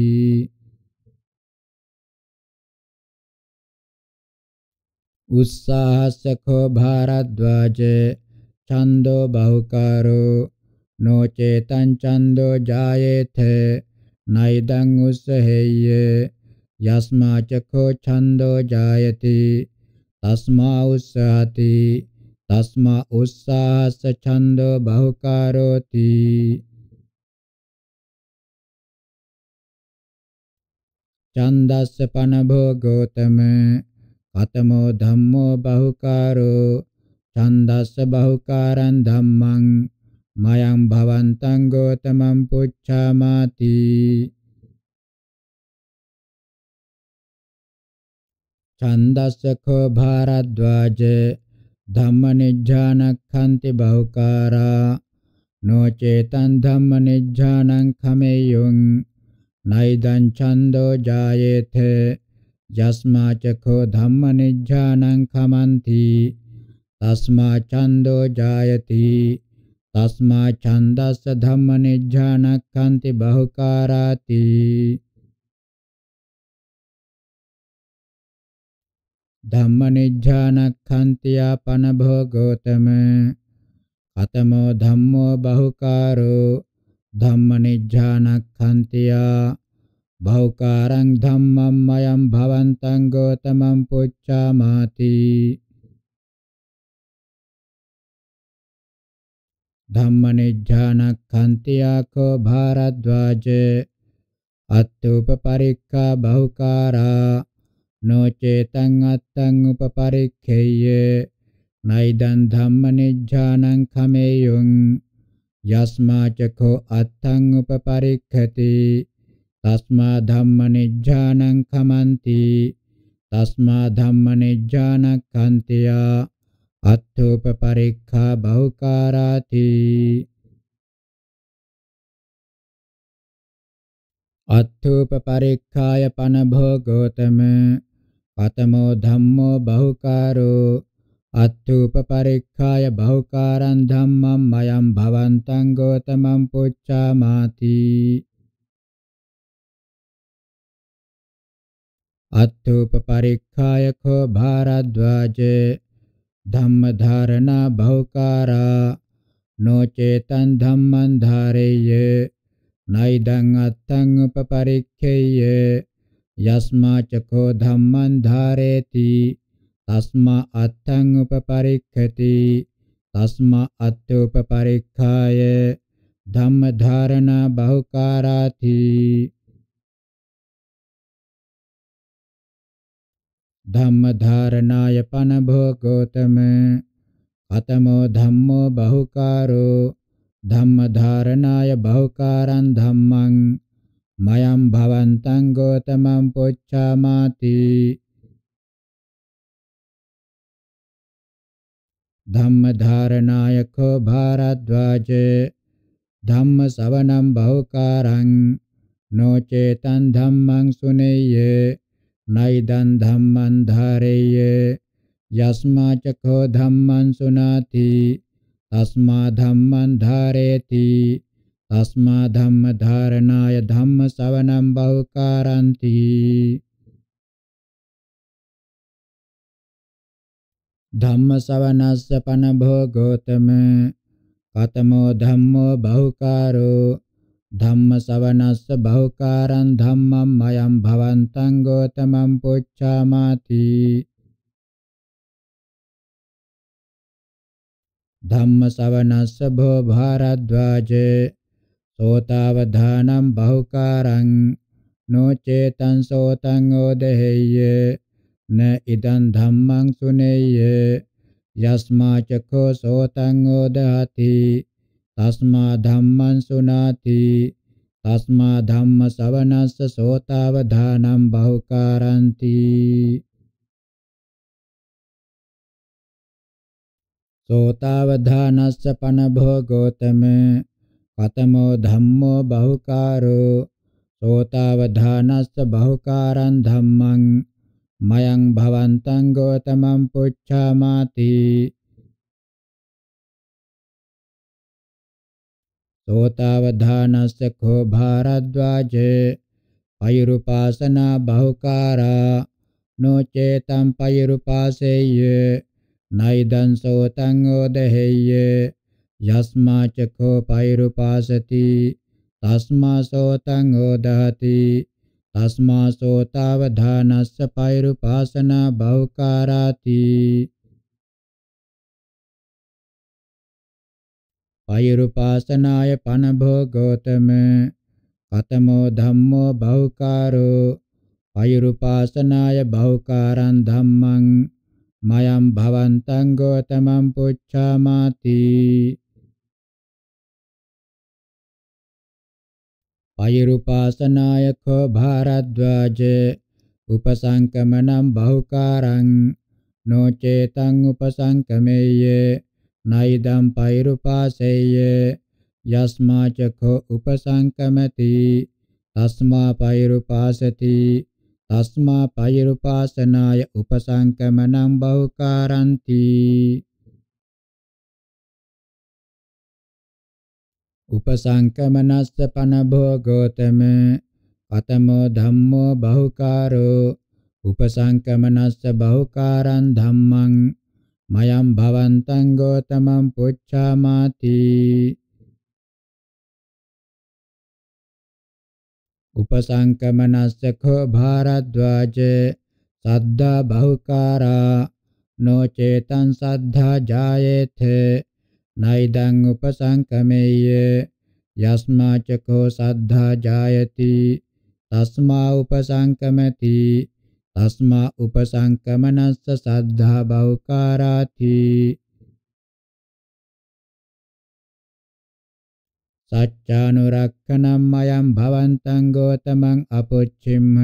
උස්සාහස්සකෝ භාරද්වාජ ඡන්தோ බහුකාරෝ නෝ චේතං ඡන්தோ ජායේත නයිදං උස්සහෙය්‍ය යස්මා චකෝ ඡන්தோ ජායති තස්මා උස්සහති තස්මා උස්සාස ඡන්தோ බහුකාරෝති ඡන්දස්ස පන භෝගෝතම කතමෝ ධම්මෝ බහුකාරෝ ඡන්දස්ස බහුකාරං ධම්මං මයං භවන්තං ගෝතමං පුච්ඡාමාති ඡන්දස්සකෝ භාරද්වාජ ධම්මනිජ්ජානක්ඛන්ති බහුකාරා නොචේතං ධම්මනිජ්ජානං ඛමෙය්‍යං නයිදං ඡන්தோ ජායේතේ යස්මා චඛෝ ධම්ම නිජ්ජානං කමන්ති තස්මා ඡන්தோ ජායති තස්මා ඡන්දස්ස ධම්ම නිජ්ජානක්ඛන්ති බහුකාරාති ධම්ම නිජ්ජානක්ඛන්ති ආපන භෝගෝතම අතමෝ ධම්මෝ බහුකාරෝ ධම්ම නිජ්ජානක්ඛන්තියා භවකාරං ධම්මං මයං භවන්තං ගෝතමං පුච්ඡාමාති ධම්මනිජ්ජානක්ඛන්තියාකෝ භාරද්වාජ අත්ථූපපරික්ඛා බහුකාරා නොචේතං අත්තං උපපරික්ඛේය නයිදං ධම්මනිජ්ජානං කමේයං යස්මාචකෝ අත්තං උපපරික්ඛති तस्मा धम्म निज्जान खमंति तस्मा धम्म निज्जान खंतिया अथोप परीक्षा बहुकारा थी अथोप परीक्षा पन भो गौतम पतमो धम्मो बहुकारो अथूप परीक्षा बहुकार धम्म मयम भवत गौतम पुछा माती අත්ථූපපරික්ඛාය කෝ භාරද්වාජ ධම්මධාරණා භවකාරා නොචේතං ධම්මං ධාරේය නයිදං අත්තං උපපරික්ඛේය යස්මා චකෝ ධම්මං ධාරේති තස්මා අත්තං උපපරික්ඛති තස්මා අත්ථූපපරික්ඛාය ධම්මධාරණා භවකාරාති ධම්ම ධාරණාය පන භෝගෝතම අතමෝ ධම්මෝ බහුකාරෝ ධම්ම ධාරණාය බහුකාරං ධම්මං මයම් භවන්තං ගෝතමං පොච්චාමාති ධම්ම ධාරණාය කෝ භාරද්වාජ ධම්ම සවණං බහුකාරං නොචේතං ධම්මං සුනේය නයිදන් ධම්මං ධාරේය යස්මා චකෝ ධම්මං සුනාති තස්මා ධම්මං ධාරේති තස්මා ධම්ම ධාරණාය ධම්ම ශවණං බහුකාරಂತಿ ධම්ම ශවනස්ස පන භෝගෝතම කතමෝ ධම්මෝ බහුකාරෝ ධම්ම සවනස්ස බහුකාරං ධම්මං මයං භවන්තං ගෝතමං පුච්ඡාමාති ධම්ම සවනස්ස භෝ භාරද්වාජ සෝතාවධානං බහුකාරං නොචේතං සෝතං ඕදෙහෙය්‍ය න ඉදං ධම්මං සුනේය්‍ය යස්මා චක්ඛෝ සෝතං ඕදහති තස්මා ධම්මං සුනාති තස්මා ධම්ම සවනස්ස සෝතාවධානම් බහුකාරಂತಿ සෝතාවධානස්ස පන භෝගෝතම පතමෝ ධම්මෝ බහුකාරෝ සෝතාවධානස්ස බහුකාරං ධම්මං මයං භවන්තං ගෝතමං පුච්ඡාමාති සෝතාවධානස්ස කෝ භාරද්වාජ පයුරුපාසනා බහුකාරා නොචේතම් පයුරුපාසෙය්‍ය නයිදං සෝතං ඕදහෙය්‍ය යස්මා චකෝ පයුරුපාසති තස්මා සෝතං ඕදහති තස්මා සෝතාවධානස්ස පයුරුපාසනා බහුකාරාති අයුරුපාසනාය පනභෝගෝතම කතමෝ ධම්මෝ බෞකාරෝ අයුරුපාසනාය බෞකාරං ධම්මං මයම් භවන්තං ගෝතමං පුච්ඡාමාති අයුරුපාසනාය කෝ භාරද්වාජ උපසංකමනං බෞකාරං නොචේතං උපසංකමේය නයිදම් පෛරුපාසෙය්‍ය යස්මා චඛෝ උපසංකමති තස්මා පෛරුපාසති තස්මා පෛරුපාසනාය උපසංකමනං බහුකාරಂತಿ උපසංකමනස්ස පනභෝ ගෝතම කතමෝ ධම්මෝ බහුකාරෝ උපසංකමනස්ස බහුකාරං ධම්මං Mayam bhavantam gotamam puccamati. Upasankamanasya kho bharadvaje saddha bahukara no cetan saddha jayete naidang upasankameye yasma ceko saddha jayati tasma upasankamati තස්මා උපසංකමනස්ස සද්ධා බෞකාරාති සච්චානුරක්ඛනම් අයං භවන්තං ගෝතමං අපොච්චිම්හ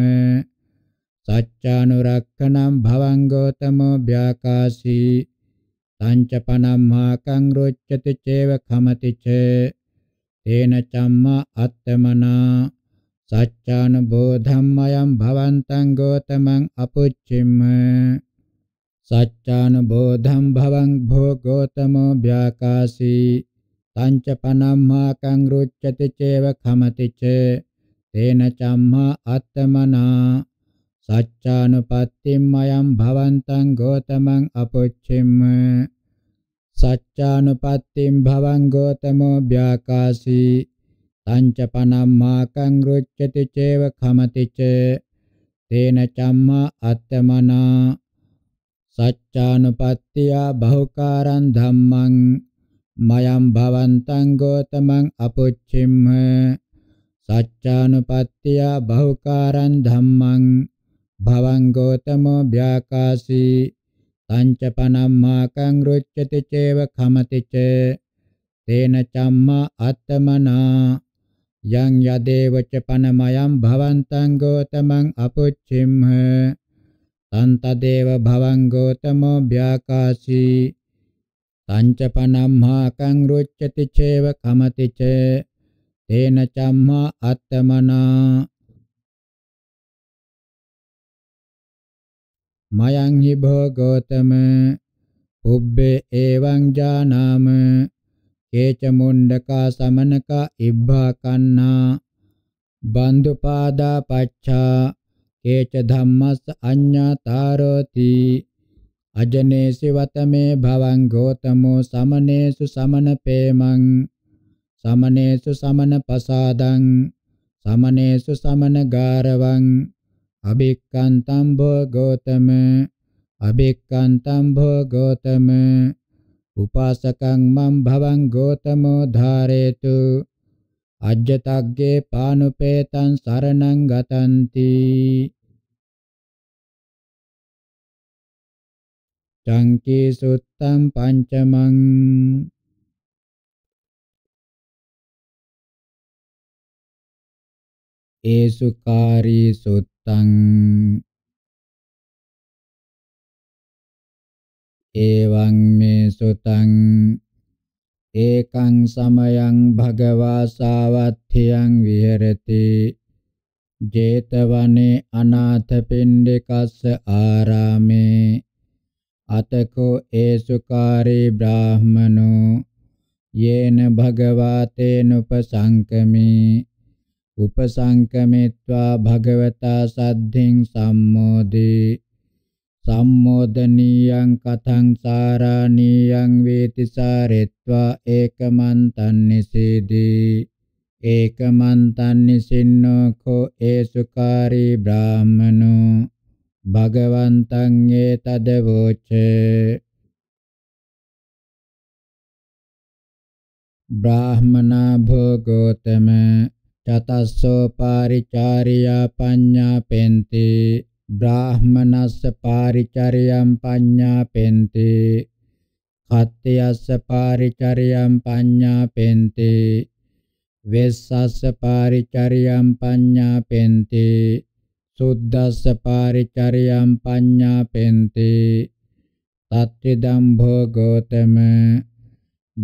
සච්චානුරක්ඛනම් භවං ගෝතමෝ ව්‍යාකාශී සංචපනම්මාකං රොච්චති චේව කමති ච තේන චම්මා අත්තමනා සච්ඡානුබෝධම්මයම් භවන්තං ගෝතමං අපුච්චිම්ම සච්ඡානුබෝධම් භවං භෝ ගෝතමෝ ව්‍යාකාසී තංච පනම්මාකං රුච්චති චේව කමති ච තේන චම්මා අත්තමනා සච්ඡානුපත්තිම්මයම් භවන්තං ගෝතමං අපුච්චිම්ම සච්ඡානුපත්තිම් භවං ගෝතමෝ ව්‍යාකාසී Tanca panammakang ruccati ceva khamati ce tena camma attamana saccanupattiya bahukaran dhammang mayam bhavantaṃ gotamang apuccimma saccanupattiya bahukaran dhammang bhavang gotamo vyakāsi tanca panammakang ruccati ceva khamati ce tena camma attamana yang yadevaca panamayam bhavantaṃ gotamaṃ apuccimha tantadeva bhavan gotamo vyakāsī tañca panamhākaṃ ruccati ceva kamati ce tena cammā attamanā mayaṃ hi bho gotama ubbe evaṃ jānāma කේච මුණ්ඩකා සමනකා ඉබ්බා කන්නා බන්දුපාදා පච්චා කේච ධම්මස් අඤ්ඤාතාරෝති අජනේසි වතමේ භවං ගෝතමෝ සමනේසු සමන පේමං සමනේසු සමන පසාදං සමනේසු සමන ගාරවං අබික්කන්තම් භෝ ගෝතම අබික්කන්තම් භෝ ගෝතම උපාසකං මම් භවං ගෝතමෝ ධාරේතු අජ්ජතග්ගේ පානුපේතං සරණං ගතන්ති චංකී සුත්තම් පංචමං ඒසුකාරී සුත්තං එවං මේ සුතං ඒකං සමයං භගවා සාවත්ථියං විහෙරති 제තවනේ අනාථ පින්ඩිකස්ස ආරාමේ අතකෝ ඒසුකාරේ බ්‍රාහමනෝ යේන භගවා තේනුපසංකමේ උපසංකමිත්වා භගවතා සද්ධින් සම්මෝදේ සම්මෝදනීයං කතං සාරාණීයං වේති සාරෙත්වා ඒකමන්තං නිසීදී ඒකමන්තං නිසින්නෝ කෝ ඒසුකාරී බ්‍රාහමනෝ භගවන්තං ඒතදවෝච බ්‍රාහමනා භෝගෝතම චතස්සෝ පාරිචාරියා පඤ්ඤා පෙන්ති බ්‍රාහ්මනස්ස පාරිචරියම් පඤ්ඤාපෙන්ති කත්තයස්ස පාරිචරියම් පඤ්ඤාපෙන්ති වෙස්සස්ස පාරිචරියම් පඤ්ඤාපෙන්ති සුද්දස්ස පාරිචරියම් පඤ්ඤාපෙන්ති තත්තිදම් භෝගෝතම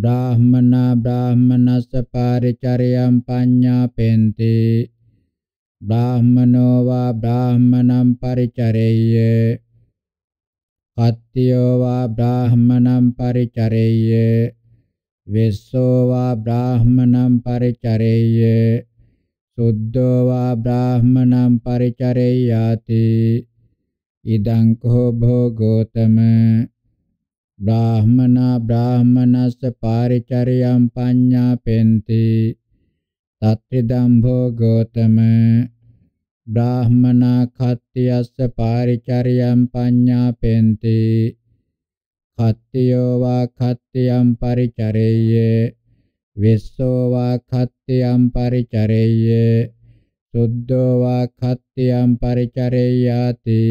බ්‍රාහ්මනා බ්‍රාහ්මනස්ස පාරිචරියම් පඤ්ඤාපෙන්ති බ්‍රාහ්මනෝ වා බ්‍රාහ්මනම් පරිචරෙය්‍ය කත්තියෝ වා බ්‍රාහ්මනම් පරිචරෙය්‍ය වෙස්සෝ වා බ්‍රාහ්මනම් පරිචරෙය්‍ය සුද්ධෝ වා බ්‍රාහ්මනම් පරිචරෙය්‍යාති ඉදං කෝ භෝගෝතම බ්‍රාහ්මනා බ්‍රාහ්මනස්ස පාරිචරියම් පඤ්ඤාපෙන්ති තත්තිදම්භෝ ගෝතම බ්‍රාහමනා කත්තියස්ස පාරිචරියම් පඤ්ඤාපෙන්ති කත්තියෝ වා කත්තියම් පරිචරෙය්‍ය විස්සෝ වා කත්තියම් පරිචරෙය්‍ය සුද්ධෝ වා කත්තියම් පරිචරෙය්‍යාති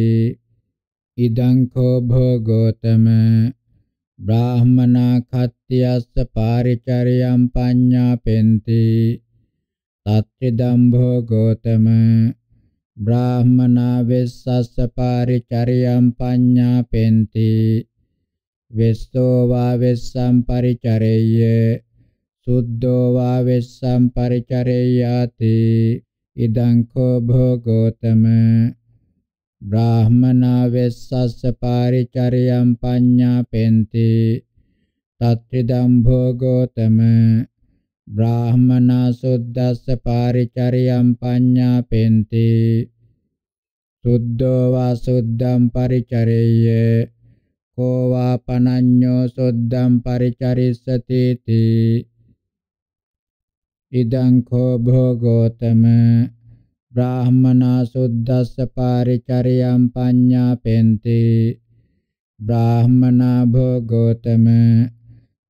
ඉදං කෝ භෝ ගෝතම බ්‍රාහමනා කත්තියස්ස පාරිචරියම් පඤ්ඤාපෙන්ති අත්‍රිදම්භෝ ගෝතම බ්‍රාහ්මනා වෙස්සස්ස පාරිචරියම් පඤ්ඤා පෙන්ති වෙස්සෝ වා වෙස්සම් පරිචරෙය්‍ය සුද්ධෝ වා වෙස්සම් පරිචරෙය්‍යාති ඉදං කෝ භෝ ගෝතම බ්‍රාහ්මනා වෙස්සස්ස පාරිචරියම් පඤ්ඤා පෙන්ති තත්තිදම් භෝ ගෝතම බ්‍රාහමනා සුද්දස්ස පාරිචරියම් පඤ්ඤා පෙන්ති සුද්ධෝ වා සුද්ධම් පරිචරෙය්‍ය කෝ වා පනඤ්ඤෝ සුද්ධම් පරිචරිස්සති තී ඉදං කෝ භෝගෝතම බ්‍රාහමනා සුද්දස්ස පාරිචරියම් පඤ්ඤා පෙන්ති බ්‍රාහමනා භෝගෝතම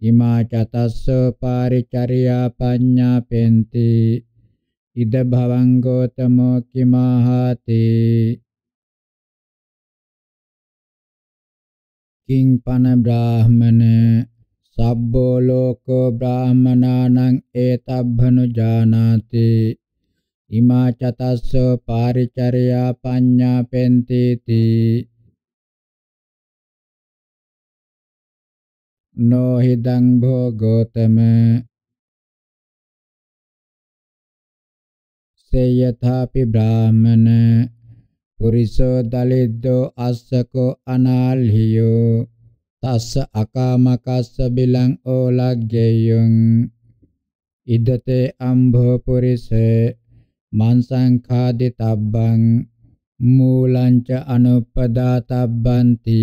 ඉමා චතස්ස පාරිචර්යා පඤ්ඤා පෙන්ති ඉද භවං ගෝතමෝ කිමාහති කිං පන බ්‍රාහමන සබ්බෝ ලෝකෝ බ්‍රාහමනානං ඒතබ්බනු ජානාති ඉමා චතස්ස පාරිචර්යා පඤ්ඤා පෙන්ති තී no hidang bhogotama සේයථාපි බ්‍රාහමන පුරිසෝ දලිද්දෝ අස්සකෝ අනාල්හියෝ තස්ස අකාමකස්ස බිලං ඕලග්ගේයං ඉදතේ අම්භෝ පුරිසේ මං සංඛාදිතබ්බං මූලං ච අනුපදාතබ්බන්ති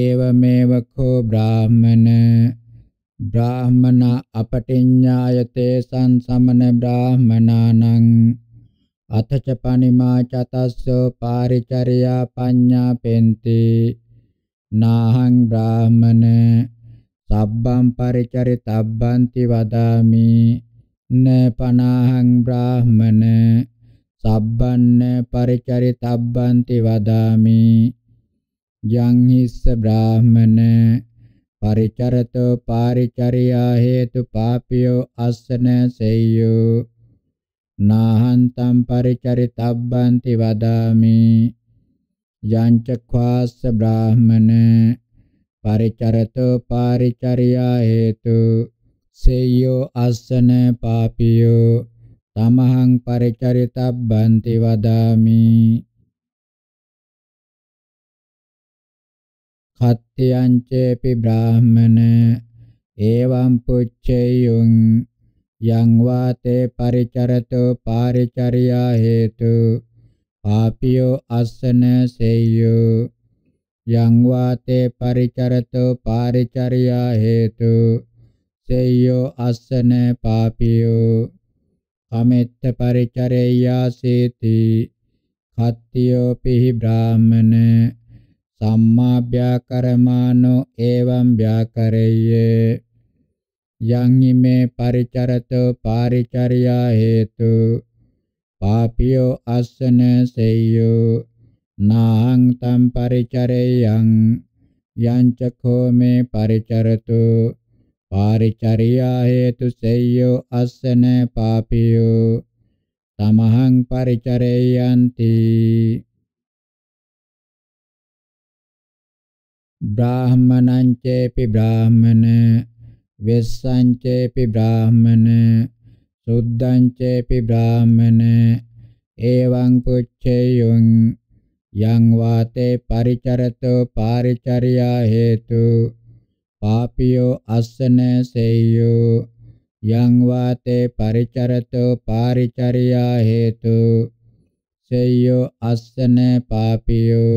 ඒවමේව කෝ බ්‍රාහමන බ්‍රාහමන අපටිඤ්ඤායතේ සංසමන බ්‍රාහමනානං අතච පනිමා චතස්සෝ පාරිචර්යා පඤ්ඤා පෙන්ති නාහං බ්‍රාහමන සබ්බම් පරිචරිතබ්බන්ති වදාමි න පනාහං බ්‍රාහමන සබ්බන්න පරිචරිතබ්බන්ති වදාමි යං හිස්ස බ්‍රාහමන පරිචරතෝ පාරිචරියා හේතු පාපියෝ අස්සන සෙය්‍යෝ නාහන්තම් පරිචරිතබ්බන්ති වදාමි යංච ඛාස්ස බ්‍රාහමන පරිචරතෝ පාරිචරියා හේතු සෙය්‍යෝ අස්සන පාපියෝ තමහං පරිචරිතබ්බන්ති වදාමි කත්තයංචේපි බ්‍රාහමන එවං පුච්චේයුං යං වාතේ ಪರಿචරතෝ පාරිචර්යා හේතු පාපියෝ අස්සන සේයෝ යං වාතේ ಪರಿචරතෝ පාරිචර්යා හේතු සේයෝ අස්සන පාපියෝ කමෙත්ත ಪರಿචරේයාසීති කත්තියෝ පිහි බ්‍රාහමන සම්මා ව්‍යාකරමානෝ එවං ව්‍යාකරෙය්‍ය යං ීමේ පරිචරතෝ පාරිචර්යා හේතු පාපියෝ අස්සන සෙය්‍යෝ නාං තම් පරිචරේයං යං චඛෝ මේ පරිචරතෝ පාරිචර්යා හේතු සෙය්‍යෝ අස්සන පාපියෝ තමහං පරිචරේයන්ති බ්‍රාහ්මණං චේපි බ්‍රාහ්මන වෙස්සං චේපි බ්‍රාහ්මන සුද්ධං චේපි බ්‍රාහ්මන එවං පුච්චේයං යං වාතේ ಪರಿචරතෝ පාරිචර්යා හේතු පාපියෝ අස්සන සේයෝ යං වාතේ ಪರಿචරතෝ පාරිචර්යා හේතු සේයෝ අස්සන පාපියෝ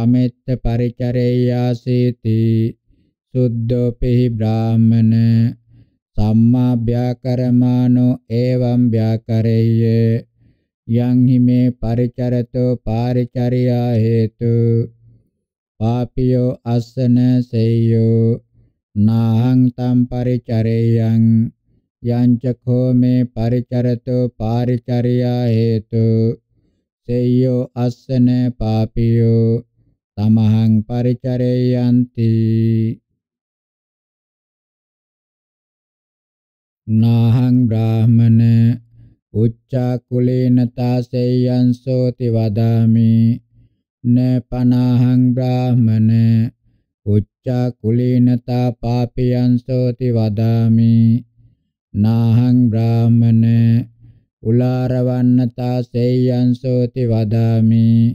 අමෙත්ත පරිචරේයාසීති සුද්ධෝපිහි බ්‍රාහමන සම්මා ව්‍යාකරමානෝ එවං ව්‍යාකරෙය්‍ය යං හිමේ පරිචරතෝ පාරිචරියා හේතු පාපියෝ අස්සන සෙය්‍යෝ නාහං තම් පරිචරේයං යංච කෝමේ පරිචරතෝ පාරිචරියා හේතු සෙය්‍යෝ අස්සන පාපියෝ tamahang paricareyanti nahang brahmane ucca kulena taseyan soti vadami ne panahang brahmane ucca kulena tapapiyan soti vadami nahang brahmane ulara vannata seyan soti vadami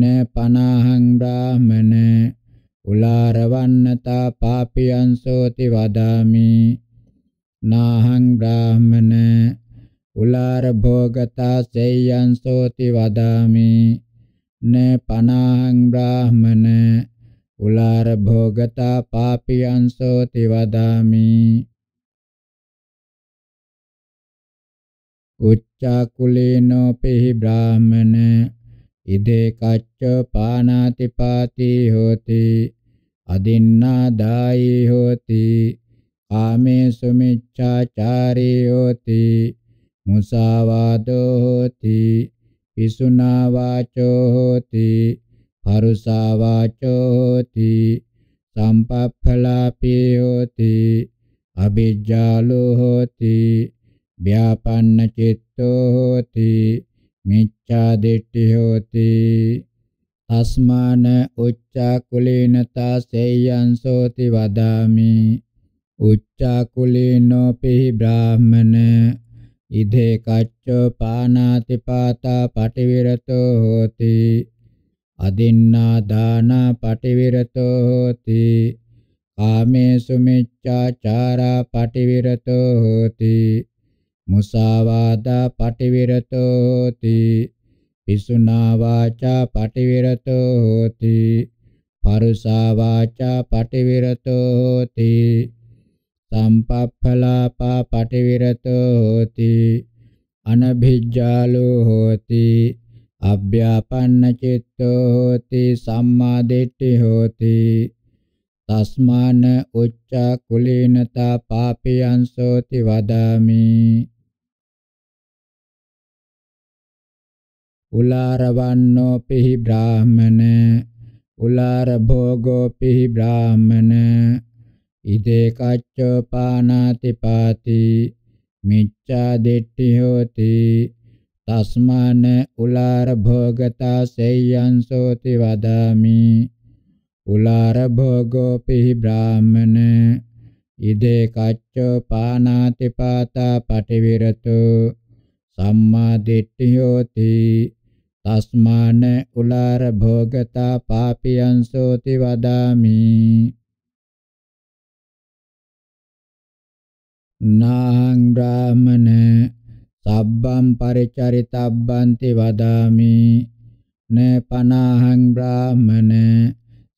න පනාහං බ්‍රාහමන උලාරවන්නතා පාපියං සෝති වදාමි නාහං බ්‍රාහමන උලාර භෝගතා සේයං සෝති වදාමි න පනාහං බ්‍රාහමන උලාර භෝගතා පාපියං සෝති වදාමි උච්චා කුලේනෝ පෙහි බ්‍රාහමන ඉදේ කච්ච පානාති පාති හෝති අදින්නා දායි හෝති කාමේසු මිච්ඡාචාරී හෝති මුසාවාදෝ හෝති පිසුනා වාචෝ හෝති පරුසා වාචෝ හෝති සම්පප්ඵලාපී හෝති අවිජ්ජාලෝ හෝති ව්‍යාපන්න චිත්තෝ හෝති මිච්ඡා දිට්ඨි හෝති තස්මාන උච්චා කුලේන තාසෙයං සෝති වදාමි උච්චා කුලේනෝ පිහි බ්‍රාහමන ඉදේ කච්චෝ පානාති පාතා පටිවිරතෝ හෝති අදින්නා දාන පටිවිරතෝ හෝති කාමේසු මිච්ඡාචාරා පටිවිරතෝ හෝති මුසාවාදා පටිවිරතෝ හෝති පිසුනා වාචා පටිවිරතෝ හෝති පරුසා වාචා පටිවිරතෝ හෝති සම්පප්ඵලාපා පටිවිරතෝ හෝති අනභිජ්ජාලෝ හෝති අභ්‍යාපන්න චිත්තෝ හෝති සම්මා දිට්ඨි හෝති තස්මාන උච්ච කුලීනතා පාපියං සෝති වදාමි උලාරවන්නෝ පිහි බ්‍රාහමන උලාර භෝගෝ පිහි බ්‍රාහමන ඉදේ කච්චෝ පානාති පාති මිච්ඡා දිට්ඨි හෝති තස්මාන උලාර භෝගතා සේයං සෝති වදාමි උලාර භෝගෝ පිහි බ්‍රාහමන ඉදේ කච්චෝ පානාති පාතා පටිවිරතෝ සම්මා දිට්ඨි හෝති තස්මාන උලාර භෝගතා පාපියං සෝති වදාමි නාහං බ්‍රාහමන සබ්බම් පරිචරිතබ්බන්ති වදාමි න පනාහං බ්‍රාහමන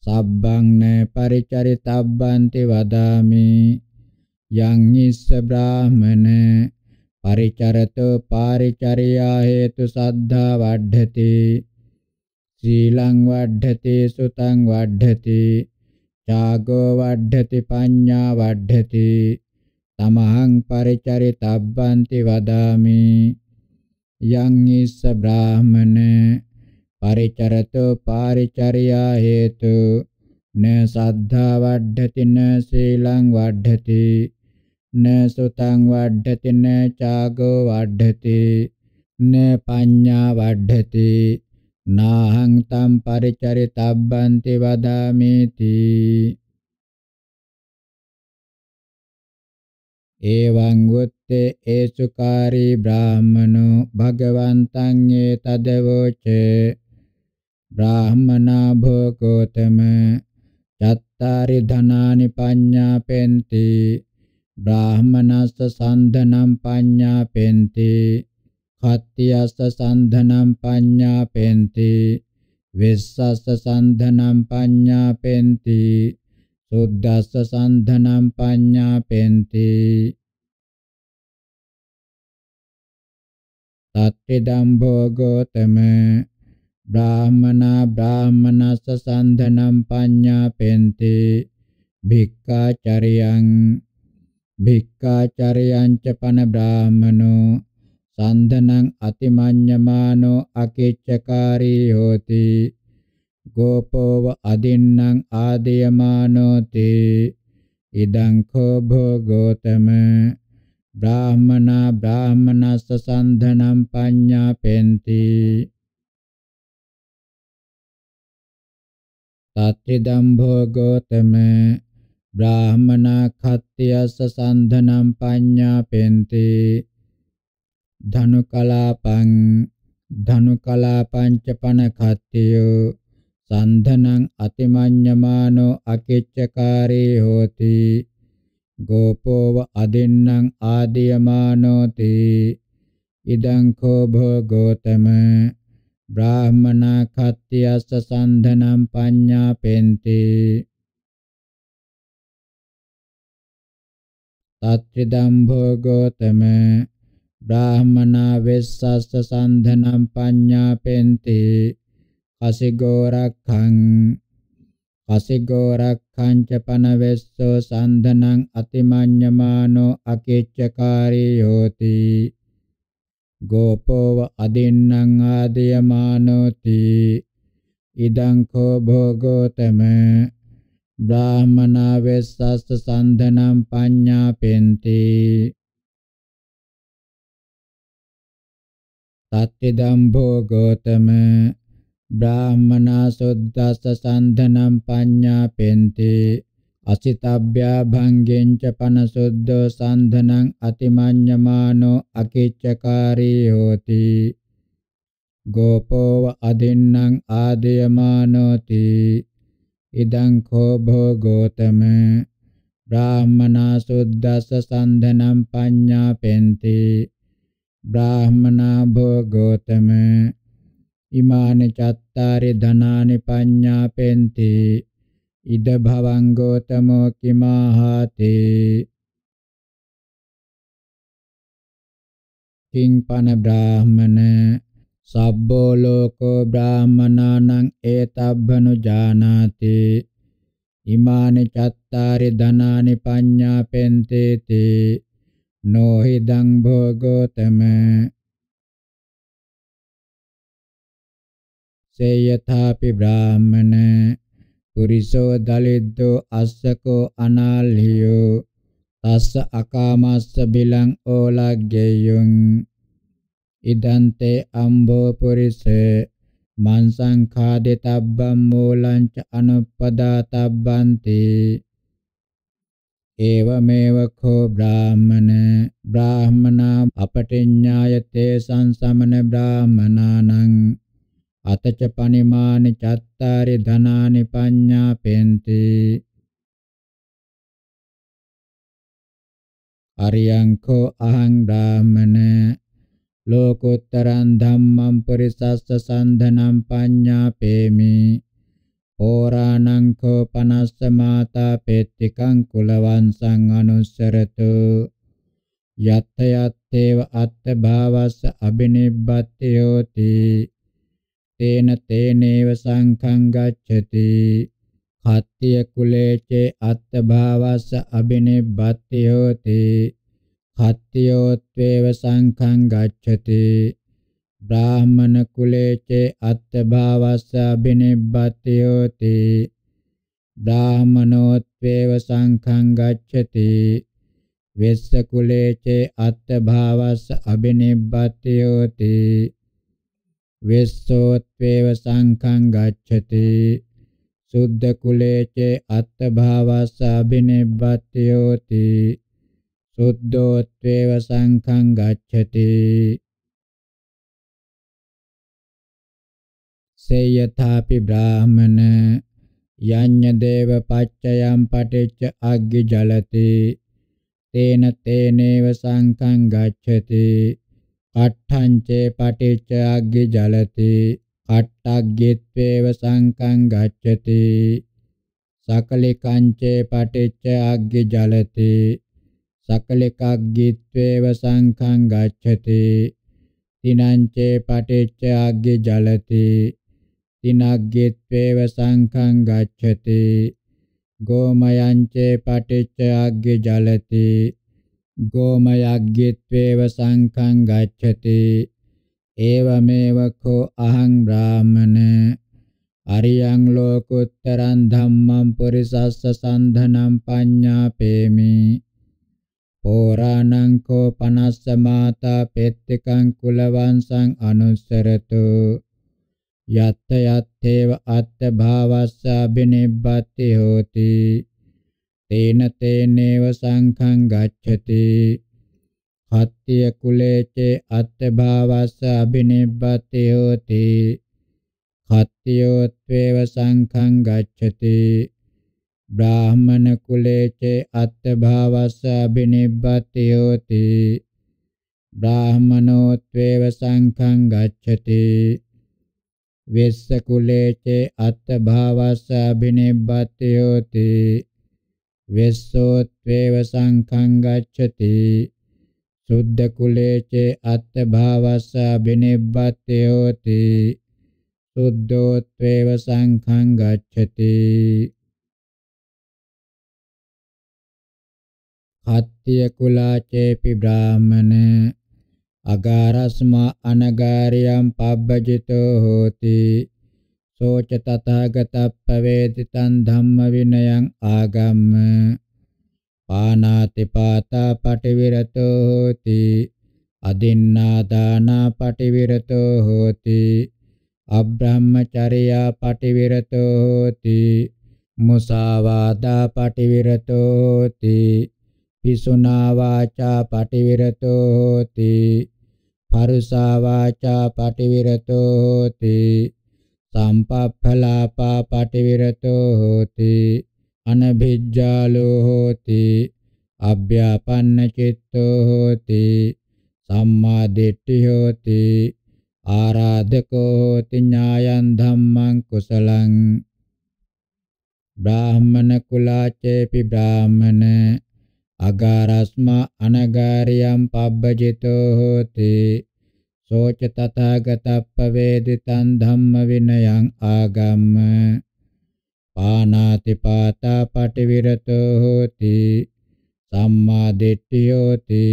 සබ්බං න පරිචරිතබ්බන්ති වදාමි යං ඉස්ස බ්‍රාහමන පරිචරතෝ පාරිචරියා හේතු සද්ධා වඩ්ධති සීලං වඩ්ධති සුතං වඩ්ධති චාගෝ වඩ්ධති පඤ්ඤා වඩ්ධති තමහං පරිචරිතබ්බන්ති වදාමි යං ඉස්ස බ්‍රාහමන පරිචරතෝ පාරිචරියා හේතු න සද්ධා වඩ්ධති න සීලං වඩ්ධති न सुतं वड्ढति न चागो वड्ढति न पඤ्ඤा वड्ढति नाहं तं परिचरितब्बन्ति वदामीति एवं वुत्ते एसुकारी ब्राह्मणो भगवन्तं एतदवोच ब्राह्मणा भो गौतम चत्तारि धनानि पඤ्ञापेन्ति බ්‍රාහමනස්ස සන්ධනම් පඤ්ඤා පෙන්ති කත්තියස්ස සන්ධනම් පඤ්ඤා පෙන්ති වෙස්සස්ස සන්ධනම් පඤ්ඤා පෙන්ති සුද්දස්ස සන්ධනම් පඤ්ඤා පෙන්ති තත්ති දම්භෝ ගෝතම බ්‍රාහමනා බ්‍රාහමනස්ස සන්ධනම් පඤ්ඤා පෙන්ති භික්ඛාචරියං භික්ඛාචරයංච පන බ්‍රාහමනෝ සන්දනං අතිමඤ්ඤමානෝ අකේච්ඡකාරී හෝති ගෝපෝව අදින්නම් ආදීයමානෝති ඉදං කෝ භෝගෝතම බ්‍රාහමනා බ්‍රාහමනස්ස සන්ධනම් පඤ්ඤාපෙන්ති තත්ති දම්භෝ ගෝතම බ්‍රාහමනා කත්තයස්ස සන්ධනම් පඤ්ඤාපෙන්ති ධනුකලාපං ධනුකලාපංච පන කත්තය සන්ධනං අතිමඤ්ඤමානෝ අකිච්චකාරී හෝති ගෝපෝව අදින්නම් ආදීයමානෝති ඉදං කෝ භෝගෝතම බ්‍රාහමනා කත්තයස්ස සන්ධනම් පඤ්ඤාපෙන්ති තත්‍රිදම්භෝ ගෝතම බ්‍රාහමනා වෙස්සස්ස සන්ධනම් පඤ්ඤාපෙන්ති කසිගෝ රක්ඛං කසිගෝ රක්ඛං ච පනවෙස්සෝ සන්ධනං අතිමඤ්ඤමානෝ අකේච්ඡකාරී යෝති ගෝපෝව අදින්නම් ආදීයමානෝති ඉදං කෝ භෝගෝතම බ්‍රාහමනා වෙස්සස්ස සන්ධනම් පඤ්ඤාපෙන්ති තත්තිදම්භෝ ගෝතම බ්‍රාහමනා සුද්දස්ස සන්ධනම් පඤ්ඤාපෙන්ති අසිතබ්බ්‍යා භංගෙන් ච පනසුද්ධෝ සන්ධනං අතිමඤ්ඤමානෝ අකිච්චකාරී හෝති ගෝපෝව අදින්නම් ආදයමානෝති ඉදං කෝ භෝගෝතම බ්‍රාහ්මනා සුද්දස්ස සන්ධනම් පඤ්ඤාපෙන්ති බ්‍රාහ්මනා භෝගෝතම ඉමානි චත්තාරි ධනානි පඤ්ඤාපෙන්ති ඉද භවං ගෝතමෝ කිමාහාති කිං පන බ්‍රාහ්මන සබ්බෝ ලෝකෝ බ්‍රාහමනානං ඒතබ්බනු ජානාති ඉමානි චත්තාරි ධනානි පඤ්ඤා පෙන්තේති නොහි දං භෝගෝතම සේයථාපි බ්‍රාහමන පුරිසෝ දලිද්දෝ අස්සකෝ අනාල්හියෝ තස්ස අකාමස්ස බිලං ඕලග්ගේයං ඉදන්තේ අම්බෝ පුරිස මං සංඛාදිතබ්බම් මූලං ච අනුපදාතබ්බන්ති ඒවමෙව කෝ බ්‍රාහමන බ්‍රාහමනා අපටිඤ්ඤායතේ සංසමන බ්‍රාහමනානං අතච පනිමානි චත්තාරි ධනානි පඤ්ඤා පෙන්ති අරියංකෝ අහං බ්‍රාහමන ලෝකෝත්තරං ධම්මං පුරිසස්ස සන්ධනං පඤ්ඤාපේමි පෝරාණං කෝ පනස්ස මාතා පෙත්තිකං කුලවංශං අනුස්සරතු යත්ත යත්තේව අත්ථ භාවස්ස අබිනිබ්බති යෝති තේන තේනේව සංඛං ගච්ඡති කත්තිය කුලේචේ අත්ථ භාවස්ස අබිනිබ්බති යෝති හත්තියෝත්වේව සංඛං ගච්ඡති බ්‍රාහමණ කුලේචේ අත්ථභාවස්ස අබිනිබ්බති යෝති බ්‍රාහමණෝත්වේව සංඛං ගච්ඡති වෙස්ස කුලේචේ අත්ථභාවස්ස අබිනිබ්බති යෝති වෙස්සෝත්වේව සංඛං ගච්ඡති සුද්ධ කුලේචේ අත්ථභාවස්ස අබිනිබ්බති යෝති සුද්ධෝත්වේව සංඛං ගච්ඡති සේයථාපි බ්‍රාහමන යඤ්ඤ දේව පච්චයම් පටිච්ච අග්ගි ජලති තේන තේනේව සංඛං ගච්ඡති කට්ඨං චේ පටිච්ච අග්ගි ජලති කට්ඨග්ගිත්වේව සංඛං ගච්ඡති සකලිකං චේ පටිච්ච අග්ගි ජලති සකලකග්ගිත්වේව සංඛං ගච්ඡති තිනංචේ පටිච්ච අග්ගි ජලති තිනග්ගිත්වේව සංඛං ගච්ඡති ගෝමයංචේ පටිච්ච අග්ගි ජලති ගෝමයග්ගිත්වේව සංඛං ගච්ඡති ඒවමේව කෝ අහං බ්‍රාහමන අරියං ලෝකුත්තරං ධම්මං පුරිසස්ස සන්ධනං පඤ්ඤාපේමි පෝරාණංකෝ පනස්ස මාතා පෙත්තිකං කුල වංශං අනුස්සරතු යත්ත යත්තේව අත්ථ භාවස්ස අබිනිබ්බති හෝති තේන තේනේව සංඛං ගච්ඡති හත්ත්‍ය කුලේචේ අත්ථ භාවස්ස අබිනිබ්බති හෝති හත්ත්‍යෝත්වේව සංඛං ගච්ඡති බ්‍රාහ්මණ කුලේචේ අත්ථභාවස්ස අබිනිබ්බති යෝති බ්‍රාහ්මනෝත්වේව සංඛං ගච්ඡති වෙස්ස කුලේචේ අත්ථභාවස්ස අබිනිබ්බති යෝති වෙස්සෝත්වේව සංඛං ගච්ඡති සුද්ධ කුලේචේ අත්ථභාවස්ස අබිනිබ්බති යෝති සුද්ධෝත්වේව සංඛං ගච්ඡති අත්ත්‍ය කුලාචේපි බ්‍රාහමන අගාරස්මා අනගාරියම් පබ්බජිතෝ හෝති සෝච තථාගතප්පවේදිතං ධම්ම විනයං ආගම්ම පානාති පාතා පටිවිරතෝ හෝති අදින්නා දානා පටිවිරතෝ හෝති අබ්‍රහ්මචර්යා පටිවිරතෝ හෝති මුසාවාදා පටිවිරතෝ හෝති පිසුනා වාචා පටිවිරතෝ හෝති පරුසා වාචා පටිවිරතෝ හෝති සම්පප්ඵලාපා පටිවිරතෝ හෝති අනභිජ්ජාලෝ හෝති අභ්‍යාපන්න චිත්තෝ හෝති සම්මා දිට්ඨි හෝති ආරාධකෝ හෝති ඥායං ධම්මං කුසලං බ්‍රාහ්මණ කුලාචේපි බ්‍රාහ්මණ අගාරස්මා අනගාරියම් පබ්බජිතෝ හෝති සෝච තථාගතප්පවේදිතං ධම්ම විනයං ආගම්ම පානාති පාතා පටිවිරතෝ හෝති සම්මා දිට්ඨියෝති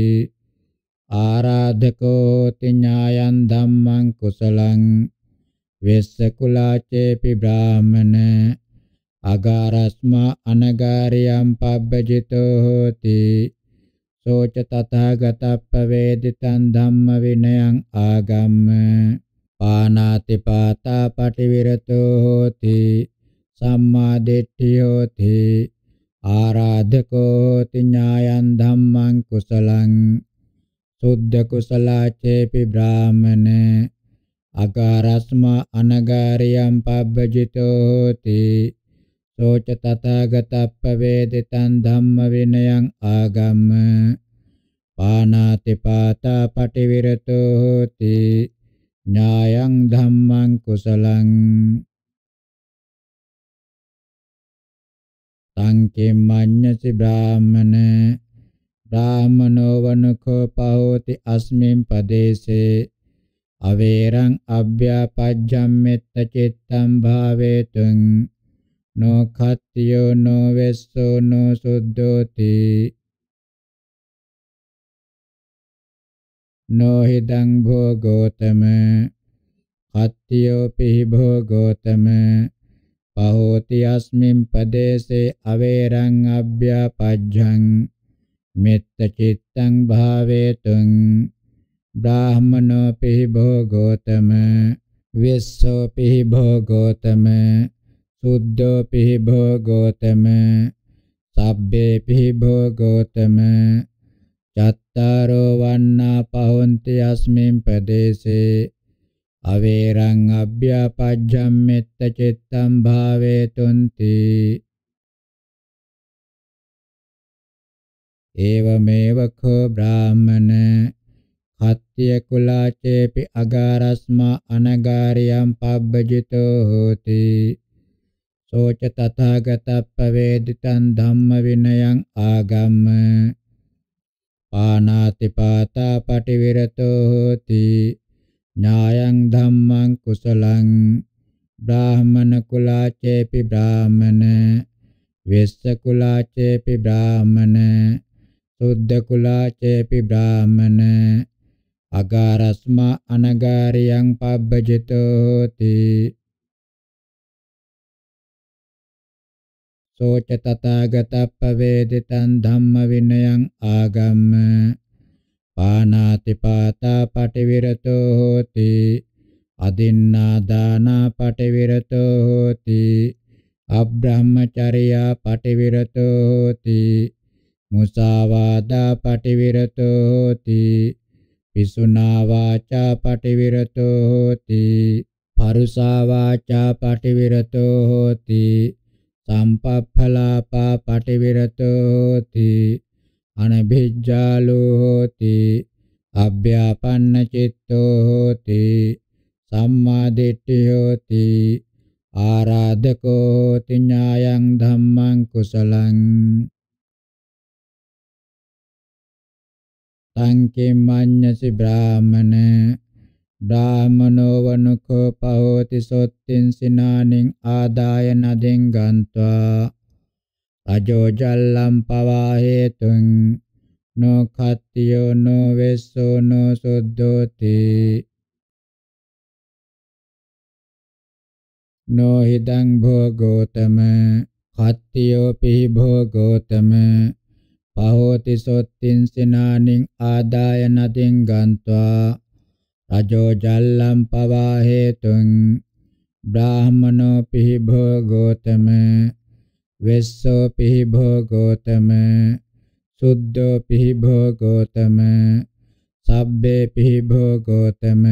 ආරාධකෝ තිඤ්ඤායන් ධම්මං කුසලං වෙස්ස කුලාචේපි බ්‍රාහමන අගාරස්මා අනගාරියම් පබ්බජිතෝ හෝති සෝච තථාගතප්ප වේදිතං ධම්ම විනයං ආගම්ම පානාති පාතා පටිවිරතෝ හෝති සම්මා දිට්ඨියෝති ආරාධකෝ තිඥායන් ධම්මං කුසලං සුද්ධ කුසලාචේපි බ්‍රාහමන අගාරස්ම අනගාරියම් පබ්බජිතෝ හෝති සෝච තථාගතප්පවේදිතං ධම්ම විනයං ආගම්ම පානාති පාතා පටිවිරතෝ හෝති ඥායං ධම්මං කුසලං සංකේමඤ්ඤසි බ්‍රාහමන බ්‍රාහමනෝ වනකෝ පහෝති අස්මින් පදේසේ අවේරං අභ්‍යාපජ්ජම්මෙත්ත චිත්තං භාවේතුං no khattiyo no vesso no suddhoti no hidang bhogotama khattiyo pihi bhogotama pahoti asmin padese averang abhyapajjhang mitta cittang bhavetung brahmano pihi bhogotama vissopi bhogotama සුද්ධෝ පිහි භෝගෝතම සබ්බේ පිහි භෝගෝතම චත්තාරෝ වන්නා පහොන්ති අස්මින් ප්‍රදේශේ අවේරං අභ්‍යාපජ්ජම්මෙත්ත චිත්තම් භාවේතුන්ති ඒවමේව කෝ බ්‍රාහමන හත්ත්‍ය කුලාචේපි අගාරස්මා අනගාරියම් පබ්බජිතෝ හෝති සෝච තථාගතප්පවේදිතං ධම්ම විනයං ආගම්ම පානාති පාතා පටිවිරතෝ හෝති ඥායං ධම්මං කුසලං බ්‍රාහමන කුලාචේපි බ්‍රාහමන වෙස්ස කුලාචේපි බ්‍රාහමන සුද්ධ කුලාචේපි බ්‍රාහමන අගාරස්මා අනගාරියං පබ්බජිතෝ හෝති සෝච තථාගතප්පවේදිතං ධම්ම විනයං ආගම්ම පානාති පාතා පටිවිරතෝ හෝති අදින්නා දානා පටිවිරතෝ හෝති අබ්‍රහ්මචර්යා පටිවිරතෝ හෝති මුසාවාදා පටිවිරතෝ හෝති පිසුනා වාචා පටිවිරතෝ හෝති පරුසා වාචා පටිවිරතෝ හෝති සම්පප්ඵලාපා පටිවිරතෝ හෝති අනභිජ්ජාලෝ හෝති අභ්‍යාපන්න චිත්තෝ හෝති සම්මා දිට්ඨිය හෝති ආරාධකෝ හෝති ඥායං ධම්මං කුසලං සංකේමඤ්ඤසි බ්‍රාහමන බ්‍රාහමනෝ වනුකෝ පහෝති සොත්තින් සිනානින් ආදාය නදින් ගන්त्वा රජෝ ජල්ලම් පවා හේතුං නොකත්තියෝ නොවෙස්සෝ නොසුද්ධෝති නොහිදං භෝගෝතම කත්තියෝ පිහි භෝගෝතම පහෝති සොත්තින් සිනානින් ආදාය නදින් ගන්त्वा අජෝ ජල්ලම් පවා හේතුං බ්‍රාහමනෝ පිහි භෝගෝතම වෙස්සෝ පිහි භෝගෝතම සුද්ධෝ පිහි භෝගෝතම සබ්බේ පිහි භෝගෝතම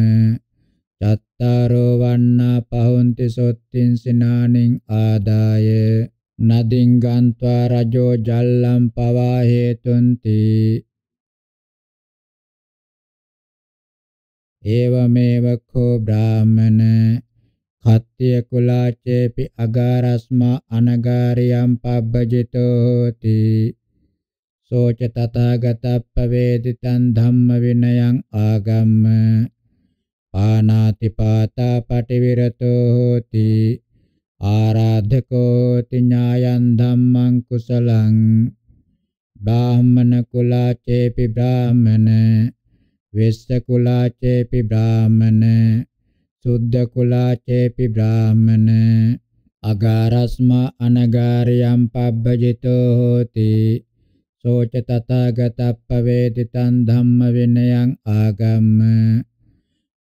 චත්තාරෝ වන්නා පහොන්ති සොත්තින් සිනානින් ආදාය නදින් ගන්්වා රජෝ ජල්ලම් පවා හේතුන්ති ඒවමේව කෝ බ්‍රාහමන කත්ත්‍ය කුලාචේපි අගාරස්මා අනගාරියම් පබ්බජිතෝති සෝච තථාගතප්පවේදිතං ධම්ම විනයං ආගම්ම පානාති පාතා පටිවිරතෝ හෝති ආරාධකෝ තිඥායන් ධම්මං කුසලං බ්‍රාහමන කුලාචේපි බ්‍රාහමන වෙස්ස කුලාචේපි බ්‍රාහමන සුද්ධ කුලාචේපි බ්‍රාහමන අගාරස්මා අනගාරියම් පබ්බජිතෝ හෝති සෝච තථාගතප්පවේදිතං ධම්ම විනයං ආගම්ම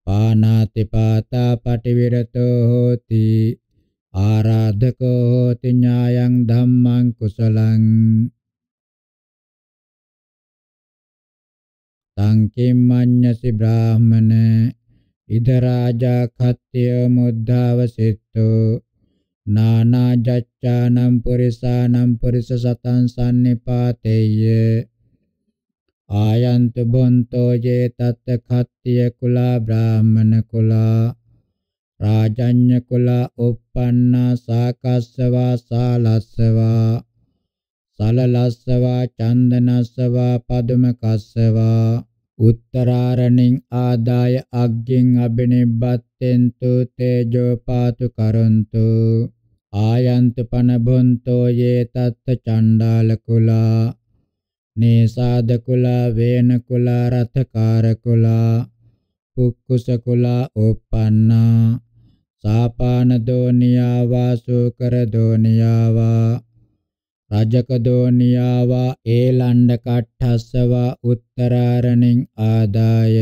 පානාති පාතා පටිවිරතෝ හෝති ආරාධකෝ හෝති ඥායං ධම්මං කුසලං තං කිම්මඤ්ඤසි බ්‍රාහමන ඉද රාජා කත්ත්‍ය මුද්ධාවසෙත්තෝ නානා ජච්ඡානම් පුරිසානම් පුරිස සතං සම්නිපාතේය ආයන්ත බොන්තෝ ජේ තත් කත්ත්‍ය කුලා බ්‍රාහමන කුලා රාජඤ්ඤ කුලා uppannā sākassavā sālassavā සලලස්සවා චන්දනස්සවා පදුමකස්සවා උත්තරාරණින් ආදාය අග්ගින් අබිනිබ්බත්තෙන්තු තේජෝ පාතු කරොන්තු ආයන්ත පනබොන්තෝ යේ තත්ත චණ්ඩාල කුලා නේසාද කුලා වේන කුලා රතකාර කුලා කුක්කුස කුලා උප්පන්නා සාපාන දෝනියා වාසු කර දෝනියා වා රජකදෝනියාවා ඒලණ්ඩ කට්ඨස්සවා උත්තරාරණින් ආදාය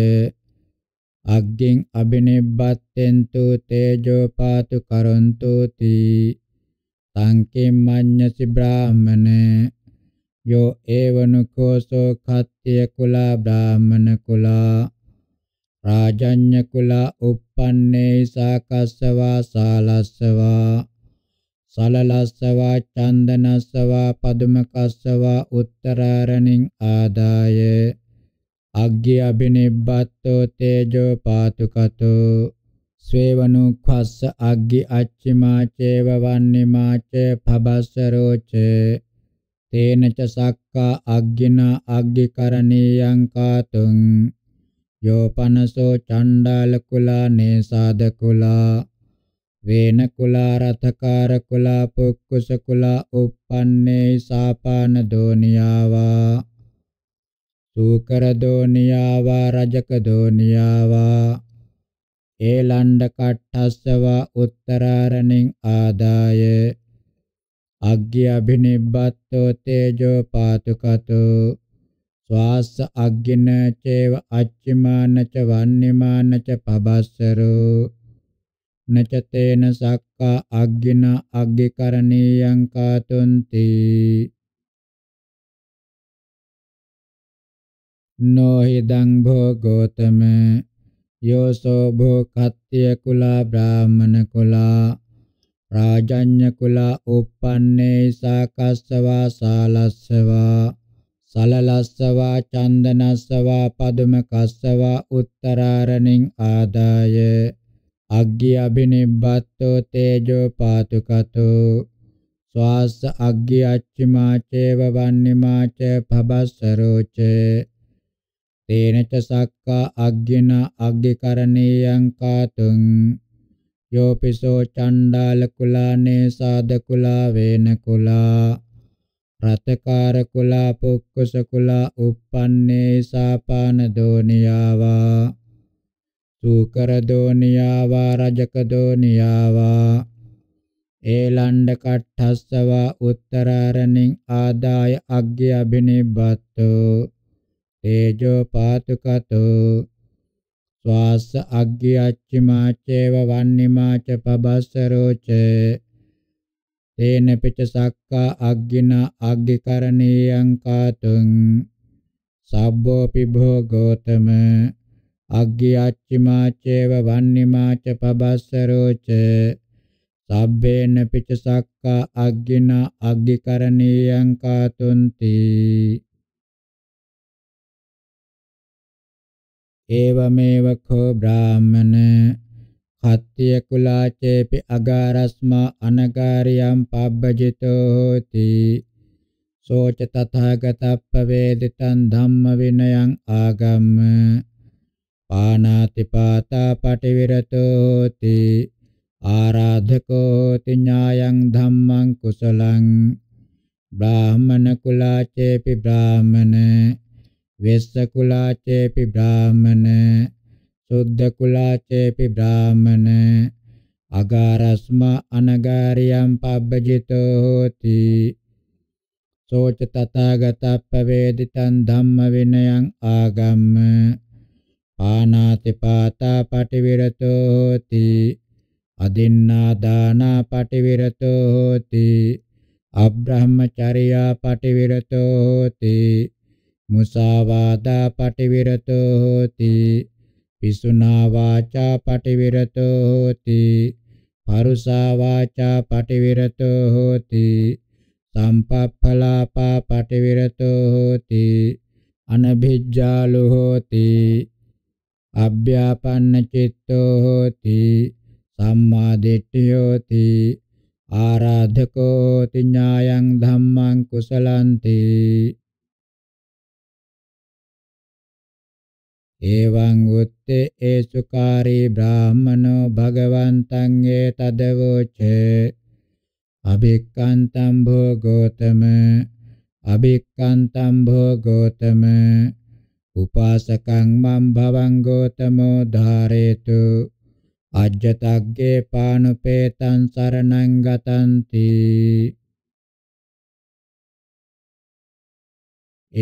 අග්ගෙන් අබිනෙබ්බත්තෙන්තු තේජෝ පාතු කරොන්තු තී සංකේම් මඤ්ඤසි බ්‍රාහමන යෝ ඒවනුකෝසෝ කත්ත්‍ය කුලා බ්‍රාහමන කුලා රාජඤ්ඤ කුලා uppannei sakassava salassava සලලස්සවා චන්දනස්සවා පදුමකස්සවා උත්තරාරණින් ආදාය අග්ගිය අබිනිබ්බත්තෝ තේජෝ පාතුකතෝ ස්වේවනුක්ඛස්ස අග්ගි අච්චිමා චේව වන්නිමා ච පබස්සරෝච තේන ච සක්කා අග්ගින අග්ගිකරණීයං කාතුං යෝපනසෝ චණ්ඩාල කුලා නේසාද කුලා වේන කුලා රතකාර කුලා පුක්කුස කුලා uppannē sāpāna doniyāvā සූකර doniyāvā රජක doniyāvā ඒලණ්ඩ කට්ඨස්සවා උත්තරාරණින් ආදාය අග්ගිය අබිනිබ්බත්තෝ තේජෝ පාතුකතෝ ස්වාස්ස අග්ගින චේව අච්චිමාන ච වන්නිමාන ච පබස්සරෝ නචතේන සක්කා අග්ගින අග්ගිකරණීයං කාතුන්ති නොහිදං භෝ ගෝතම යෝසෝ භෝ කත්ත්‍ය කුලා බ්‍රාහමණ කුලා රාජඤ්‍ය කුලා උප්පන්නේ සාකස්සවා සාලස්සවා සලලස්සවා චන්දනස්සවා පදුමකස්සවා උත්තරාරණින් ආදාය අග්ගි අබිනිබ්බත්තෝ තේජෝ පාතුකතෝ ස්වාස අග්ගි අච්චිමා චේව වන්නිමා ච පබස්සරෝ ච තේන ච සක්කා අග්ගින අග්ගිකරණීයං කාතුං යෝපිසෝ චණ්ඩාල කුලානේ සාද කුලා වේන කුලා රතකාර කුලා පුක්කුස කුලා uppannee සාපාන දෝනියාවා තූකර දෝනියාවා රජක දෝනියාවා ඒලණ්ඩ කට්ඨස්සවා උත්තරාරණින් ආදාය අග්ගය අබිනිබ්බත්තෝ තේජෝ පාතුකතෝ ස්වාස අග්ගය අච්චිමාචේව වන්නිමාච පබස්සරෝච තේන පිට සක්කා අග්ගින අග්ගිකරණීයං කාතුං සබ්බෝ පිභෝ ගෝතම අග්ගියච්චිමා චේව වන්නිමා ච පබස්සරෝ ච සබ්බේන පිච සක්කා අග්ගින අග්ගිකරණීයං කාතුන්ති ඒවමේව කෝ බ්‍රාහමන කත්තිය කුලාචේපි අගාරස්මා අනගාරියම් පබ්බජිතෝ හෝති සෝච තථාගතප්ප වේදිතං ධම්ම විනයං ආගම්ම පානාති පාතා පටිවිරතෝති ආරාධකෝ තිඤ්ඤායං ධම්මං කුසලං බ්‍රාහමණ කුලාචේපි බ්‍රාහමණ වෙස්ස කුලාචේපි බ්‍රාහමණ සුද්ධ කුලාචේපි බ්‍රාහමණ අගාරස්ම අනගාරියම් පබ්බජිතෝ හෝති සෝච තථාගතප්පවේදිතං ධම්ම විනයං ආගම්ම ආනාතිපාතා පටිවිරතෝ හෝති අදින්නා දානා පටිවිරතෝ හෝති අබ්‍රහ්මචර්යා පටිවිරතෝ හෝති මුසාවාදා පටිවිරතෝ හෝති පිසුනා වාචා පටිවිරතෝ හෝති පරුසා වාචා පටිවිරතෝ හෝති සම්පප්ඵලාපා පටිවිරතෝ හෝති අනභිජ්ජාලු හෝති අභ්‍යාපන්න චිත්තෝ හෝති සම්මා දිට්ඨියෝති ආරාධකෝ තිඤ්ඤායං ධම්මං කුසලන්ති එවං උත්තේ ඒසුකාරී බ්‍රාහමනෝ භගවන්තං ඒ තදවෝච අබික්කන්තම් භෝ ගෝතම අබික්කන්තම් භෝ ගෝතම උපාසකං මම් භවං ගෝතමෝ ධාරේතු අජ්ජතග්ගේ පානුපේතං සරණං ගතන්ති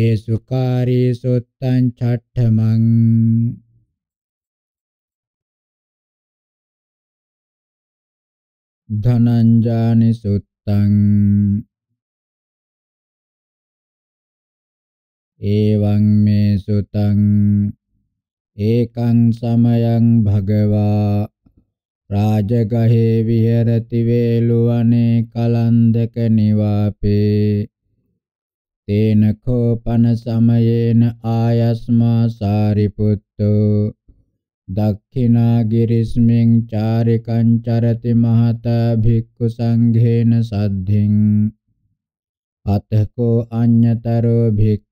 ඒසුකාරී සුත්තං චට්ඨමං ධනංජානි සුත්තං එවං මේ සුතං ඒකං සමයං භගවා රාජගහේ විහෙරති වේලුවනේ කලන්දක නිවාපේ තේන කෝපන සමයේන ආයස්මා සාරිපුත්තෝ දක්ඛිනා ගිරිස්මින් චාරිකං චරති මහතා භික්ඛු සංඝේන සද්ධින් අතකෝ අඤ්‍යතරෝ භික්ඛු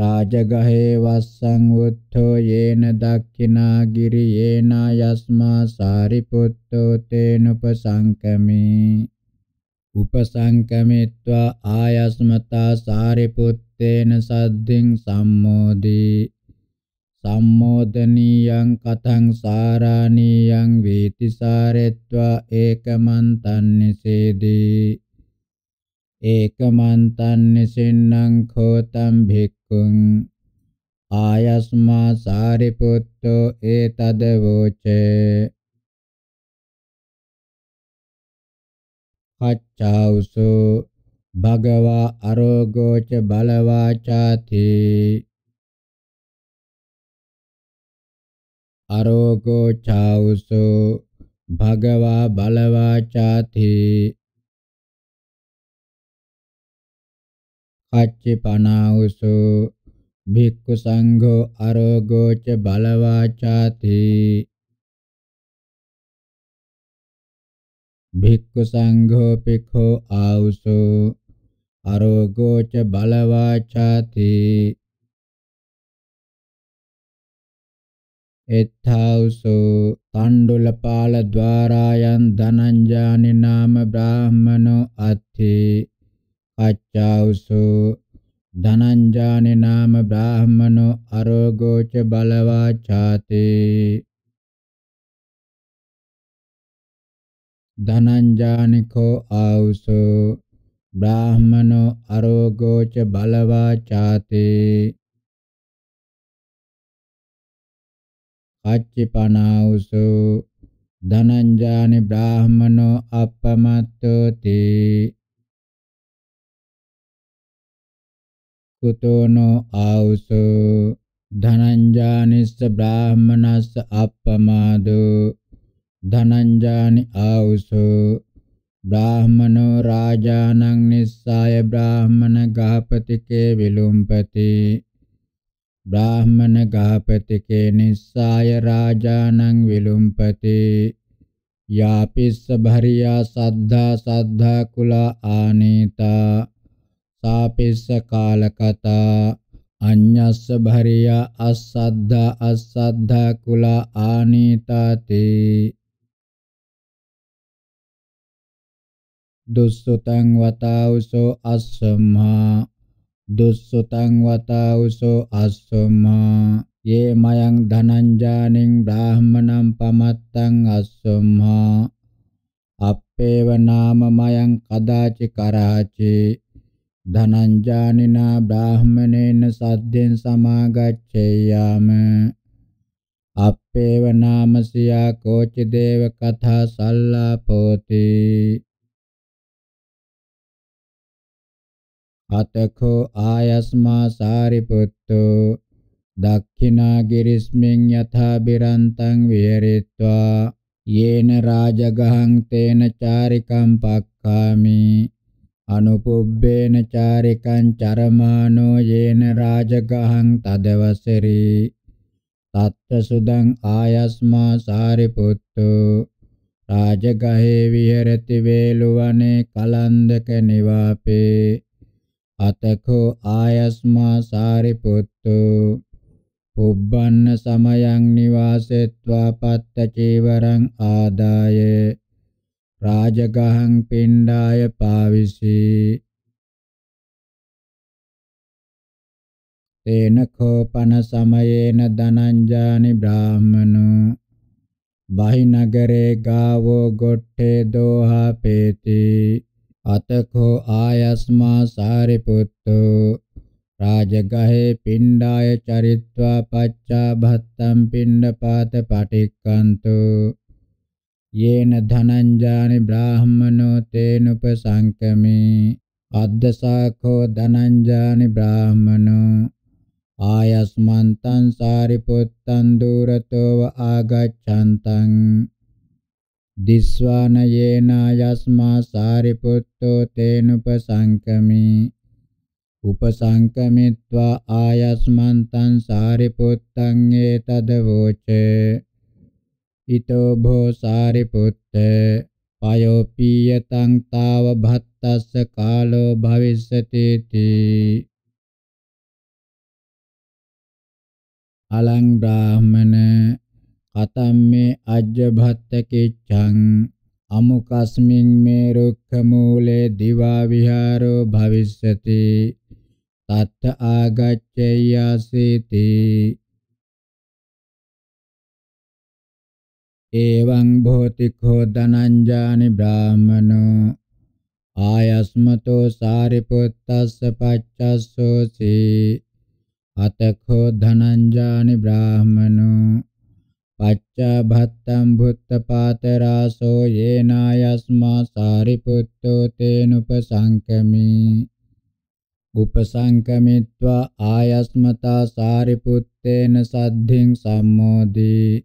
රාජගහේ වස්සං උත්තෝ යේන දක්ඛිනා ගිරි යේන යස්මා සාරිපුත්තෝ තේනුපසංකමේ උපසංකමිත්වා ආයස්මතා සාරිපුත්තේන සද්ධින් සම්මෝදී සම්මෝදනීයං කතං සාරාණීයං වේති සාරෙත්වා ඒකමන්තන්නිසේදී ekamantan nisinnaṃ khotaṃ bhikkhuṃ āyasmā sāriputto etadavoce Haccausu bhagavā arogoca balavācāti arogochausu bhagavā balavācāti අච්චිපනාවුසු භික්ඛු සංඝෝ අරෝගෝච බලවාචාති භික්ඛු සංඝෝ පිඛෝ ආවුසු අරෝගෝච බලවාචාති එත්තාවුසෝ තණ්ඩුලපාල ద్వාරායන් ධනංජානි නාම බ්‍රාහමනෝ අත්ථේ අච්චාවුසු ධනංජානේ නාම බ්‍රාහමනෝ අරෝගෝච බලවාචාතේ ධනංජානිකෝ ආවුසෝ බ්‍රාහමනෝ අරෝගෝච බලවාචාතේ අච්චිපනාවුසෝ ධනංජානි බ්‍රාහමනෝ අපමත්තෝතේ කුතෝ නෝ ආවුසෝ ධනංජානිස්ස බ්‍රාහමනස්ස අප්පමාදෝ ධනංජානි ආවුසෝ බ්‍රාහමනෝ රාජානං නිස්සාය බ්‍රාහමන ගහපතිකේ විලුම්පති බ්‍රාහමන ගහපතිකේ නිස්සාය රාජානං විලුම්පති යාපිස්ස භරියා සද්ධා සද්ධා කුලා ආනීතා සාපෙස්ස කාලකතා අඤ්ඤස්ස භරිය අස්සද්ධා අස්සද්ධා කුල ආනීතාති දුස්සතං වතාවසෝ අස්සම්මා දුස්සතං වතාවසෝ අස්සම්මා යේ මයං ධනංජානින් බ්‍රාහමණං පමත්තං අස්සම්මා අපේව නාම මයං කදාචි කරාචි ධනංජානිනා බ්‍රාහමණේන සද්දෙන් සමාගච්ඡේයාම අපේව නාමසියා කෝච දේව කථා සල්ලාපෝති අතකෝ ආයස්මා සාරිපුත්තෝ දක්ඛිනා ගිරිස්මෙන් යථා බිරන්තං විහෙරිත්වා යේන රාජගහං තේන චාරිකම් පක්ඛාමි අනුපුබ්බේන චාරිකං චරමානෝ යේන රාජගහං තදවසරි තත්ත සුදං ආයස්මා සාරිපුත්තු රාජගහේ විහෙරති වේලුවනේ කලන්දක නිවාපේ අතකෝ ආයස්මා සාරිපුත්තු පුබ්බන්න සමයං නිවාසෙත්වා පත්ත චීවරං ආදායේ රාජගහං පිණ්ඩාය පාවිසී තේන කෝපන සමයේන ධනංජානි බ්‍රාහමනෝ බහි නගරේ ගාවෝ ගොට්ඨේ දෝහා පේති අතකෝ ආයස්මා සාරිපුත්තෝ රාජගහේ පිණ්ඩාය චරිත්වා පච්චා භත්තම් පිණ්ඩපාත පටික්කන්තෝ යේන ධනංජානි බ්‍රාහමනෝ තේනුපසංකමේ අද්දසාඛෝ ධනංජානි බ්‍රාහමනෝ ආයස්මන්තං සාරිපුත්තං දුරතෝව ආගච්ඡන්තං දිස්වාන යේනායස්මා සාරිපුත්තෝ තේනුපසංකමේ උපසංකමිත්වා ආයස්මන්තං සාරිපුත්තං ඒතදවෝචේ ඉතෝ භෝ සාරිපුත්ත පයෝපීයතං තාව භත්තස්ස කාලෝ භවිස්සති තී අලං බ්‍රාහමන කතම්මේ අජ්ජ භත්ත කිච්ඡං අමුකස්මින් මේ රුක්ඛ මූලේ දිවා විහාරෝ භවිස්සති තත් ආගච්ඡයසීති Evaṁ bhoti kho dhananjāni brāhmano āyasmato sāriputtasya paccasosi atakho dhananjāni brāhmano pacca bhattam bhuttapātaraso yena yasma sāriputto tenupasaṅkami upasaṅkamitva āyasmatā sāriputteena saddhiṁ sammodi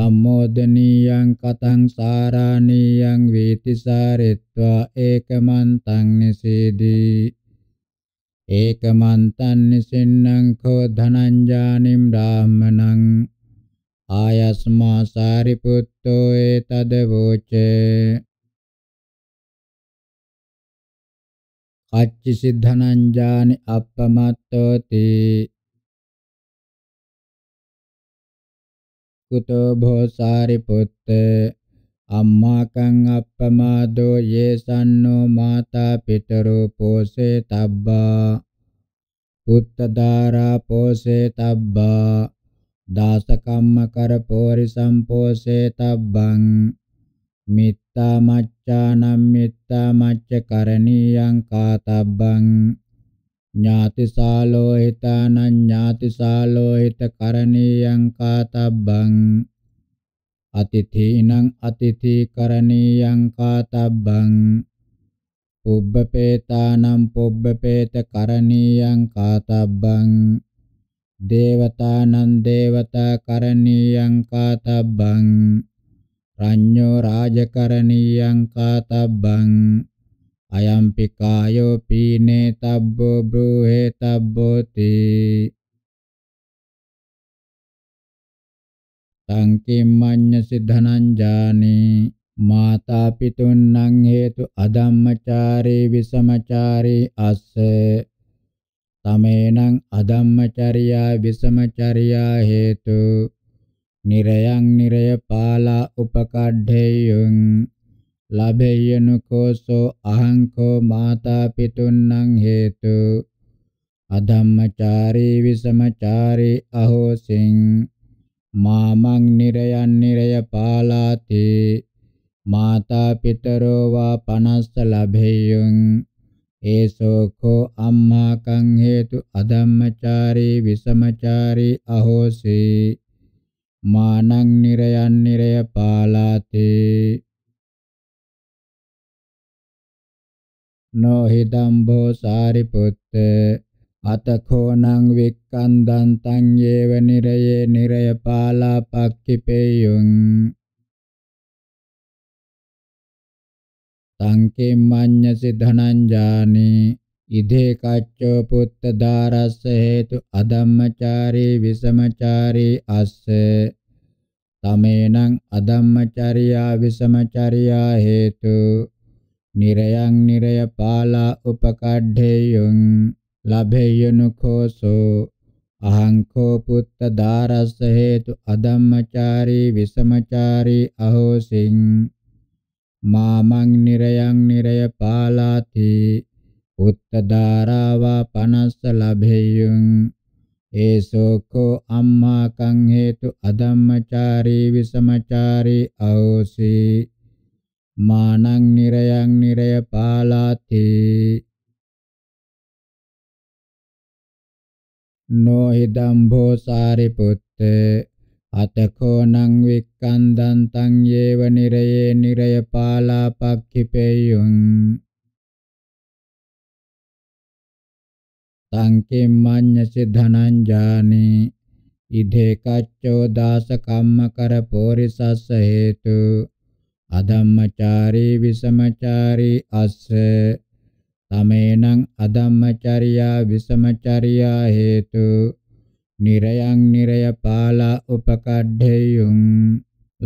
සම්මෝදනීයං කතං සාරාණීයං වේති සාරෙත්වා ඒකමන්තං නිසීදී ඒකමන්තං නිසින්නං කෝ ධනංජානිම් රාමණං ආයස්මා සාරිපුත්තෝ ඒතද වෝචේ අච්චි සිද්ධනංජානි අප්පමත්තෝති කුතෝ භෝසාරිපුත්ත අම්මාකං අප්පමාදෝ යේසන්නෝ මාතා පිතරෝ පෝසේ තබ්බා පුත්තදාරා පෝසේ තබ්බා දාසකම්ම කර පෝරි සම්පෝසේ තබ්බං මිත්තා මච්චානම් මිත්තා මච්ච කරණීයං කාතබ්බං ඥාතිසාලෝ හිතානං ඥාතිසාලෝ හිත කරණීයං කාතබ්බං අතිථීනං අතිථී කරණීයං කාතබ්බං පුබ්බපේතානම් පුබ්බපේත කරණීයං කාතබ්බං දේවතානම් දේවතා කරණීයං කාතබ්බං රඤ්ඤෝ රාජකරණීයං කාතබ්බං අයම්පිකායෝ පීනේ තබ්බෝ බ්‍රූහේ තබ්බෝති සංකිම්මඤ්ඤසි ධනංජානි මාතා පිතුන්නං හේතු අධම්මචාරේ විසමචාරේ අස්ස තමේනං අධම්මචර්යා විසමචර්යා හේතු නිරයං නිරය පාලා උපකඩ්ඩේයං ලබේයනුකෝසෝ අහංකෝ මාතා පිතුන්නං හේතු අධම්මචාරී විසමචාරී අහෝසින් මාමං නිරයන් නිරය පාලාති මාතා පිතරෝ වා පනස්ස ලබේයං ඒසෝ කෝ අම්මා කං හේතු අධම්මචාරී විසමචාරී අහෝසී මානං නිරයන් නිරය පාලාති no hidambo sariputta අතකෝ නං වික්කන්දං තං යේව නිරයේ නිරය පාලා පක්ඛිපේයං සංකේ මඤ්ඤසි ධනං ජානි ඉදේ කච්චෝ පුත්ත දාරස්ස හේතු අධම්මචාරී විසමචාරී අස්ස තමේනං අධම්මචාරියා විසමචාරියා හේතු නිරයන් නිරය පාලා උපකඩ්ඩේයං ලභේයනුඛෝසෝ අහංකෝ පුත්ත දාරස්ස හේතු අදම්මචාරී විසමචාරී අහෝසින් මාමං නිරයන් නිරය පාලාති පුත්ත දාරාවා පනස්ස ලභේයං ඒසෝකෝ අම්මා කං හේතු අදම්මචාරී විසමචාරී අහෝසී මානං නිරයං නිරය පාලාති නොහිදම් භෝ සාරිපුත්ත අතකෝ නං වික්කන්දං තං යේව නිරයේ නිරය පාලාපක්ඛිපේයං තං කිම්මඤ්ඤසි ධනංජානි ඉදේ කච්චෝ දාස කම්ම කර පෝරිසස්ස හේතු අධම්මචාරී විසමචාරී අස්ස තමේනං අධම්මචර්යා විසමචර්යා හේතු නිරයං නිරය පාලා උපකඩ්ඩේයුං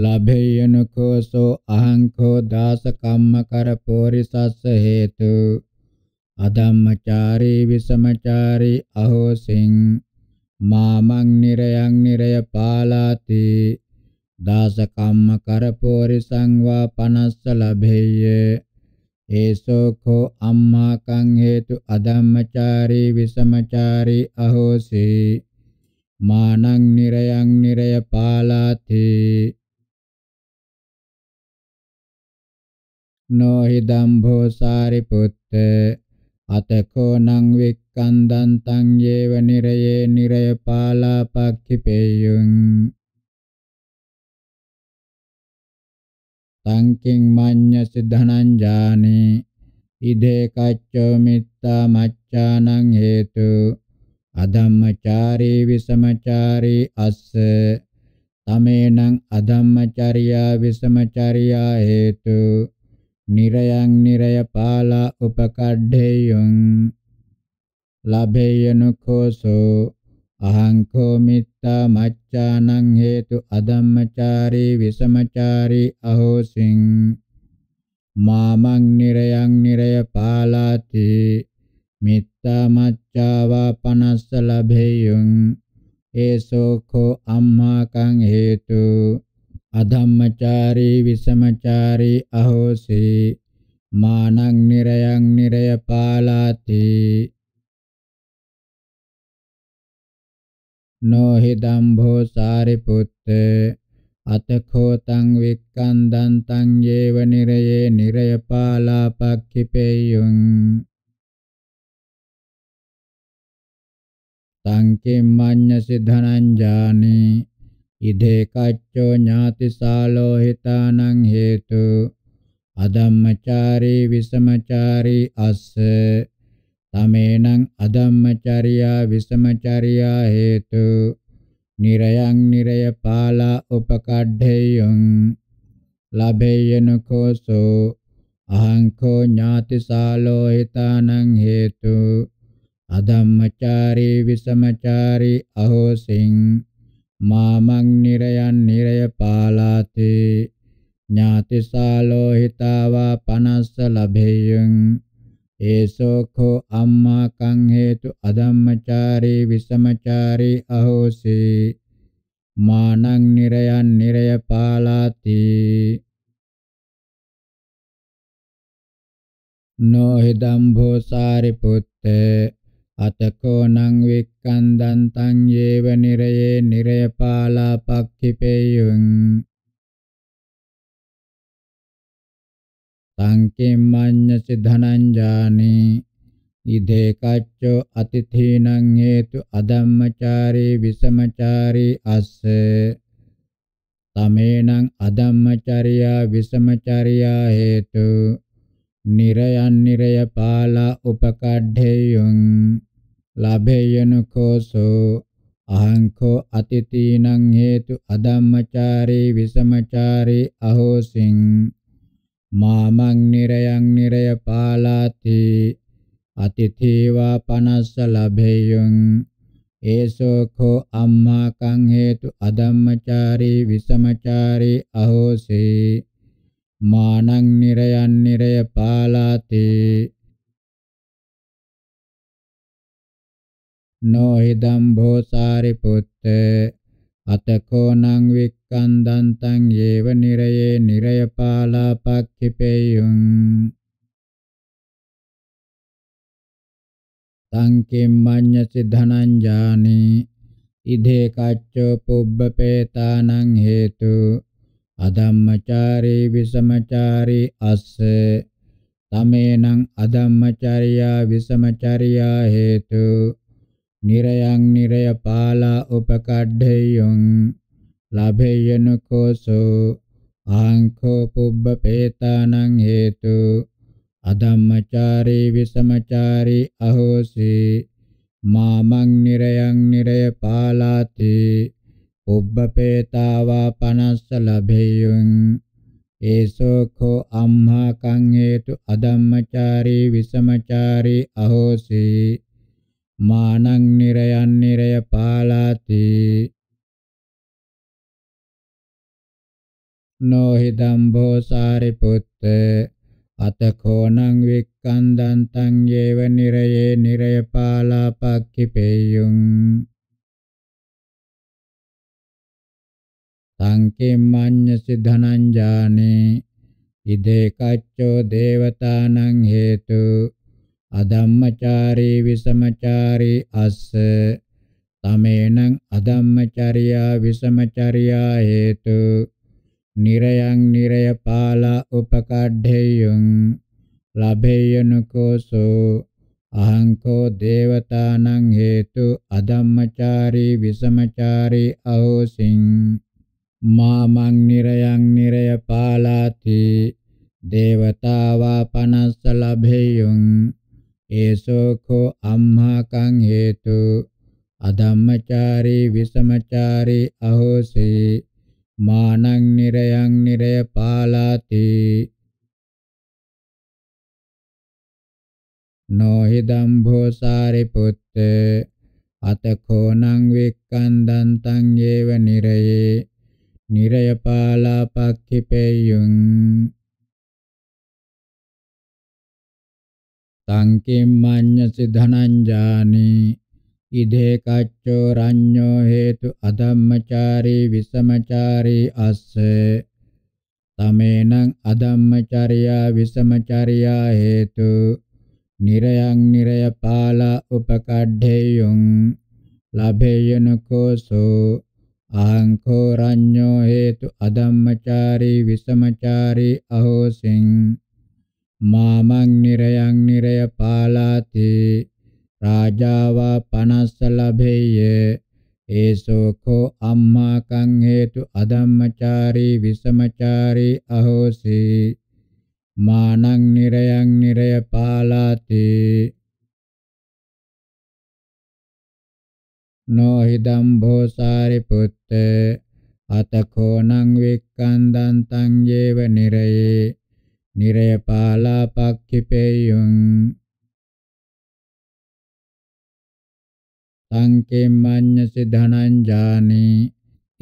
ලභේයනකෝසෝ අහංකෝ දාස කම්මකර පෝරිසස්ස හේතු අධම්මචාරී විසමචාරී අහෝසින් මාමං නිරයං නිරය පාලාති දාස කම්ම කරපෝරි සංවා පනස්ස ලැබෙය්‍ය ඒසෝ කෝ අම්මා කං හේතු අධම්මචාරී විසමචාරී අහෝසි මානං නිරයං නිරය පාලාති නොහි දම්භෝ සාරිපුත්ත අතකෝ නං වික්කන්දන්තං යේව නිරයේ නිරය පාලාපක්ඛිපේයං සංකින් මඤ්ඤ සිද්ධානං ජානේ ඉදේ කච්චෝ මිත්තා මච්ඡානං හේතු අධම්මචාරී විසමචාරී අස්ස තමේනං අධම්මචර්යා විසමචර්යා හේතු නිරයන් නිරය පාලා උපකඩ්ඩේයං ලභේයනුකෝසෝ අහංකෝ මිත්තා මච්ඡානං හේතු අදම්මචාරී විසමචාරී අහෝසින් මාමං නිරයං නිරය පාලාති මිත්තා මච්ඡාවා පනස්ස ලැබෙයුං ඒසෝඛෝ අම්මාකං හේතු අධම්මචාරී විසමචාරී අහෝසි මානං නිරයං නිරය පාලාති නොහි දම්භෝ සාරිපුත්ත අතඛෝ තං වික්කන්දං තං යේව නිරයේ නිරයපාලාපක්ඛිපේයං තං කිම්මඤ්ඤසි ධනංජානි ඉදේ කච්චෝ ඥාතිසාලෝහිතානං හේතු අදම්මචාරී විසමචාරී අස්ස තමේනං අධම්මචර්යා විසමචර්යා හේතු නිරයං නිරය පාලා උපකඩ්ඩේයං ලබේයනකෝසෝ අහංකෝ ඥාතිසාලෝ හිතානං හේතු අධම්මචාරී විසමචාරී අහෝසින් මාමං නිරයන් නිරය පාලාති ඥාතිසාලෝ හිතාවා පනස්ස ලබේයං ඒසෝඛෝ අම්මා කං හේතු අධම්මචාරේ විසමචාරේ අහෝසී මානං නිරයන් නිරය පාලාති නොහෙදම්භෝ සාරිපුත්ත අතකෝ නං වික්කන්දන්තං යේව නිරයේ නිරය පාලා පක්ඛිපේයුං සංකෙම්මඤ්ඤසි ධනංජානි ඉදේ කච්චෝ අතිථීනං හේතු අදම්මචාරේ විසමචාරේ අස්ස තමේනං අදම්මචරියා විසමචරියා හේතු නිරයන් නිරය පාලා උපකඩ්ඩේයං ලභේයනකෝසෝ අහංකෝ අතිථීනං හේතු අදම්මචාරේ විසමචාරේ අහෝසින් මාමං නිරයං නිරයපාලාති අතිථේවා පනස්ස ලභේයං ඒසෝඛෝ අම්මා කං හේතු අදම්මචාරී විසමචාරී අහෝසේ මානං නිරයන් නිරයපාලාති නොහිදම් භෝසාරිපුත්ත අතකෝ නං වික්කන්දන්තං යේව නිරයේ නිරයපාලා පක්ඛිපේයං සංකෙම් මඤ්ඤසි ධනං ජානි ඉදේ කච්චෝ පුබ්බපේතානං හේතු අධම්මචාරී විසමචාරී අස්ස තමේනං අධම්මචර්යා විසමචර්යා හේතු නිරයන් නිරයපාලා උපකඩ්ඩේයං ලභේයනකෝසෝ ආංඛෝ පුබ්බපේතානං හේතු අධම්මචාරී විසමචාරී අහෝසි මාමං නිරයන් නිරයපාලාති උබ්බපේතාවා පනස්ස ලභේයං ඒසෝඛෝ අම්හා කං හේතු අධම්මචාරී විසමචාරී අහෝසි මානං නිරයන් නිරය පාලාති නොහිදම් භෝ සාරිපුත්ත අතකෝනං වික්කන්දන්තං යේව නිරයේ නිරය පාලාපක්ඛිපේයුං සංකේමඤ්ඤසි ධනං ජානේ ඉදේ කච්චෝ දේවතානං හේතු අධම්මචාරේ විසමචාරේ අස්ස තමේනං අධම්මචර්යා විසමචර්යා හේතු නිරයන් නිරය පාලා උපකඩ්ඩේයං ලභේයනකෝසෝ අහංකෝ දේවතානං හේතු අධම්මචාරී විසමචාරී අහෝසින් මාමං නිරයන් නිරය පාලාති දේවතාවා පනස්ස ලභේයං ඒසෝකෝ අම්හාකං හේතු අධම්මචාරී විසමචාරී අහෝසී මානං නිරයං නිරය පාලාති නොහි දම්භෝ සාරිපුත්ත අතකෝ නං වික්කන්දන්තං ඒව නිරයේ නිරය පාලාපක්ඛිපේයුං තං කිම්මඤ්ඤසි ධනංජානි ඉදේ කච්චෝ රඤ්ඤෝ හේතු අධම්මචාරී විසමචාරී අස්ස තමේනං අධම්මචර්යා විසමචර්යා හේතු නිරයන් නිරය පාලා උපකඩ්ඩේයුං ලභේයනකෝසෝ අහංකෝ රඤ්ඤෝ හේතු අධම්මචාරී විසමචාරී අහෝසින් මාමං නිරයං නිරය පාලාති රාජාවා පනස්ස ලභෙය්‍ය ඒසෝඛෝ අම්මාකං හේතු අධම්මචාරී විසමචාරී අහෝසි මානං නිරයං නිරය පාලාති නොහිදම් භෝසාරි පුත්ත අතකෝනං වික්කන්දන්තං යේව නිරයේ නිරයපාලා පක්ඛිපේයං සංකේමඤ්ඤසි ධනංජානි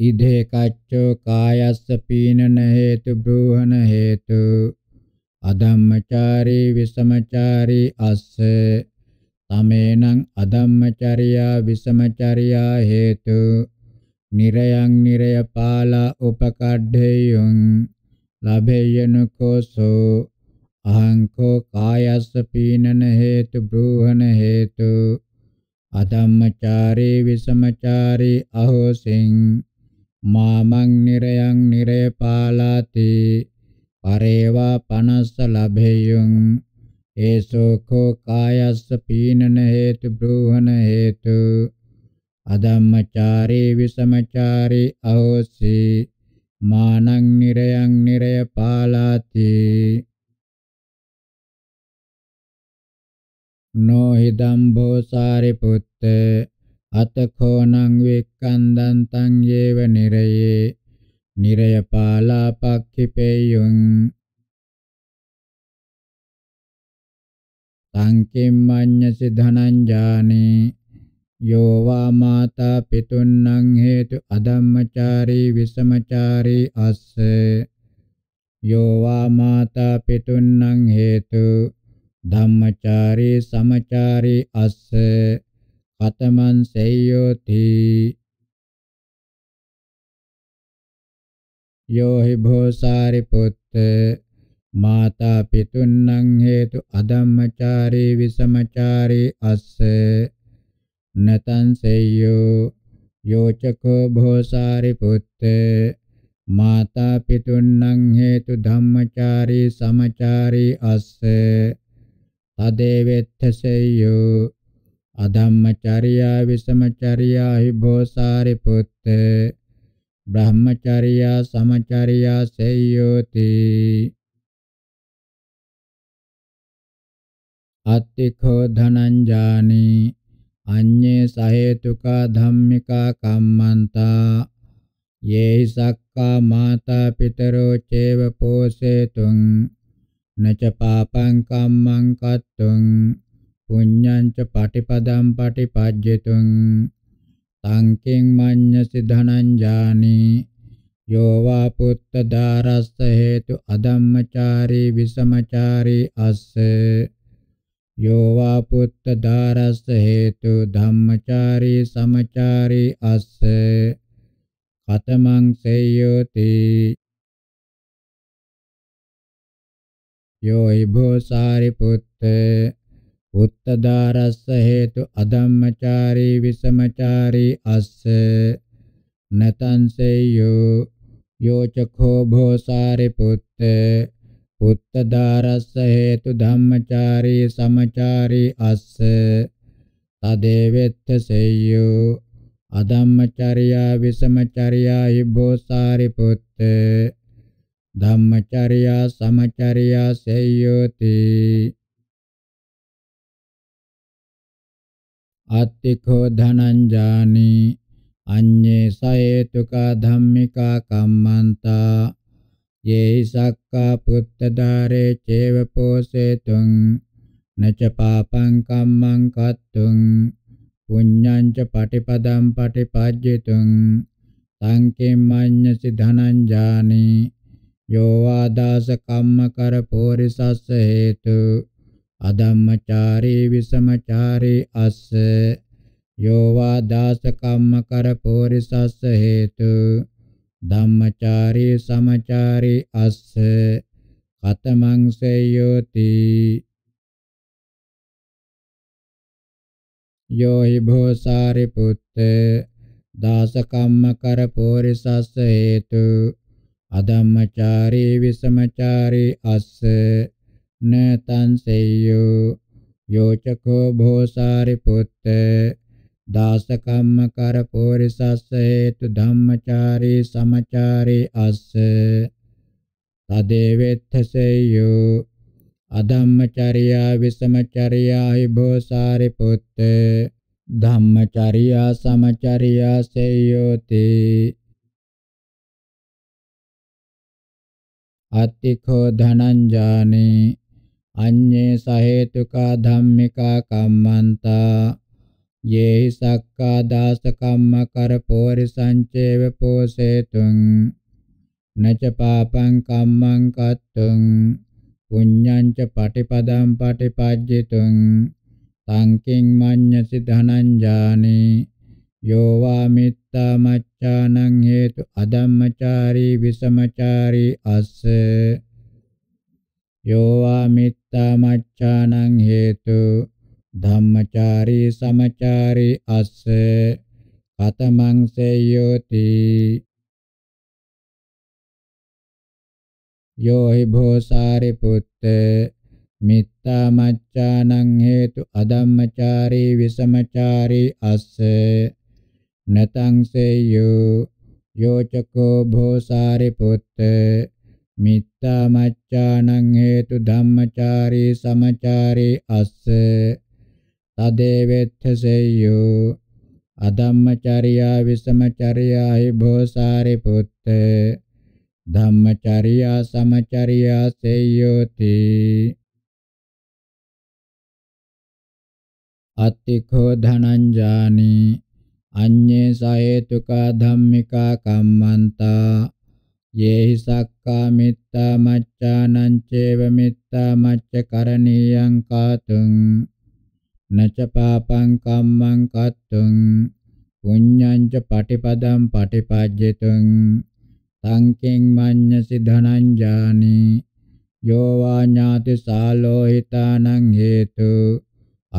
ඉදේ කච්චෝ කායස්ස පීනන හේතු බ්‍රෝහන හේතු අධම්මචාරී විසමචාරී අස්ස තමේනං අධම්මචර්යා විසමචර්යා හේතු නිරයං නිරයපාලා උපකඩ්ඩේයං ලබේයනකෝසෝ අහංකෝ කායස්ස පීනන හේතු බ්‍රූහණ හේතු අධම්මචාරේ විසමචාරේ අහෝසින් මාමං නිරයන් නිරේපාලාති පරේවා පනස්ස ලබේයුං ඒසෝකෝ කායස්ස පීනන හේතු බ්‍රූහණ හේතු අධම්මචාරේ විසමචාරේ අහෝසී මානං නිරයං නිරය පාලාති නොහිදම් භෝසාරි පුත්ත අතඛෝනං වික්ඛන්දන්තං යේව නිරයේ නිරය පාලාපක්ඛිපේයං තං කිම්මඤ්ඤසි ධනං ජානේ यो वा माता पितुर्नං हेतु अधम्मचारी विषमचारी अस्य यो वा माता पितुर्नං हेतु धम्मचारी समचारी अस्य कतमं सेयोति यो हि भो सारिपुत्त माता पितुर्नං हेतु अधम्मचारी विषमचारी अस्य නතං සේයෝ යෝචකෝ භෝසාරි පුත්තේ මාතා පිතුන්නං හේතු ධම්මචාරී සමචාරී අස්ස තදේවෙත්තසයෝ අධම්මචර්යා විසමචර්යා හි භෝසාරි පුත්ත බ්‍රහ්මචර්යා සමචර්යා සයෝති අත්තිඛෝ ධනං ජානී අඤ්ඤේ සහේතුකා ධම්මිකා කම්මන්තා යේහි සක්කා මාතා පිතරෝ චේව පෝසේතුං නච පාපං කම්මං කත්තුං පුඤ්ඤං ච පටිපදං පටිපජ්ජතුං සංකෙන් මඤ්ඤසි ධනං ජානි යෝ වා පුත්ත දාරස්ස හේතු අධම්මචාරී විසමචාරී අස්සේ යෝවා පුත්ත ධාරස්ස හේතු ධම්මචාරී සමචාරී අස්ස කතමං සේයෝති යෝයි භෝසාරි පුත්ත පුත්ත ධාරස්ස හේතු අධම්මචාරී විසමචාරී අස්ස නතං සේයෝ යෝචඛෝ භෝසාරි පුත්ත උත්තදාරස්ස හේතු ධම්මචාරී සමචාරී අස්ස තදේවෙත්ත සෙය්‍යෝ අධම්මචර්යා විසමචර්යා හිබ්බෝසාරි පුත්ත ධම්මචර්යා සමචර්යා සෙය්‍යෝති අත්තිකෝ ධනංජානි අඤ්ඤේ සයේතුකා ධම්මිකා කම්මන්තා යේහි සක්කා පුත්තදාරේ චේව පෝසෙතුං නච පාපං කම්මං කත්තුං පුඤ්ඤං ච පටිපදං පටිපජ්ජිතුං සංකේමඤ්ඤසි ධනං ජානි යෝ ආදාස කම්ම කර පෝරිසස්ස හේතු අදම්මචාරී විසමචාරී අස්ස යෝ ආදාස කම්ම කර පෝරිසස්ස හේතු ධම්මචාරී සමචාරී අස්ස කතමං සේයෝති යෝහි භෝසාරි පුත්ත දාසකම්ම කර පෝරිසස්ස හේතු අධම්මචාරී විසමචාරී අස්ස නතං සේයෝ යෝචකෝ භෝසාරි පුත්ත දාසකම්ම කර පෝරිසස්ස හේතු ධම්මචාරී සමචාරී අස්ස තදේවෙත්තසෙයෝ අධම්මචරියා විසමචරියාහි භෝසාරි පුත්ත ධම්මචරියා සමචරියා සෙය්‍යෝති අත්තිකෝ ධනංජානේ අඤ්ඤේ සහේතුකා ධම්මිකා කම්මන්තා යේ සක්කා දාස කම්ම කරපෝරි සංචේව පෝසේතුං නච පාපං කම්මං කත්තුං පුඤ්ඤං ච පටිපදං පටිපජ්ජිතුං සංකින් මඤ්ඤසි ධනං ජානි යෝ වා මිත්තා මච්ඡානං හේතු අධම්මචාරී විසමචාරී අස්ස යෝ වා මිත්තා මච්ඡානං හේතු ධම්මචාරී සමචාරී අස්ස කතමං සේයෝති යෝ හි භෝසාරි පුත්ත මිත්තා මච්ඡානං හේතු අධම්මචාරී විසමචාරී අස්ස නතං සේයෝ යෝචකෝ භෝසාරි පුත්ත මිත්තා මච්ඡානං හේතු ධම්මචාරී සමචාරී අස්ස තදේවෙත්තසෙය්‍යෝ අධම්මචරියා විසමචරියායි භෝසාරි පුත්ත ධම්මචරියා සමචරියා සෙය්‍යෝති අත්තිඛෝ ධනංජානි අඤ්ඤේ සහේතුකා ධම්මිකා කම්මන්තා යේහි සක්කා මිත්තා මච්ඡානං චේව මිත්තා මච්ච කරණීයං කාතුං නච පාපං කම්මං කත්තුං පුඤ්ඤං ච පටිපදං පටිපජ්ජිතුං සංකෙන් මඤ්ඤසි ධනං ජානි යෝ වා ඥාති සාලෝහිතානං හේතු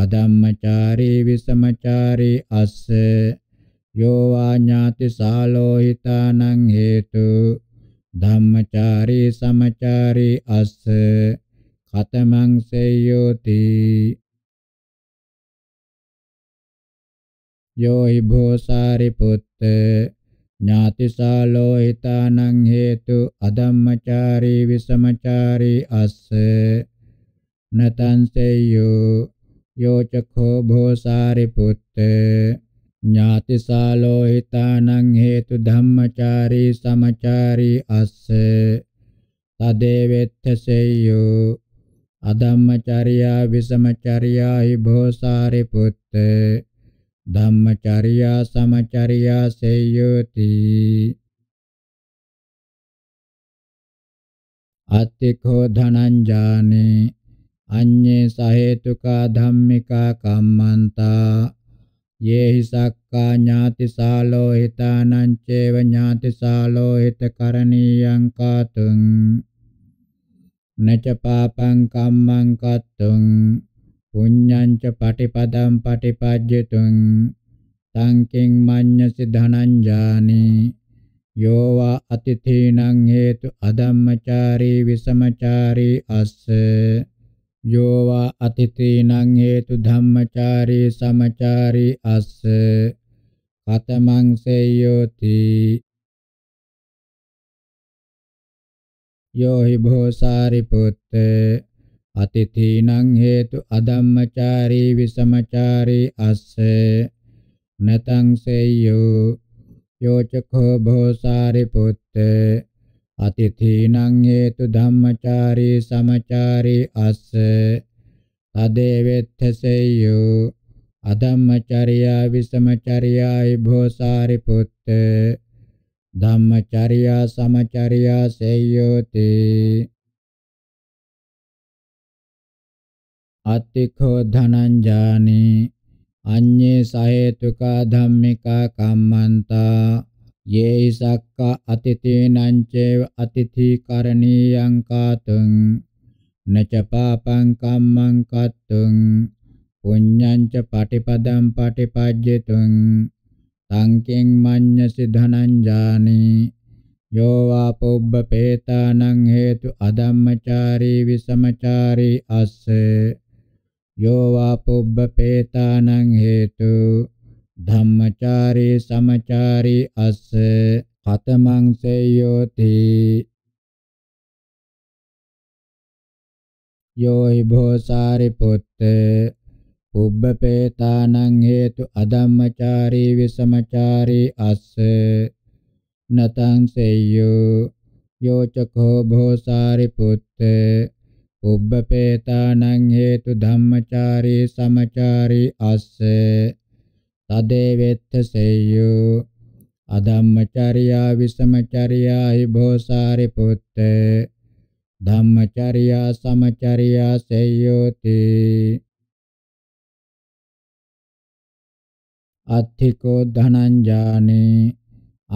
අදම්මචාරී විසමචාරී අස්ස යෝ වා ඥාති සාලෝහිතානං හේතු ධම්මචාරී සමචාරී අස්ස කතමං සේයෝති යෝ හි භෝසාරි පුත්ත ඥාතිසාලෝ හිතානං හේතු අධම්මචාරී විසමචාරී අස්ස නතං සේයෝ යෝ චඛෝ භෝසාරි පුත්ත ඥාතිසාලෝ හිතානං හේතු ධම්මචාරී සමචාරී අස්ස තදේවෙත්ත සේයෝ අධම්මචර්යා විසමචර්යාහි භෝසාරි පුත්ත ධම්මචර්යා සමචර්යා සේයෝති අත්තිකෝ ධනංජානේ අඤ්ඤේ සහේතුකා ධම්මිකා කම්මන්තා යේහි සක්කා ඥාතිසාලෝ හිතානං චේව ඥාතිසාලෝ හිත කරණීයං කාතුං නච පාපං කම්මං කත්තුං පුඤ්ඤං ච පටිපදං පටිපජ්ජතුං තං කිං මඤ්ඤසි ධනං ජානි යෝවා අතිථීනං හේතු අධම්මචාරී විසමචාරී අස්ස යෝවා අතිථීනං හේතු ධම්මචාරී සමචාරී අස්ස කතමං සේයෝති යෝහි භෝසාරිපුත්තේ අතිථීනං හේතු අධම්මචාරී විසමචාරී අස්ස නතං සේයෝ යෝචකෝ භෝසාරි පුත්ත අතිථීනං හේතු ධම්මචාරී සමචාරී අස්ස තදේවෙත්ථ සේයෝ අධම්මචර්යා විසමචර්යායි භෝසාරි පුත්ත ධම්මචර්යා සමචර්යා සේයෝතේ අත්තිඛෝ ධනංජානේ අඤ්ඤේ සහේතුකා ධම්මිකා කම්මන්තා යේහි සක්ක අතිතේනං චේව අතිති කරණීයං කාතං නච පාපං කම්මං කත්තුං පුඤ්ඤං ච පටිපදං පටිපජ්ජතුං තං කිං මඤ්ඤසි ධනංජානේ යෝ වා පුබ්බ පේතානං හේතු අධම්මචාරී විසමචාරී අස්සේ यो वा पुब्बपेतानං හේතු ධම්මචාරී සමචාරී අස්ස හතමං සේයෝති යෝ හි භෝසාරි පුත්ත පුබ්බපේතානං හේතු අධම්මචාරී විසමචාරී අස්ස නතං සේයෝ යෝ චකෝ භෝසාරි පුත්ත උබ්බපේතානං හේතු ධම්මචාරී සමචාරී අස්ස තදේ වෙත්ත සෙය්‍යෝ අධම්මචර්යා විසමචර්යාහි භෝසාරි පුත්තේ ධම්මචර්යා සමචර්යා සෙය්‍යෝති අත්ථිකෝ ධනංජානේ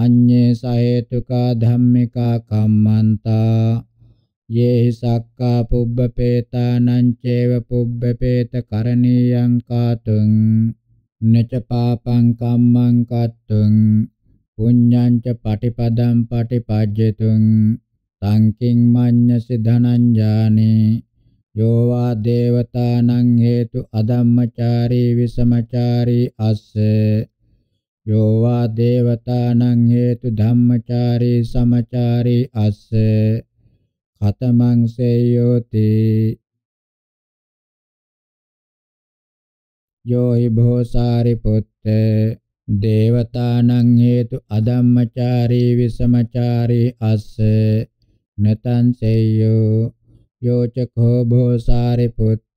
අඤ්ඤේ සහේතුකා ධම්මිකා කම්මන්තා යේහි සක්කා පුබ්බපේතානං චේව පුබ්බපේත කරණීයං කාතුං නච පාපං කම්මං කත්තුං පුඤ්ඤං ච පටිපදං පටිපජ්ජතුං තං කිං මඤ්ඤසි ධනං ඥානි යෝ වා දේවතානං හේතු අධම්මචාරී විසමචාරී අස්ස යෝ වා දේවතානං හේතු ධම්මචාරී සමචාරී අස්ස කතමං සේයෝති යෝහි භෝසාරි පුත්ත දේවතානං හේතු අධම්මචාරී විසමචාරී අස්ස නතං සේයෝ යෝචකෝ භෝසාරි පුත්ත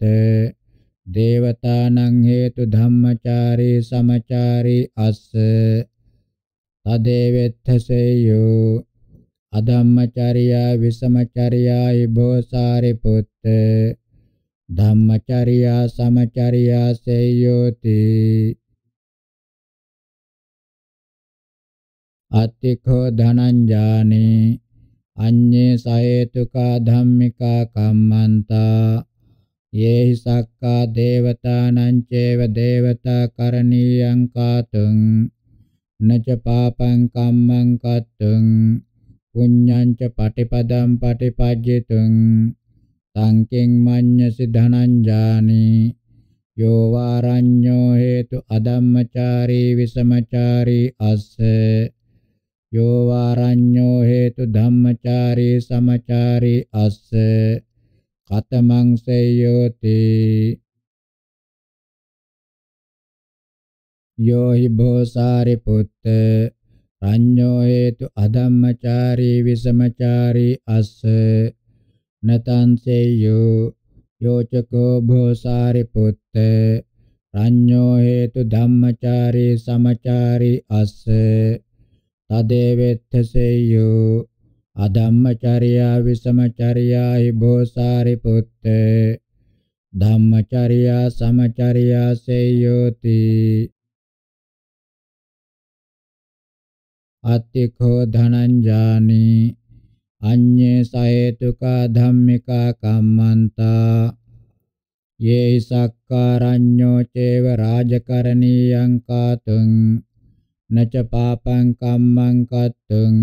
දේවතානං හේතු ධම්මචාරී සමචාරී අස්ස තදේවෙත්තසේයෝ අධම්මචර්යා විසමචර්යායි භෝසාරි පුත්ත ධම්මචර්යා සමචර්යා සේයෝති අත්තිඛෝ ධනංජානේ අඤ්ඤේ සහේතුකා ධම්මිකා කම්මන්තා යේහි සක්කා දේවතානං චේව දේවතා කරණීයං කාතුං නච පාපං කම්මං කත්තුං පුඤ්ඤං ච පටිපදං පටිපජ්ජිතුං තං කිං මඤ්ඤසි ධනං ජානි යෝ වාරඤ්ඤෝ හේතු අධම්මචාරී විසමචාරී අස්ස යෝ වාරඤ්ඤෝ හේතු ධම්මචාරී සමචාරී අස්ස කතමං සේයෝති යෝ හි භෝසාරි පුත්ත අඤ්ඤෝ හේතු අධම්මචාරී විසමචාරී අස්ස නතංසේයෝ යෝචකෝ භෝසාරි පුත්ත රඤ්ඤෝ හේතු ධම්මචාරී සමචාරී අස්ස තදේවෙත්තසේයෝ අධම්මචර්යා විසමචර්යාහි භෝසාරි පුත්ත ධම්මචර්යා සමචර්යා සේයෝති අත්තිකෝ ධනංජානි අඤ්ඤේ සහේතුකා ධම්මිකා කම්මන්තා යේ සක්කාරඤ්ඤෝ චේව රාජකරණීයං කාතුං නච පාපං කම්මං කත්තුං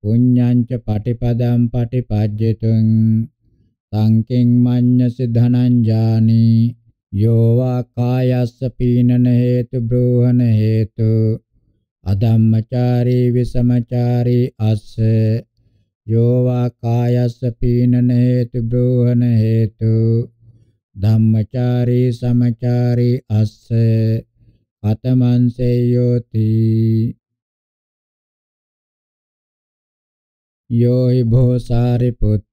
පුඤ්ඤං ච පටිපදං පටිපජ්ජිතුං සංකින් මඤ්ඤසි ධනංජානි යෝවා කායස්ස පීනන හේතු බ්‍රෝහන හේතු අධම්මචාරී විසමචාරී අස්ස යෝවා කායස්ස පීනන හේතු බ්‍රෝහන හේතු ධම්මචාරී සමචාරී අස්ස අතමන්සේ යෝති යෝයි භෝසාරි පුත්ත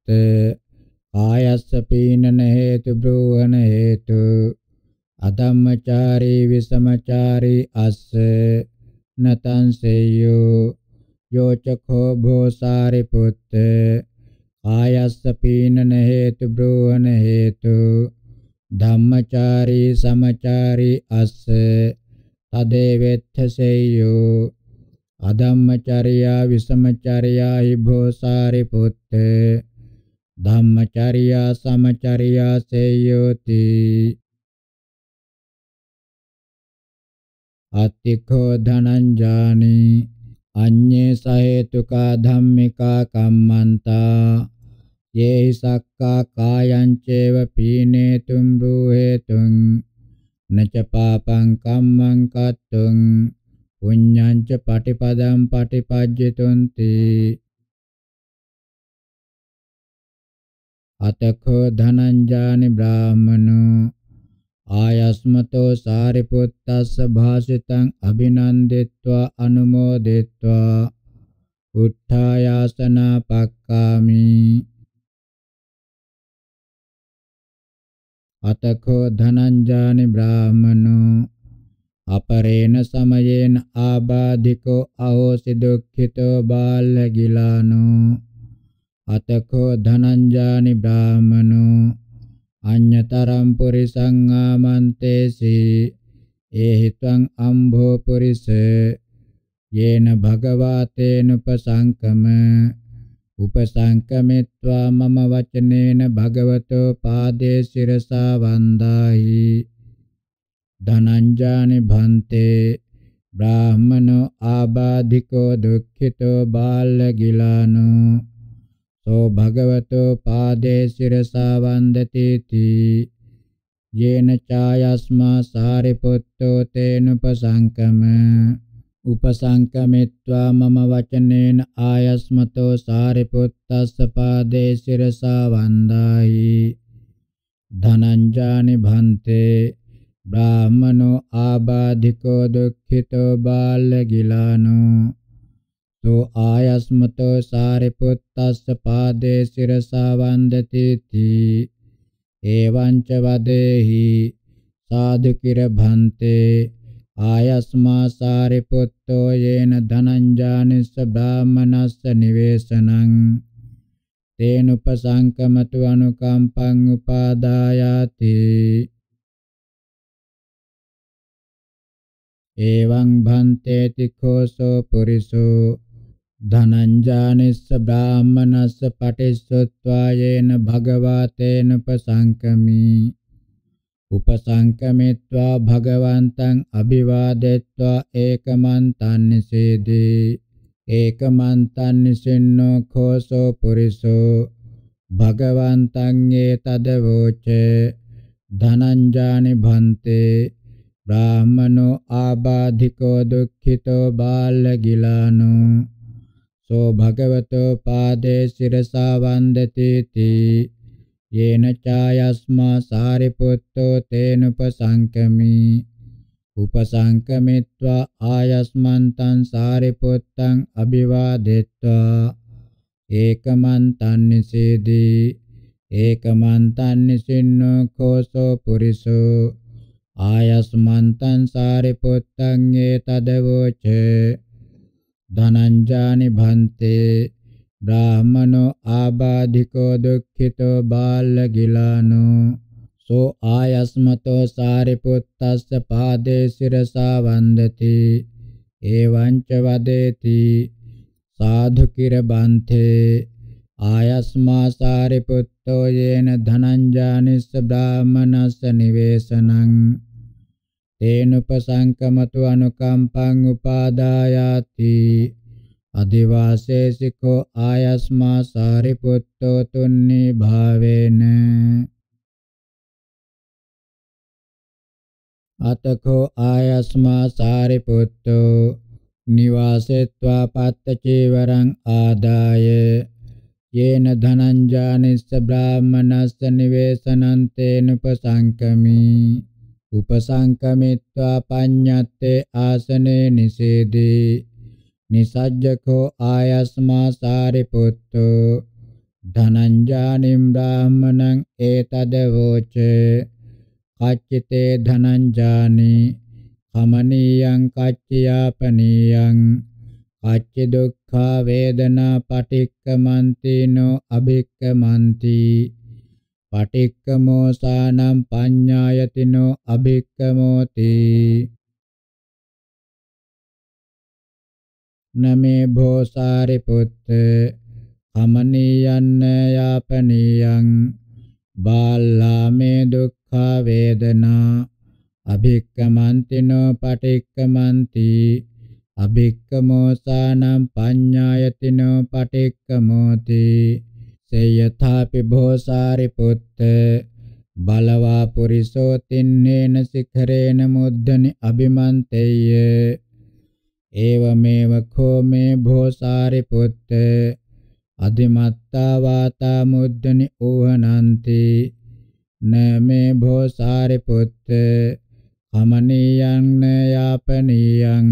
ආයස්ස පීනන හේතු බ්‍රෝහන හේතු අධම්මචාරී විසමචාරී අස්ස นตันเสยุโยจโคโบสาริพุตเตกายัสสปีนันเหตุบรูหนเหตุธัมมจารีสัมมจารีอัสตเดเวทเสยุอธัมมจาริยาวิสัมมจาริยาหิโบสาริพุตเต ධම්මචරියා සමචරියා සේයෝති අත්තිඛෝ ධනංජානි අඤ්ඤේ සහේතුකා ධම්මිකා කම්මන්තා යේහි සක්කා කායං චේව පීනේතුම් බ්‍රූහෙතුං නච පාපං කම්මං කත්තුං පුඤ්ඤං ච පටිපදං පටිපජ්ජිතුන්ති අතඛෝ ධනංජානි බ්‍රාහමනෝ ආයස්මතෝ සාරිපුත්තස්ස භාසිතං අභිනන්දිත්වා අනුමෝදිත්වා උත්ථායාසන පක්කාමි අතකෝ ධනංජානි බ්‍රාහමනෝ අපරේණ සමයේන ආබාධිකෝ අහෝසි දුක්ඛිතෝ බාල්ල ගිලානෝ අතකෝ ධනංජානි බ්‍රාහමනෝ අඤ්ඤතරම් පුරිසං ආමන්තේසි ඒහිත්වං අම්භෝ පුරිස යේන භගවාතේන උපසංකම උපසංකමිත්වා මම වචනේන භගවතෝ පාදේ සිරසා වන්දාහි ධනංජානි භන්තේ බ්‍රාහමනෝ ආබාධිකෝ දුක්ඛිතෝ බාල්ල ගිලානෝ සෝ භගවතෝ පාදේ සිරසා වන්දති තී යේන ඡායස්මා සාරිපුත්තෝ තේනුපසංකම උපසංකමිත්වා මම වචනේන ආයස්මතෝ සාරිපුත්තස්ස පාදේ සිරසා වන්දායි ධනංජානි භන්තේ බ්‍රාහමනෝ ආබාධිකෝ දුක්ඛිතෝ බාලගිලානෝ සෝ ආයස්මතෝ සාරිපුත්තස්ස පාදේ සිරසා වන්දති තී එවං ච වදේහි සාදු කිර භන්තේ ආයස්මා සාරිපුත්තෝ යේන ධනංජානිස්ස බ්‍රාහමනස්ස නිවේසනං තේන උපසංකමතු අනුකම්පං උපාදායාති එවං භන්තේ තිඛෝසෝ පුරිසෝ ධනංජානිස්ස බ්‍රාහ්මනස්ස පටිස්සොත්වායේන භගවාතේන පසංකමි උපසංකමිත්වා භගවන්තං අභිවාදෙත්වා ඒකමන්තං නිසේදී ඒකමන්තං නිසින්නෝ khෝසෝ පුරිසෝ භගවන්තං යේ තදවෝච ධනංජානි භන්තේ බ්‍රාහ්මනෝ ආබාධිකෝ දුක්ඛිතෝ බාලගිලානෝ සෝ භගවතෝ පාදේ සිරසා වන්දති තී යේන ඡායස්මා සාරිපුත්තෝ තේන උපසංකමි උපසංකමිත්වා ආයස්මන්තං සාරිපුත්තං අභිවාදෙත්වා ඒකමන්තං නිසේදී ඒකමන්තං නිසින්නෝ කෝසෝ පුරිසෝ ආයස්මන්තං සාරිපුත්තං ඒතදවෝචේ ධනංජානි භන්තේ බ්‍රාහමනෝ ආබාධිකෝ දුක්ඛිතෝ බාල ගිලානෝ සෝ ආයස්මතෝ සාරිපුත්තස්ස පාදේ සිරසා වන්දති එවං ච වදේති සාධු කිරබන්තේ ආයස්මා සාරිපුත්තෝ යේන ධනංජානිස්ස බ්‍රාහමනස්ස නිවේසනං තේනුපසංකමතු අනුකම්පං උපාදායාති අදිවාසේසිකෝ ආයස්මා සාරිපුත්තෝ තුන්නි භාවේන අතකෝ ආයස්මා සාරිපුත්තෝ නිවාසෙත්වා පත්තචීවරං ආදාය යේන ධනං ජානිස්ස බ්‍රාහ්මනස්ස නිවේසනන්තේනුපසංකමී උපසංකමිත්වා පඤ්ඤත්තේ ආසනේ නිසේදී නිසජ්ජකෝ ආයස්මා සාරිපුත්තෝ ධනංජානිම් බ්‍රාහ්මණං ඒතද වෝච කච්චිතේ ධනංජානි කමනීයං කච්චයාපනීයං කච්චි දුක්ඛා වේදනා පටික්කමන්ති නෝ අබික්කමන්ති පටික්කමෝ සානම් පඤ්ඤායතිනෝ අභික්කමෝති නමේ භෝසාරි පුත්ත අමනියන්න යාපනියං බාලාමේ දුක්ඛ වේදනා අභික්කමන්තිනෝ පටික්කමන්ති අභික්කමෝ සානම් පඤ්ඤායතිනෝ පටික්කමෝති සේයථාපි භෝසාරි පුත්ත බලවා පුරිසෝ තින්නේන සිඛරේන මුද්ධනි අභිමන්තේය ඒවමේව කෝ මේ භෝසාරි පුත්ත අධිමත්තා වාතා මුද්ධනි ඕහනන්ති නමේ භෝසාරි පුත්ත කමනියං නයාපනියං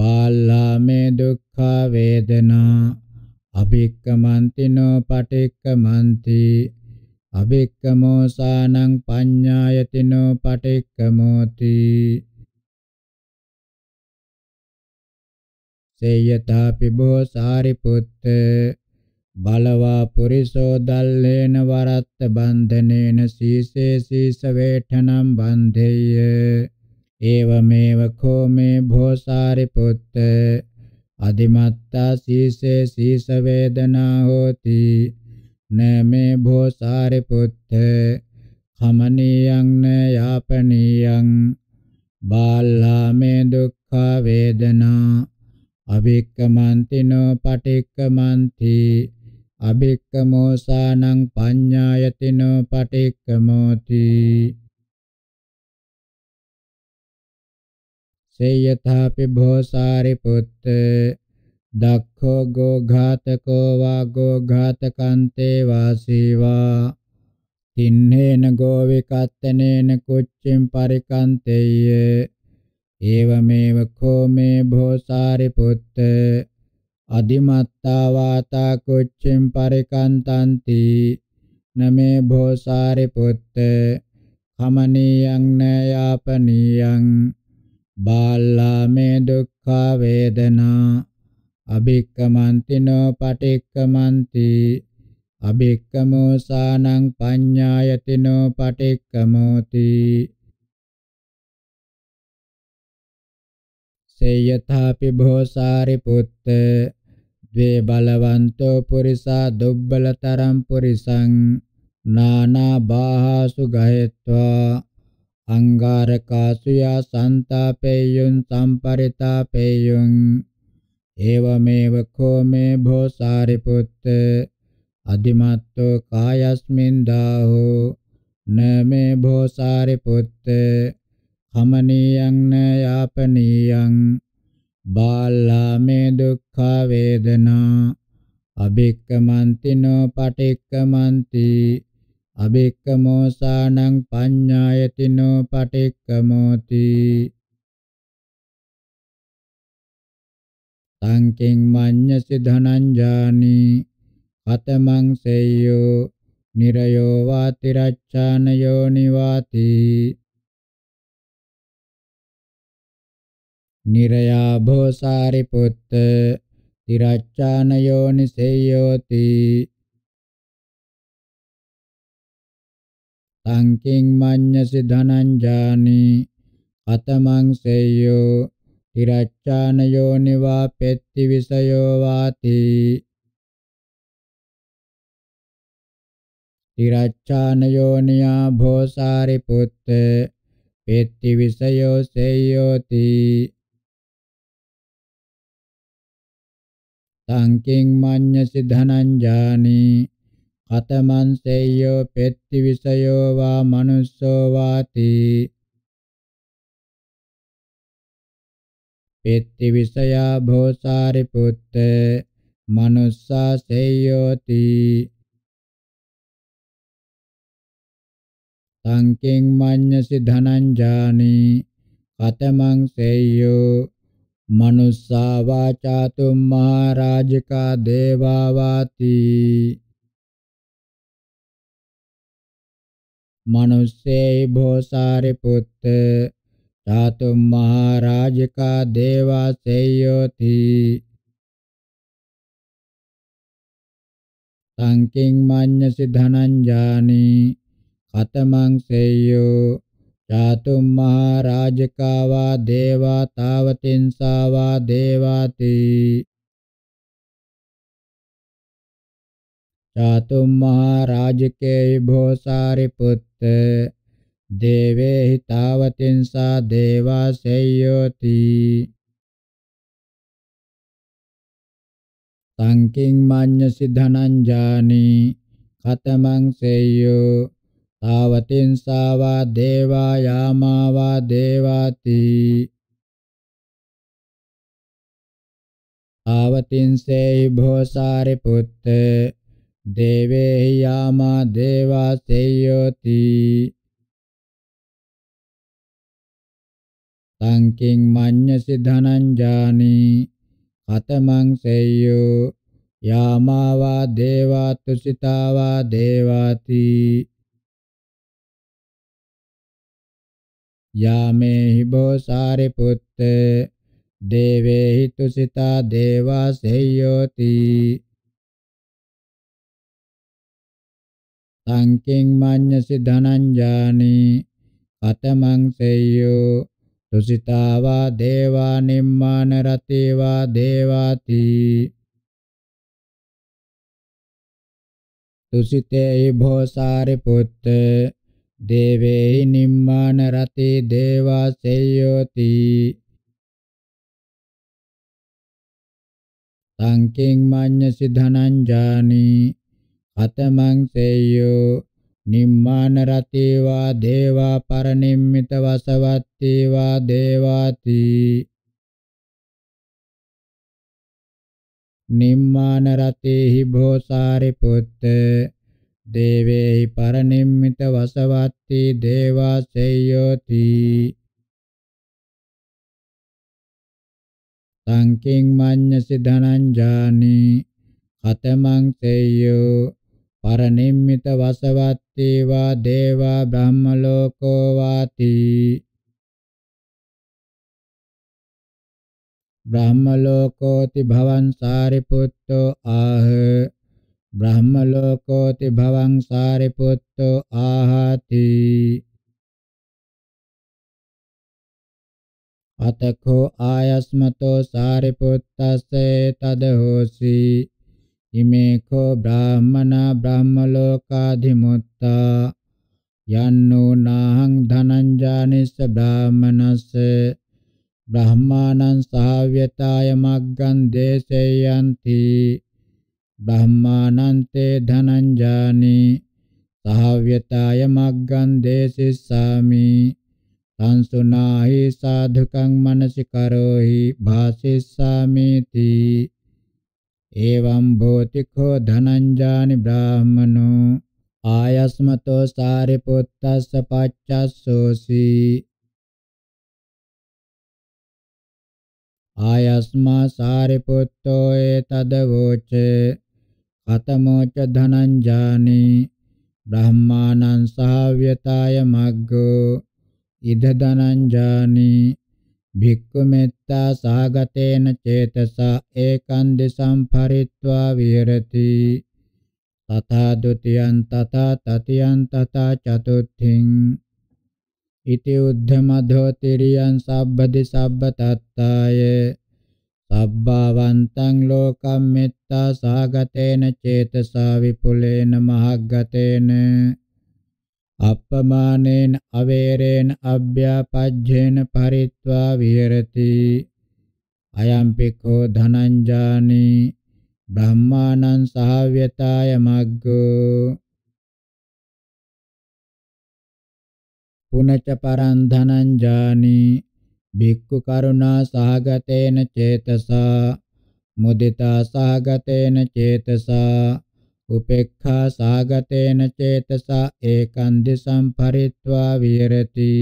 බාලා මේ දුක්ඛ වේදනා අබික්කමන්තිනෝ පටික්කමන්ති අබික්කමෝ සානං පඤ්ඤායතිනෝ පටික්කමෝති සේයතාපි බෝ සාරිපුත්ත බලවා පුරිසෝ දල්ලේන වරත්ත බන්ධනේන සීසේ සීස වේඨනම් බන්ධේය ඒවමේව කෝ මේ භෝ සාරිපුත්ත अधिमत्ता शीशे शीश वेदना होती न मे भो सारिपुत्थे खमनीयं न यापनीयं बाल्हा मे दुःखा वेदना अभिक्कमन्ति नो पटिक्कमन्ति अभिक्कमोसानं पඤ्ඤायति नो पटिक्कमोति සේයථාපි භෝසාරි පුත්ත දක්ඛෝ ගෝ ඝාතකෝ වා ගෝ ඝාතකන්තේ වාසීවා තින්නේන ගෝ විකත්තනේන කුච්චින් පරිකන්තේය ඒවමේව කෝ මේ භෝසාරි පුත්ත අදිමත්තා වාතා කුච්චින් පරිකන්තන්ති නමේ භෝසාරි පුත්ත කමනීයං නයාපනීයං බාලා මේ දුක්ඛ වේදනා අබික්කමන්තිනෝ පටික්කමන්ති අබික්කමෝ සානං පඤ්ඤායතිනෝ පටික්කමෝති සේයථාපි භෝසාරි පුත්ත ද්වේ බලවන්තෝ පුරිසා දුබ්බලතරම් පුරිසං නානා බාහසු ගහෙත්වා අංගාරකාසුයා සන්තාපේයුන් සම්පරිතාපේයුන් ඒවමේව කෝමේ භෝ සාරිපුත්ත අදිමත්තෝ කායස්මින් දාහෝ නමේ භෝ සාරිපුත්ත කමනීයං න යාපනීයං බාලා මේ දුක්ඛ වේදනා අබික්කමන්තිනෝ පටික්කමන්ති අබික්කමෝසානං පඤ්ඤායතිනෝ පටික්කමෝති සංකෙන් මඤ්ඤසි ධනංජානි කතමං සේයෝ නිරයෝ වාති රච්ඡාන යෝනි වාති නිරයා භෝසාරිපුත්ත තිරච්ඡාන යෝනි සේයෝති tangking manyasi dhananjani atamang seyo tiracchana yoniva petti visayo vati tiracchana yoniya bhosari putte petti visayo seyoti tangking manyasi dhananjani අතමන්සේයෝ පෙත්ති විසයෝ වා මනුස්සෝ වාති පෙත්ති විසයා භෝසාරි පුත්ත මනුස්සා සේයෝති සංකෙන් මඤ්ඤසි ධනංජානි කතමං සේයෝ මනුස්සා වාචා තුම්මා රාජිකා දේවා වාති මනුස්සේයි භෝසාරි පුත්ත ධාතුම් මහරජිකා දේවසේයෝති සංකින් මඤ්ඤසි ධනංජානි කතමං සේයෝ ධාතුම් මහරජිකා වා දේවා තාවතින්සා වා දේවාති චාතුම්මහා රාජකේ භෝසාරි පුත්ත දේවේහි තාවතින්සා දේවා සේයෝති සංකින් මඤ්ඤසි ධනං ජානි කතමං සේයෝ තාවතින්සා වා දේවා යාමා වා දේවාති තාවතින්සේ භෝසාරි පුත්තේ දේවේ යාම දේවසේයෝති සංකින් මඤ්ඤසි ධනංජානි කතමං සේයෝ යාමාවා දේවාතුසිතාවා දේවාති යාමේහි බෝසාරි පුත්ත දේවේහි තුසිතා දේවාසේයෝති tangking manyasi dhananjani atamang seyo tusitava deva nimmana rativa devati tusitei bho sariputta devei nimmana rati deva seyoti tangking manyasi dhananjani අතමං සේයෝ නිම්මාන රතේවා දේවා පරනිම්මිත වසවත්තේවා දේවාති නිම්මාන රතේහි භෝසාරි පුත්ත දේවේහි පරනිම්මිත වසවත්ති දේවා සේයෝති සංකින් මඤ්ඤසි ධනං ජානි අතමං සේයෝ පරනිම්මිත වසවත්තේවා දේවා බ්‍රහ්ම ලෝකෝ වාති බ්‍රහ්ම ලෝකෝති භවං සාරිපුත්තෝ ආහ බ්‍රහ්ම ලෝකෝති භවං සාරිපුත්තෝ ආහති අතකෝ ආයස්මතෝ සාරිපුත්තස්සේ තදහෝසී ඉමේකෝ බ්‍රාහ්මනා බ්‍රාහ්මලෝකාධිමුත්තා යන්නෝ නාහං ධනංජානිස්ස බ්‍රාහ්මනස්ස බ්‍රහ්මානං සහව්‍යතාය මග්ගං දේසේයන්ති බ්‍රහ්මානං තේ ධනංජානි සහව්‍යතාය මග්ගං දේසිස්සාමි සංසුනාහි සාධකං මනසිකරෝහි භාසිස්සාමි තී evam bhoti kho dhananjani brahmano ආයස්මතෝ සාරිපුත්තස්ස පච්චස්සෝසි ආයස්මා සාරිපුත්තෝ ඒතදවෝච කතමෝච ධනංජානි බ්‍රහ්මානං සහව්‍යතාය මග්ගෝ ඉද ධනංජානි භික්ඛු මෙත්තා සාගතේන චේතසා ඒකං දිසං පරිත්වා විහෙරති තථා ဒ ුතියං තථා තතියං තථා චතුත්ථින් ඉති උද්ධමධෝ තිරියං සබ්බදි සබ්බ තත්තාය සබ්බවන්තං ලෝකම් මෙත්තා සාගතේන චේතසා විපුලේන මහග්ගතේන අප්පමානේන අවේරේන අභ්‍යාපජ්ජේන පරිත්වා විහෙරති අයම්පිකෝ ධනංජානි බ්‍රහ්මානං සහව්‍යතාය මග්ගෝ පුනච පරං ධනංජානි භික්ඛු කරුණා සහගතේන චේතසා මුදිතා සහගතේන චේතසා උපේක්ඛා සාගතේන චේතසා ඒකං දිසං පරිත්වා විහෙරති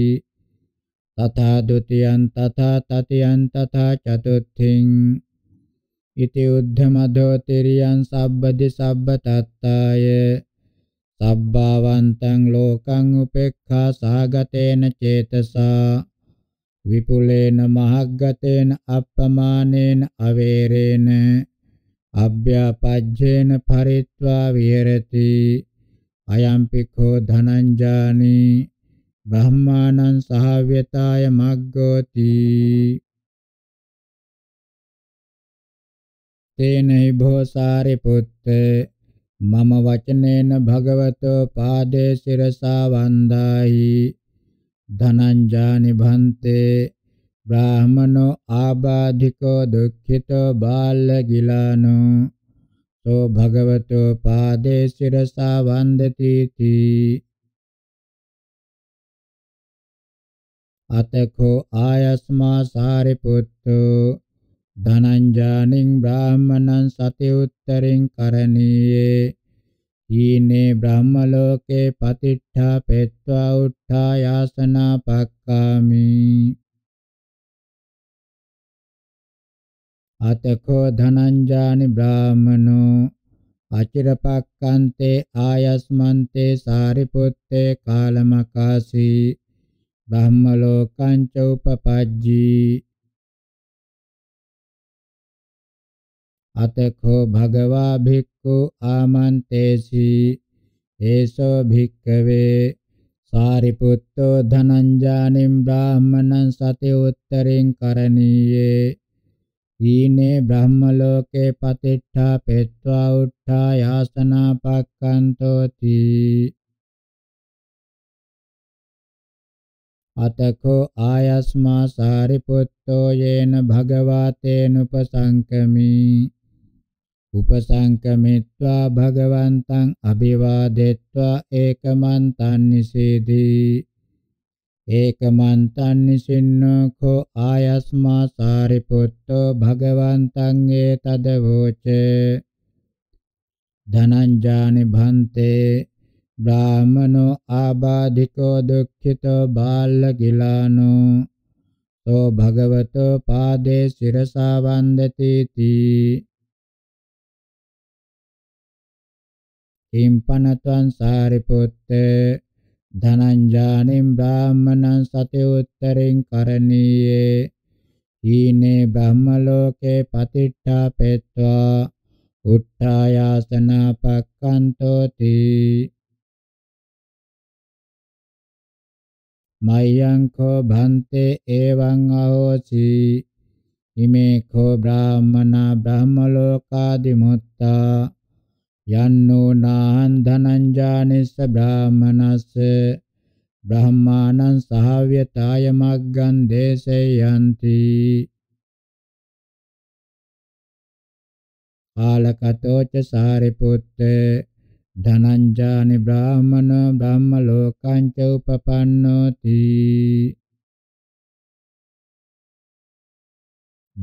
තථා ဒ ුතියං තථා තතියං තථා චතුත්ථින් ඉති උද්ධමදෝ තිරියං සබ්බදි සබ්බ තත්තාය සබ්බවන්තං ලෝකං උපේක්ඛා සාගතේන චේතසා විපුලේන මහග්ගතේන අප්පමානේන අවේරේන අභ්‍යාපජ්ජේන පරිත්වා විහෙරති අයම්පිඛෝ ධනංජානි බ්‍රහ්මානං සහව්‍යතාය මග්ගෝති තේනයි භෝසාරි පුත්ත මම වචනේන භගවතෝ පාදේ සිරසා වන්දාහි ධනංජානි භන්තේ බ්‍රාහමනෝ ආබාධිකෝ දුක්ඛිතෝ බාල ගිලානෝ සෝ භගවතෝ පාදේ සිරසා වන්දති තී අතකෝ ආයස්මා සාරිපුත්තෝ ධනංජානින් බ්‍රාහමණං සති උත්තරින් කරණීයේ ඊනේ බ්‍රහ්ම ලෝකේ පතිට්ඨා පෙත්වා උට්ඨා යාසනා පක්කාමි අතකෝ ධනංජානි බ්‍රාහමනෝ අචිරපක්කන්තේ ආයස්මන්තේ සාරිපුත්තේ කාලමකාසී බ්‍රහ්මලෝකං ච උපපජ්ජී අතකෝ භගවා භික්ඛු ආමන්තේසි ඒසෝ භික්ඛවේ සාරිපුත්තෝ ධනංජානිම් බ්‍රාහමණං සති උත්තරින් කරණීයේ ඊනේ බ්‍රහ්ම ලෝකේ පතිට්ඨා පෙත්වා උට්ඨා යාසනා පක්ඛන්තෝති අතකෝ ආයස්මා සාරිපුත්තෝ යේන භගවාතේන උපසංකමී උපසංකමිත්වා භගවන්තං අභිවාදෙත්වා ඒකමන්තං නිසීදී ඒකමන්තං නිසින්නඛෝ ආයස්මා සාරිපුත්තෝ භගවන්තං ඒතදවෝච ධනංජානි භන්තේ බ්‍රාහමනෝ ආබාධිකෝ දුක්ඛිතෝ බාලගිලානෝ තෝ භගවතෝ පාදේ සිරසා වන්දති තී කිම්පනත්වං සාරිපුත්තේ ධනංජානින් බ්‍රාහ්මණං සතේ උත්තරින් කරණීයේ ඊනේ බ්‍රහ්මලෝකේ පතිට්ඨාපෙත්වා උට්ඨායාසනා පක්ඛන්තෝති මයං කෝ භන්තේ එවං අහෝසි ඉමේ කෝ බ්‍රාහ්මනා බ්‍රහ්මලෝකාදිමුත්තා යන්නෝ නාහං ධනංජානිස්ස බ්‍රාහමනස්ස බ්‍රහ්මානං සහව්‍යතාය මග්ගං දේශයන්ති ආලකතෝච සාරිපුත්ත ධනංජානි බ්‍රාහමනෝ බ්‍රහ්ම ලෝකං ච උපපන්නෝති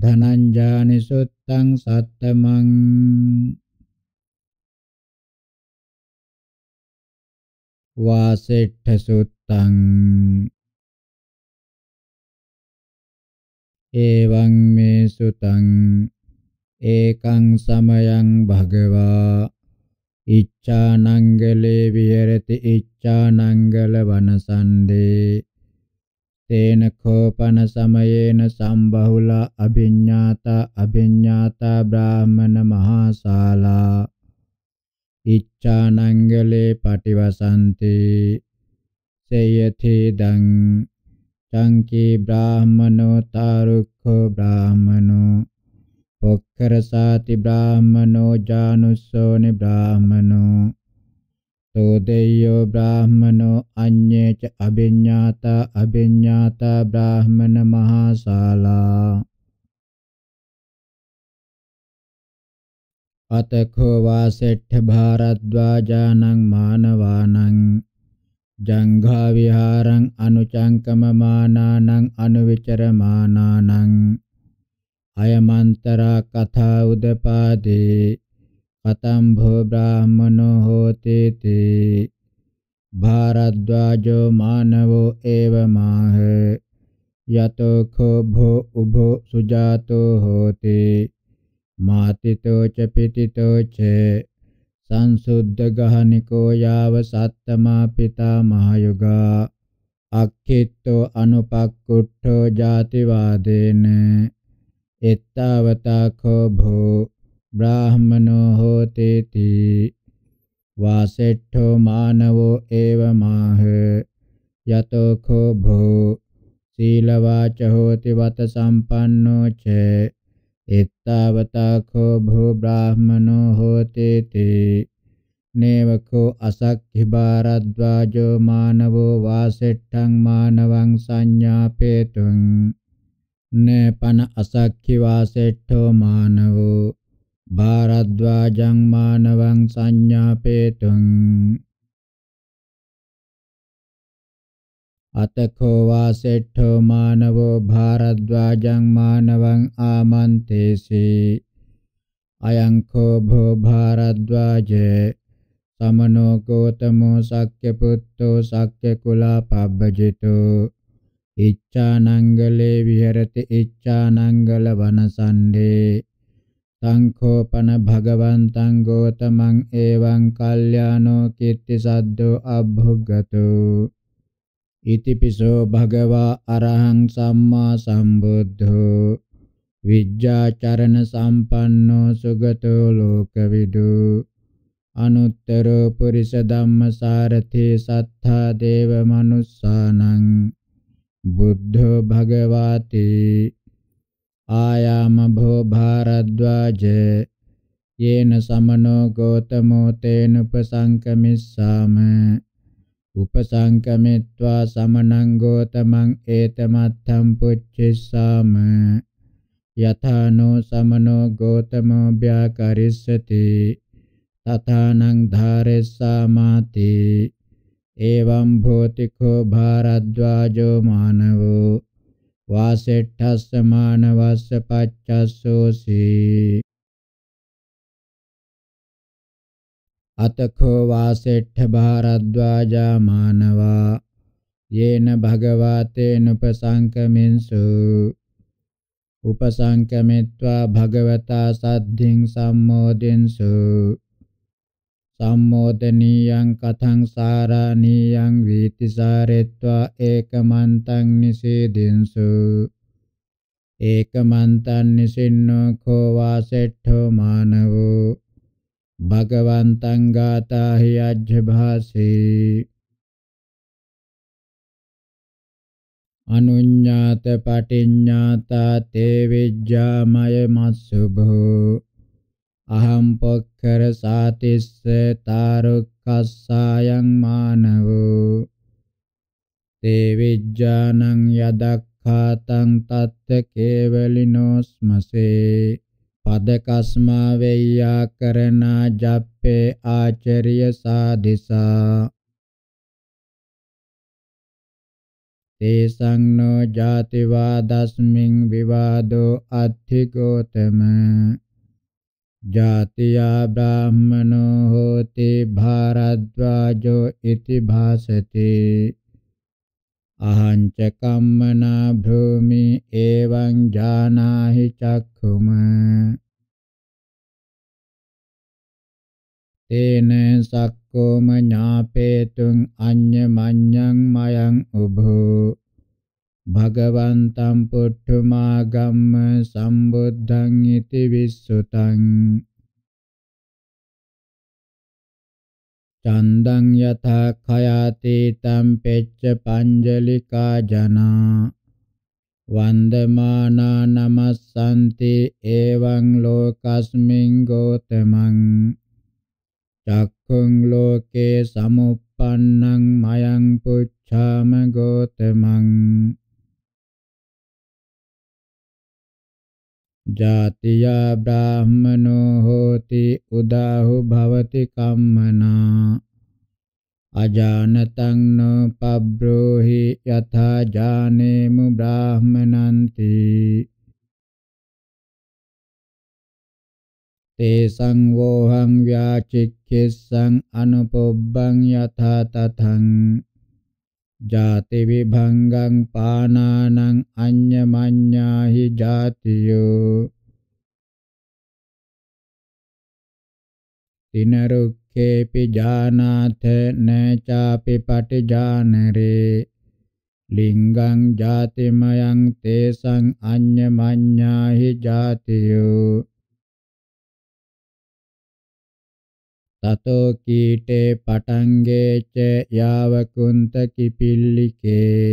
ධනංජානි සුත්තං සත්තමං වාසෙට්ඨ සුත්තං එවං මේ සුතං ඒකං සමයං භගවා ඉච්ඡානංගලේ විහෙරති ඉච්ඡානංගල වනසන්දේ තේන කෝපන සමයේන සම්බහුල අභිඤ්ඤාත අභිඤ්ඤාත බ්‍රාහමන මහාසාලා ඉච්ඡානංගලේ පටිවසන්ති සේයතේදං චංකේ බ්‍රාහමනෝ තාරුක්ඛෝ බ්‍රාහමනෝ පොක්කරසාති බ්‍රාහමනෝ ජානුස්සෝනි බ්‍රාහමනෝ තෝදේයෝ බ්‍රාහමනෝ අඤ්ඤේච අභිඤ්ඤාතා අභිඤ්ඤාතා බ්‍රාහමන මහාසාලා අතඛෝ වාසෙට්ඨ භාරද්වාජානං මානවානං ජංඝා විහාරං අනුචංකමමානානං අනුවිචරමානානං අයමන්තරා කථා උදපාදේ කතම් භෝ බ්‍රාහමනෝ හෝතේ තේ भारद्वाजो मानवो एव माह यतो खो भो उभो सुजातो होते මාතිතෝ ච පිටිතෝ ච සංසුද්ධ ගහනිකෝ යාව සත්තමා පිතා මහයුගා අක්ඛිත්තෝ අනුපක්කුට්ඨෝ ජාතිවාදේන එත්තවතාඛෝ භෝ බ්‍රාහමනෝ හෝතේති වාසෙට්ඨෝ මානවෝ ඒව මාහ යතෝ කෝ භෝ සීලවාච හෝති වත සම්පන්නෝ චේ එත්තාවතාඛෝ භෝ බ්‍රාහමනෝ හෝතේ තේ නේවකෝ අසක්ඛි බාරද්වාජෝ මානවෝ වාසෙට්ටං මානවං සංඥාපේතුං නේපන අසක්ඛි වාසෙට්ඨෝ මානවෝ බාරද්වාජං මානවං සංඥාපේතුං අතකෝ වාසෙට්ඨෝ මානවෝ භාරද්වාජං මානවං ආමන්තේසි අයං කෝ භෝ භාරද්වාජේ සමනෝ ගෝතමෝ සක්්‍ය පුත්තෝ සක්්‍ය කුලා පබ්බජිතෝ ඉච්ඡානංගලේ විහෙරති ඉච්ඡානංගල වනසණ්ඩේ සංඛෝපන භගවන්තං ගෝතමං එවං කල්යාණෝ කීර්ති සද්දෝ අභුග්ගතෝ ඉතිපිසෝ භගවා අරහං සම්මා සම්බුද්ධෝ විජ්ජාචරණ සම්පන්නෝ සුගතෝ ලෝකවිදු අනුත්තරෝ පුරිස ධම්මසාරතේ සත්තා දේව මනුස්සානං බුද්ධෝ භගවාති ආයාම භෝ භාරද්වාජ යේන සමනෝ ගෝතමෝ තේන උපසංකමිස්සාම උපසංකමිත්වා සමනං ගෝතමං ඒතමත්තම් පුච්චිස්සාම යථානෝ සමනෝ ගෝතමෝ ව්‍යාකරිස්සති තථානං ධාරෙස්සාමාති එවං භෝතිකෝ භාරද්වාජෝ මානවෝ වාසෙට්ඨස්ස මානවස්ස පච්චස්සෝසී අතකෝ වාසෙට්ඨ භාරද්වාජා මානවා යේන භගවතේන උපසංකමින්සු උපසංකමිත්වා භගවතා සද්ධින් සම්මෝදෙන්සු සම්මෝදනීයං කතං සාරාණීයං වීතිසාරෙත්වා ඒකමන්තං නිසීදෙන්සු ඒකමන්තං නිසින්නෝ කෝ වාසෙට්ඨෝ මානවෝ භගවන්තං ගාථාහි අජ්ජභාසේ අනුඤ්ඤාත පටිඤ්ඤාතා තේ විජ්ජාමය මස්සුභෝ අහම් පොක්කර සාතිස්ස තාරුක්කස්සායන් මානවෝ තේ විජ්ජානං යදක්ඛාතං තත්ත කේවලිනෝස්මසේ පදකස්මා වෙය්‍යා කරනා ජප්පේ ආචරිය සාදිසා තේසං නෝ ජාතිවාදස්මින් විවාදෝ අත්ථිගෝතම ජාතියා බ්‍රාහ්මනෝ හෝති භාරද්වාජෝ ඉති භාසතේ අහං ච කම්මනා භූමි එවං ඥානාහි චක්ඛුම තේන සක්කෝම ඥාපේතුං අඤ්ඤමඤ්ඤං මයං උභෝ භගවන්තං පුට්ඨමාගම්ම සම්බුද්ධං ඉති විස්සුතං චන්දං යථා khayate tam pecca panjalika jana vandamana namassanti evaṃ lokasmiṃ gotamaṃ චක්ඛුං ලෝකේ සමුප්පන්නං මයං පුච්ඡාම ගෝතමං ජාතියා බ්‍රාහ්මනෝ හෝති උදාහු භවති කම්මනා අජානතං නෝ පබ්‍රෝහි යථා ජානේමු බ්‍රාහ්මනන්ති තේ සංවෝහං ව්‍යාචික්ඛෙස්සං අනුපොබ්බං යථා තතං ජාති විභංගං පානානං අඤ්ඤමඤ්ඤාහි ජාතියෝ තිනරුක්ඛේපි ජානාත නචාපි පටිජානරේ ලිංගං ජාතිමයං තේසං අඤ්ඤමඤ්ඤාහි ජාතියෝ තතෝ කීටේ පටංගේච යාවකුන්ත කිපිල්ලිකේ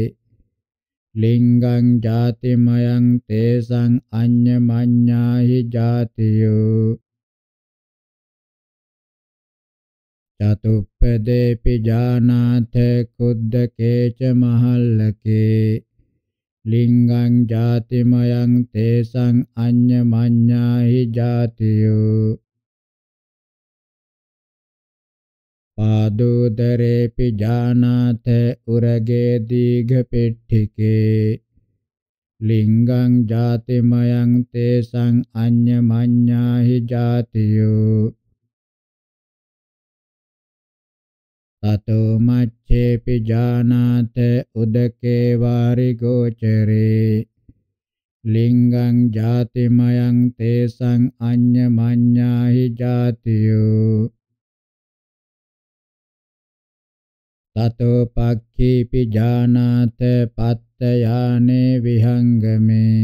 ලිංගං ජාතිමයං තේසං අඤ්ඤමඤ්ඤාහි ජාතියෝ චතුප්පදේපි ජානාථ කුද්දකේච මහල්ලකේ ලිංගං ජාතිමයං තේසං අඤ්ඤමඤ්ඤාහි ජාතියෝ පාදෝදරේපි ජානාත උරගේ දීඝ පෙට්ඨිකේ ලිංගං ජාතිමයං තේසං අඤ්ඤමඤ්ඤාහි ජාතියෝ තතෝ මච්ඡේපි ජානාත උදකේ වාරි ගෝචරේ ලිංගං ජාතිමයං තේසං අඤ්ඤමඤ්ඤාහි ජාතියෝ තතෝ පක්ඛීපි ජානාත පත්තයානේ විහංගමේ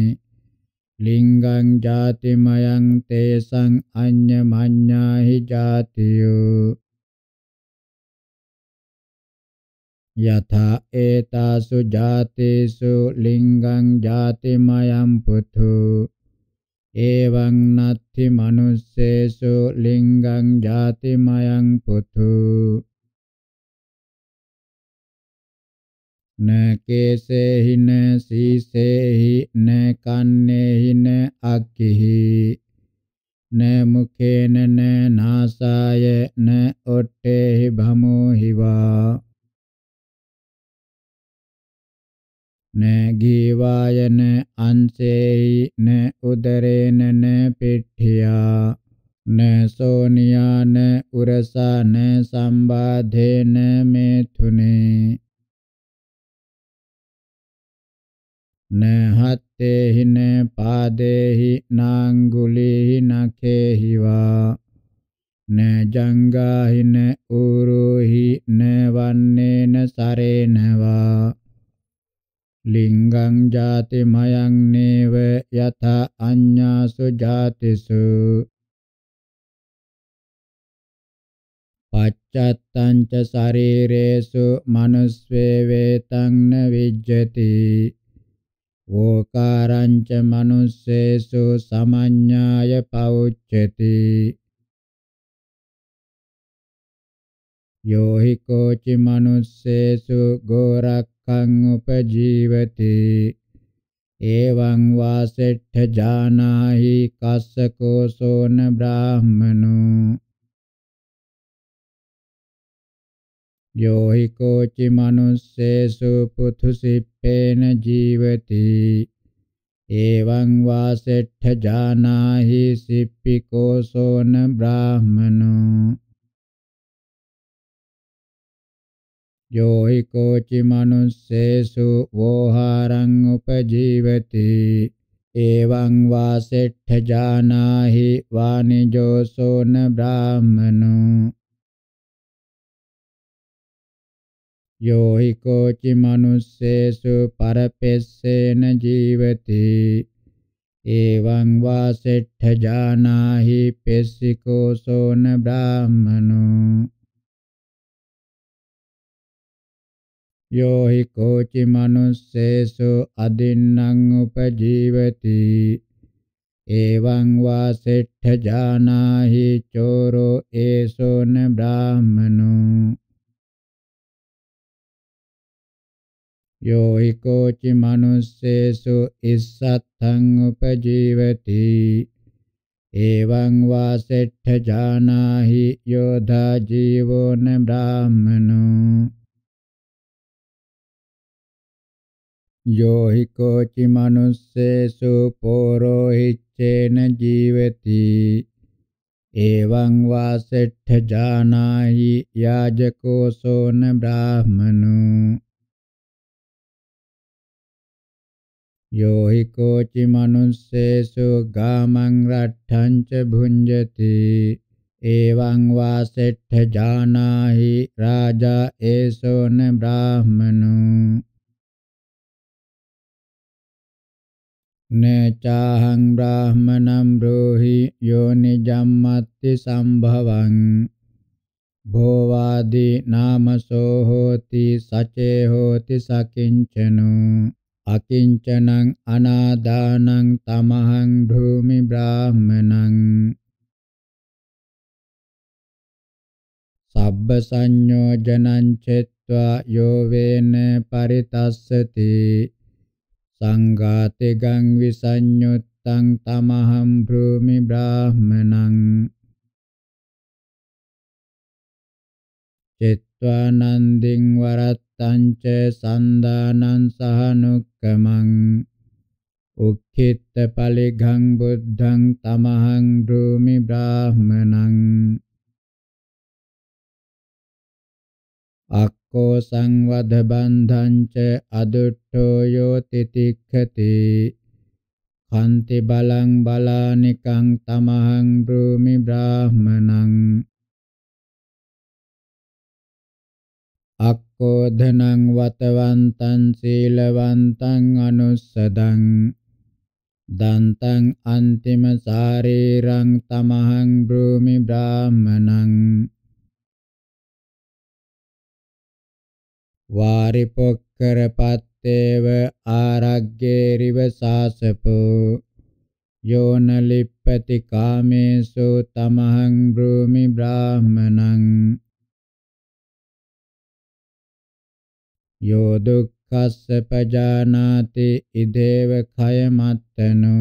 ලිංගං ජාතිමයං තේසං අඤ්ඤමඤ්ඤාහි ජාතියෝ යථා ඒතාසු ජාතේසු ලිංගං ජාතිමයං පුතු එවං නත්ති මනුස්සේසු ලිංගං ජාතිමයං පුතු न केशेहि न शीसेहि न कन्नेहि न अक्खिहि न मुखेन न नासाय न ओट्टेहि भमोहि वा न गीवाय न अंसेहि न उदरेण न पिठ्ठिया न सोनिया न उरसा न संबाधे न मेथुने නහත්තේහින පාදේහි නාංගුලිහි නඛේහිවා නජංගාහින උරුහි නවන්නේන සරේනවා ලිංගං ජාති මයං නේව යත අඤ්ඤාසු ජාතිසු පච්චත්තං ච ශරීරේසු මනුස්සේ වේතං න විජ්ජති ඕකාරංච මනුස්සේසු සමඤ්ඤාය පෞච්ඡති යෝහි කෝචි මනුස්සේසු ගෝරක්ඛං උපජීවති එවං වාසෙට්ඨ ජානාහි කස්සකෝ සෝන බ්‍රාහමනෝ යෝහි කෝචි මනුස්සේසු පුතුසි කම්පේන ජීවති එවං වාසෙට්ඨ ජානාහි සිප්පිකෝ සෝන බ්‍රාහමනෝ යෝහි කෝචි මනුස්සේසු වෝහාරං උපජීවති එවං වාසෙට්ඨ ජානාහි වානිජෝ සෝන බ්‍රාහමනෝ यो हि कोचि मनुष्येषु परपेस्सेन जीवति एवं वा सेठ्ठजानाहि पेशिकोऽसो न ब्राह्मणो यो हि कोचि मनुष्येषु अदिन्नं उपजीवति एवं वा सेठ्ठजानाहि चोरो एषो न ब्राह्मणो Yo hikochi manussesu issatthaṃ upajīvati evaṃ va seṭṭha jānāhi yodhā jīvo n brāhmano Yo hikochi manussesu porohicchena jīvati evaṃ va seṭṭha jānāhi yājako so n brāhmano Yo hi koci manussesu gamang rattanca bhunjati evaṁ va seṭṭha jānāhi rāja eso na brāhmano ne cāhaṁ brāhmanaṁ brohi yo nijammatti sambhavaṁ bhovādi nāma so hoti sace hoti sakincano අකිංචනං අනාදානං තමහං භූමි බ්‍රාහමණං සබ්බ සංයෝජනං චෙත්වා යෝ වේන පරිතස්සති සංඝාතේගං විසඤ්ඤුත්තං තමහං භූමි බ්‍රාහමණං චෙත්වා නන්දින් වරත්තං ච සන්දානං සහනුක් කමං උක්ඛිත පලිඝං බුද්ධං තමහං භූමි බ්‍රාහමණං අක්කෝ සංවද බන්ධං ච අදුට්ඨෝ යෝති තික්ඛති කන්ති බලං බලානිකං තමහං භූමි බ්‍රාහමණං කෝ ධනං වතවන්තං සීලවන්තං අනුස්සදං දන්තං අන්තිම සාරීරං තමහං බ්‍රූමි බ්‍රාහමණං වාරිපොක්කරපත්තේව ආරග්ගේ රිව සාසපෝ යෝන ලිප්පති කාමේසු තමහං බ්‍රූමි බ්‍රාහමණං යෝ දුක්ඛස්ස පජානාති ඉදේව khය මත්තනු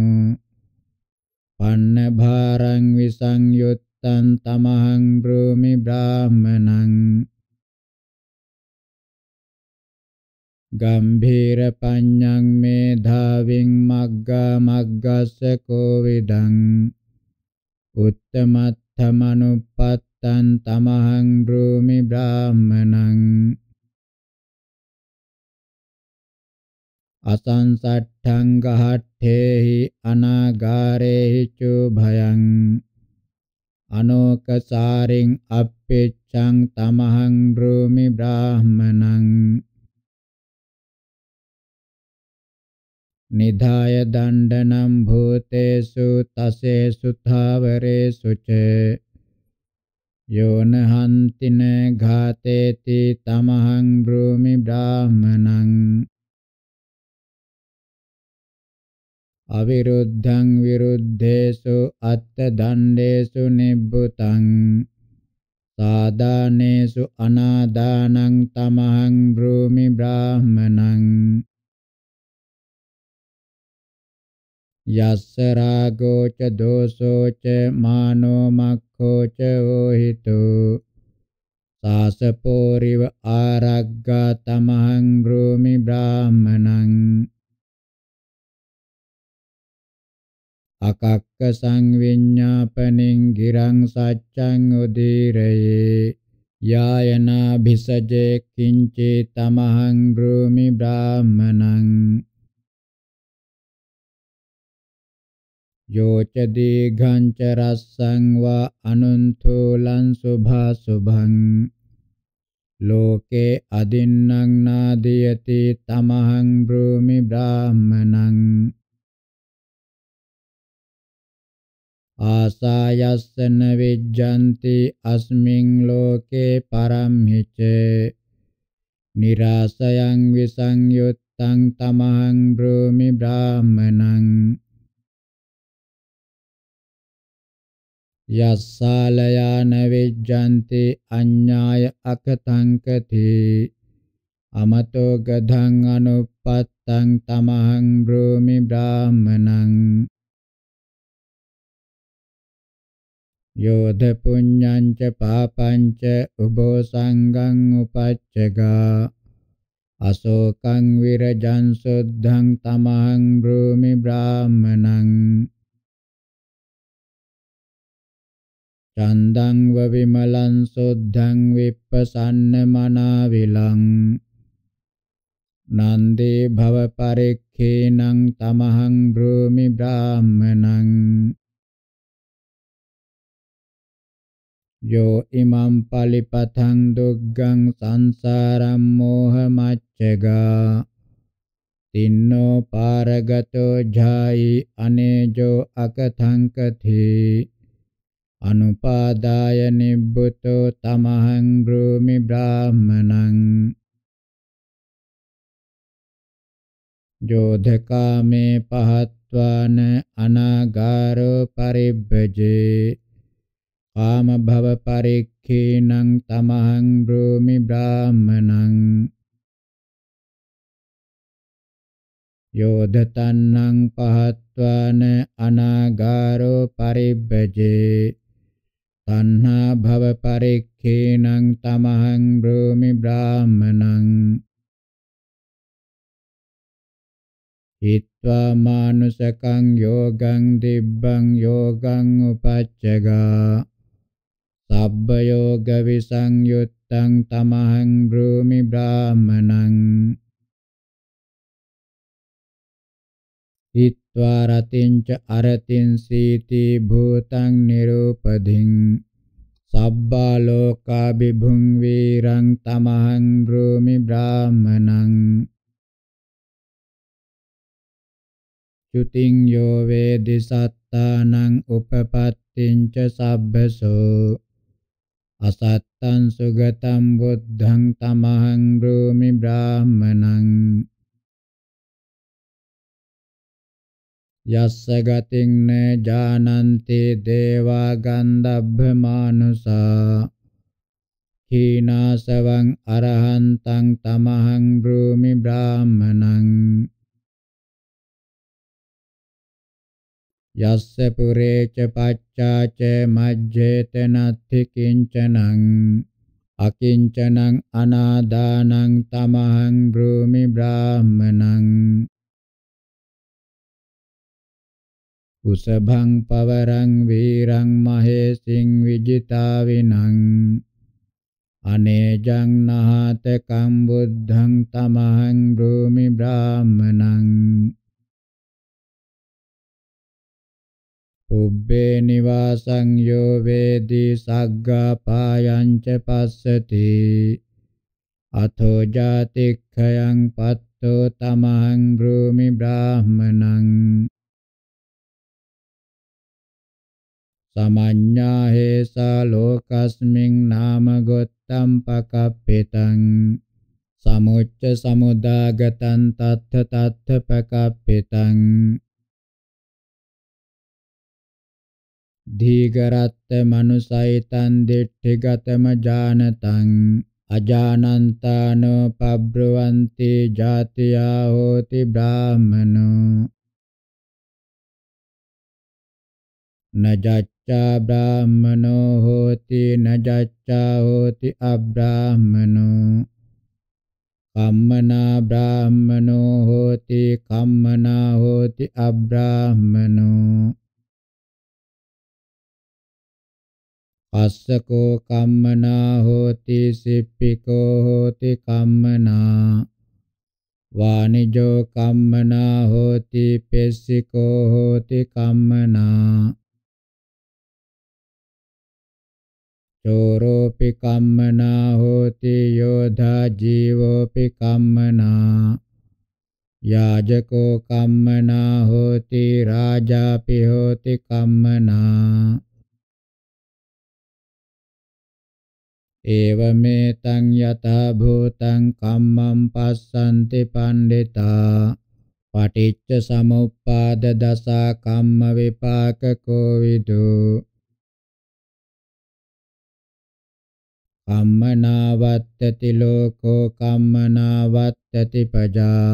පන්න භාරං විසංයුත්තං තමහං බ්‍රෝමි බ්‍රාහමණං ගම්භීර පඤ්ඤං මේධාවින් මග්ගා මග්ගස්ස කෝවිදං උත්තමත්තමනුපත්තං තමහං බ්‍රෝමි බ්‍රාහමණං අසංසට්ඨං ගහට්ඨේහි අනාගාරේහි ච භයං අනෝකසාරින් අප්පෙච්ඡං තමහං බ්‍රෝමි බ්‍රාහමණං නිධාය දණ්ඩනම් භූතේසු තසේසු ථාවරේසු ච යෝන හන්තින ඝාතේති තමහං බ්‍රෝමි බ්‍රාහමණං අවිරුද්ධං විරුද්ධේසු අත්ත දණ්ඩේසු නිබ්බුතං සාදානේසු අනාදානං තමහං බ්‍රූමි බ්‍රාහමණං යස්ස රාගෝ ච දෝසෝ ච මානෝ මක්ඛෝ ච ඕහිතෝ සාසපෝරිව ආරග්ගා තමහං බ්‍රූමි බ්‍රාහමණං අකක්ක සංවිඤ්ඤාපනින් ගිරං සච්ඡං උදීරයේ යායනා භිසජේ කිංචේ තමහං බ්‍රූමි බ්‍රාහමණං යෝච දීඝං ච රස්සං වා අනුන්තුලං සුභා සුභං ලෝකේ අදින්නම් නාදීයති තමහං බ්‍රූමි බ්‍රාහමණං ආසායස්සන විජ්ජಂತಿ අස්මින් ලෝකේ පරම්හිච නිරාසයන් විසංයුත්තං තමහං බ්‍රෝමි බ්‍රාහමණං යස්සාලයාන විජ්ජಂತಿ අඤ්ඤාය අකතංකති අමතෝ ගධං අනුපත්තං තමහං බ්‍රෝමි බ්‍රාහමණං යෝධ පුඤ්ඤංච පාපංච උබෝ සංඝං උපච්චගා අශෝකං විරජං සුද්ධං තමහං බ්‍රූමි බ්‍රාහමණං චන්දං වවිමලං සුද්ධං විප්පසන්න මනාවිලං නන්දේ භව පරික්ඛේනං තමහං බ්‍රූමි බ්‍රාහමණං Yo imam palipatang duggang sansarang mohamaccaga Tinno paragato jhai anejo akathang kathi Anupadaya nibbuto tamahang brumi brahmanang Jodhakame pahatwana anagaro paribhaje කාමභවපරික්ඛේනං තමහං බ්‍රෝමි බ්‍රාහමණං යෝදතන්නං පහත්වාන අනාගාරෝ පරිබ්බජේ තණ්හා භව පරික්ඛේනං තමහං බ්‍රෝමි බ්‍රාහමණං හිත්වා මානුසකං යෝගං දිබ්බං යෝගං උපච්චගා සබ්බයෝග විසංයුත්තං තමහං බ්‍රූමි බ්‍රාහමණං හිත්වා රතින් ච අරතින් සීති භූතං නිරූපධින් සබ්බා ලෝකා විභුං වීරං තමහං බ්‍රූමි බ්‍රාහමණං චුතින් යෝ වේදි සත්තානං උපපත්තිං ච සබ්බසෝ අසත්තං සුගතං බුද්ධං තමහං බ්‍රෝමි බ්‍රාහමණං යස්ස ගතින් න ජානන්ති දේවා ගන්ධබ්බ මානුසා කීනාසවං අරහන්තං තමහං බ්‍රෝමි බ්‍රාහමණං යස්ස පුරේච පච්චාච මජ්ජේතනත්ති කිංචනං අකිංචනං අනාදානං තමහං බ්‍රූමි බ්‍රාහමනං උසභං පවරං වීරං මහේසින් විජිතාවිනං අනේජං නහත කම්බුද්ධං තමහං බ්‍රූමි බ්‍රාහමනං උබ්බේ නිවාසං යෝ වේදී සග්ගා පායංච පස්සති අතෝ ජාතික්ඛයන් පත්තෝ තමහං භූමි බ්‍රාහමණං සමඤ්ඤා හේසා ලෝකස්මින් නාම ගොත්තම් පකප්පිතං සමුච්ච සමුදාගතං තත්ථ තත්ථ පකප්පිතං දීගරත්ත මනුසයිතං දිට්ඨිගතම ඥානතං අජානන්තානෝ පබ්‍රවන්ති ජාතියා හෝති බ්‍රාහමනෝ නජච්චා බ්‍රාහමනෝ හෝති නජච්චා හෝති අබ්‍රාහමනෝ කම්මනා බ්‍රාහමනෝ හෝති කම්මනා හෝති අබ්‍රාහමනෝ අස්සකෝ කම්මනා හෝති සිප්පිකෝ හෝති කම්මනා වානිජෝ කම්මනා හෝති පෙස්සිකෝ හෝති කම්මනා චෝරෝපි කම්මනා හෝති යෝධා ජීවෝපි කම්මනා යාජකෝ කම්මනා හෝති රාජාපි හෝති කම්මනා ඒවමේතං යතා භූතං කම්මං පස්සන්ති පණ්ඩිතා පටිච්ච සමුප්පාද දසා කම්ම විපාක කෝවිදු කම්මනාවත්තති ලෝකෝ කම්මනාවත්තති පජා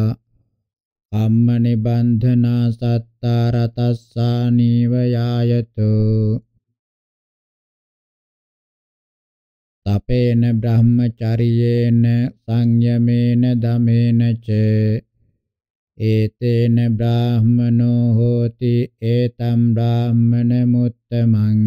කම්ම නිබන්ධනා සත්තා රතස්සා නීව යායතෝ තපේන බ්‍රහ්මචරියේන සංයමේන ධමේන ච ඒතේන බ්‍රාහමනෝ හෝති ඒතම් බ්‍රාහමන මුත්තමං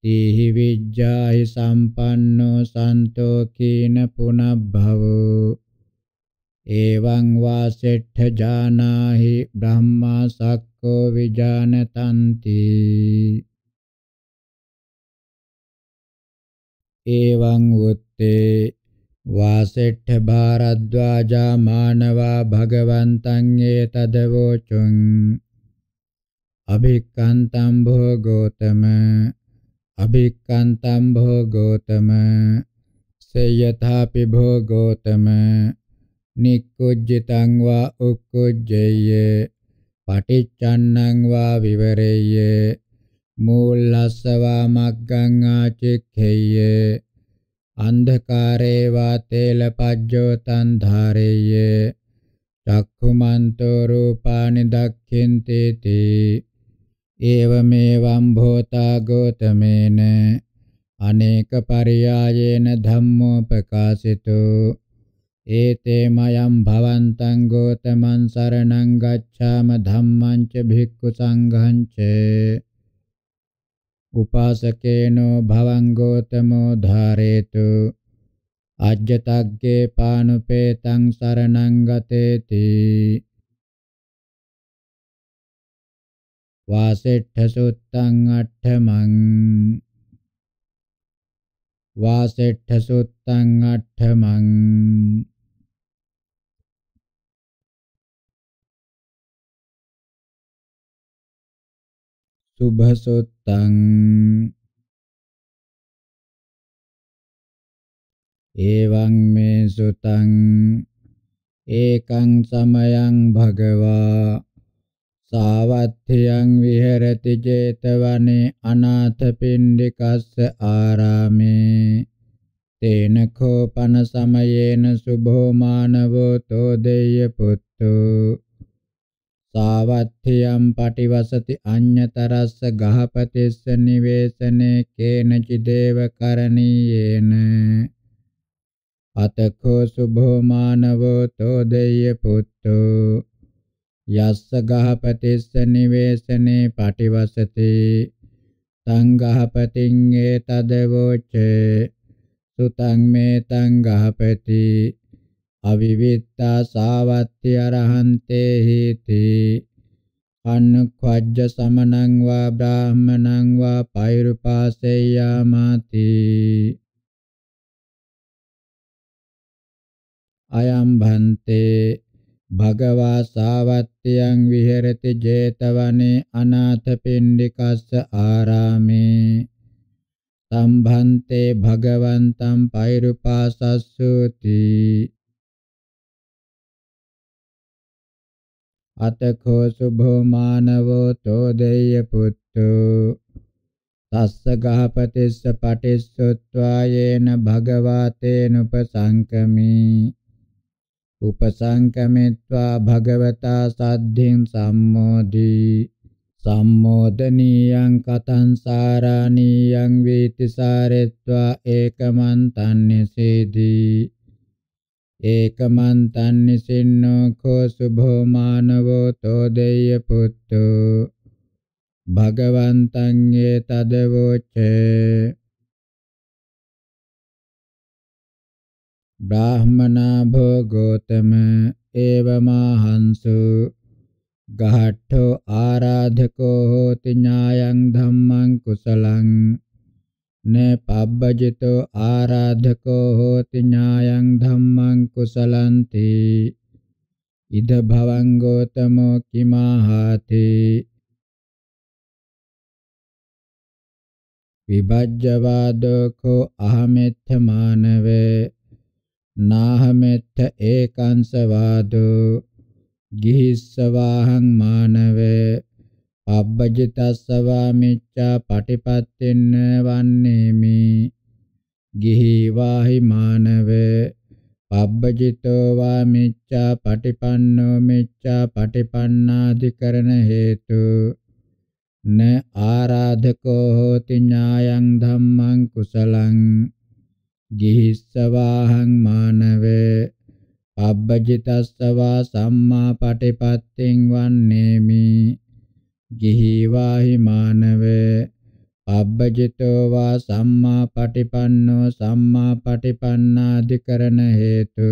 තීහි විජ්ජාහි සම්පන්නෝ සන්තෝකීන පුනබ්භවෝ එවං වාසෙට්ඨ ජානාහි බ්‍රහ්මා සක්කෝ විජානතන්ති एवं उत्ते वासिष्ठ भारद्वाजा मानवा भगवन्तं एतदवोचुम् अभिक्कन्तं भो गौतम अभिक्कन्तं भो गौतम से यथापि भो गौतम निकुज्जितं वा उक्कुज्येय पटिच्छन्नं वा विवरेय्य මූලස්සවා මග්ගං ආචික්ඛේය අන්ධකාරේ වාතේල පජ්ජෝතං ධාරේය චක්ඛුමන්තෝ රූපානි දක්ඛින්තේ තී ඒවමේවම් භෝතා ගෝතමේන අනේක පරියායේන ධම්මෝ ප්‍රකාශිතෝ ඒතේ මයම් භවන්තං ගෝතමං සරණං ගච්ඡාම ධම්මං ච භික්ඛු සංඝං ච උපාසකේනෝ භවංගෝතමෝ ධාරේතු අජ්ජතග්ගේ පානුපේතං සරණං ගතේති වාසෙට්ඨ සුත්තං අට්ඨමං වාසෙට්ඨ සුත්තං අට්ඨමං සුභසොත්තං එවං මේ සුතං ඒකං සමයං භගවා සාවත්ථියං විහෙරති 제තවනේ අනාථපිණ්ඩිකස්ස ආරාමේ තේන කෝපන සමයේන සුභෝ මානවෝ තෝදේය පුත්තෝ සාවත්ථියම් පටිවසති අඤ්‍යතරස්ස ගහපතිස්ස නිවේසනේ කේනචි දේවකරණීයේන අතකෝ සුභෝ මානවෝ තෝ දෙය්‍ය පුත්තෝ යස්ස ගහපතිස්ස නිවේසනේ පටිවසති තං ගහපතින් ඒතදවෝචේ සුතං මේ තං ගහපති අවිවිත්තා සාවත්ති අරහන්තේ හේති අනුඛජ්ජ සමනං වා බ්‍රාහමණං වා පෛරුපාසෙය්‍යාමාති අයම් භන්තේ භගවා සාවත්තියං විහෙරති 제තවනේ අනාථපිණ්ඩිකස්ස ආරාමේ සම්භන්තේ භගවන්තං පෛරුපාසස්සෝති අතකෝ සුභෝ මානවෝ තෝදේය පුත්තු තස්ස ගහපතිස්ස පටිස්සොත්වා යේන භගවාතේන උපසංකමි උපසංකමිත්වා භගවතා සද්ධින් සම්මෝදී සම්මෝදනීයං කතං සාරාණීයං වීතිසාරෙත්වා ඒකමන්තන්නේ සේදී ඒකමන්තං නිසින්නෝ කෝ සුභෝ මානවෝ තෝදේය පුත්තෝ භගවන්තං යේ තදවෝචේ බ්‍රාහමනා භෝගෝතම ඒවමාහංසු ගහට්ඨෝ ආරාධකෝ හෝති ඥායං ධම්මං කුසලං න පබ්බජිතෝ ආරාධකෝ හෝති ඥායං ධම්මං කුසලන්ති ඉද භවං ගෝතමෝ කිමාහාති විභජ්ජවාදකෝ අහමෙත්ථ මානවේ නාහමෙත්ථ ඒකංසවාදෝ ගිහිස්සවාහං මානව අබ්බජිතස්සවා මිච්ඡා පටිපත්තෙන්න වන්නේමි ගිහි වාහි මානවේ පබ්බජිතෝ වා මිච්ඡා පටිපන්නෝ මිච්ඡා පටිපන්නාදිකරණ හේතු න ආරාධකෝ හෝති ඥායං ධම්මං කුසලං ගිහිස්සවාහං මානවේ පබ්බජිතස්සවා සම්මා පටිපත්තෙන් වන්නේමි ගිහිවාහි මානව පබ්බජිතෝ වා සම්මා පටිපන්නෝ සම්මා පටිපන්නාධිකරණ හේතු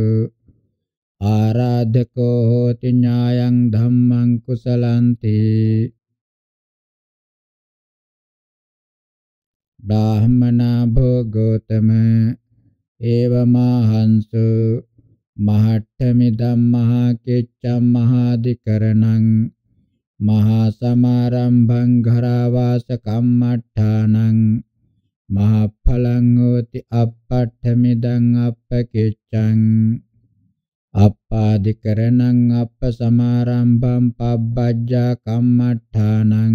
ආරාධකෝ හෝති ඥායං ධම්මං කුසලන්ති බ්‍රාහමනා භෝගෝතම ඒවමහංසු මහට්ඨමි ධම්මහ කිච්ඡම් මහාධිකරණං මහාසමාරම්භං ඝරාවාස කම්මඨානං මහඵලං හෝති අප්පඨමිදං අප්පකිච්ඡං අප්පාදිකරණං අප්පසමාරම්භං පබ්බජ්ජා කම්මඨානං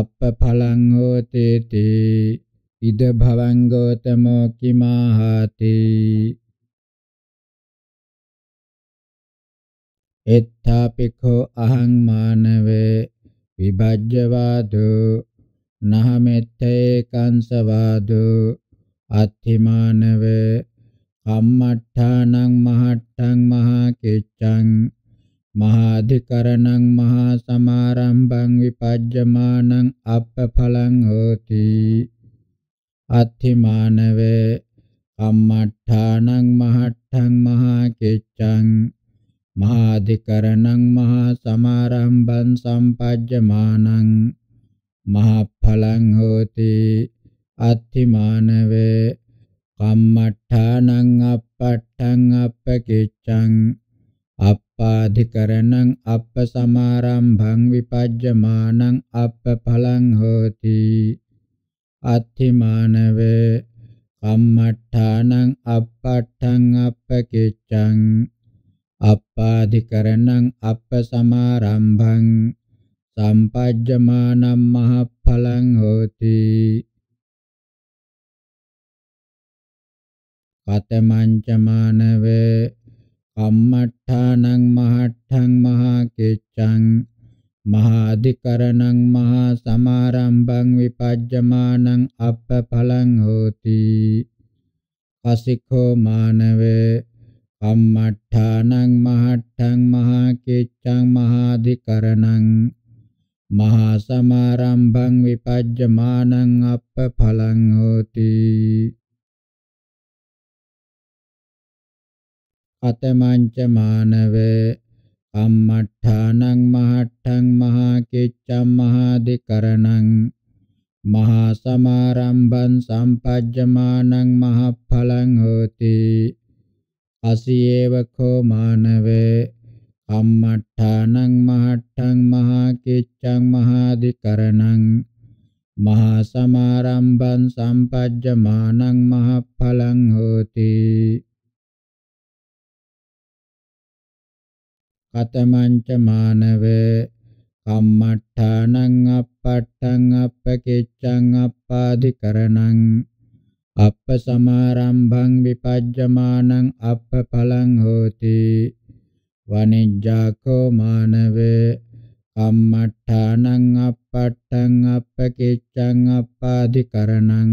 අප්පඵලං හෝතේති ඉද භවං ගෝතමෝ කිමාහාති එත්තාපිඛෝ අහං මානවේ විභජ්ජවාදු නහමෙත්තේ කංසවාදු අත්ථිමානවේ කම්මට්ඨානං මහට්ඨං මහා කිච්ඡං මහාධිකරණං මහා සමාරම්භං විපජ්ජමානං අප්පඵලං හෝති අත්ථිමානවේ කම්මට්ඨානං මහට්ඨං මහා කිච්ඡං මහාධිකරණං මහා සමාරම්භං සම්පජ්ජමානං මහඵලං හෝති අත්තිමානවේ කම්මට්ඨානං අපට්ඨං අපකිච්ඡං අපාධිකරණං අප්පසමාරම්භං විපජ්ජමානං අපඵලං හෝති අත්තිමානවේ කම්මට්ඨානං අපට්ඨං අපකිච්ඡං අප්පාදිකරණං අප්පසමාරම්භං සම්පජ්ජමානං මහඵලං හෝති කතමංචමානවේ කම්මට්ඨානං මහට්ඨං මහා කිච්ඡං මහාධිකරණං මහා සමාරම්භං විපජ්ජමානං අප්පඵලං හෝති අසිකෝ මානවේ කම්මට්ඨානං මහට්ඨං මහා කිච්ඡං මහාධිකරණං මහා සමාරම්භං විපජ්ජමානං අප්පඵලං හෝති අතමංච මානවේ කම්මට්ඨානං මහට්ඨං මහා කිච්ඡං මහාධිකරණං මහා සමාරම්භං සම්පජ්ජමානං මහප්ඵලං හෝති අසීවකෝ මානවේ අම්මට්ඨානං මහට්ඨං මහා කිච්ඡං මහාදිකරණං මහා සමාරම්භං සම්පජ්ජමානං මහඵලං හෝති කතමංච මානවේ කම්මට්ඨානං අපට්ඨං අපකිච්ඡං අප්පාදිකරණං අප්ප සමාරම්භං විපජ්ජමානං අප්ප ඵලං හෝති වනිජ්ජාකෝ මානවේ කම්මඨානං අප්පට්ඨං අප්පකිච්ඡං අප්පාධිකරණං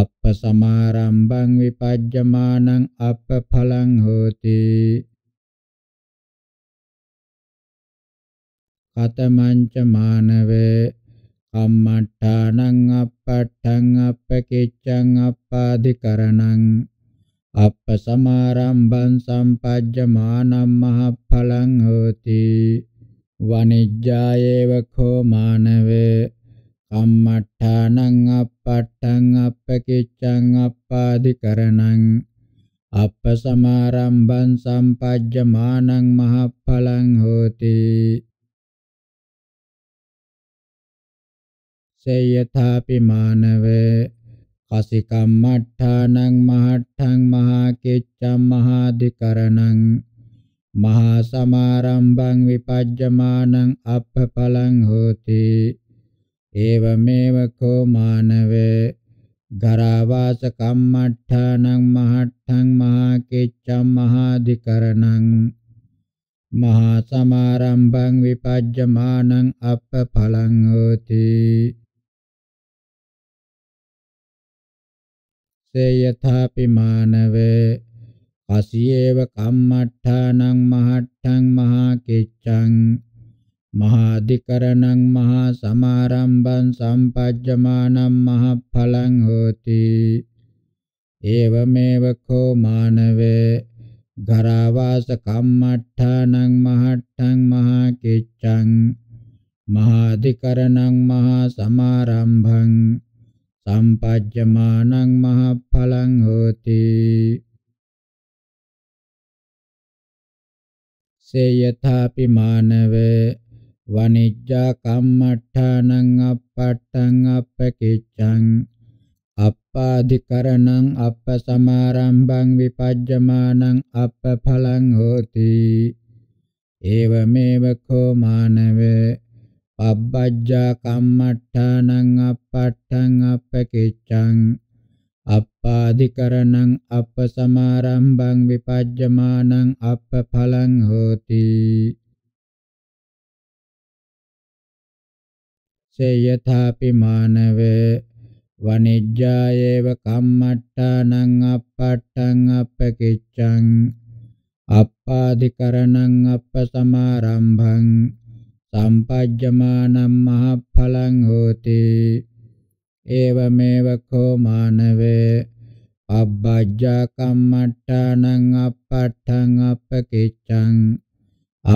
අප්ප සමාරම්භං විපජ්ජමානං අප්ප ඵලං හෝති කතමංච මානවේ කම්මට්ඨානං අපට්ඨං අපකිච්ඡං අපාධිකරණං අප්පසමාරම්භං සම්පජ්ජමානං මහඵලං හෝති වනිජ්ජායේව කෝ මානවේ කම්මට්ඨානං අපට්ඨං අපකිච්ඡං අපාධිකරණං අප්පසමාරම්භං සම්පජ්ජමානං මහඵලං හෝති සේයථාපි මානව කසිකම්මට්ඨානං මහට්ඨං මහා කිච්ඡම් මහා දිකරණං මහා සමාරම්භං විපජ්ජමානං අප්පඵලං හෝති එවමෙව කෝ මානව ගරාවාස කම්මට්ඨානං මහට්ඨං මහා කිච්ඡම් මහා දිකරණං මහා සමාරම්භං විපජ්ජමානං අප්පඵලං හෝති සේයථාපි මානවේ කසියේව කම්මට්ඨානං මහට්ඨං මහා කිච්ඡං මහාධිකරණං මහා සමාරම්භං සම්පජ්ජමානං මහඵලං හෝති එවමෙව කෝ මානවේ ගරාවාස කම්මට්ඨානං මහට්ඨං මහා කිච්ඡං මහාධිකරණං මහා සමාරම්භං සම්පජ්ජමානං මහඵලං හෝති සේයථාපි මානව වනිජ්ජා කම්මඨානං අපට්ඨං අපකිච්ඡං අප්පාධිකරණං අප්පසමාරම්භං විපජ්ජමානං අප්පඵලං හෝති ඒවමේව කෝ මානවේ පබ්බජ්ජා කම්මට්ඨානං අපට්ඨං අපකිච්ඡං අප්පාදිකරණං අපසමාරම්භං විපජ්ජමානං අපඵලං හෝති සේයථාපි මානවේ වනිජ්ජායේව කම්මට්ඨානං අපට්ඨං අපකිච්ඡං අප්පාදිකරණං අපසමාරම්භං සම්පජ්ජමානං මහඵලං හෝති ඒවමෙව කෝ මානවේ අබ්බජ්ජා කම්මට්ඨානං අපට්ඨං අපකිච්ඡං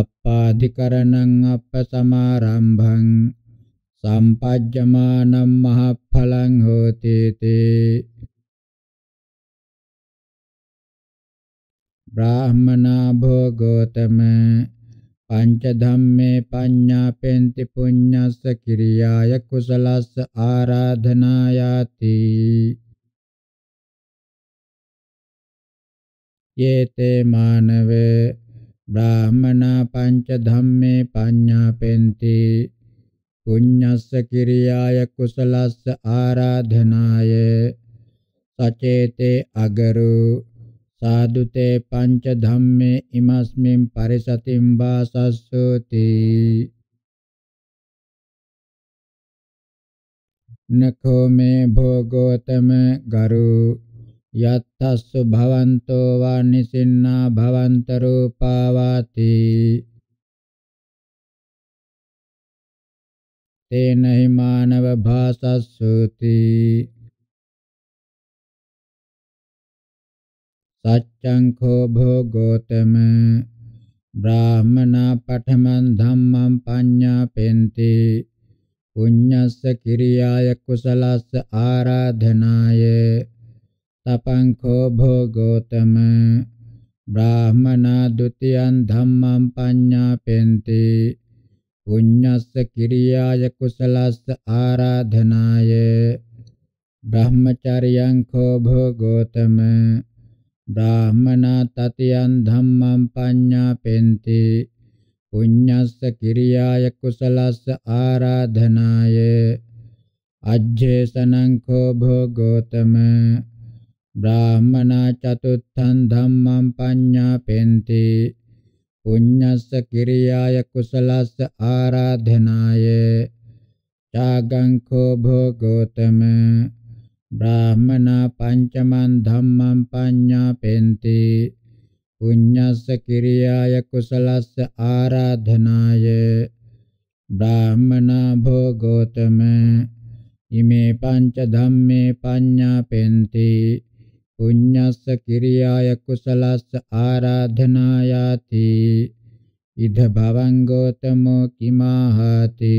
අප්පාදිකරණං අප්පසමාරම්භං සම්පජ්ජමානං මහඵලං හෝති තේ බ්‍රාහමනා භෝගෝතමේ පංච ධම්මේ පඤ්ඤාපෙන්ති පුඤ්ඤස්ස කිරියාය කුසලස්ස ආරාධනායාති යේතේ මානවේ බ්‍රාහමනා පංච ධම්මේ පඤ්ඤාපෙන්ති පුඤ්ඤස්ස කිරියාය කුසලස්ස ආරාධනාය සචේතේ අගරු සාදුතේ පංච ධම්මේ ඉමස්මින් පරිසතිම් වාසස්සෝති නඛෝ මේ භෝගෝතම ගරු යත්තස්සු භවන්තෝ වානිසින්නා භවන්ත රූපාවාති තේන හිමානව භාසස්සෝති සච්ඡං කෝ භෝගෝතම බ්‍රාහමනා පඨමං ධම්මං පඤ්ඤාපෙන්ති පුඤ්ඤස්ස කිරියාය කුසලස්ස ආරාධනාය තපං කෝ භෝගෝතම බ්‍රාහමනා ဒ ුතියං ධම්මං පඤ්ඤාපෙන්ති පුඤ්ඤස්ස කිරියාය කුසලස්ස ආරාධනාය බ්‍රහ්මචර්යං කෝ භෝගෝතම brahmana tatiyan dhammam paññāpenti puññassa kiriyāya kusalassa ārādhanāya ajjesanan kho bhogotama brahmana catutthan dhammam paññāpenti puññassa kiriyāya kusalassa ārādhanāya cāgankho bhogotama බ්‍රාහ්මනා පංචමං ධම්මං පඤ්ඤාපෙන්ති පුඤ්ඤස්ස කිරියාය කුසලස්ස ආරාධනාය බ්‍රාහ්මනා භෝගෝතම ඉමේ පංච ධම්මේ පඤ්ඤාපෙන්ති පුඤ්ඤස්ස කිරියාය කුසලස්ස ආරාධනායාති ඉද භවං ගෝතමෝ කිමාහති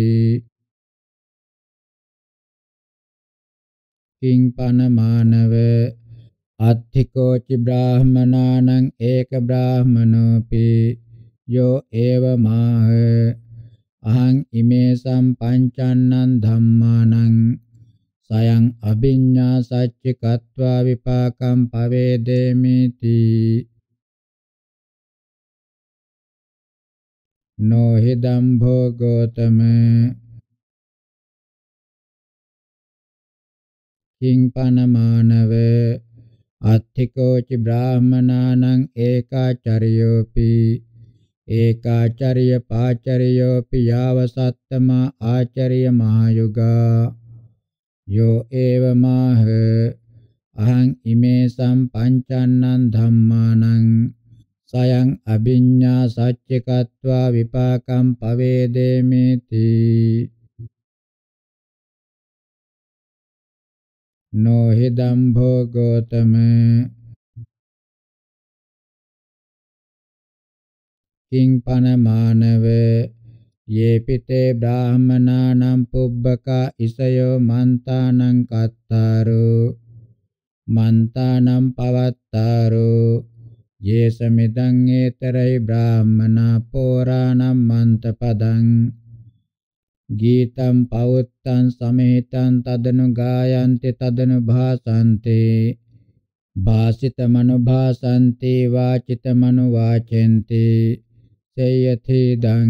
කිං පනමානව අත්ථිකෝචි බ්‍රාහමනානං ඒක බ්‍රාහමනෝපි යෝ ඒව මාහ අහං ඉමේ සම්පංචන්නං ධම්මානං සයං අභිඤ්ඤා සච්චිකत्वा විපාකම් පවේදේමිති නොහිදම් භෝගෝතමේ කිංපනමානව අත්ථිකෝචි බ්‍රාහමනානං ඒකාචරියෝපි ඒකාචරිය පාචරියෝපි යාව සත්තම ආචරිය මහයුගා යෝ ඒවමාහ අහං ඉමේ සම්පංචන්නං ධම්මානං සයං අභිඤ්ඤා සච්චිකत्वा විපාකම් පවේදේමේති no hi dambho gotama kiং panamanave yepite brahmananam pubbaka isayo mantanam kattaru mantanam pavattaru ye samidang eterai brahmana puranam mantapadang ගීතම් පවත්තං සමේතං තදනු ගායන්ති තදනු භාසන්ති භාසිත මනු භාසන්ති වාචිත මනු වාචෙන්ති සේයති දං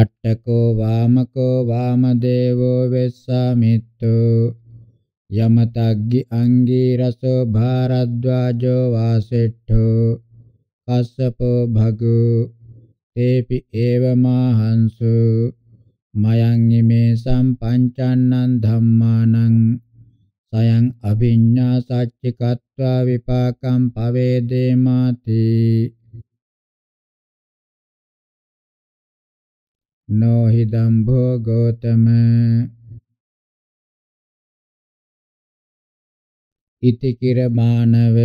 අට්ඨකෝ වාමකෝ වාමදේවෝ වෙස්සාමිත්තෝ යමතග්ගි අංගී රසෝ භාරද්වාජෝ වාසෙට්ඨෝ පස්සපෝ භගු තේපි ඒවමාහංසු මයං ඉමේ සම්පංචන්නං ධම්මානං සයං අභිඤ්ඤා සච්චිකත්වා විපාකම් පවේදේමාති නොහිදම් භෝගෝතම ඉති කිරමානව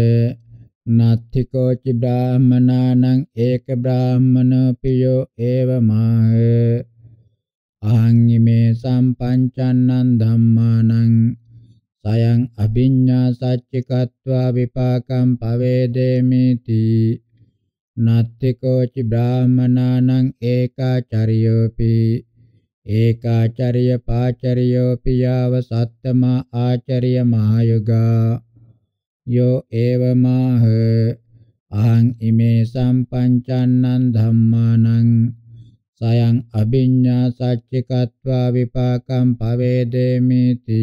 නත්තිකෝ චි බ්‍රාහමනානං ඒක බ්‍රාහමනෝ පියෝ ඒවමාහ අහං ඉමේ සම්පංචන්නං ධම්මානං සයං අභිඤ්ඤා සච්චිකත්වා විපාකම් පවේදේමිති නත්තිකෝචි බ්‍රාහමනානං ඒකාචරියෝපි ඒකාචරිය පාචරියෝපි යාව සත්තමා ආචරිය මහයුගා යෝ ඒවමාහ අහං ඉමේ සම්පංචන්නං ධම්මානං සයං අභිඤ්ඤා සච්චිකත්වා විපාකම් පවේදේමිති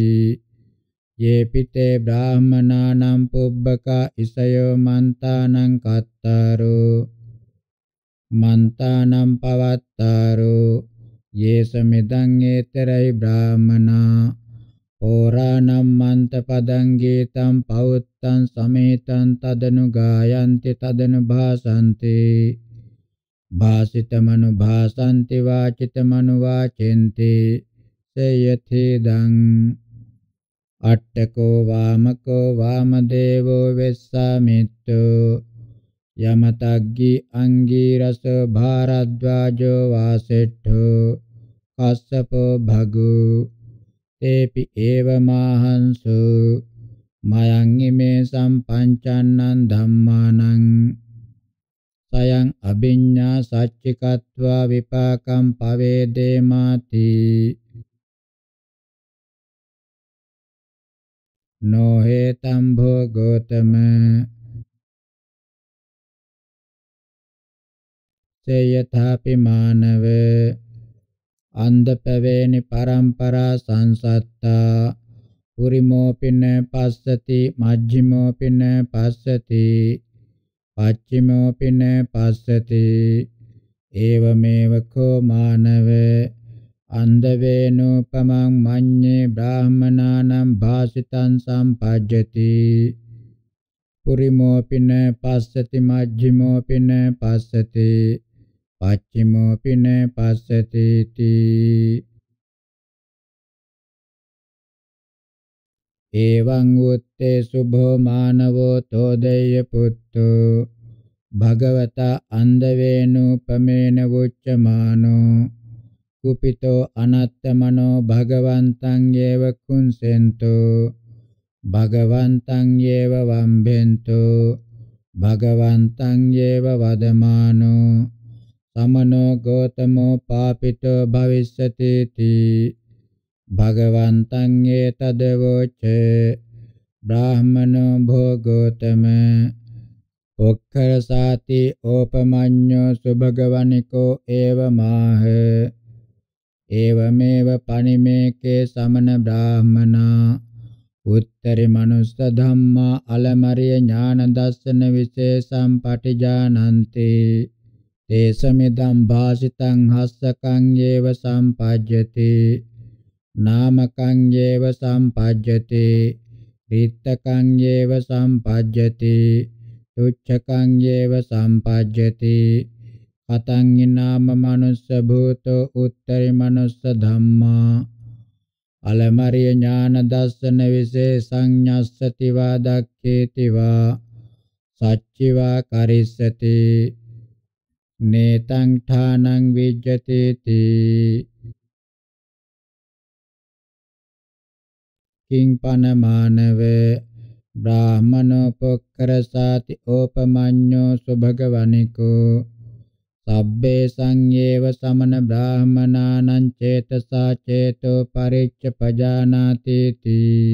යේපිතේ බ්‍රාහමනානම් පුබ්බක ඉසයෝ මන්තානං කත්තාරෝ මන්තානම් පවත්තාරෝ යේස මෙදං ඒතරයි බ්‍රාහමනා ඕරානම් මන්ත පදං ගීතං පවුත්තං සමේතං තදනු ගායන්ති තදනු භාසන්ති භාසිතමනු භාසන්ති වාචිතමනු වාචෙන්ති සේයතිදං අට්ඨකෝ වාමකෝ වාමදේවෝ වෙස්සමිත්තු යමතග්ගි අංගීරස භාරද්වාජෝ වාසෙට්ඨෝ කස්සපෝ භගු තේපි ඒවමාහංසු මයං ඉමේ සම්පංචන්නං ධම්මානං සයං අභිඤ්ඤා සච්චිකත්වා විපාකම් පවේදේමාති නොහෙතම් භෝගතම සේයථාපි මානව අන්දපවේනි පරම්පරා සංසත්තා පුරිමෝපින පස්සති මජ්ජිමෝපින පස්සති පච්චිමෝ පින පස්සති ඒවමේව කෝ මානව අන්දවේනෝපමං මඤ්ඤේ බ්‍රාහමනානම් භාසිතං සම්පජ්ජති පුරිමෝ පින පස්සති මජ්ජිමෝ පින පස්සති පච්චිමෝ පින පස්සති තී एवं उत्ते शुभो मानवो तोदय पुत्तो भगवता अन्धवेनुपमेन उच्यमानो कुपितो अनत्तमनो भगवन्तं एव कुंसेन्तो भगवन्तं एव वम्भेन्तो भगवन्तं एव वदमानो समनो गौतमो पापितो भविष्यतीति භගවන්තං ඒතදවෝච බ්‍රාහමනෝ භෝගෝතම ඔක්ඛරසාති ඕපමඤ්ඤෝ සුභගවනිකෝ ඒවමාහ ඒවමේව පනිමේකේ සමන බ්‍රාහමනා උත්තරි මනුස්ස ධම්මා අලමරිය ඥාන දස්සන විශේෂම් පටිජානන්ති තේසමිදම් භාසිතං හස්සකං ඒව සම්පජ්ජති නාමකං යේව සම්පජ්ජති විත්තකං යේව සම්පජ්ජති තුච්ඡකං යේව සම්පජ්ජති අතං නාම මනුස්ස භූතෝ උත්තරි මනුස්ස ධම්මා අලමරිය ඥාන දස්සන විශේෂං ඤස්සති වා දක්ඛේති වා සච්චිවා කරිස්සති නේතං ඨානං විජ්ජතේති කිංපනමානව බ්‍රාහමනෝපකරසාති ඕපමඤ්ඤෝ සුභගවනිකෝ සබ්බේ සංයේව සමන බ්‍රාහමනානං චේතසා චේතෝ පරිච්ඡ පජානාති තී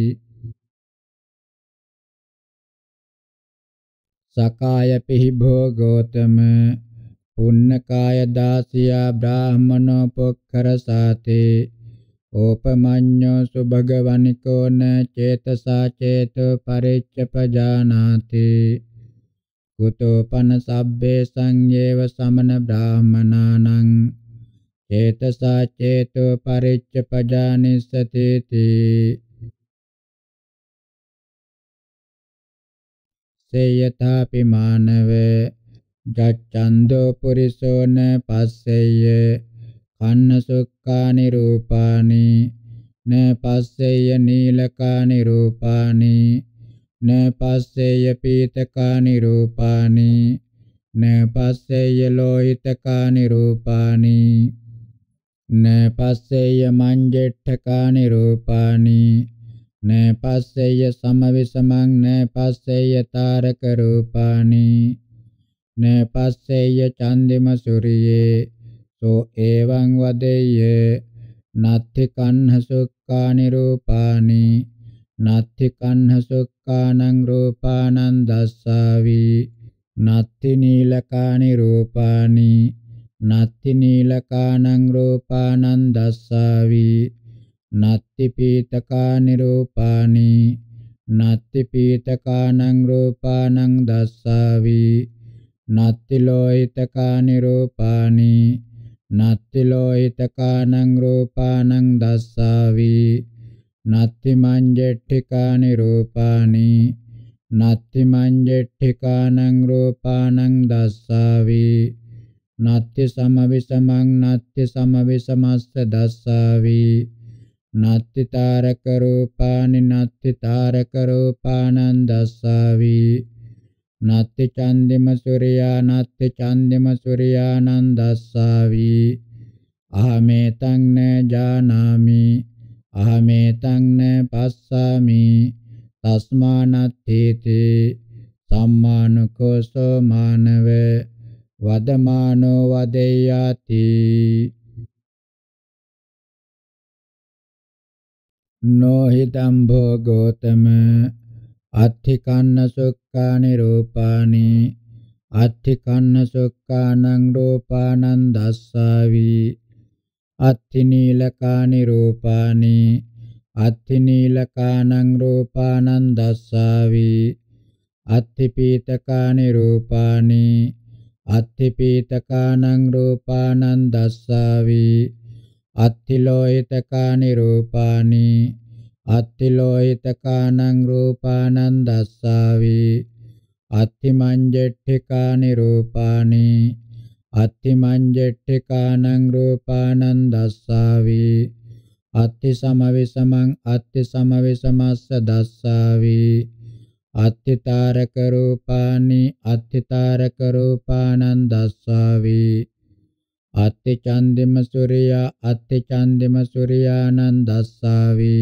සකාය පිහි භෝගෝතම පුන්නකාය දාසියා බ්‍රාහමනෝපකරසාතේ ඕපමඤ්ඤෝ සුභගවනිකෝ න චේතසා චේතු පරිච්ඡපජානාති කුතෝපන සබ්බේ සංයේව සමන බ්‍රාහමනානං චේතසා චේතු පරිච්ඡපජානිස්සති තී සේයථාපි මානව ජච්ඡන්தோ පුරිසෝන පස්සෙය්‍ය පන්නසොක්කානි රූපානි න පස්සෙය නීලකානි රූපානි න පස්සෙය පීතකානි රූපානි න පස්සෙය ලෝහිතකානි රූපානි න පස්සෙය මංජෙට්ඨකානි රූපානි න පස්සෙය සමවිසමං න පස්සෙය තාරක රූපානි න පස්සෙය චන්දිම සූරියේ සෝ එවං වදෙය්‍ය නත්ථි කන්හ සුක්ඛානි රූපානි නත්ථි කන්හ සුක්ඛානං රූපානං දස්සාවි නත්ථි නීලකානි රූපානි නත්ති නීලකානං රූපානං දස්සාවි නත්ති පීතකානි රූපානි නත්ති පීතකානං රූපානං දස්සාවි නත්ති ලෝහිතකානි රූපානි නත්ති ලෝහිතකානං රූපානං දස්සාවි නත්ති මංජෙට්ඨිකානි රූපානි නත්ති මංජෙට්ඨිකානං රූපානං දස්සාවි නත්ති සමවිසමං නත්ති සමවිසමස්ස දස්සාවි නත්ති තාරක රූපානි නත්ති තාරක රූපානං දස්සාවි නත්ති චන්දිම සූර්යා නත්ති චන්දිම සූර්යා නන්දස්සාවි අහමෙතං න ජානාමි අහමෙතං න පස්සාමි තස්මානත්ථේති සම්මානුකෝසෝ මානව වදමානෝ වදෙයාති නොහිතම් භෝගෝතම අත්ථිකන්න සුක්ඛානි රූපානි අත්ථිකන්න සුක්ඛානං රූපානං දස්සාවි අත්ථිනීලකානි රූපානි අත්ථිනීලකානං රූපානං දස්සාවි අත්ථිපීතකානි රූපානි අත්ථිපීතකානං රූපානං දස්සාවි අත්ථිලෝහිතකානි රූපානි අත්තිලෝහිතකානං රූපානං දස්සාවි අත්තිමංජෙට්ඨිකානි රූපානි අත්තිමංජෙට්ඨිකානං රූපානං දස්සාවි අත්ති සමවිසමං අත්ති සමවිසමස්ස දස්සාවි අත්ති තාරක රූපානි අත්ති තාරක රූපානං දස්සාවි අත්ති චන්දිම සූර්යා අත්ති චන්දිම සූර්යානං දස්සාවි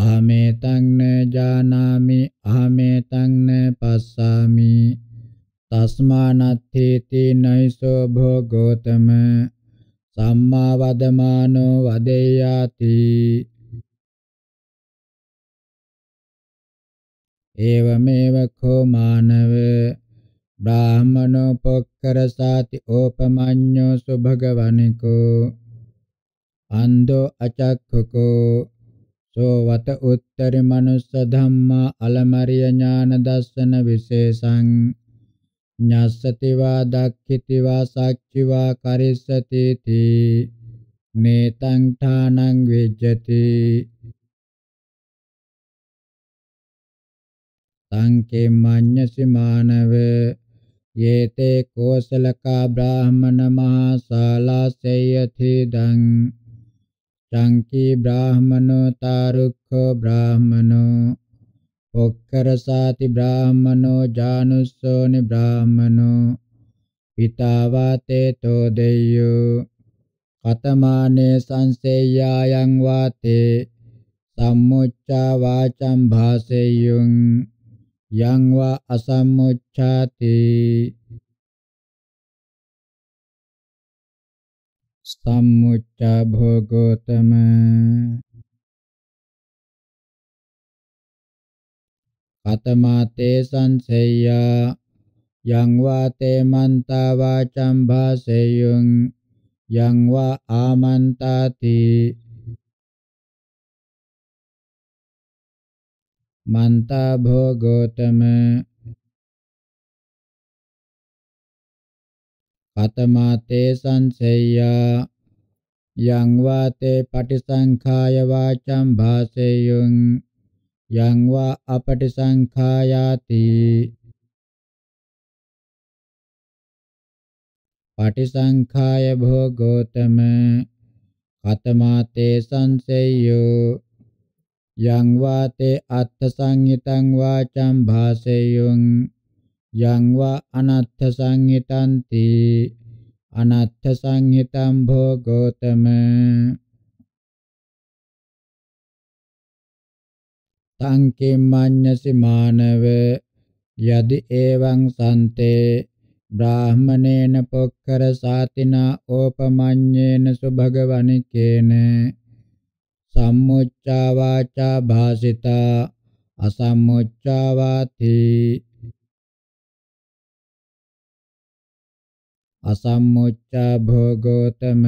අහමෙතං න ජානාමි අහමෙතං න පස්සාමි තස්මානත්තේති නයිසෝ භෝගෝතම සම්මා වදමානෝ වදේයාති ඒවමේව කෝ මානව බ්‍රාහමනෝ පොක්කරසාති ඕපමඤ්ඤෝ සුභගවනිකෝ අන්தோ අචක්ඛකෝ සෝවත උත්තරි මනුස්ස ධම්මා අලමරිය ඥාන දස්සන විශේෂං ඤාස්සති වා දක්ඛිති වා සාක්ඛි වා කරිස්සති තී නේතං ඨානං විජ්ජති සංකේ මඤ්ඤසි මානව යේතේ කෝසලකා බ්‍රාහමන මහා ශාලාසේයති දං චංකී බ්‍රාහමනෝ තාරුක්ඛෝ බ්‍රාහමනෝ ඔක්කරසාති බ්‍රාහමනෝ ජානුස්සෝනි බ්‍රාහමනෝ පිතාවාතේ තෝ දෙය්‍යෝ කතමානේ සංසේයායන් වාතේ සම්මුච්ඡා වාචම් භාසෙය්‍යං යං වා අසම්මුච්ඡාති සම්මුච්ඡා භෝගෝතම කතමාතේ සංසෙය්‍යා යං වාතේ මන්තා වාචං භාසෙය්‍යං යං වා ආමන්තාති මන්තා භෝගෝතම කතමා තේ සංසෙය්‍යා යං වා තේ පටිසංඛාය වාචං භාසෙය්‍යං යං වා අපටිසංඛායාති පටිසංඛාය භෝගෝතම කතමා තේ සංසෙය්‍යෝ යං වා තේ අත්ථ සංයතං වාචං භාසෙය්‍යං yang va anatha sanhitanti anatha sanhitam bhogotama tanke manyasi manave yadi evaṃ sante brahmanena pokkara satina opamanyena subhagavanikena sammuccā vācā bhāsitā asammuccā vāthi අසම්මුච්ඡා භෝගෝතම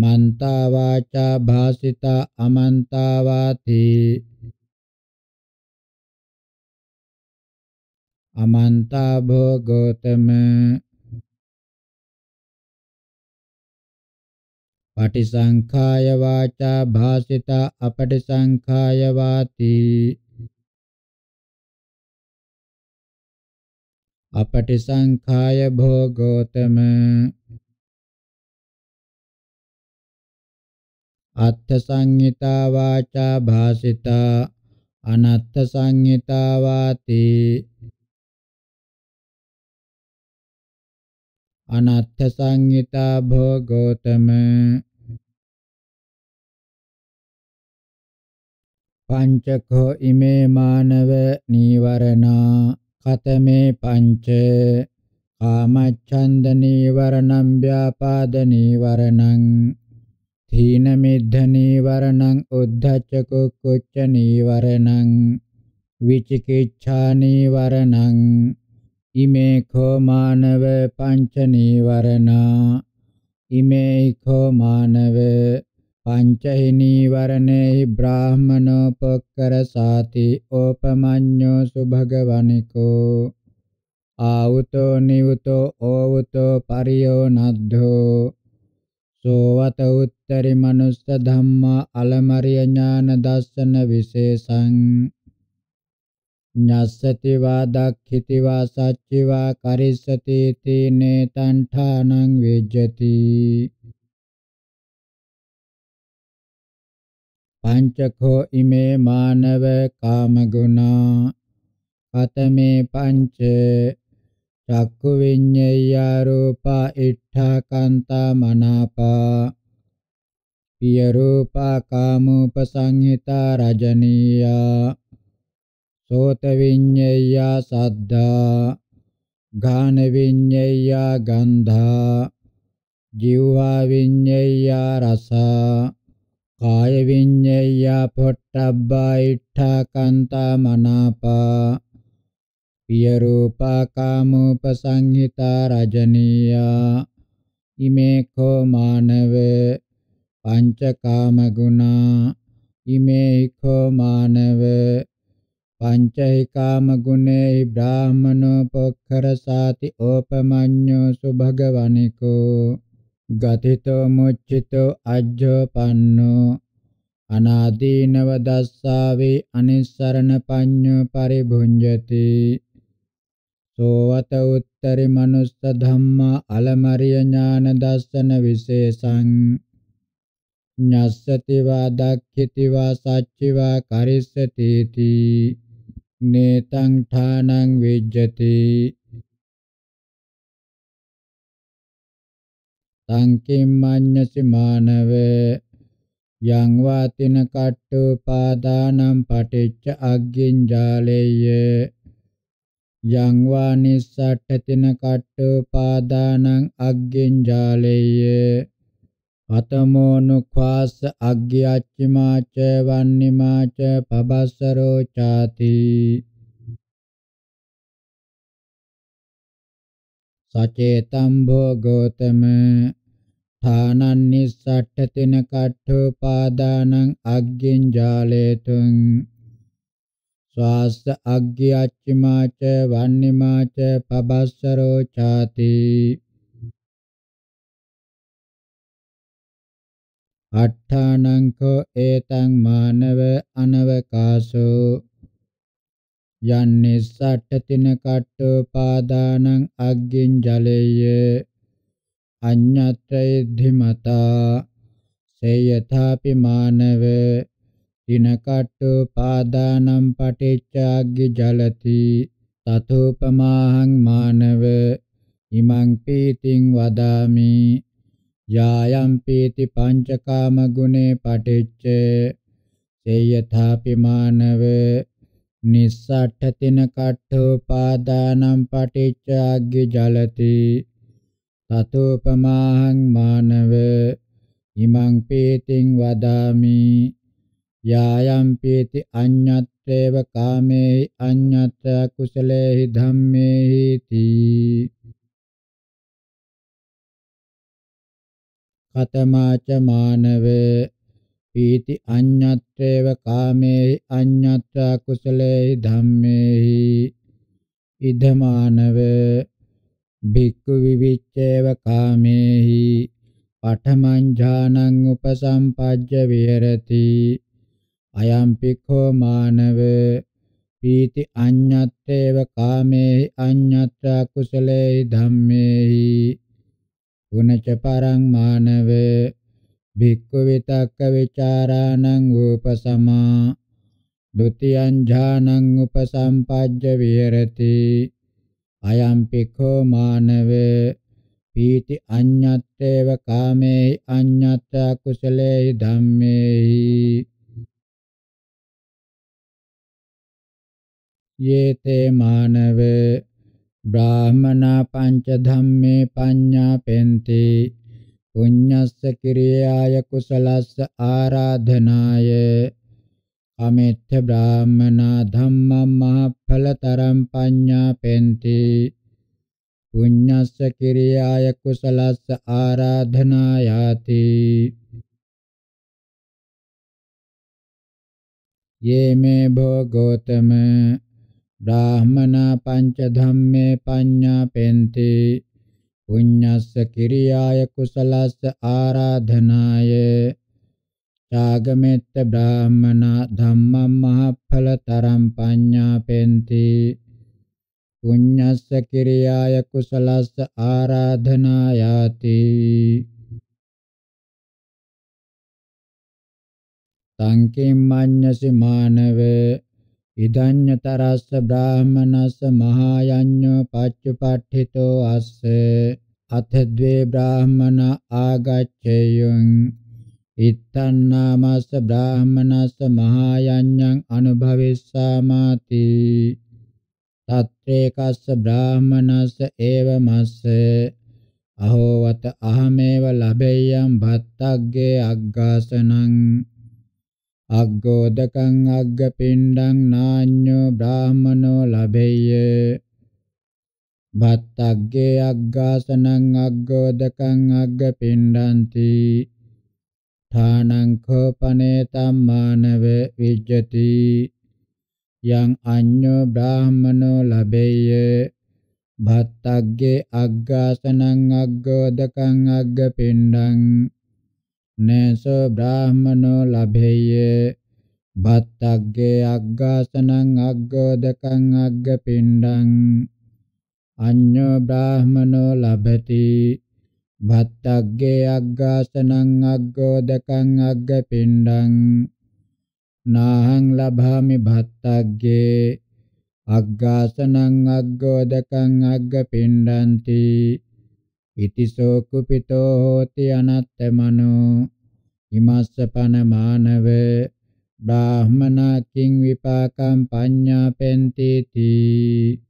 මන්තා වාචා භාසිතා අමන්තා වාති අමන්තා භෝගෝතම පටිසංඛාය වාචා භාසිතා අපටිසංඛාය වාති අපටිසංඛාය භෝගෝතම අත්ථ සංහිතා වාචා භාසිතා අනත්ථ සංහිතා වාති අනත්ථ සංහිතා භෝගෝතම පංචකෝ ඉමේ මානව නීවරණා කතමේ පංච කාමච්ඡන්ද නීවරණං ව්‍යාපාද නීවරණං තීන මිද්ධ නීවරණං උද්ධච්ච කුක්කුච්ච නීවරණං විචිකිච්ඡා නීවරණං ඉමේ කෝ මානව පංච නීවරණා ඉමේ කෝ මානව පංචෛ නීවරණේහි බ්‍රාහමනෝපකරසාති ඕපමඤ්ඤෝ සුභගවනිකෝ ආවුතෝ නිවුතෝ ඕවුතෝ පරියෝ නද්ධෝ සෝවත උත්තරි මනුස්ස ධම්මා අලමරිය ඥාන දස්සන විශේෂං ඤස්සති වා දක්ඛිති වා සච්චි වා කරිස්සති තීනේ තණ්ඨානං විජ්ජති පංචකෝ ඉමේ මානව කාමගුණා පතමේ පංච චක්කු විඤ්ඤය රූපා ඉඨා කාන්තා මනාපා පිය රූපා කාමූපසංහිතා රජනීයා සෝත විඤ්ඤය සද්ධා ගාන විඤ්ඤය ගන්ධා ජීවා විඤ්ඤය රසා කාය විඤ්ඤය පොට්ටබ්බා ඉට්ඨා කන්තා මනාපා පිය රූපා කාමෝපසංහිතා රජනීයා ඉමේ කෝ මානව පංචකාම ගුණා ඉමේ කෝ මානව පංචෛ කාම ගුණේ බ්‍රාහමනෝ පොක්ඛරසාති ඕපමඤ්ඤෝ සුභගවනිකෝ ගතිතෝ මුච්චිතෝ අජ්ජපන්නෝ අනාදීනව දස්සාවේ අනිස්සරණ පඤ්ඤ පරිභුඤ්ජති සෝවත උත්තරි මනුස්ස ධම්මා අලමරිය ඥාන දස්සන විශේෂං ඤස්සති වා දක්ඛිති වා සච්චි වා කරිස්සති තී නේතං ඨානං විජ්ජති tang kimmannyasi manave yang vatina kattupadanam paticca agginjaleye yang vanissattatina kattupadanam agginjaleye අතමෝනුඛාස අග්ගියච්චිමාච වන්නිමාච පබස්සරෝ ചാති සචේතම් භෝ Gotama ථානන්නිස්සට්ඨතින කට්ඨෝපාදානං අග්ගින් ජාලේතුං ස්වාස්ස අග්ගි අච්චමාච වන්නිමාච පබස්සරෝ ചാති අට්ඨානංකෝ ඒතං මානව අනවකාසෝ යන්නේ සට්ඨතින කට්ඨෝපාදානං අග්ගින් ජලේය අඤ්ඤත්‍රයද්ධිමතා සේයථාපි මානව දිනකට්ටු පාදානම් පටිච්චාග්ගි ජලති තතෝපමාහං මානව ඉමං පීතිං වදාමි යායම් පීති පංචකාම ගුනේ පටිච්ච සේයථාපි මානව නිස්සට්ඨ තිනකට්ඨෝ පාදානම් පටිච්චාග්ගි ජලති තතෝපමාහං මානව ඉමං පීතිං වදාමි යායම් පීති අඤ්ඤත්තේව කාමේ අඤ්ඤත්ත කුසලේහි ධම්මේහි කතමාච මානව පීති අඤ්ඤත්තේව කාමේ අඤ්ඤත්ත කුසලේහි ධම්මේහි ඉදමානව භික්ඛු විවිච්ඡේව කාමේහි පඨමං ඥානං උපසම්පජ්ජ විහෙරති අයම් පික්ඛෝ මානව පීති අඤ්ඤත්තේව කාමේහි අඤ්ඤත්‍ර කුසලේහි ධම්මේහි උනච පරං මානව භික්ඛු විතක්ක විචාරාණං උපසමා ဒ ුතියං ඥානං උපසම්පජ්ජ විහෙරති අයම්පිකෝ මානවේ පීති අඤ්ඤත්තේව කාමේ අඤ්ඤත්ත කුසලේ ධම්මේහි යේතේ මානව බ්‍රාහමනා පංච ධම්මේ පඤ්ඤා පෙන්ති පුඤ්ඤස්ස කිරියාය කුසලස්ස ආරාධනාය අමෙත්‍ය බ්‍රාහ්මනා ධම්මං මහඵලතරං පඤ්ඤාපෙන්ති පුඤ්ඤස්ස කිරියාය කුසලස්ස ආරාධනා යාති යේමේ භෝ ගෝතම බ්‍රාහ්මනා පංච ධම්මේ පඤ්ඤාපෙන්ති පුඤ්ඤස්ස කිරියාය කුසලස්ස ආරාධනාය රාගමෙත්ත බ්‍රාහ්මනා ධම්මං මහඵලතරං පඤ්ඤාපෙන්ති පුඤ්ඤස්ස කිරියාය කුසලස්ස ආරාධනා යාති සංකේමඤ්ඤසි මානවේ ඉදඤ්ඤතරස්ස බ්‍රාහමනස්ස මහායඤ්ඤෝ පච්චපට්ඨිතෝ අස්ස අත ද්වේ බ්‍රාහමන ආගච්ඡේයං ඉත්තන්නාමස්ස බ්‍රාහමනස්ස මහායඤ්ඤං අනුභවෙස්සාමාති තත්‍රේකස්ස බ්‍රාහමනස්ස ඒවමස්ස අහෝවත අහමේව ලබෙය්‍යම් භත්තග්ගේ අග්ගාසනං අග්ගෝදකං අග්ගපිණ්ඩං නාඤ්ඤෝ බ්‍රාහමනෝ ලබෙය්‍ය භත්තග්ගේ අග්ගාසනං අග්ගෝදකං අග්ගපිණ්ඩන්ති ථානං කෝපනේ තම්මානව විජ්ජති යං අඤ්ඤෝ බ්‍රාහමනෝ ලබෙය්‍ය භත්තග්ගේ අග්ගාසනං අග්ගෝදකං අග්ගපිණ්ඩං නේසෝ බ්‍රාහමනෝ ලබෙය්‍ය භත්තග්ගේ අග්ගාසනං අග්ගෝදකං අග්ගපිණ්ඩං අඤ්ඤෝ බ්‍රාහමනෝ ලබති භත්තග්ගේ අග්ගාසනං අග්ගෝ දකං අග්ග පිණ්ඩං නාහං ලභාමි භත්තග්ගේ අග්ගාසනං අග්ගෝ දකං අග්ග පිණ්ඩಂತಿ ඉතිසෝ කුපිතෝ හෝති අනත්තමනෝ ඉමස්ස පනමානව බ්‍රාහමනා කිං විපාකම් පඤ්ඤාපෙන්ති තී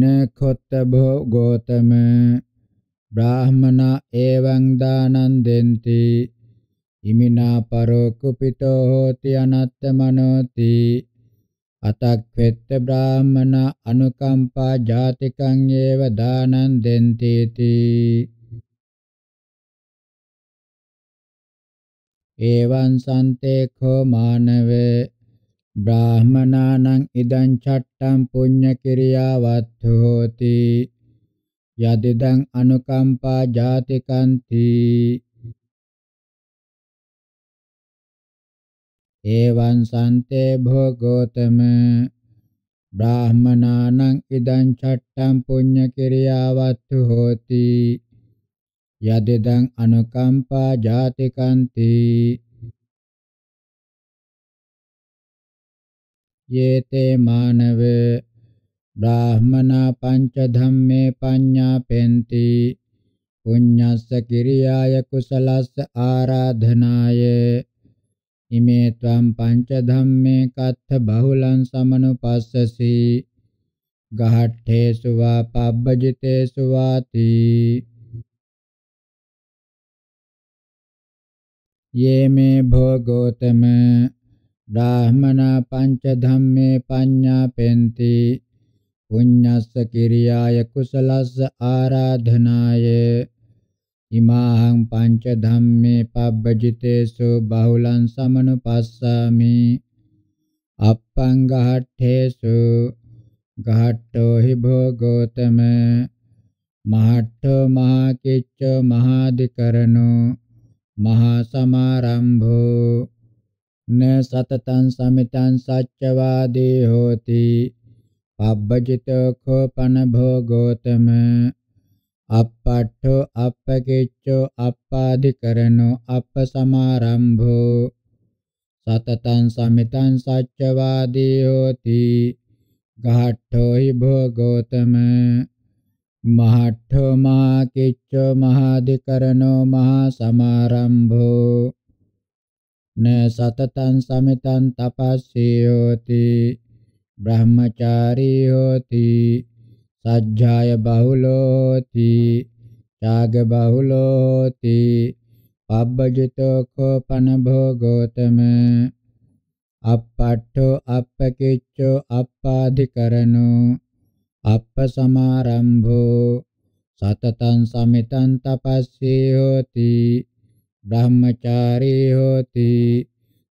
न खोत्तभो गौतम ब्राह्मणा एवं दानं देन्ति ඉමිනා පරෝ කුපිතෝ හෝති අනත්ත මනෝති අතක්වෙත්ත බ්‍රාහ්මන අනුකම්පා ජාතිකං ඒව දානං දෙන්ති තී එවං සන්තේ කෝ මානවේ බ්‍රාහමනානං ඉදං චට්ටං පුඤ්ඤ කිරියාවත් හෝති යදිදං අනුකම්පා ජාතිකන්ති එවං සන්තේ භෝගෝතම බ්‍රාහමනානං ඉදං චට්ටං පුඤ්ඤ කිරියාවත්තු හෝති යදිදං අනුකම්පා ජාතිකන්ති යේතේ මානව බ්‍රාහමනා පංච ධම්මේ පඤ්ඤාපෙන්ති පුඤ්ඤස්ස කිරියාය කුසලස්ස ආරාධනාය ඉමේ ත්වං පංච ධම්මේ කත්ථ බහුලං සමනුපස්සසි ගහට්ඨේසු වා පබ්බජිතේසු වාති යේමේ භෝගෝතම බ්‍රාහමනා පංච ධම්මේ පඤ්ඤා පෙන්ති පුඤ්ඤස්ස කිරියාය කුසලස්ස ආරාධනාය ඉමාහං පංච ධම්මේ පබ්බජිතේසු බහුලං සමනුපස්සාමි අප්පං ගහට්ඨේසු ගහට්ඨෝ හි භෝගෝතම මහට්ඨෝ මහා කිච්චෝ මහාදිකරණෝ මහා සමාරම්භෝ न सततं समितं सच्चवादी होति पब्बजितो खोपन भोगोतम අප්පට්ඨෝ අප්පකිච්ඡෝ අප්පාදිකරණෝ අප්පසමාරම්භෝ සතතං සමිතං සච්චවාදී හෝති ඝාට්ඨෝ හි භෝගෝතම මහට්ඨෝ මහකිච්ඡෝ මහාදිකරණෝ මහා සමාරම්භෝ න සතතං සමිතං තපස්සයෝති බ්‍රහ්මචාරී හෝති සජ්ජාය බහුලෝති ඡාග බහුලෝති පබ්බජිතෝ කෝපන භෝගෝතම අප්පට්ඨෝ අප්පකිච්ඡෝ අප්පාධිකරණෝ අප්පසමාරම්භෝ සතතං සමිතං තපස්සී හෝති ब्रह्मचारी होति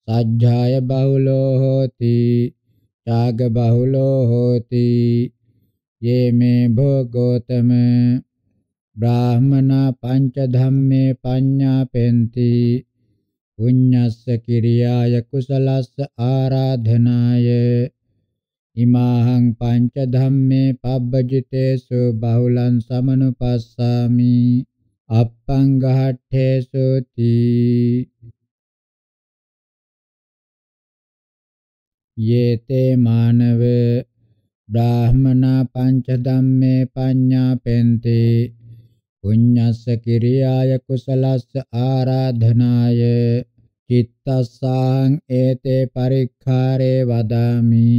සජ්ජාය බහුලෝ හෝති ඡාග බහුලෝ හෝති යේ මේ භෝගෝතම බ්‍රාහමනා පංච ධම්මේ පඤ්ඤා පෙන්ති පුඤ්ඤස්ස කිරියාය කුසලස්ස ආරාධනාය ඉමාහං පංච ධම්මේ පබ්බජිතේසු බහුලං සමනුපස්සාමි අප්පංගහට්ඨේසෝති යේතේ මානව බ්‍රාහමනා පංච ධම්මේ පඤ්ඤාපෙන්ති පුඤ්ඤස්ස කිරියාය කුසලස්ස ආරාධනාය චිත්තස්සං ඒතේ පරික්ඛාරේ වදාමි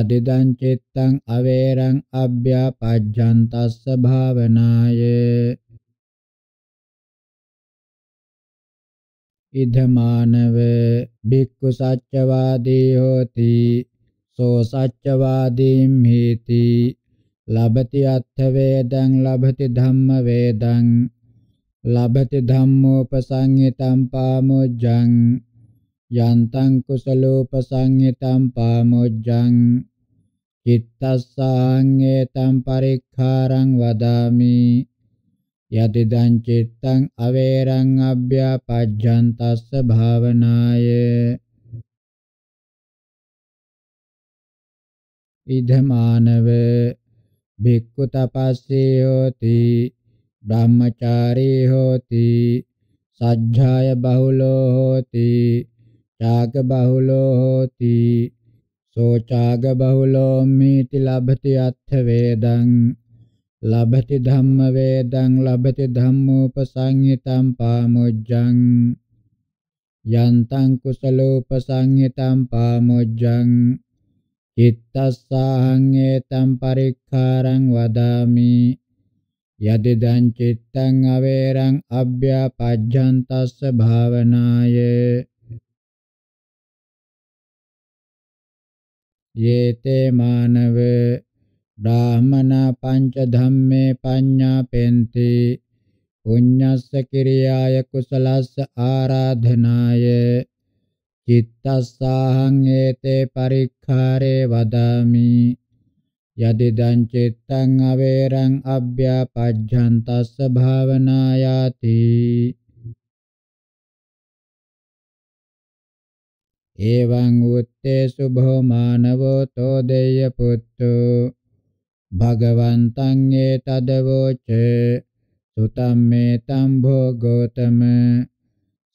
යදිදං චිත්තං අවේරං අභ්‍යාපජ්ජන්තස්ස භාවනාය ඉදමානව බික්කු සච්චවාදී හෝති සෝ සච්චවාදීම් හේති ලබති අත්ථ වේදං ලබති ධම්ම වේදං ලබති ධම්මෝපසංහිතම් පාමොජ්ජං යන්තං කුසලෝපසංහිතම් පාමොජ්ජං චිත්තස්සාං ඒතම් පරික්ඛාරං වදාමි යතිදං චිත්තං අවේරං අභ්‍යාපජ්ජන්තස්ස භාවනාය ඉදමානව භික්ඛු තපස්සී හෝති බ්‍රහ්මචාරී හෝති සජ්ජාය බහුලෝ හෝති චාග බහුලෝ හෝති සෝචාග බහුලෝ මීති ලබති අත්ථ වේදං ලබති ධම්ම වේදං ලබති ධම්මෝපසංහිතං පාමුජ්ජං යන්තං කුසලෝපසංහිතං පාමුජ්ජං චිත්තස්සාහං ඒතං පරික්ඛාරං වදාමි යදිදං චිත්තං අවේරං අභ්‍යාපජ්ජන්තස්ස භාවනාය යේතේ මානවේ බ්‍රාහමනා පංච ධම්මේ පඤ්ඤාපෙන්ති පුඤ්ඤස්ස කිරියාය කුසලස්ස ආරාධනාය චිත්තස්සාහං හේතේ පරික්ඛාරේ වදාමි යදිදං චිත්තං අවේරං අභ්‍යාපජ්ජන්තස්ස භාවනායාති එවං උත්තේ සුභෝ මානවෝ තෝ දෙය්‍ය පුත්තෝ භගවන්තං ඒතදවෝච සුතම්මේ තම්භෝ ගෝතම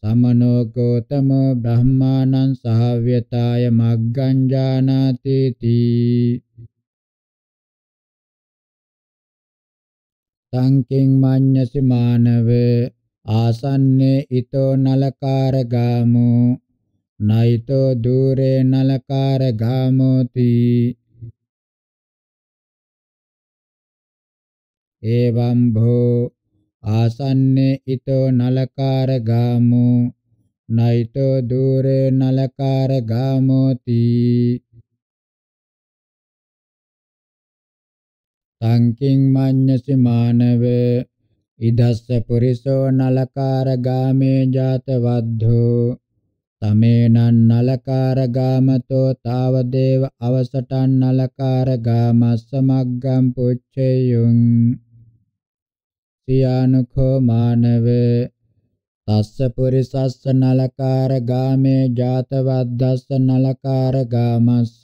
සමනෝ ගෝතමෝ බ්‍රහ්මානං සහව්‍යතාය මග්ගං ජානාති තී සංකින් මඤ්ඤසි මානව ආසන්නේ ඊතෝ නලකාර ගාමෝ නයිතෝ দূරේ නලකාර ගාමෝති एवं भो आसन्ने इतो नलकारगामो नैतो दूरे नलकारगामोति තංකින් මඤ්ඤසි මානව ඉදස්ස පුරිසෝ නලකාරගාමේ ජාතවද්ධෝ තමේනං නලකාරගාමතෝ තාවදේව අවසටන් නලකාරගාමස්ස මග්ගම් පුච්චේයුං සියානුඛෝ මානවේ තස්ස පුරිසස්ස නලකාර ගාමේ ජාතවද්දස්ස නලකාර ගාමස්ස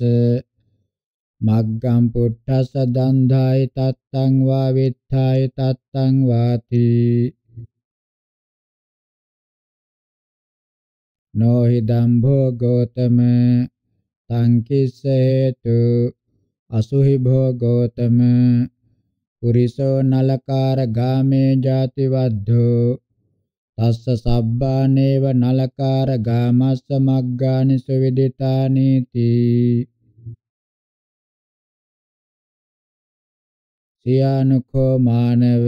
මග්ගම් පුට්ටස දන්ධායි තත්තං වා විත්ථායි තත්තං වාති නොහි දම්භෝ ගෝතම තං කිස හේතු අසුහි භෝ ගෝතම පුරිසෝ නලකාර ගාමේ ජාතිවද්ධෝ තස්ස සබ්බානේව නලකාර ගාමස්ස මග්ගානි සුවිදිතානීති සියානුකෝ මානව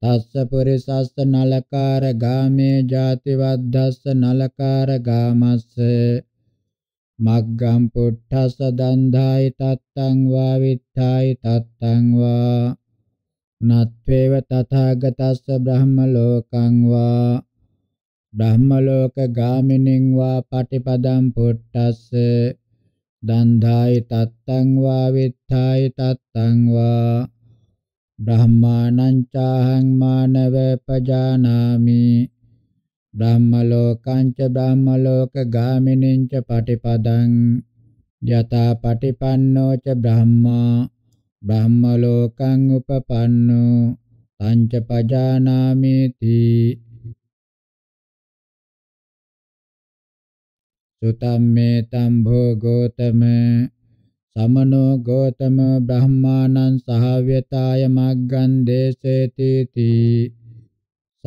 තස්ස පුරිසස්ස නලකාර ගාමේ ජාතිවද්දස්ස නලකාර ගාමස්ස මග්ගම් පුට්ඨස්ස දන්ධාය තත්තං වා විත්ථාය තත්තං වා නත්වේව තථාගතස්ස බ්‍රහ්ම ලෝකං වා බ්‍රහ්ම ලෝක ගාමිනින් වා පටිපදම් පුට්ඨස්ස දන්ධාය තත්තං වා විත්ථාය තත්තං වා බ්‍රහ්මානං චාහං මානව පජානාමි බ්‍රහ්මලෝකංච බ්‍රහ්මලෝක ගාමිනින්ච පටිපදං යතා පටිපන්නෝ ච බ්‍රහ්මා බ්‍රහ්මලෝකං උපපන්නෝ තංච පජානාමි තී සුතම්මේ තම්භෝ ගෝතම සමනෝ ගෝතම බ්‍රහ්මානං සහව්‍යතාය මග්ගන් දේසේති තී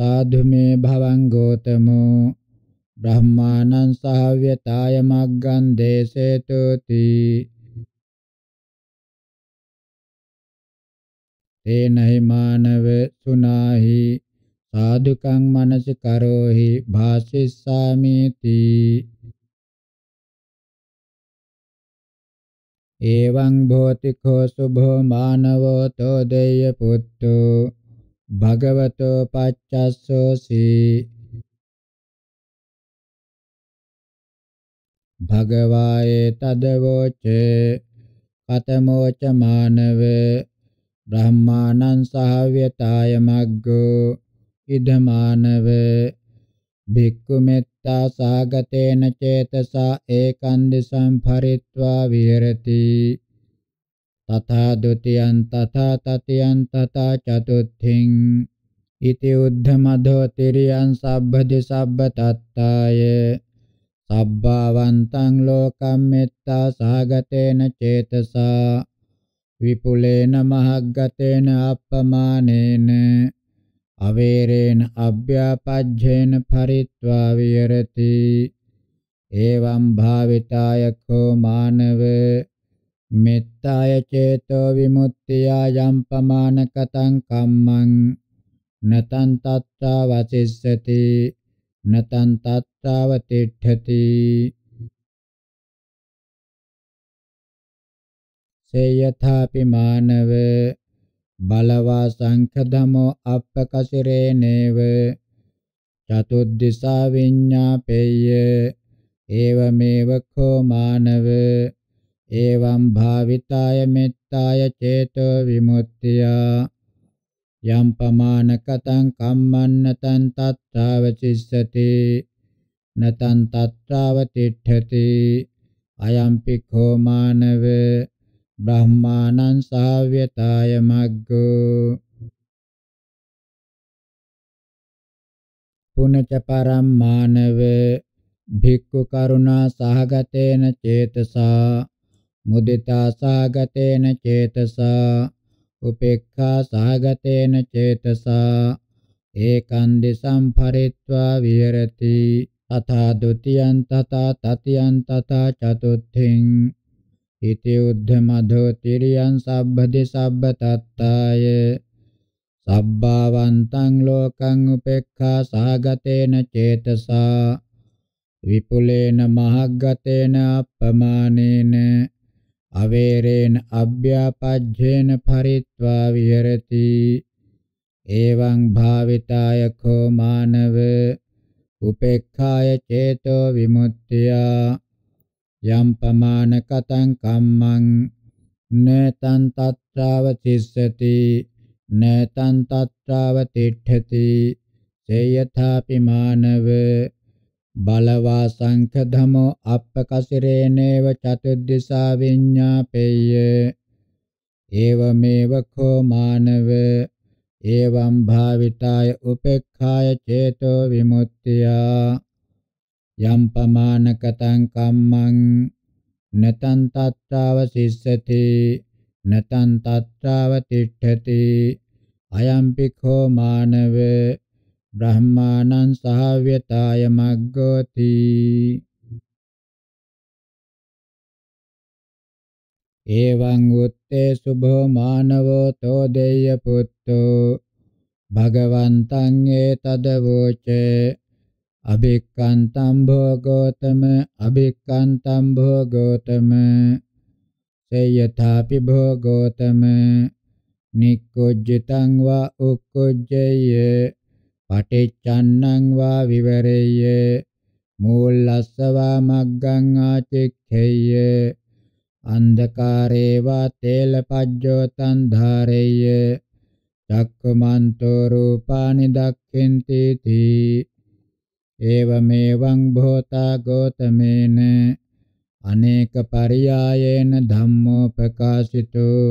සාධු මේ භවං ගෝතමෝ බ්‍රහ්මානං සහව්‍යතාය මග්ගං දේසේතුති තේනහි මානව සුනාහි සාදුකං මනසිකරෝහි භාසිස්සාමිති එවං භෝතිකෝ සුභෝ මානවෝ තෝ දෙය පුත්තෝ භගවතෝ පච්චස්සෝසි භගවායේ තදවෝචේ කතමෝච මානව බ්‍රහ්මානං සහව්‍යතාය මග්ගෝ ඉදමානව භික්ඛු මෙත්තා සාගතේන චේතසා ඒකන්දි සම්පරිත්වා විහෙරති තථා ဒ ුතියං තථා තතියං තථා චතුත්ථින් ඉති උද්ධමදෝ තිරියං සබ්බදි සබ්බ තත්තාය සබ්බවන්තං ලෝකම් මෙත්තා සාගතේන චේතසා විපුලේන මහග්ගතේන අප්පමානේන අවේරේන අභ්‍යාපජ්ජේන පරිත්වා විරති එවං භාවිතායකෝ මානවේ මෙත්තාය චේතෝ විමුක්තිය යම්පමානකතං කම්මං නතං තත්තා වතිස්සති නතං තත්තා වතිඨති සේයථාපි මානව බලවා සංඛදමෝ අප්පකසිරේනේව චතුද්දිසා විඤ්ඤාපේය ඒවමේව කෝ මානව එවං භාවිතාය මෙත්තාය චේතෝ විමුක්තියා යම් පමානකතං කම්මන්නතං තත්තාවචිස්සති නතං තත්තාවතිඨති අයම්පි කෝ මානව බ්‍රහ්මානං සාව්‍යතාය මග්ගෝ පුනච පරම් මානව භික්ඛු කරුණා සහගතේන චේතසා මුදිතා සාගතේන චේතසා උපේක්ඛා සාගතේන චේතසා ඒකන්දි සම්පරිත්වා විහෙරති තථා ဒ ුතියං තථා තතියං තථා චතුත්ථින් ඉති උද්ධමධෝ තිරියං සබ්බදි සබ්බ තත්තාය සබ්බාවන්තං ලෝකං උපේක්ඛා සහගතේන චේතසා විපුලේන මහග්ගතේන අපමානේන අවේරේන අභ්‍යාපජ්ජේන පරිත්වා විහෙරති එවං භාවිතාය කෝ මානව උපේක්ඛාය චේතෝ විමුක්තියා යම් පමාන කතං කම්මං නතං තත්‍රාවතිස්සති නතං තත්‍රාවතිඨති සේයථාපි මානව බලවා සංඛ ධමෝ අප්පකසිරේනේව චතුද්දසා විඤ්ඤාපේය ඒවමේව කෝ මානව එවං භාවිතාය උපේක්ඛාය චේතෝ විමුක්තිය යම් පමානකතං කම්මං නතං තත්තාව සිස්සති නතං තත්තාව තිට්ඨති අයම්පි කෝ මානව බ්‍රහ්මානං සහව්‍යතාය මග්ගෝති එවං උත්තේ සුභෝ මානවෝ තෝ දෙය්‍ය පුත්තෝ භගවන්තං ඒතදවෝචේ අභික්කන්තම් භෝගෝතම අභික්කන්තම් භෝගෝතම සේයථාපි භෝගෝතම නික්කුජ්ජිතං වා උක්කුජ්ජයේ පටිච්චන්නං වා විවරෙය්‍ය මූලස්සවා මග්ගං ආචික්ඛෙය්‍ය අන්ධකාරේ වා තේලපජ්ජෝ තං ධාරෙය්‍ය චක්කමන්තෝ රූපානි දක්ඛෙන්ති තී ඒවමේවං භෝතා ගෝතමේන අනේක පරියායේන ධම්මෝ ප්‍රකාශිතෝ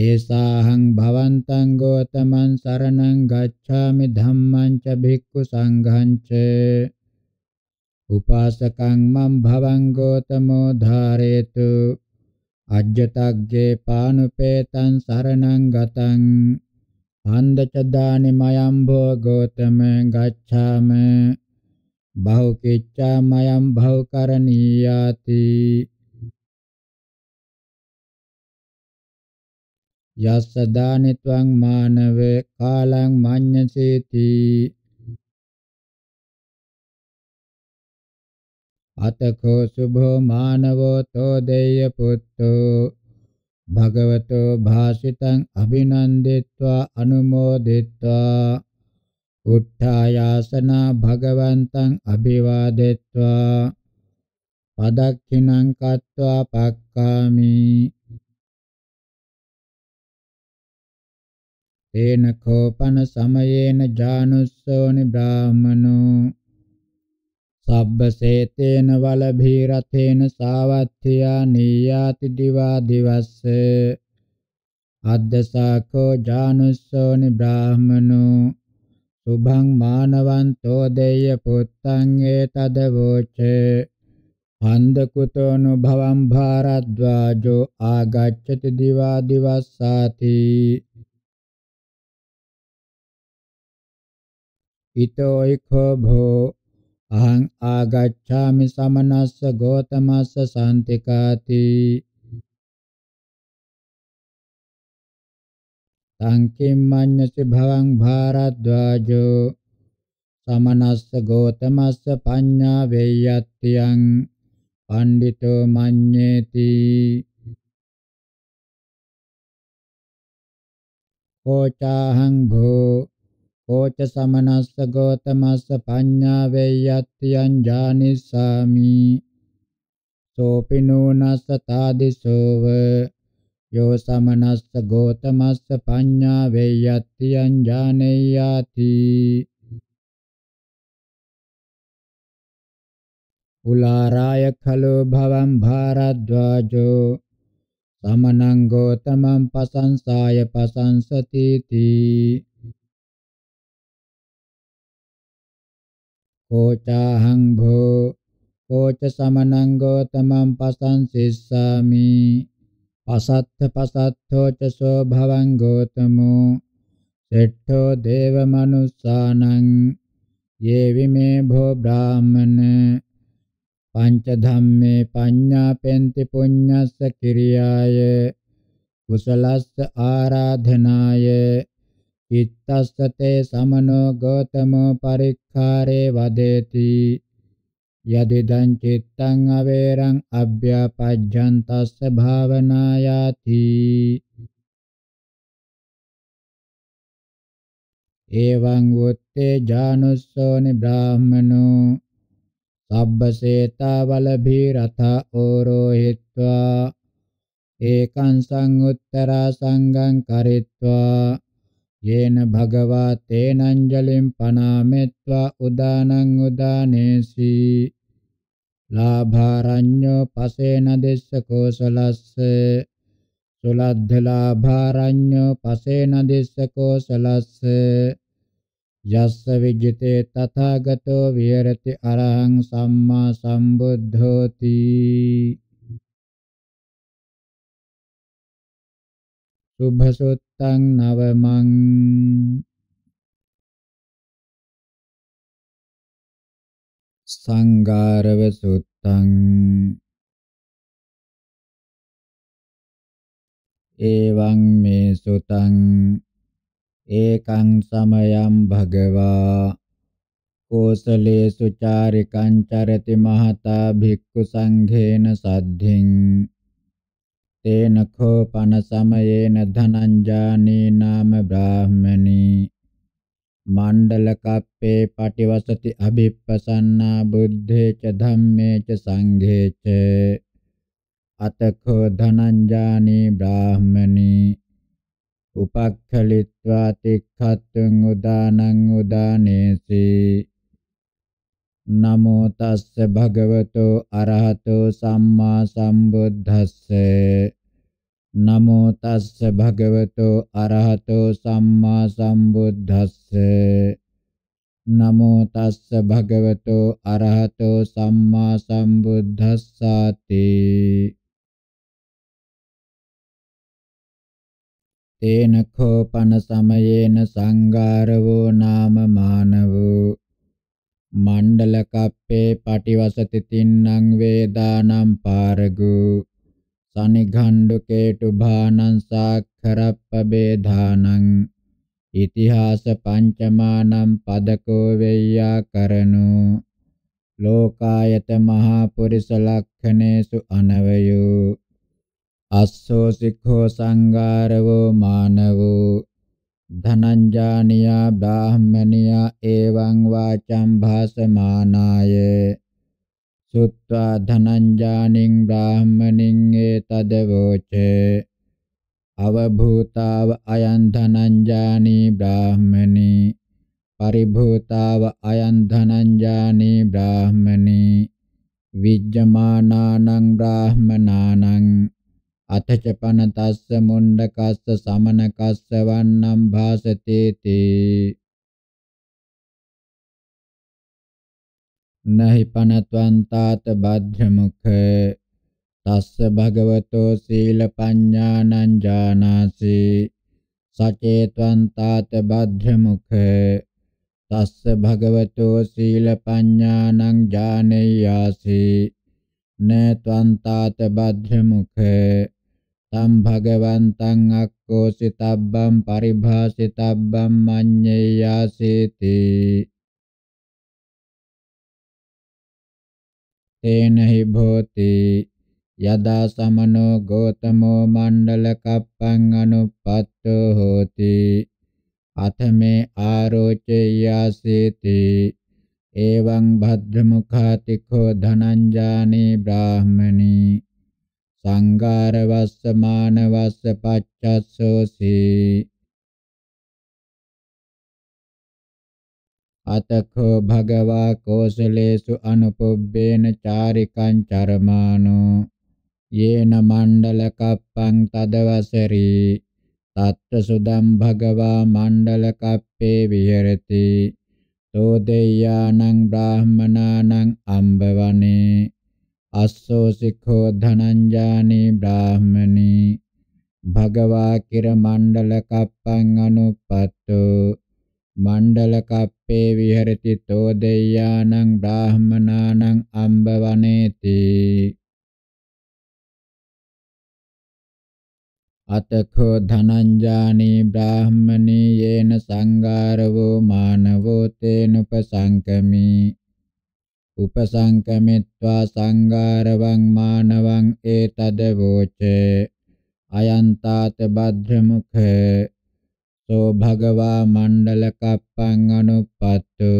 ඒසාහං භවන්තං ගෝතමං සරණං ගච්ඡාමි ධම්මං ච භික්ඛු සංඝං ච උපාසකං මම් භවං ගෝතමෝ ධාරේතු අජ්ජතග්ගේ පානුපේතං සරණං ගතං අන්දච දානි මයම් භෝ ගෝතම ගච්ඡාම බහුකිච්ඡා මයම් භව කරණීයාති යස්සදානිත්වං මානව කාලං මඤ්ඤසේති අතකෝ සුභෝ මානවෝ තෝදේය පුත්තෝ භගවතෝ භාසිතං අභිනන්දිත්වා අනුමෝදිත්වා උත්ථායාසන භගවන්තං අභිවාදෙත්වා පදක්ඛිනං කତ୍වා පක්ඛාමි තේන කෝපන සමයේන ජානුස්සෝනි බ්‍රාහමනෝ සබ්බසේතේන වලභී රතේන සාවත්ත්‍යා නීයාති දිවා දිවස්ස අද්දසාකෝ ජානුස්සෝනි බ්‍රාහමනෝ සුභං මානවන්තෝ දෙය්‍ය පුත්තං ඒතද වෝචේ හන්දකුතෝනු භවම් භාරද්වාජෝ ආගච්ඡති දිවා දිවස්සාති Ito ikhobo ahang agacchami samanassa gotamassa santikati. Tangkim manyasi bhavang bharadvajo samanassa gotamassa panya veyattiyang pandito manyeti. Kocahang bho ඕච සමනස්ස ගෝතමස්ස පඤ්ඤා වේයත්‍යං ජානිසාමි සෝපිනෝනස්ස තාදිසෝව යෝ සමනස්ස ගෝතමස්ස පඤ්ඤා වේයත්‍යං ජානෙයාති උලාරාය खलो භවම් භාරද්වාජෝ සමනං ගෝතමං පසංසාය පසංසති තී කෝචාහං භෝ කෝච සමනං ගෝතමං පසංසිස්සාමි පසත්ථ පසත්ථෝ ච සෝ භවං ගෝතමෝ සෙට්ඨෝ දේව මනුස්සානං යේ විමේ භෝ බ්‍රාහමන පංච ධම්මේ පඤ්ඤාපෙන්ති පුඤ්ඤස්ස කිරියාය කුසලස්ස ආරාධනාය ඉත්තස්සතේ සමනෝ ගෝතමෝ පරික්ඛාරේ වදේති යදිදං චිත්තං අවේරං අභ්‍යාපජ්ජන්තස්ස භාවනායාති එවං වොත්තේ ජානුස්සෝනි බ්‍රාහමනෝ සබ්බසේතා වලභීරත ඕරෝහිත්වා ඒකං සංඋත්තරා සංගං කරිත්වා යේන භගවා තේනංජලිම් පනාමෙත්වා උදානං උදානේසි ලාභාරඤ්ඤෝ පසේන දෙස්ස කෝසලස්ස සුලද්ධ ලාභාරඤ්ඤෝ පසේන දෙස්ස කෝසලස්ස යස්ස විජ්ජතේ තථාගතෝ විහෙරති අරහං සම්මා සම්බුද්ධෝති සුභසොත් තං නවමං සංගාරව සුත්තං එවං මේ සුතං ඒකං සමයං භගවා කෝසලේසු චාරිකං චරති මහතා භික්ඛු සංඝේන සද්ධින් तेन खोपन समयेन धनञ्जानीनाम ब्राह्मणी मण्डल कप्पे पटिवसति अभिप्रसन्ना बुद्धे च धम्मे च सङ्घे च अतखो धनञ्जानी ब्राह्मणी उपक्खलित्वा तिक्खत्तुं उदानं उदानेसि නමෝ තස්ස භගවතෝ අරහතෝ සම්මා සම්බුද්දස්ස නමෝ තස්ස භගවතෝ අරහතෝ සම්මා සම්බුද්දස්ස නමෝ තස්ස භගවතෝ අරහතෝ සම්මා සම්බුද්දස්සාති තේන කෝපන සමයේන සංගාරවෝ නාම මානවෝ මණ්ඩල කප්පේ පටිවසති තින්නම් වේදානම් පාරගු සනිඝණ්ඩු කේටු භානං සාක්ඛරප්ප බේධානං ඉතිහාස පංචමානම් පදකෝ වෙය්‍යා කරනු ලෝකායත මහා පුරිස ලක්ඛනේසු අනවයෝ අස්සෝ සික්ඛෝ සංගාරවෝ මානවෝ धनञ्जानिया ब्राह्मणिया एवं वाचं भासमानाय श्रुत्वा धनञ्जानिं ब्राह्मणिं एतदवोचे අවභූතාව අයන් ධනංජානී බ්‍රාහමණී පරිභූතාව අයන් ධනංජානී බ්‍රාහමණී විජ්ජමානානං බ්‍රාහමනානං අතචපනතස්ස මුණ්ඩකස්ස සමනකස්ස වන්නම් භාසතේති නහි පනත්වන්තාත බද්ධමුඛ තස්ස භගවතෝ සීල පඤ්ඤානං ජානාසි සචේත්වන්තාත බද්ධමුඛ තස්ස භගවතෝ සීල පඤ්ඤානං ජානෙයාසි නත්වන්තාත බද්ධමුඛ tam bhagavantaṃ akkositabbaṃ paribhasitabbaṃ maññeyasiti tena hi bhoti yada samano gotamo mandala kappang anupatto hoti athame ārocceyāsīti evaṃ bhadramukhātikho dhananjāni brāhmani සංඝාරවස්ස මානවස්ස පච්චස්සෝසි අතකෝ භගවා කෝසලේසු අනුපුබ්බේන චාරිකං චරමානෝ යේන මණ්ඩල කප්පං තදවසරි තත්ත සුදම් භගවා මණ්ඩල කප්පේ විහෙරති තෝ දෙයානං බ්‍රාහමනානං අම්බවනේ අස්සෝ සික්ඛෝ ධනංජානේ බ්‍රාහමණී භගවා කිර මණ්ඩල කප්පං අනුපත්තෝ මණ්ඩල කප්පේ විහෙරති තෝ දෙයානං බ්‍රාහමනානං අම්බවනේති අතඛෝ ධනංජානී බ්‍රාහමණී යේන සංගාරවෝ මානවෝ තේනුපසංකමී උපසංකමිත්වා සංගාරවං මානවං ඒතද වෝචේ අයන්තාත භද්‍රමුඛ සෝ භගවා මණ්ඩල කප්පං අනුපත්තු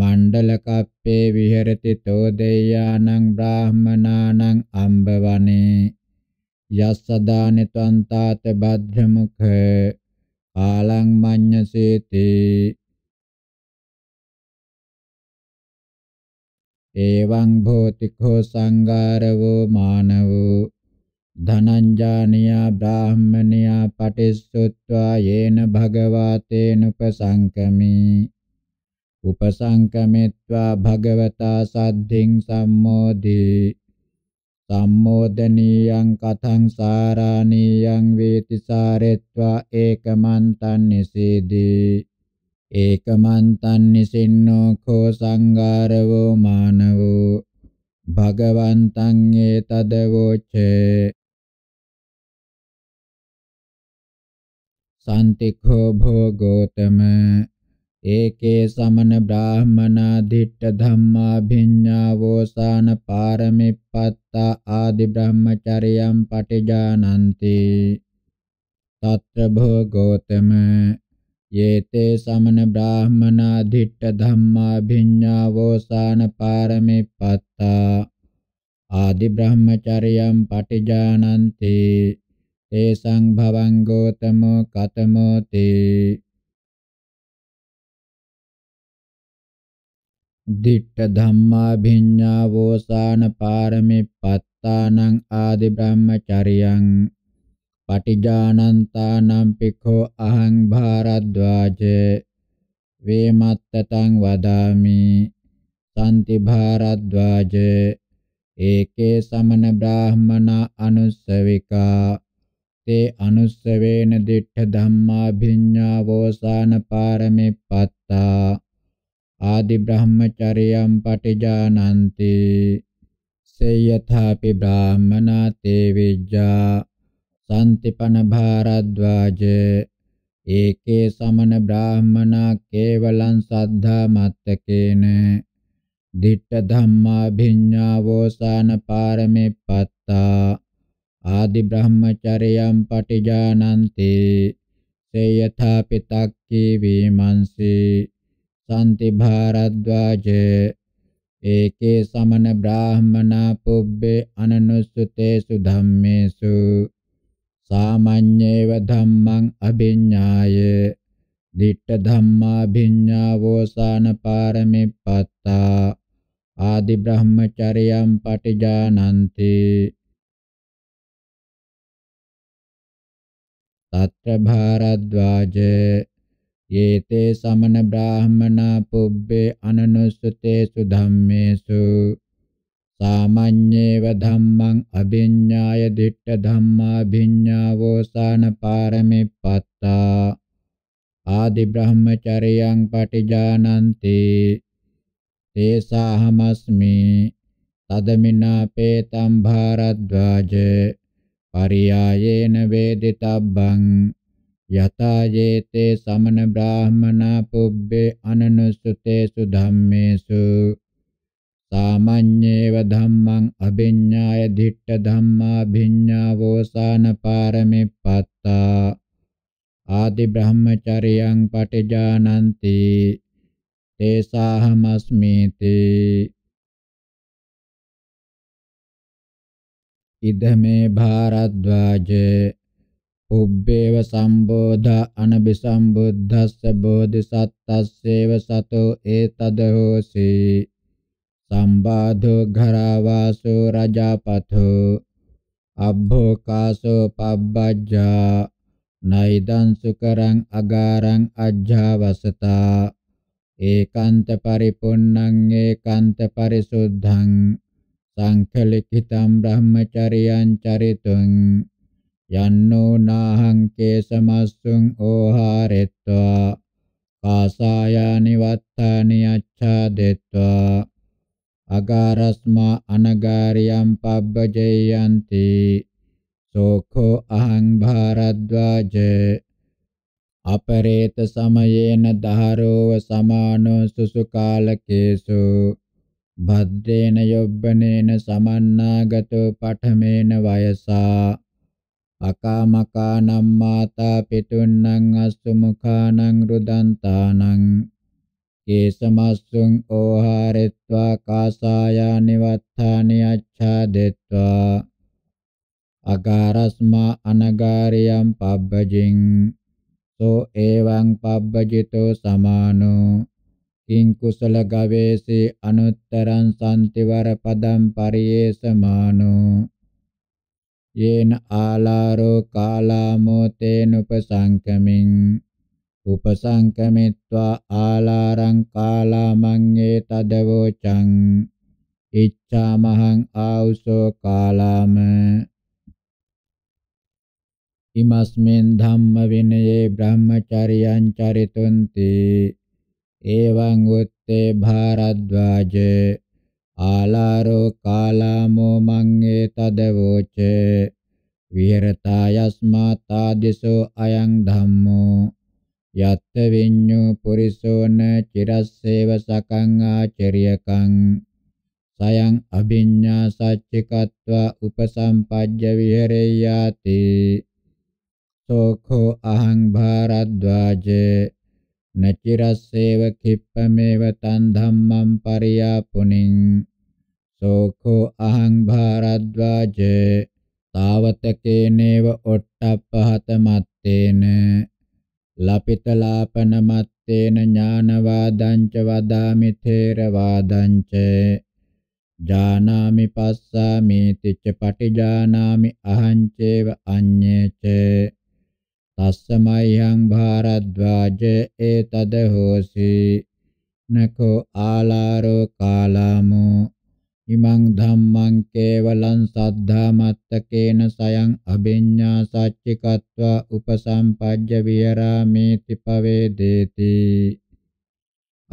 මණ්ඩල කප්පේ විහෙරති තෝ දෙයානං බ්‍රාහමනානං අම්බවනේ යස්සදානි ත්වන්තාත භද්‍රමුඛ ආලං මඤ්ඤසේති එවං භෝතිකෝ සංගාරවෝ මානවෝ ධනංජානියා බ්‍රාහ්මනියා පටිස්සුත්වා යේන භගවා තේන උපසංකමී උපසංකමිත්වා භගවතා සද්ධින් සම්මෝදී සම්මෝදනීයං කතං සාරාණීයං වේති සාරෙත්වා ඒකමන්තං නිසීදී ඒකමන්තන්නිසින්නෝ කෝ සංගාරවෝ මානවෝ භගවන්තං ඒතදවෝචේ සාන්තිඛෝ භෝගෝතම ඒකේ සමන බ්‍රාහමනා දිට්ඨ ධම්මා භිඤ්ඤාවෝ සාන පාරමිප්පත්ත ආදි බ්‍රහ්මචර්යම් පටිජානන්ති తత్ర భోగోతమ යේතේ සමන බ්‍රාහමනා දිට්ඨ ධම්මා භිඤ්ඤාවෝසාන පාරමිපත්තා ආදි බ්‍රහ්මචර්යම් පටිජානන්ති තේසං භවං ගෝතමෝ කතමෝ තේ දිට්ඨ ධම්මා භිඤ්ඤාවෝසාන පාරමිපත්තානං ආදි බ්‍රහ්මචර්යං පටිජානන්තානම් පිඛෝ අහං භාරද්වාජේ වේමත්තතං වදාමි සම්ති භාරද්වාජ ඒකේ සමන බ්‍රාහමනා අනුස්සවිකා තේ අනුස්සවේන දිඨ ධම්මා භිඤ්ඤා වෝසාන පාරමිපත්තා ආදි බ්‍රහ්මචරියම් පටිජානන්ති සේයථාපි බ්‍රාහමනා තේ විජ්ජා සම්තිපන භාරද්වාජ ඒකේ සමන බ්‍රාහමනා කේවලං සද්ධා මත්තකේන දිට්ඨ ධම්මා භිඤ්ඤාවෝ සාන පාරමේ පත්තා ආදි බ්‍රහ්මචර්යං පටිජානන්ති සේයථා පිතක්කී වීමන්සී සම්ති භාරද්වාජ ඒකේ සමන බ්‍රාහමනා පුබ්බේ අනනුස්සුතේසු ධම්මේසු සාමඤ්ඤේව ධම්මං අභිඤ්ඤාය දිට්ඨ ධම්මා භිඤ්ඤාවෝසාන පාරමිප්පත්තා ආදි බ්‍රහ්මචර්යම් පටිජානන්ති తත්‍ර භාරද්වාජ යේතේ සමන බ්‍රාහමනා පුබ්බේ අනනුස්සතේසු ධම්මේසු සාමඤ්ඤේව ධම්මං අභිඤ්ඤාය දිට්ඨ ධම්මා භිඤ්ඤාවෝ සානපාරමිපත්තා ආදි බ්‍රහ්මචර්යං පටිජානන්ති තේසාහමස්මි තදමිනාපේතම් භාරද්වාජ පරියායේන වේදිතබ්බං යතායේතේ සමන බ්‍රාහමනා පුබ්බේ අනනුසුතේසු ධම්මේසු සාමඤ්ඤේව ධම්මං අභිඤ්ඤාය දිට්ඨ ධම්මා භිඤ්ඤාවෝසාන පාරමිප්පත්තා ආදි බ්‍රහ්මචරියං පටිජානන්ති තේසාහමස්මීති ඉදමේ භාරද්වාජ උබ්බේව සම්බෝධ අනබිසම්බුද්ධස්ස බෝධිසත්තස්සේව සතෝ ඒතදහෝසී සම්බාධෝ ඝරවාසෝ රජපතෝ අබ්බෝකාසෝ පබ්බජ්ජා නයිදං සුකරං අගාරං අජ්ජාවසතා ඒකාන්ත පරිපුන්නං ඒකාන්ත පරිසුද්ධං සංකලිකිතම් බ්‍රහ්මචරියං චරිතුං යන්නෝ නාහං කේසමස්සුං ඕහාරෙත්වා කාසායානි වත්තානි අච්ඡාදෙත්වා අගාරස්මා අනගාරියම් පබ්බජයන්ති සෝඛෝ අහං භාරද්වාජ අපරේත සමයේන දහරෝව සමානෝ සුසුකාලකේසු භද්දේන යොබ්බනේන සමන්නාගතෝ පඨමේන වයසා අකාමකා නම්මාතා පිටුන්නං අස්සු මුඛානං රුදන්තානං කේසමස්සුං ඕහාරෙත්වා කාසායා නිවත්තානි අච්ඡාදෙත්වා අගාරස්මා අනගාරියම් පබ්බජින් සෝ එවං පබ්බජිතෝ සමානෝ කිං කුසල ගවේසේ අනුත්තරං සම්තිවර පදම් පරියේසමානෝ යේන ආලාරෝ කාලාමෝ තේනුපසංකමින් උපසංකමිත්වා ආලාරං කාලාමං ඒතදවෝචං ඉච්ඡාමහං ආවුසෝ කාලාම ඉමස්මෙන් ධම්ම විනයේ බ්‍රහ්මචරියං චරිතුන්ති එවං උත්තේ භාරද්වාජ ආලාරෝ කාලාමෝ මං ඒතදවෝච විහෙරතා යස්මා තාදිසෝ අයං ධම්මෝ යත්ත විඤ්ඤෝ පුරිසෝන චිරස්සේව සකං ආචරියකං සයං අභිඤ්ඤා සච්චිකත්වා උපසම්පජ්ජ විහෙරෙය්‍යාති සෝඛෝ අහං භාරද්වාජ නචිරස්සේව කිප්පමේව තන් ධම්මං පරියාපුනින් සෝඛෝ අහං භාරද්වාජ තාවතකේනේව ඔට්ටප්පහත මත්තේන ලපිතලාපන මත්තේන ඥානවාදං ච වදාමි තේරවාදං ච ජානාමි පස්සාමි තිච්ච පටිජානාමි අහං චේව අඤ්ඤේ ච තස්සමයං භාරද්වාජ ඒතද හෝසි නකෝ ආලාරෝ කාලාමෝ ඉමං ධම්මං කේවලං සද්ධා මත්තකේන සයං අබිඤ්ඤා සච්චිකत्वा උපසම්පජ්ජ විහරාමේති පවේදේති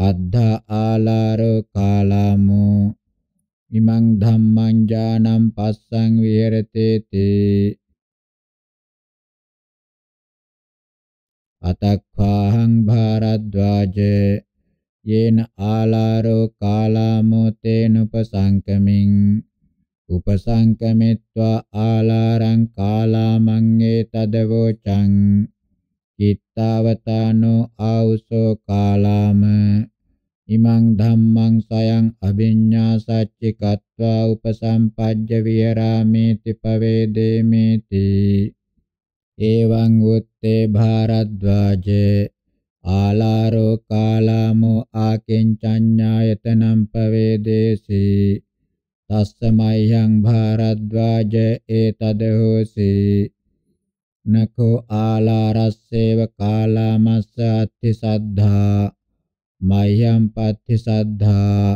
අද්ධා ආලාරෝ කාලාමෝ ඉමං ධම්මං ඥානං පස්සං විහෙරතේති අතක්ඛාහං භාරද්වාජේ යේන ආලාරෝ කාලාමෝ තේනුපසංකමින් උපසංකමිත්වා ආලාරං කාලාමං ඒතදවෝචං කිත්තවතානෝ ආවුසෝ කාලාම ඉමං ධම්මං සයං අභිඤ්ඤා සච්චිකत्वा උපසම්පජ්ජ විහරාමේති පවේදේමේති එවං උත්තේ භාරද්වාජේ ආලාරෝ කාලාමෝ ආකින්චඤ්ඤායතනම් පවේදේසි තස්සමයිහං භාරද්වාජ ඒතද හෝසි නකෝ ආලාරස්සේව කාලාමස්ස අත්ථි සද්ධා මයම් පත්ථි සද්ධා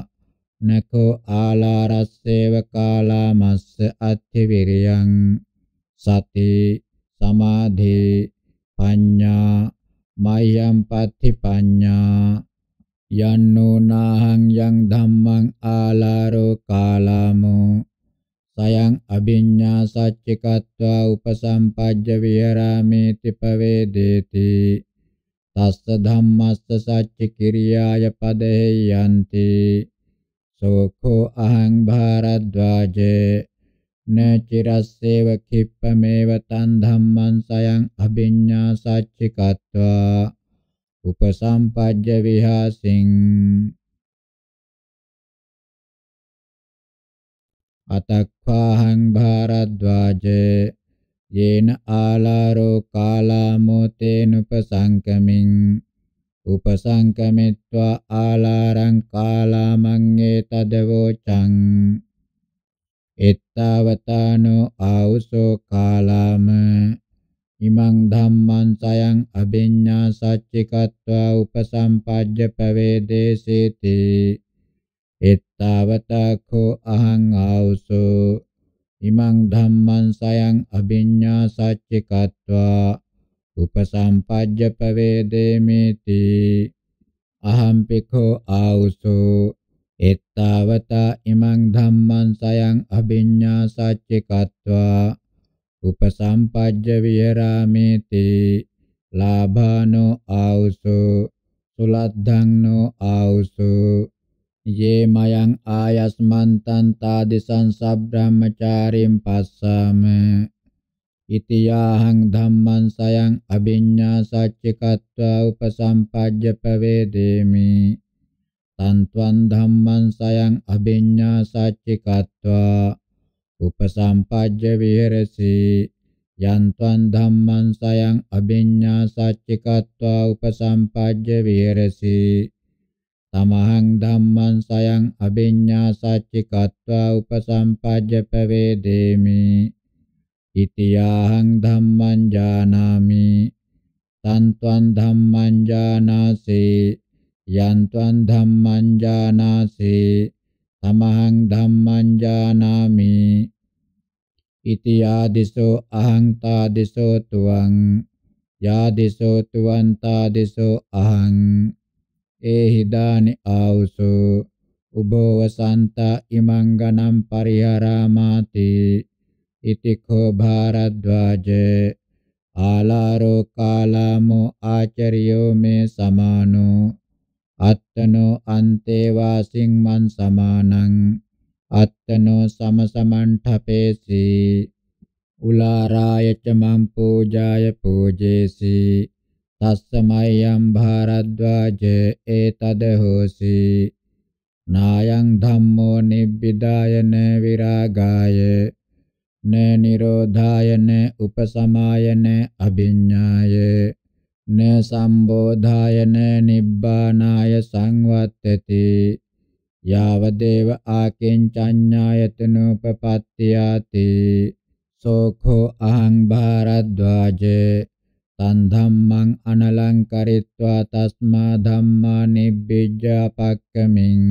නකෝ ආලාරස්සේව කාලාමස්ස අත්ථි විරියං සති සමාධි පඤ්ඤා මයම් පත්ති පඤ්ඤා යන්නෝ නාහං යං ධම්මං ආලාරෝ කාලාමෝ සයං අභිඤ්ඤා සච්චිකත්වා උපසම්පජ්ජ විහරාමේති පවේදේති තස්ස ධම්මස්ස සච්ච කිරියාය පදේ යන්ති සෝඛෝ අහං භාරද්වාජේ න චිරස්සේව කිප්පමේව තන් ධම්මං සයං අභිඤ්ඤා සච්චිකත්වා උපසම්පජ්ජ විහාසින් අතක්ඛාහං භාරද්වාජේ යේන ආලාරෝ කාලාමෝ තේනුපසංකමින් උපසංකමිත්වා ආලාරං කාලාමං ඒතදවෝචං එත්තවතානෝ ආවුසෝ කාලාම ඉමං ධම්මං සයං අබිඤ්ඤා සච්චිකत्वा උපසම්පජ්ජ පවේදේසේති එත්තවතඛෝ අහං ආවුසෝ ඉමං ධම්මං සයං අබිඤ්ඤා සච්චිකत्वा උපසම්පජ්ජ පවේදේමේති අහම්පිඛෝ ආවුසෝ එත්තාවතා ඉමං ධම්මං සයං අභිඤ්ඤා සච්චිකත්වා උපසම්පජ්ජ විහෙරාමේති ලාභානෝ ආවුසෝ සුලද්ධංනෝ ආවුසෝ යේ මයං ආයස්මන්තං තාදිසං සබ්‍රාහ්මචාරින් පස්සාම ඉතියාහං ධම්මං සයං අභිඤ්ඤා සච්චිකත්වා උපසම්පජ්ජ පවේදේමි තන්ත්වං ධම්මං සයං අභිඤ්ඤා සච්චිකත්වා උපසම්පජ්ජ විහෙරසි යන්ත්වං ධම්මං සයං අභිඤ්ඤා සච්චිකත්වා උපසම්පජ්ජ විහෙරසි තමහං ධම්මං සයං අභිඤ්ඤා සච්චිකත්වා උපසම්පජ්ජ පවේදේමි ඉතියාහං ධම්මං ජානාමි තන්ත්වං ධම්මං ජානාසේ යන්ත්වං ධම්මං ජානාසේ තමහං ධම්මං ජානාමි ඉති ආදිසෝ අහං තාදිසෝ තුවං යාදිසෝ තුවං තාදිසෝ අහං ඒහි දානි ආවුසෝ උභව සන්තා ඉමං ගණං පරිහරාමාති ඉති කෝ භාරද්වාජ ආලාරෝ කාලාමෝ ආචර්යෝ මේ සමානෝ අත්තනෝ අන්තේවා සිංමන් සමානං අත්තනෝ සමසමණ්ඨපේසි උලාරාය ච මං පූජාය පූජේසි තස්සමයම් භාරද්වාජ ඒතද හෝසි නායං ධම්මෝ නිබ්බිදායන විරාගාය න නිරෝධායන උපසමායන අභිඤ්ඤාය න සම්බෝධායන නිබ්බානාය සංවත්තති යාවදේව ආකින්චඤ්ඤායතනෝපපත්තියාති සෝඛෝ අහං භාරද්වාජ තන් ධම්මං අනලංකරිත්වා තස්මා ධම්මා නිබ්බිජ්ජාපක්කමින්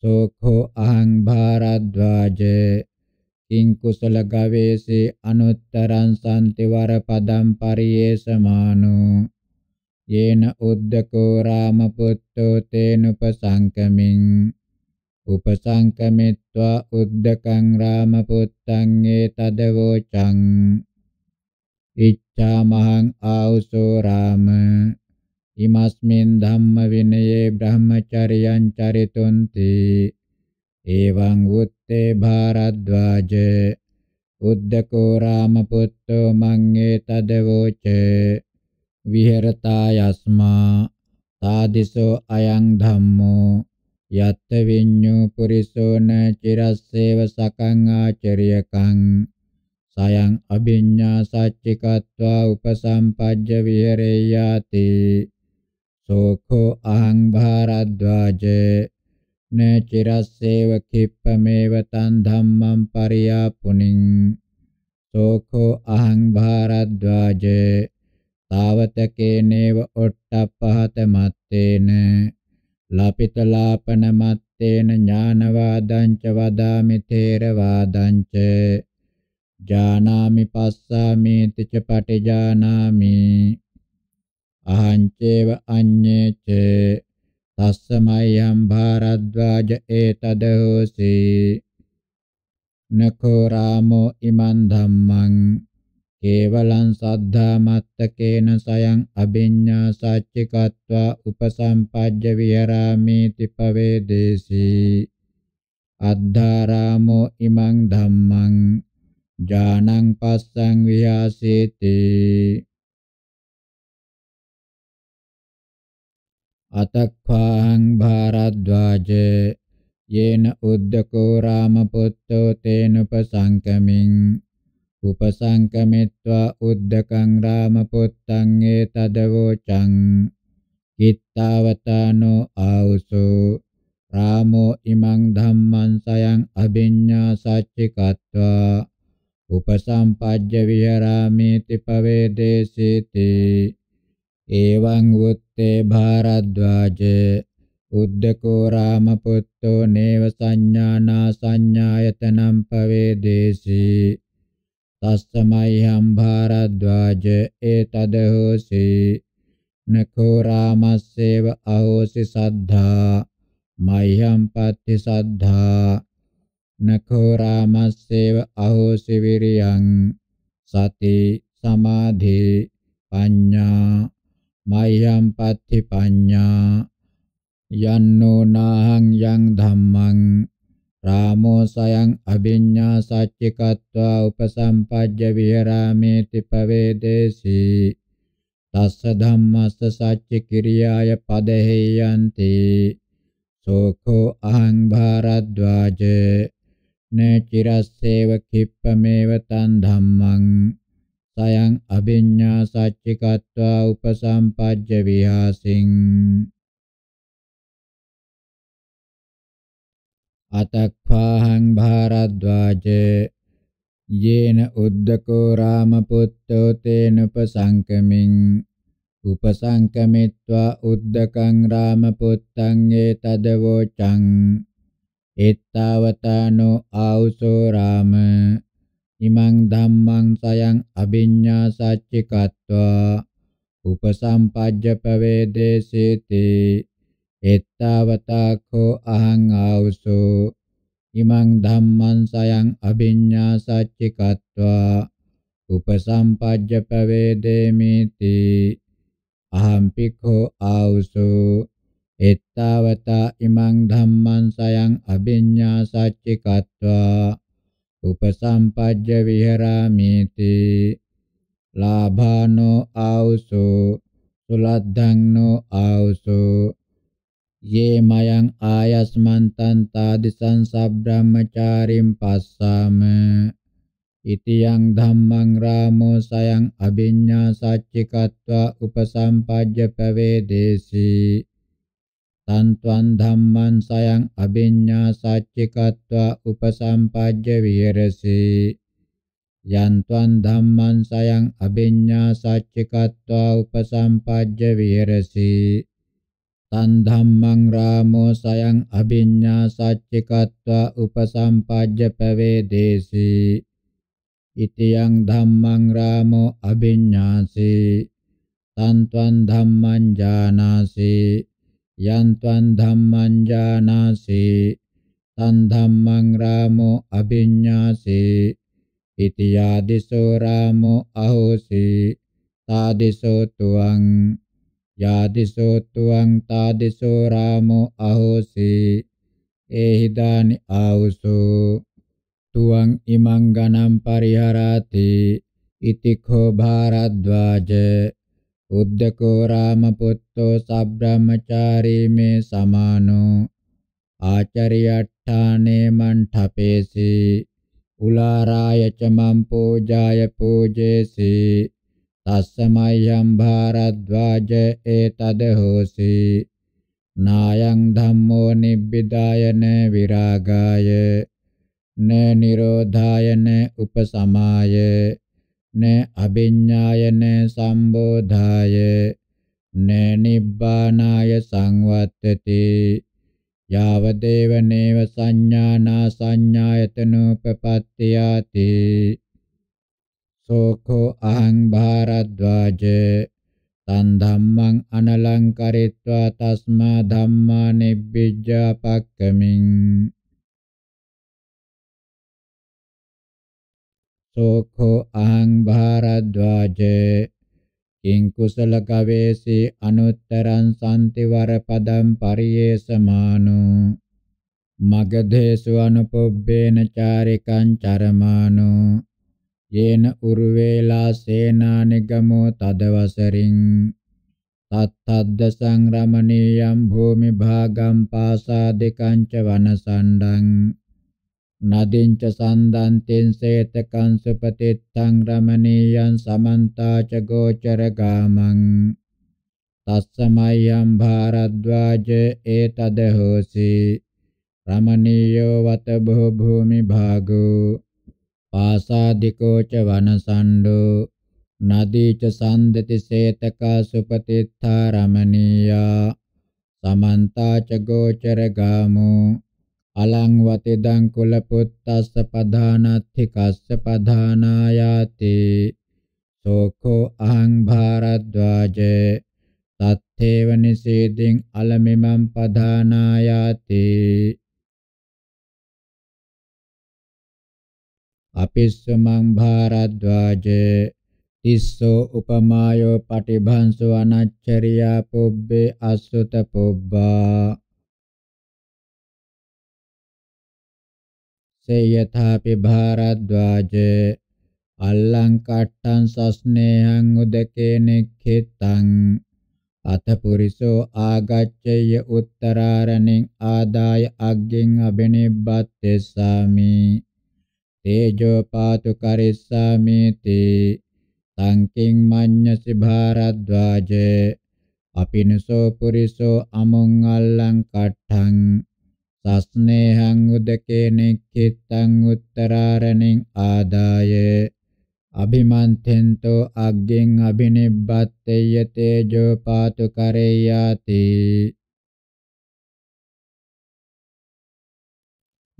සෝඛෝ අහං භාරද්වාජේ තින් කුසල ගවේසේ අනුත්තරං සම්තිවර පදම් පරියේසමානෝ යේන උද්දකෝ රාම පුත්තෝ තේනුපසංකමින් උපසංකමිත්වා උද්දකං රාම පුත්තං ඒ තදවෝචං ඉච්ඡාමහං ආවසෝ රාම ඉමස්මින් ධම්ම විනයේ බ්‍රහ්මචර්යං චරිතුන්ති එවං උත් තේ භාරද්වාජ උද්දකෝ රාමපුත්තෝ මං ඒතදවෝච විහෙරතා යස්මා තාදිසෝ අයං ධම්මෝ යත් විඤ්ඤෝ පුරිසෝන චිරස්සේව සකං ආචරියකං සයං අභිඤ්ඤා සච්චිකत्वा උපසම්පජ්ජ විහෙරේයාති සෝඛෝ අහං භාරද්වාජේ න චිරස්සේව කිප්පමේව තන් ධම්මං පරියාපුනින් සෝඛෝ අහං භාරද්වාජ තාවතකේනේව ඔට්ටපහත මත්තේන ලපිතලාපන මත්තේන ඥානවාදං ච වදාමි තේරවාදං ච ජානාමි පස්සාමි තිච පටිජානාමි අහං චේව අඤ්ඤේ ච තස්සමයම් භාරද්වාජ ඒතදෝසි නකෝ රාමෝ ඉමන් ධම්මං කේවලං සද්ධා මත්තකේන සයං අභිඤ්ඤා සච්චිකत्वा උපසම්පජ්ජ විහරාමේති පවේදේසි අද්ධාරාමෝ ඉමං ධම්මං ඥානං පස්සං විහාසේති අතක්ඛාං භාරද්වාජ යේන උද්දකෝ රාමපුත්තෝ තේනුපසංකමින් උපසංකමිත්වා උද්දකං රාමපුත්තං ඒතදවෝචං කිත්තාවතානෝ ආවුසෝ රාමෝ ඉමං ධම්මං සයං අභිඤ්ඤා සච්චිකත්වා උපසම්පජ්ජ විහරාමේති පවේදේසීති එවං උත්තේ භාරද්වාජ උද්දකෝ රාමපුත්තෝ නේව සංඥානා සංඥායතනම් පවේදේසි තස්සමයිහම් භාරද්වාජ ඒතද හෝසි නකෝ රාමස්සේව අහෝසි සද්ධා මයිහම් පත්ති සද්ධා නකෝ රාමස්සේව අහෝසි විරියං සති සමාධි පඤ්ඤා මය්යම් පත්ති පඤ්ඤා යන්නෝ නාහං යං ධම්මං රාමෝ සයං අභිඤ්ඤා සච්චිකत्वा උපසම්පජ්ජ විහෙරාමේති පවේදේසී තස්ස ධම්මස්ස සච්ච කිරියාය පදහෙයන්ති සෝඛෝ අහං භාරද්වාජ නේ චිරස්සේව කිප්පමේව තන් ධම්මං සයං අභිඤ්ඤා සච්චිකත්වා උපසම්පජ්ජ විහාසින් අතක්ඛාහං භාරද්වාජ යේන උද්දකෝ රාමපුත්තෝ තේන උපසංකමින් උපසංකමිත්වා උද්දකං රාමපුත්තං ඒතදවෝචං එත්තාවතානෝ ආවුසෝ රාම ඉමං ධම්මං සයං අභිඤ්ඤා සච්චිකත්වා උපසම්පජ්ජ පවේදේසීති එත්තවතඛෝ අහං ආවසෝ ඉමං ධම්මං සයං අභිඤ්ඤා සච්චිකත්වා උපසම්පජ්ජ පවේදේමිති අහං පිඛෝ ආවසෝ එත්තවත ඉමං ධම්මං සයං අභිඤ්ඤා සච්චිකත්වා උපසම්පජ්ජ විහෙරාමේති ලාභානෝ ආවසෝ සුලද්ධංනෝ ආවසෝ යේ මයං ආයස්මන්තං තාදිසං සබ්‍රාහ්මචාරින් පස්සාම ඉතියං ධම්මං රාමෝ සයං අභිඤ්ඤා සච්චිකत्वा උපසම්පජ්ජ පවේදේසී තන්ත්වං ධම්මං සයං අබිඤ්ඤා සච්චිකත්වා උපසම්පජ්ජ විහෙරසී යන්ත්වං ධම්මං සයං අබිඤ්ඤා සච්චිකත්වා උපසම්පජ්ජ විහෙරසී තන් ධම්මං රාමෝ සයං අබිඤ්ඤා සච්චිකත්වා උපසම්පජ්ජ පවේදේසී ඉතියං ධම්මං රාමෝ අබිඤ්ඤාසී තන්ත්වං ධම්මං ජානාසී යන්ත්වං ධම්මං ජානාසේ තං ධම්මං රාමෝ අභිඤ්ඤාසේ ඉති යාදිසෝ රාමෝ අහෝසී తాదిసో తువం యాదిసో తువం తాదిసో రామో అహోసి ఏహిదాని ఆవుసు తువం ఇమం గణం పరిహరాతి ఇతి ఖో భారద్వాజ උද්දකෝ රාමපුත්තෝ සබ්‍රාහ්මචාරී මේ සමානෝ ආචරියට්ඨානේ මණ්ඨපේසි උලාරාය ච මම් පූජාය පූජේසි තස්සමය්‍යම් භාරද්වාජ ඒතද හෝසි නායං ධම්මෝ නිබ්බිදායන විරාගාය න නිරෝධායන උපසමාය න අභිඤ්ඤායන සම්බෝධාය න නිබ්බානාය සංවත්තති යාවදේව නේව සංඥානා සංඥායතනෝපපත්තියාති සෝඛෝ අහං භාරද්වාජ තන් ධම්මං අනලංකරිත්වා තස්මා ධම්මා නිබ්බිජ්ජාපක්කමින් සෝඛෝ අහං භාරද්වාජේ කිං කුසල කවේසි අනුත්තරං සම්ති වරපදම් පරියේසමානෝ මගධේසු අනුපොබ්බේන චාරිකං චරමානෝ යේන උරුවේලා සේනානිගමෝ තදවසරින් තත්තද්ද සංරමණීයම් භූමි භාගම් පාසාදිකං ච වනසණ්ඩං නදින්ච සන්දන්තෙන් සේතකං සුපතිත්තං රමණීයං සමන්තා ච ගෝචර ගාමං තස්සමයං භාරද්වාජ ඒතද හෝසි රමණීයෝ වත බෝ භූමි භාගෝ පාසාදිකෝ ච වනසණ්ඩෝ නදී ච සන්දති සේතකා සුපතිත්තා රමණීයා සමන්තා ච ගෝචර ගාමෝ අලං වතෙදං කුල පුත්තස්ස පධානත්ථි කස්ස පධානායාති සෝඛෝ අහං භාරද්වාජ තත්තේව නිසීදින් අලමිමං පධානායාති අපිස්සමං භාරද්වාජ තිස්සෝ උපමායෝ පටිභංසු අනච්චරියා පුබ්බේ අසුත පුබ්බා සේයථාපි භාරද්වාජ අල්ලං කට්ටං සස්නේහං උදකේ නෙක්ඛිතං අතපුරිසෝ ආගච්ඡය උත්තරාරණින් ආදාය අග්ගෙන් අබිනිබ්බත්තේසාමි තේජෝ පාතු කරිස්සාමිති සංකින් මඤ්ඤසි භාරද්වාජ අපිනසෝ පුරිසෝ අමොං අල්ලං කට්ඨං සස්නේහං උදකේනෙක්ඛිතං උත්තරාරණින් ආදාය අභිමන්තෙන්තෝ අග්ගෙන් අබිනිබ්බත්තේය තේජෝ පාතු කරේයාති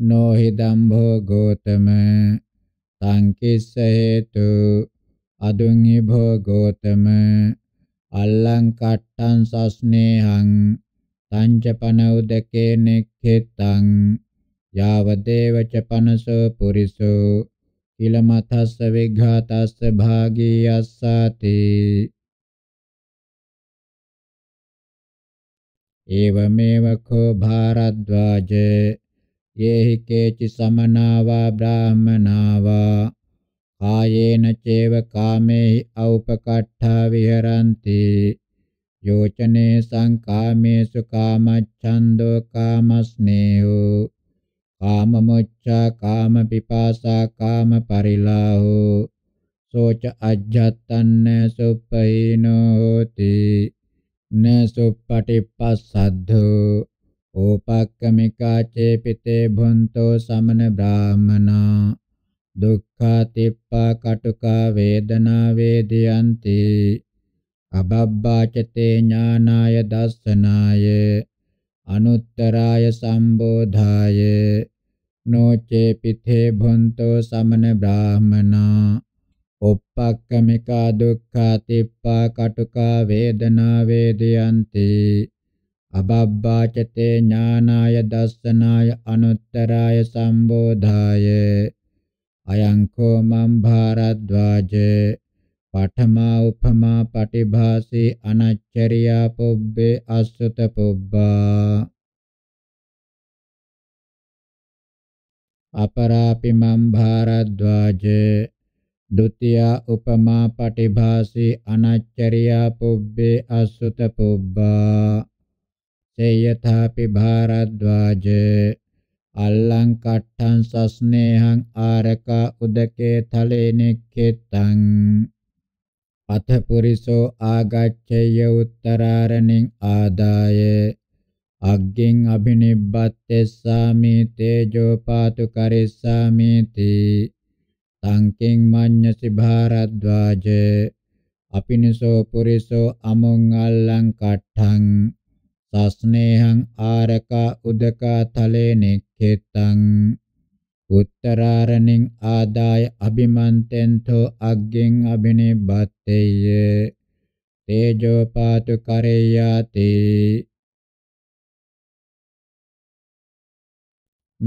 නොහි දම්භෝ ගෝතම සංකිස්ස හේතු අදුංහි භෝ ගෝතම අල්ලං කට්ටං සස්නේහං තංච පනෝදකේ නෙක්ඛිතං යාව දේවච පනසෝ පුරිසෝ කිලමතස්ස විඝාතස්ස භාගීයස්සති एवमेव खो भारद्वाज ये हि केचि समना वा ब्राह्मणा वा कायेन चैव कामे औपकट्ठा विहरन्ति යෝචනේ සංකාමේසු කාමච්ඡන්தோ කාමස්නේහෝ කාමමොච්ඡා කාම පිපාසා කාම පරිලාහෝ සෝච අජ්ජත්තන්න සුප්පහිනෝ හෝති න සුප්පටිපස්සද්ධෝ ඕපක්කමිකා චේපිතේ භොන්තෝ සමන බ්‍රාහමනා දුක්ඛා තිප්පා කටුකා වේදනා වේදයන්ති අබබ්බාචතේ ඥානාය දස්සනාය අනුත්තරාය සම්බෝධාය නොචේ පිතේ භොන්තෝ සමන බ්‍රාහමනා uppakkamika dukkha tippa katuka vedana vedayanti ababbacate ඥානාය දස්සනාය අනුත්තරාය සම්බෝධාය අයං කෝ මම් භාරද්වාජේ පඨමා උපමා පටිභාසේ අනච්චරියා පොබ්බේ අස්සත පොබ්බා අපරාපි මම් භාරද්වාජ ဒ ුතියා උපමා පටිභාසේ අනච්චරියා පොබ්බේ අස්සත පොබ්බා සේයථාපි භාරද්වාජ අල්ලං කට්ටං සස්නේහං ආරක උදකේ තලේ නෙක්කෙත්තං අත පුරිසෝ ආගච්ඡය උත්තරාරණින් ආදාය අග්ගෙන් අබිනිබ්බත්තේසාමි තේජෝ පාතු කරිස්සාමිති සංකෙන් මඤ්ඤසි භාරද්වාජ අපිනසෝ පුරිසෝ අමොං අල්ලං කට්ඨං සස්නේහං ආරක උදක තලේ නෙක්ඛෙතං උත්තරාරණින් ආදාය අභිමන්තෙන්තෝ අග්ගෙන් අබිනිබත්තේය තේජෝ පාතු කරේයාති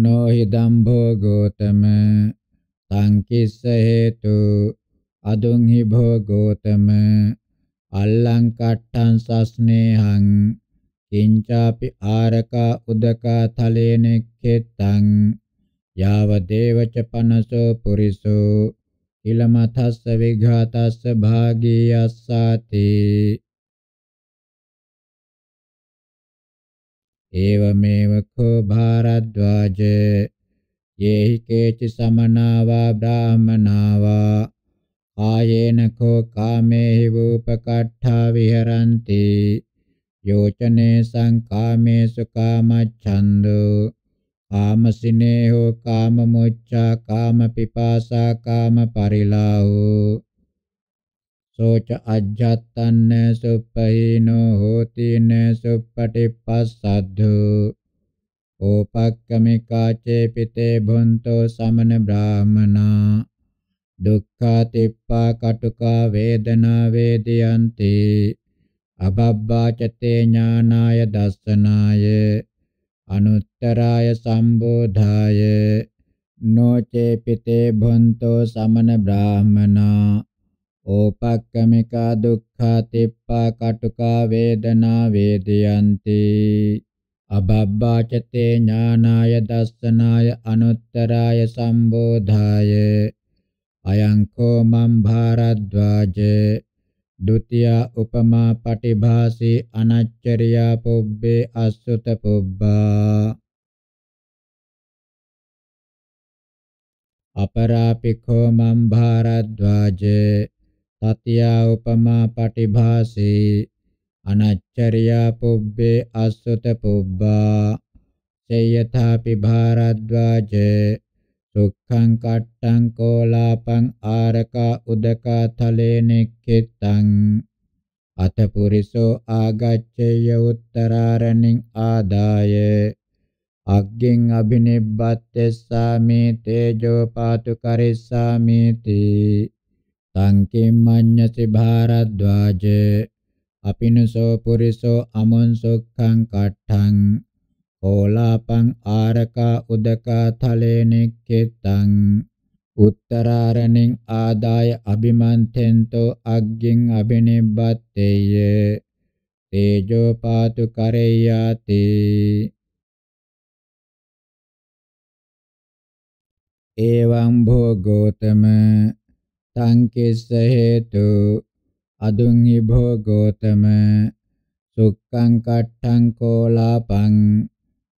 නොහි දම්භෝ ගෝතම සංකිස්ස හේතු අදුංහි භෝ ගෝතම අල්ලං කට්ටං සස්නේහං කිංචාපි ආරකා උදකා තලේනෙක්කෙත්තං යාවදේව ච පනසෝ පුරිසෝ ඉලමතස්ස විඝාතස්ස භාගීයස්සාති ඒවමේව කෝ භාරද්වාජ යේහි කේචි සමනාවා බ්‍රාහමනාවා ආයේන කෝ කාමේහි වූපකට්ඨා විහරಂತಿ යෝචනේ සංකාමේසු කාමච්ඡන්தோ ආමසිනේ හෝ කාම මොච්ඡා කාම පිපාසා කාම පරිලාහෝ සෝච අජ්ජත්තන්න සුප්පහීනෝ හෝතින සුප්පටිපස්සද්ධෝ ඕපක්කමිකාචේ පිතේ භොන්තෝ සමන බ්‍රාහමනා දුක්ඛා තිප්පා කටුකා වේදනා වේදයන්ති අබබ්බාචතේ ඥානාය දස්සනාය අනුත්තරාය සම්බෝධාය නොචේ පිතේ භොන්තෝ සමන බ්‍රාහමනා ඕපක්කමිකා දුක්ඛා තිප්පා කටුකා වේදනා වේදයන්ති අබබ්බාචතේ ඥානාය දස්සනාය අනුත්තරාය සම්බෝධාය අයං කෝ මම් භාරද්වාජේ දුතියා උපමා පටිභාසී අනච්චරියා පොබ්බේ අසුත පොබ්බා අපරාපිකෝ මම් භාරද්වාජ තතියා උපමා පටිභාසී අනච්චරියා පුබ්බේ අසුත පුබ්බා සේයථාපි භාරද්වාජ දුක්ඛං කට්ඨං කෝලාපං ආරකා උදකා තලේ නෙක්ඛිතං අතපුරිසෝ ආගච්ඡේය උත්තරාරණින් ආදාය අග්ගෙන් අබිනිබ්බත්තේසාමේ තේජෝ පාතු කරිස්සාමේති සංකේම් මඤ්ඤති භාරද්වාජ අපිනසෝ පුරිසෝ අමොන් සුක්ඛං කට්ඨං ඕලාපං ආරකා උදකා තලේනෙක්කෙත්තං උත්තරාරණින් ආදාය අභිමන්තෙන්තෝ අග්ගින් අබිනිබ්බත්තේය තේජෝ පාතු කරේයාති එවං භෝ ගෝතම තං කිස්ස හේතු අදුං හි භෝ ගෝතම සුක්ඛං කට්ඨං කෝලාපං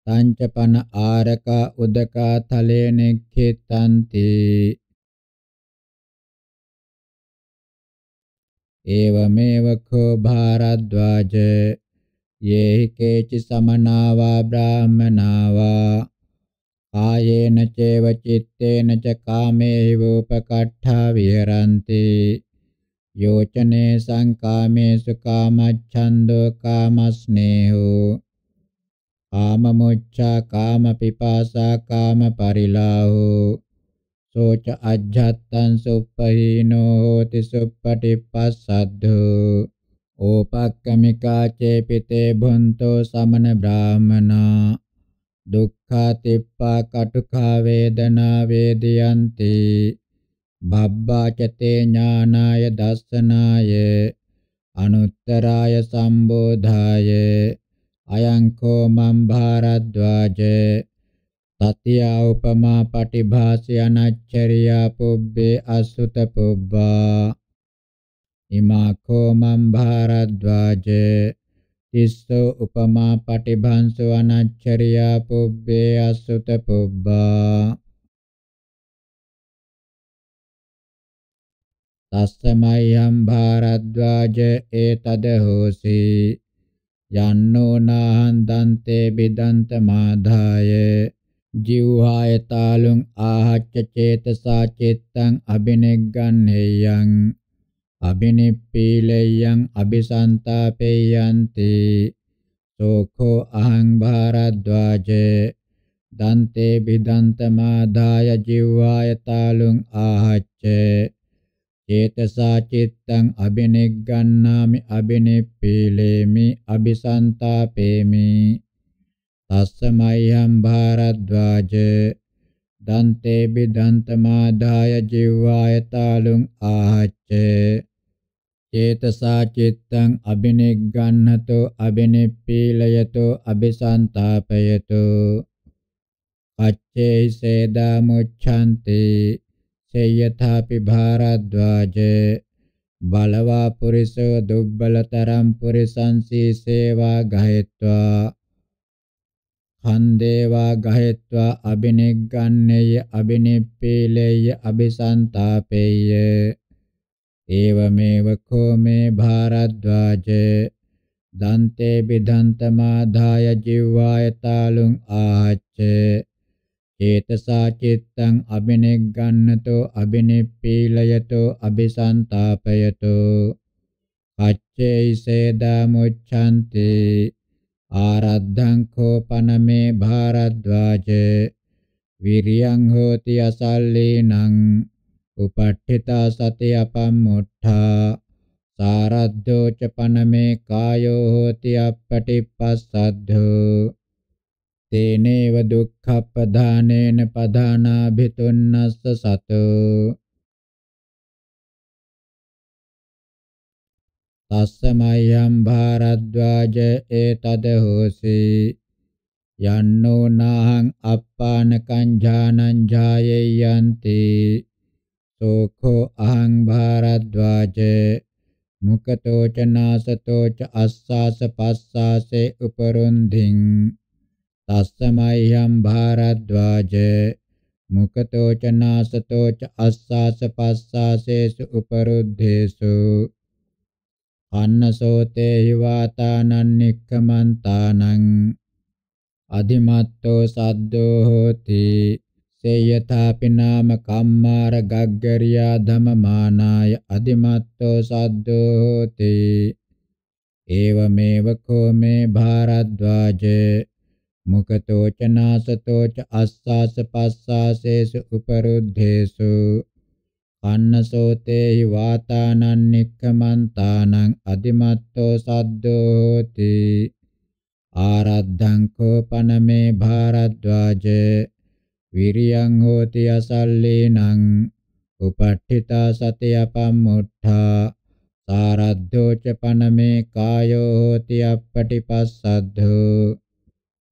සංචපන ආරකා උදකා තලේන ඛේතන්ති एवमेव खो भारद्वाज ये केचि समना वा ब्राह्मणा वा कायेन चैव चित्तेन च कामेवोपकट्ठा विहरन्ति योचने सङ्कामेषु कामच्छन्दो कामस्नेहो කාමමොච්ඡා කාමපිපාසා කාමපරිලාහෝ සෝච අජ්ජත්තං සුප්පහීනෝ හෝති සුප්පටිපස්සද්ධෝ ඕපක්කමිකා චේපිතේ භුන්තෝ සමන බ්‍රාහමනා දුක්ඛා තිප්පා කටුකා වේදනා වේදයන්ති භබ්බාචතේ ඥානාය දස්සනාය අනුත්තරාය සම්බෝධාය අයංකෝ මම් භාරද්වාජ තතියා උපමා පටිභාසය අනච්චරියා පුබ්බේ අසුත පුබ්බා ඉමාකෝ මම් භාරද්වාජ තිස්සෝ උපමා පටිභංසෝ අනච්චරියා පුබ්බේ අසුත පුබ්බා තස්සමයම් භාරද්වාජ ඒතද හෝසී යන්නෝ නාහං දන්තේ බිදන්ත මාධාය ජීවහායතාලුං ආහච්ච චේතසා චිත්තං අබිනෙග්ගන්නේයං අබිනිප්පීලෙයං අபிසන්තාපේයන්ති සෝඛෝ අහං භාරද්වාජේ දන්තේ බිදන්ත මාධාය ජීවහායතාලුං ආහච්චේ චේතසා චිත්තං අබිනෙග්ගන්නාමි අබිනෙප්පීලේමි අபிසන්තාපේමි තස්සමයිහම් භාරද්වාජ දන්තේ බිදන්තමාදාය ජීවාය තාලුං ආහච්ච චේතසා චිත්තං අබිනෙග්ගන්නතෝ අබිනෙප්පීලයතෝ අபிසන්තාපයතෝ අච්චේසේදා මුච්ඡන්ති චේයථාපි භාරද්වාජ බලවා පුරිසෝ දුබ්බලතරම් පුරිසංසී සේවා ගහෙත්වා හන්දේවා ගහෙත්වා අබිනෙග්ගන්නේය අබිනෙප්පීලේය අபிසන්තාපේය ඒවමේව කෝමේ භාරද්වාජ දන්තේ බිදන්තමාදාය ජීවාය තාලුං ආහච්චේ චේතසා චිත්තං අබිනෙග්ගන්නතෝ අබිනෙප්පීලයතෝ අபிසන්තාපයතෝ පච්චේසේදා මුච්ඡන්ති ආරද්ධං කෝපනමේ භාරද්වාජ විරියං හෝති අසල්ලේනං උපට්ඨිතා සති අපම්මුඨා සාරද්දෝ ච පනමේ කායෝ හෝති අපටිපස්සද්ධෝ තේනේව දුක්ඛප්පදානේන පදානාභිතුන්නස්ස සතු තස්සමයම් භාරද්වාජ ඒතද හෝසි යන්නෝ නාහං අප්පාන කංජානං ජායයන්ති සෝඛෝ අහං භාරද්වාජ මුකතෝච නාසතෝච අස්සාස පස්සාසේ උපරුන්ධින් තස්සමය්‍යම් භාරද්වාජ මුකතෝ ච නාසතෝ ච අස්සාස පස්සාසේසු උපරුද්ධේසු අන්නසෝතේ හිවාතානං නික්ඛමන්තානං අධිමත්තෝ සද්දෝ හෝති සේයථාපි නාම කම්මාර ගග්ගරියා ධමමානාය අධිමත්තෝ සද්දෝ හෝති ඒවමේව කෝ මේ භාරද්වාජේ මුකතෝච නාසතෝච අස්සාස පස්සාසේසු උපරුද්ධේසු කන්නසෝතේහි වාතානං නික්කමන්තානං අදිමත්තෝ සද්දෝ හෝති ආරද්ධං කෝපනමේ භාරද්වාජ විරියං හෝති අසල්ලේනං උපට්ඨිතා සතියපම්මුඨා සාරද්ධෝ ච පනමේ කායෝ හෝති අපටිපස්සද්ධෝ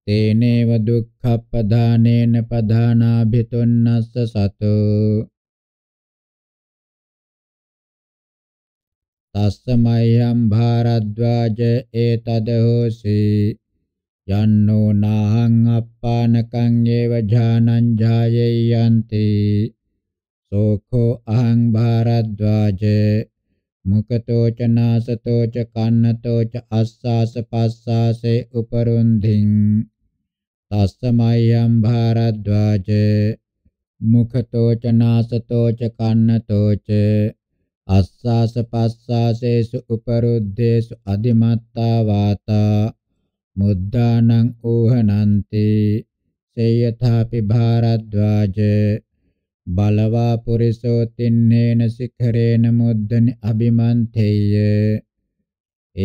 තේනේව දුක්ඛප්පදානේන පදානාභිතුන්නස්ස සතු තස්සමයම් භාරද්වාජ ඒතද හෝසි යන්නෝ නාහං අප්පානකං ඒව ඥානං ජායයන්ති සෝඛෝ අහං භාරද්වාජ මුකතෝ ච නාසතෝ ච කන්නතෝ ච අස්සාස පස්සාසේ උපරුන්ධින් තස්සමයම් භාරද්වාජ මුඛතෝ ච නාසතෝ ච කන්නතෝ ච අස්සාස පස්සාසේසු උපරුද්දේසු අධිමත්තා වාතා මුද්දානං ඌහනන්ති සේයථාපි භාරද්වාජ බලවා පුරිසෝ තින්නේන සිඛරේන මුද්දනි අබිමන්තේය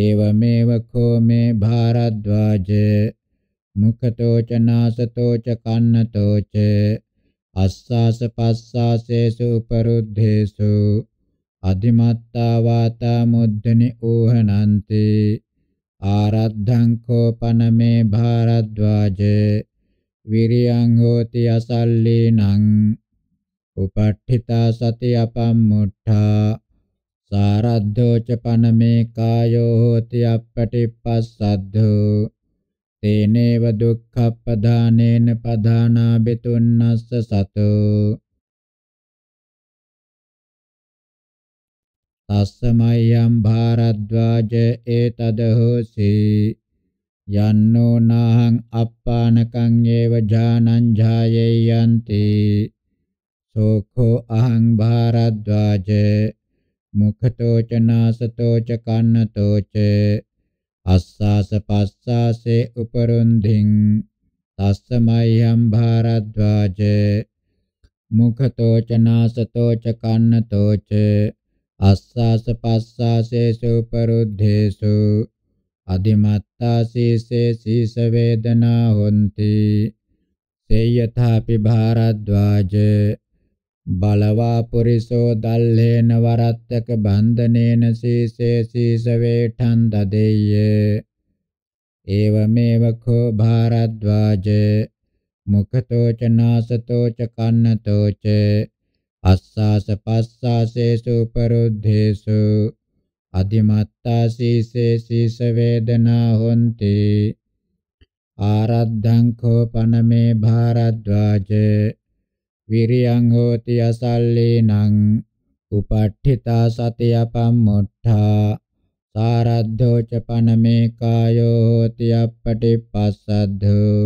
ඒවමේව කෝ මේ භාරද්වාජ මුඛතෝ ච නාසතෝ ච කන්නතෝ ච අස්සාස පස්සාසේසු පරුද්ධේසු අධිමත්තා වාතා මුද්දනි ඕහනන්ති ආරද්ධං කෝපනමේ භාරද්වාජ විරියං හෝති අසල්ලීනං උපට්ඨිතා සති අපම්මුඨා සාරද්ධෝ ච පනමේ කායෝ හෝති අපටිපස්සද්ධෝ තේනේව දුක්ඛප්පදානේන පදානාබෙතුන්නස්ස සතු තස්සමයම් භාරද්වාජ ඒතද හෝසි යන්නෝ නාහං අප්පානකං ඒව ඥානං ඡායේ යන්ති සෝඛෝ අහං භාරද්වාජ මුඛතෝ ච නාසතෝ ච කන්නතෝ ච අස්සාස පස්සාසේ උපරුන්ධින් තස්සමයම් භාරද්වාජ මුඛතෝ ච නාසතෝ ච කන්නතෝ ච අස්සාස පස්සාසේසු පරුද්ධේසු අදිමත්තාසීසේ සීස වේදනා හොಂತಿ සේයථාපි භාරද්වාජ බලවා පුරිසෝ දල්හේන වරත්තක බන්ධනේන සීසේ සීසවේඨං දදෙය්‍ය ඒවමේව කෝ භාරද්වාජ මුඛතෝ ච නාසතෝ ච කන්නතෝ ච අස්සාස පස්සාසේසු පරුද්ධේසු අධිමත්තා සීසේ සීස වේදනා හොಂತಿ ආරද්ධං කෝ පනමේ භාරද්වාජ විරියං හෝති අසල්ලේනං උපට්ඨිතා සතිය පම්මුට්ඨා සාරද්ධෝ ච පනමේ කායෝ හෝති අපටිපස්සද්ධෝ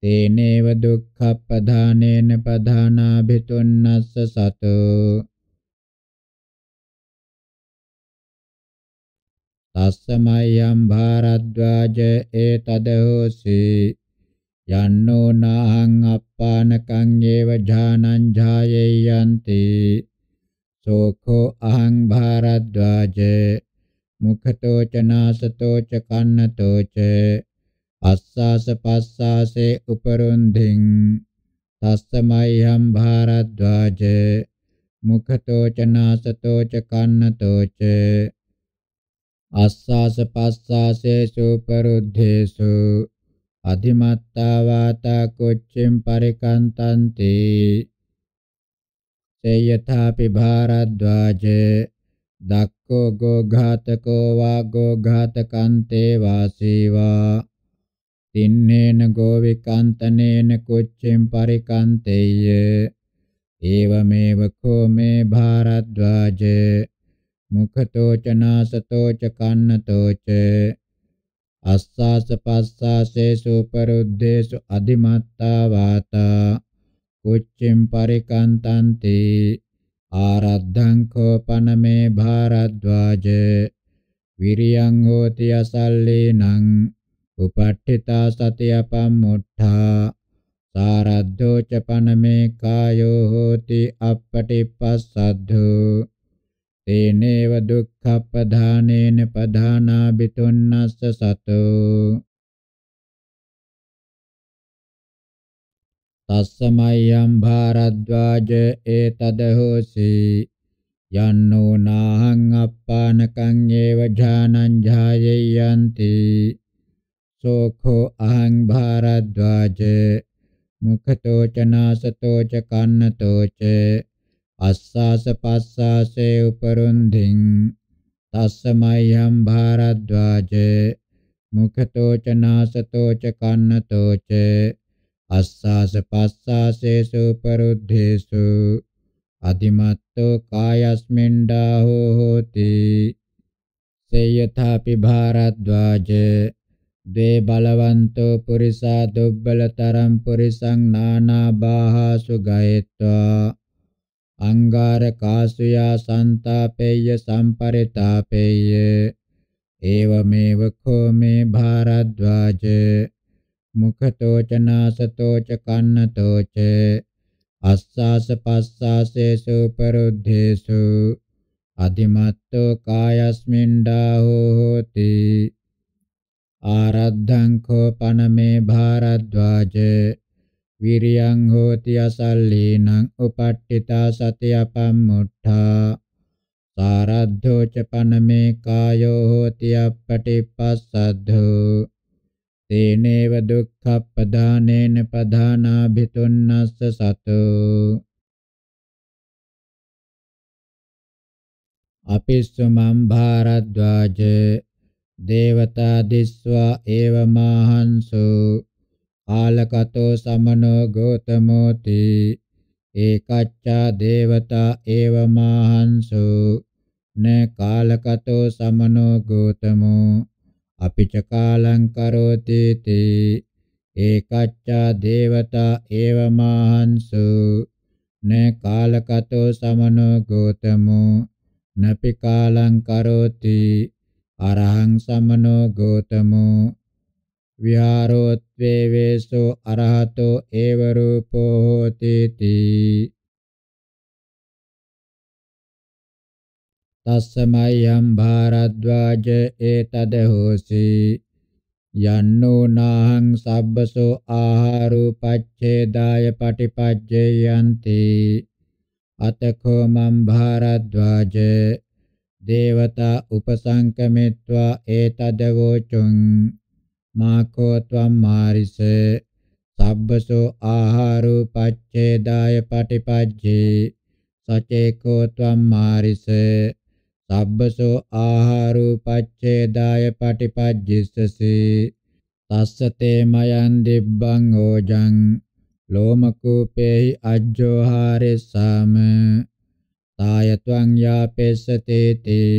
තේනේව දුක්ඛප්පදානේන පධානාභිතුන්නස්ස සතෝ තස්සමයම් භාරද්වාජ ඒතදෝසී යන්නෝ නාහං අප්පානකං ඒව ඥානං ඡායේයන්ති සෝඛෝ අහං භාරද්වාජ මුඛතෝ ච නාසතෝ ච කන්නතෝ ච අස්සාස පස්සාසේ උපරුන්ධින් තස්සමයිහම් භාරද්වාජ මුඛතෝ ච නාසතෝ ච කන්නතෝ ච අස්සාස පස්සාසේ සුපරුද්ධේසු අධිමත්තා වාතා කුච්චෙන් පරිකන්තන්ති සේයථාපි භාරද්වාජ දක්කෝ ගෝඝාතකෝ වා ගෝඝාතකන්තේ වාසීවා තින්නේන ගෝවිකාන්තනේන කුච්චෙන් පරිකන්තේය ඒවමේව කෝ මේ භාරද්වාජ මුඛතෝ ච නාසතෝ ච කන්නතෝ ච අස්සාස පස්සාසේසු පරුද්දේසු අදිමත්තා වාතා කුච්චිම් පරිකන්තන්ති ආරද්ධං කෝපනමේ භාරද්වාජ විරියං හෝති අසල්ලේනං උපට්ඨිතා සතිය පම්මුට්ඨා සාරද්ධෝ ච පනමේ කායෝ හෝති අපටිපස්සද්ධෝ තේනේව දුක්ඛප්පධානේන පධානා බිතුන්නස්ස සතෝ තස්සමයම් භාරද්වාජ ඒතද හෝසි යන්නෝ නාහං අප්පානකං ඒව ඥානං ඡායයන්ති සෝඛෝ අහං භාරද්වාජ මුඛතෝ ච නාසතෝ ච කන්නතෝ ච අස්සාස පස්සාසේ උපරුන්ධින් තස්සමයම් භාරද්වාජ මුඛතෝ ච නාසතෝ ච කන්නතෝ ච අස්සාස පස්සාසේසු පරුද්ධේසු අදිමත්තෝ කායස්මෙන්ඩා හෝ හෝති සේයථාපි භාරද්වාජ දේ බලවන්තෝ පුරිසා දුබ්බලතරම් පුරිසං නානා බාහසු ගයත්වා අංගාරකාසුයා සන්තාපේය සම්පරිතාපේය ඒවමේව කෝමේ භාරද්වාජ මුඛතෝච නාසතෝච කන්නතෝච අස්සාස පස්සාසේසු පරුද්ධේසු අධිමත්තෝ කායස්මින් ඩාහෝ හෝති ආරද්ධං කෝ පනමේ භාරද්වාජ විරියං හෝති අසල්ලේනං උපට්ඨිතා සතිය පම්මුට්ඨා සාරද්ධෝ ච පනමේ කායෝ හෝති අපටිපස්සද්ධෝ තේනේව දුක්ඛප්පදානේන පධානාභිතුන්නස්ස සතෝ අපිස්සු මම් භාරද්වාජ දේවතා දිස්වා ඒවමාහංසෝ ආලකතෝ සමනෝ ගෝතමෝති ඒකච්ඡා දේවතා ඒව මාහංසෝ න කාලකතෝ සමනෝ ගෝතමෝ අපිච කාලං කරෝති තේ ඒකච්ඡා දේවතා ඒව මාහංසෝ න කාලකතෝ සමනෝ ගෝතමෝ නපි කාලං කරෝති අරහං සමනෝ ගෝතමෝ විහාරෝත් තත්වේ වේසෝ අරහතෝ ඒව රූපෝ හෝති තී තස්සමයම් භාරද්වාජ ඒතද හෝසි යන්නෝ නාහං සබ්බසෝ ආහාරෝ පච්ඡේදාය පටිපච්ඡේයන්ති අතකෝ මම් භාරද්වාජ දේවතා උපසංකමිත්වා ඒතද වෝචුං මාකෝ ත්වම් මාරිස සබ්බසෝ ආහාරෝ පච්ඡේදාය පටිපජ්ජේ සචේකෝ ත්වම් මාරිස සබ්බසෝ ආහාරෝ පච්ඡේදාය පටිපජ්ජිස්සසී තස්සතේ මයන් දිබ්බං ඕජං ලෝමකූපේහි අජ්ජෝහාරෙස්සාම තායත්වං යාපෙස්සතේතේ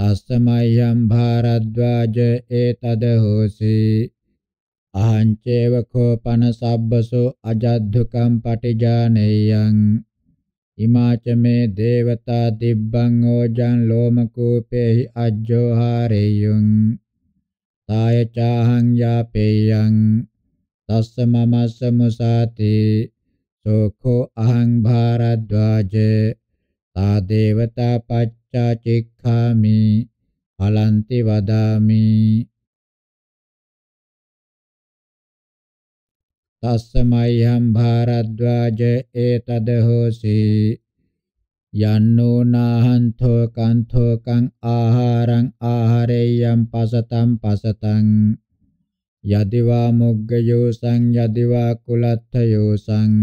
තස්සමය්යම් භාරද්වාජ ඒතද හෝසි අහං චේව කෝපන සබ්බසෝ අජද්ධකම් පටිජානෙයං ඉමාච මේ දේවතා දිබ්බං ඕජං ලෝමකූපේහි අජ්ජෝහාරේයං තාය චාහං යාපේයං තස්ස මමස්ස මුසාති සෝඛෝ අහං භාරද්වාජ තා දේවතා පච්ච චා චික්ඛාමි අලන්ති වදාමි තස්සමයිහම් භාරද්වාජ ඒතද හෝසි යන්නෝ නාහන්තෝ කන්තෝ කං ආහාරං ආහාරේයම් පසතම් පසතං යදිවා මොග්ගයෝසං යදිවා කුලත්ථයෝසං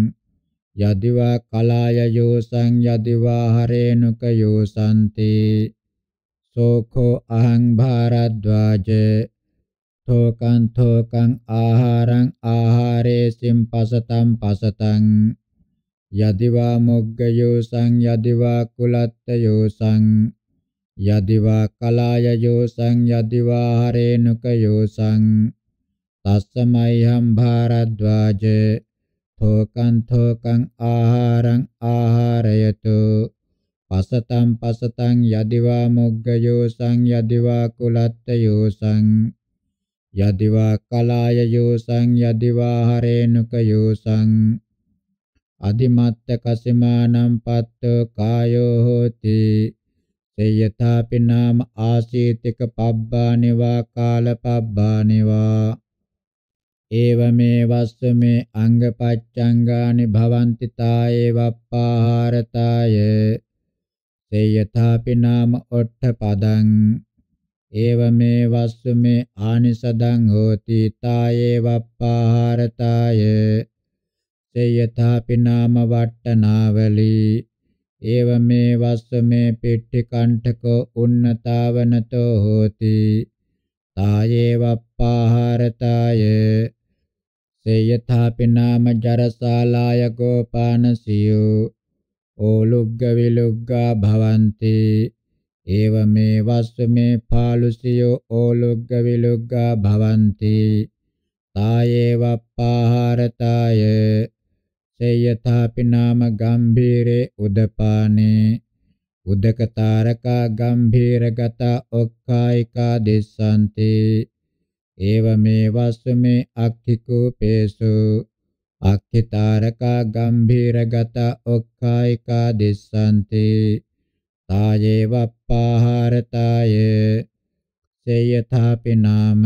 යදිවා කලාය යෝසං යදිවා හරේනුක යෝසන්ති සෝඛෝ අහං භාරද්වාජ තෝකං තෝකං ආහාරං ආහාරේ සිම්පසතං පසතං යදිවා මොග්ගයෝසං යදිවා කුලත්තයෝසං යදිවා කලායයෝසං යදිවා හරේනුකයෝසං තස්සමයිහම් භාරද්වාජේ තෝකං තෝකං ආහාරං ආහාරයතු පසතම් පසතං යදිවා මොග්ගයෝසං යදිවා කුලත්තයෝසං යදිවා කලායයෝසං යදිවා හරේනුකයෝසං අදිමත්ත කසිමානම් පත්ත කායෝ හෝති සේයථාපි නාම ආසීතික පබ්බානිවා කාල පබ්බානිවා ඒවමේ වස්සමේ අංග පච්ඡංගානි භවಂತಿ තායේ වප්පාහාරතාය සේයථාපි නාම ඔට්ඨ පදං ඒවමේ වස්සමේ ආනිසදං හෝති තායේ වප්පාහාරතාය සේයථාපි නාම වට්ටනාවලි ඒවමේ වස්සමේ පිට්ඨි කණ්ඨකෝ උන්නතාවනතෝ හෝති තායේ වප්පාහාරතාය සේයථාපිනාම ජරසාලාය ගෝපානසියෝ ඕලුග්ග විලුග්ගා භවಂತಿ ඒවමේ වස්මේ පාලුසියෝ ඕලුග්ග විලුග්ගා භවಂತಿ තායේව පාහරතාය සේයථාපිනාම ගම්භීරේ උදපානේ උදකතරකා ගම්භීරගත ඔක්කායිකා දිස්සන්තේ एवमेवस्व में अक्खिकूपेषु अक्खितारका गम्भीरगता उक्खायिका दिशन्ति तायेवप्पाहारताय से यथापि नाम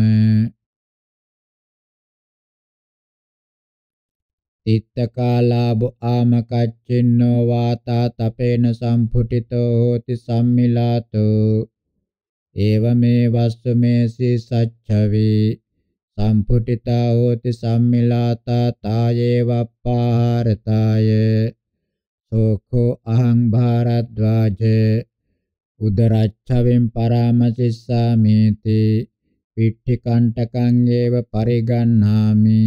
තිත්තකාලාබු ආමකච්චින්නෝ වාතා තපේන සම්පුටිතෝ හෝති සම්මිලාතෝ ඒවමේ වස්සමේසි සච්ඡවේ සම්පුටිතා හෝති සම්මිලාතා තායේවප්පාහරතාය සෝඛෝ අහං භාරද්වාජ උදරච්ඡවෙන් පරාමසිස්සාමේති පිට්ඨි කණ්ඨකං ඒව පරිගණ්ණාමි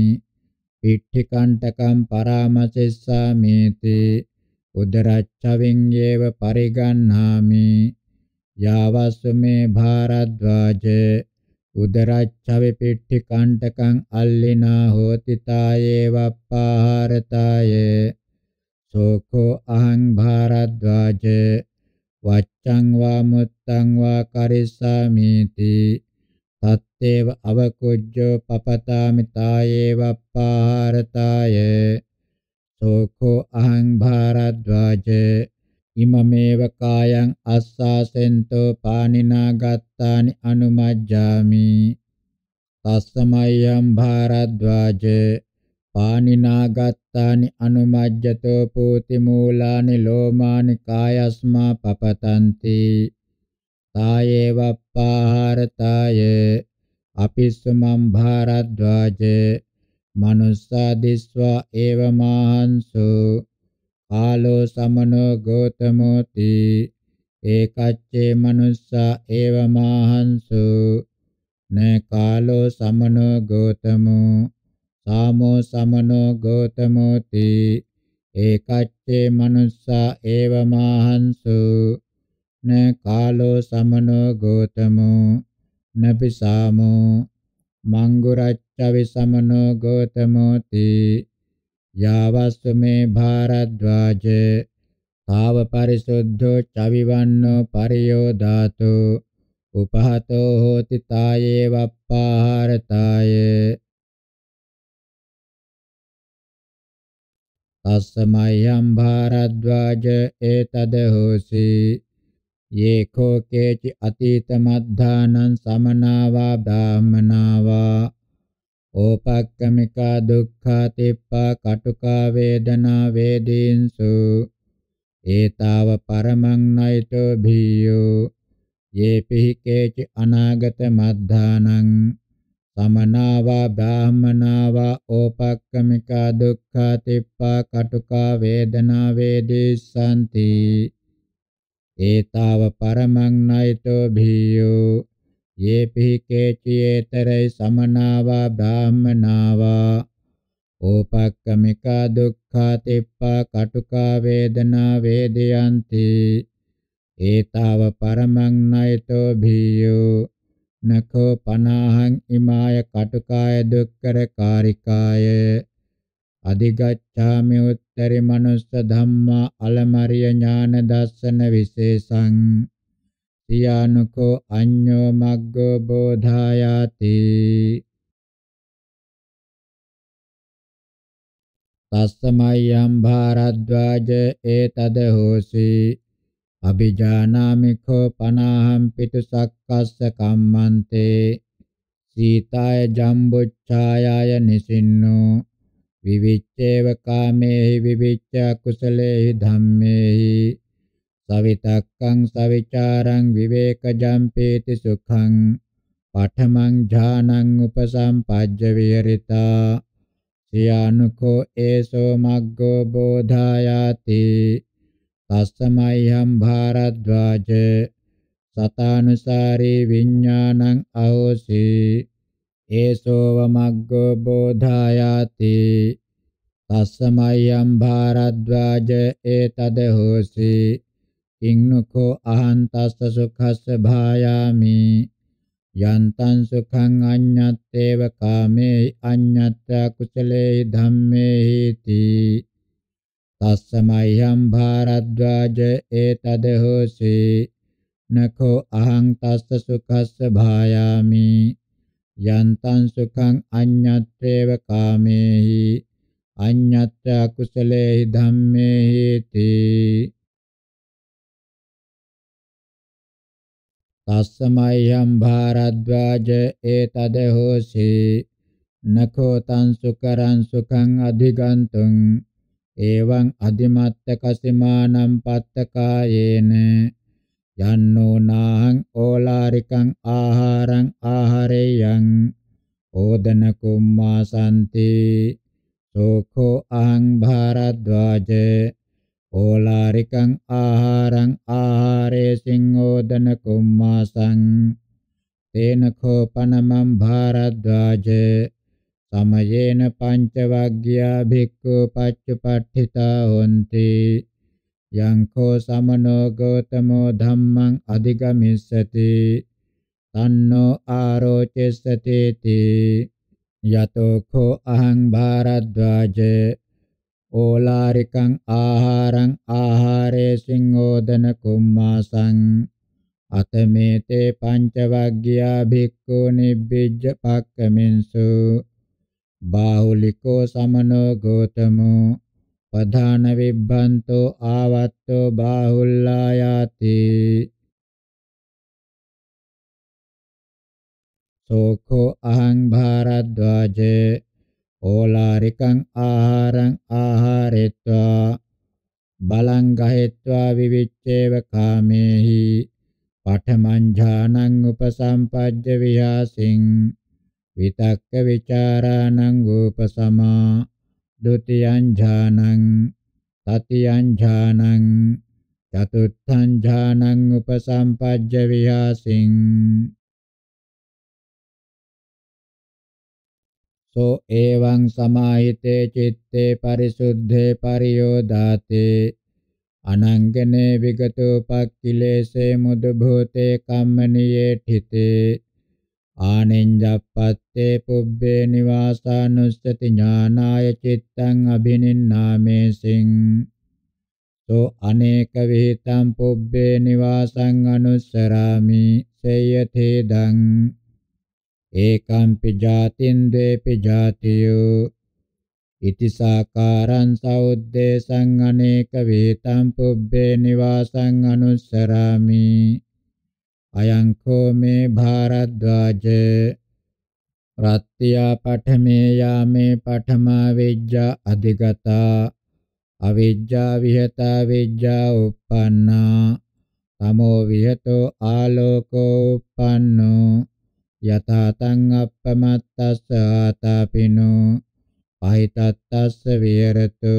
පිට්ඨි කණ්ඨකං පරාමසිස්සාමේති උදරච්ඡවෙන් ඒව පරිගණ්ණාමි යාවස්ස මේ භාරද්වාජ උදරච්ඡවේ පිට්ඨි කාණ්ඩකං අල්ලිනා හෝති තායේ වප්පාහරතාය සෝඛෝ අහං භාරද්වාජ වච්ඡං වා මුත්තං වා කරිස්සාමිති තත්තේව අවකුජ්ජෝ පපතාමි තායේ වප්පාහරතාය සෝඛෝ අහං භාරද්වාජ ඉමමේව කායං අස්සාසෙන්තෝ පානිනා ගත්තානි අනුමජ්ජාමි තස්සමයං භාරද්වාජ පානිනා ගත්තානි අනුමජ්ජතෝ පූති මූලානි ලෝමානි කායස්මා පපතන්ති තායේවප්පාහාරතාය අපිස්සමම් භාරද්වාජ මනුස්සාදිස්වා ඒවමාහන්සෝ ආලෝ සමනෝ ගෝතමෝති ඒකච්චේ මනුස්සා ඒව මාහංසු න කාලෝ සමනෝ ගෝතමෝ සාමෝ සමනෝ ගෝතමෝති ඒකච්චේ මනුස්සා ඒව මාහංසු න කාලෝ සමනෝ ගෝතමෝ නපි සාමෝ මංගුරච්චවි සමනෝ ගෝතමෝති यावस्व में भारद्वाज भाव परिशुद्ध चविवन्न परियो धातु उपहतो होति ताये वप्पाहारताय तस्मह्यं भारद्वाज एतदहोसि येखो केचि अतीतमध्यानं समना वा ब्राह्मणा वा ඕපක්කමිකා දුක්ඛා තිප්පා කටුකා වේදනා වේදීන්සු ඒතාව පරමං නයිතෝ භීයෝ යේපිහි කේච අනාගත මද්ධානං සමනාවා බ්‍රාහමනාවා ඕපක්කමිකා දුක්ඛා තිප්පා කටුකා වේදනා වේදීසanti ඒතාව පරමං නයිතෝ භීයෝ ये पिहि केचियेतरै समनावा ब्राह्मणावा ඕපක්කමිකා දුක්ඛා තිප්පා කටුකා වේදනා වේදයන්ති ඒතාව පරමං නයතෝ භීයෝ නඛෝ පනාහං ඉමාය කටුකාය දුක්කර කාරිකාය අධිගච්ඡාමි උත්තරි මනුස්ස ධම්මා අලමරිය ඥාන දස්සන විශේෂං සියානුකෝ අඤ්ඤෝ මග්ගෝ බෝධායාති තස්සමයම් භාරද්වාජ ඒතද හෝසි අභිජානාමි කෝ පනාහම් පිටු සක්කස්ස කම්මන්තේ සීතාය ජම්බුච්ඡායාය නිසින්නෝ විවිච්ඡේව කාමේහි විවිච්ඡ කුසලේහි ධම්මේහි සවිතක්කං සවිචාරං විවේකජම්පේති සුඛං පඨමං ඥානං උපසම්පජ්ජ විහෙරිතා සියානුකෝ ඒසෝ මග්ගෝ බෝධායාති තස්සමයිහම් භාරද්වාජ සතානුසාරේ විඥානං අහෝසි ඒසෝව මග්ගෝ බෝධායාති තස්සමයිහම් භාරද්වාජ ඒතද හෝසි ඉන්නුකෝ අහන්තස්ස සුඛස්ස භායාමි යන්තං සුඛං අඤ්ඤත්තේව කාමේ අඤ්ඤත්ත කුසලේ ධම්මේති තස්සමයම් භාරද්වාජ ඒතද හොසි නකෝ අහං තස්ස සුඛස්ස භායාමි යන්තං සුඛං අඤ්ඤත්තේව කාමේහි අඤ්ඤත්ත කුසලේ ධම්මේති තස්සමය්‍යම් භාරද්වාජ ඒතද හෝසි නඛෝ තං සුකරං සුඛං අධිගන්තුං එවං අධිමත්ත කසිමානම් පත්තකායේන යන්නෝ නාහං ඕලාරිකං ආහාරං ආහරේයං ඕදන කුම්මාසන්ති සෝඛෝ අහං භාරද්වාජේ ඕලාරිකං ආහාරං ආහාරේසින් ඕදන කුම්මාසං තේන කෝපනමම් භාරද්වාජ සමයේන පංච වග්ගියා භික්ඛු පච්චපට්ඨිතා හොಂತಿ යං කෝ සමනෝ ගෝතමෝ ධම්මං අධිගමිස්සති තන්නෝ ආරෝචෙස්සති යතෝ කෝ අහං භාරද්වාජේ ඕලාරිකං ආහාරං ආහාරේසින් ඕදන කුම්මාසං අතමේතේ පංච වග්ගියා භික්ඛු නිබ්බිජ්ජ පක්කමින්සු බාහුලිකෝ සමනෝ ගෝතමෝ පධාන විබ්බන්තෝ ආවත්තෝ බාහුල්ලායාති සෝඛෝ අහං භාරද්වාජේ ඕලාරිකං ආහාරං ආහාරෙත්වා බලං ගහෙත්වා විවිච්ඡේව කාමේහි පඨමං උපසම්පජ්ජ විහාසින් විතක්ක විචාරාණං උපසමා ဒ ුතියං ඥානං තතියං ඥානං චතුත්ථං ඥානං උපසම්පජ්ජ විහාසින් සෝ එවං සමාහිතේ චිත්තේ පරිසුද්ධේ පරියෝදාති අනංගනේ විගතෝපක්ඛිලේසේ මුදභූතේ කම්මනියේ ඨිතේ ආනෙන්ජප්පත්තේ පුබ්බේ නිවාසානුස්සති ඥානාය චිත්තං අබිනින්නාමේසින් සෝ අනේක විහිතං පුබ්බේ නිවාසං අනුස්සරාමි සේයතේදං ඒකම්පි ජාතින් දේපි ජාතියෝ ඉතිසාකාරං සෞද්දේශං අනේක වේතං පුබ්බේ නිවාසං අනුස්සරාමි අයං කෝ මේ භාරද්වාජ රත්ත්‍යා පඨමේ යාමේ පඨමා විජ්ජා අධිගතා අවිජ්ජා විහෙතා විජ්ජා uppannā තමෝ විහෙතෝ ආලෝකෝ uppannō යතාතං අප්පමත්තස්ස ආතාපිනෝ පහිතත්තස්ස විහෙරතු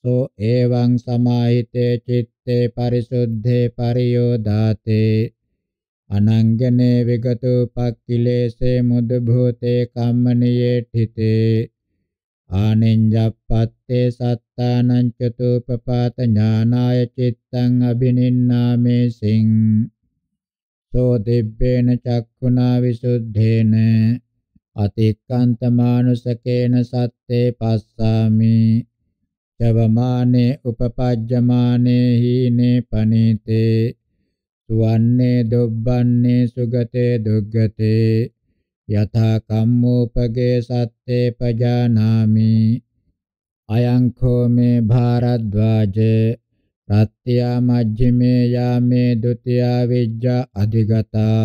සෝ එවං සමාහිතේ චිත්තේ පරිසුද්ධේ පරියෝදාතේ අනංගනේ විගතෝ පක්ඛිලේසේ මුදභූතේ කම්මනියේ ඨිතේ ආනෙන්ජප්පත්තේ සත්තානං චතුපපාත ඥානාය චිත්තං අබිනින්නාමේසින් සෝ දිබ්බේන චක්ඛුනා විසුද්ධේන අතික්කන්ත මානුසකේන සත්තේ පස්සාමි චවමානේ උපපජ්ජමානේ හීනේ පනීතේ සුවන්නේ දුබ්බන්නේ සුගතේ දුග්ගතේ යතා කම්මෝපගේ සත්තේ පජානාමි අයං කෝ මේ භාරද්වාජ රත්ත්‍යා මජ්ජිමේ යාමේ ဒ ුතියා විජ්ජා අධිගතා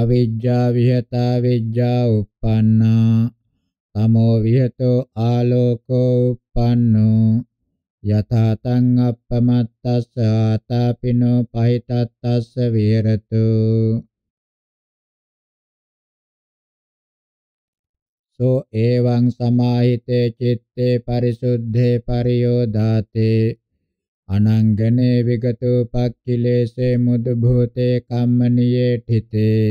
අවිජ්ජා විහෙතා විජ්ජා uppannā තමෝ විහෙතෝ ආලෝකෝ uppannෝ යතා තං අප්පමත්තස්ස ආතාපිනෝ පහිතත්තස්ස විහෙරතෝ සෝ එවං සමාහිතේ චිත්තේ පරිසුද්ධේ පරියෝදාතේ අනංගනේ විගතෝ පක්ඛිලේසේ මුදු භූතේ කම්මනියේ ඨිතේ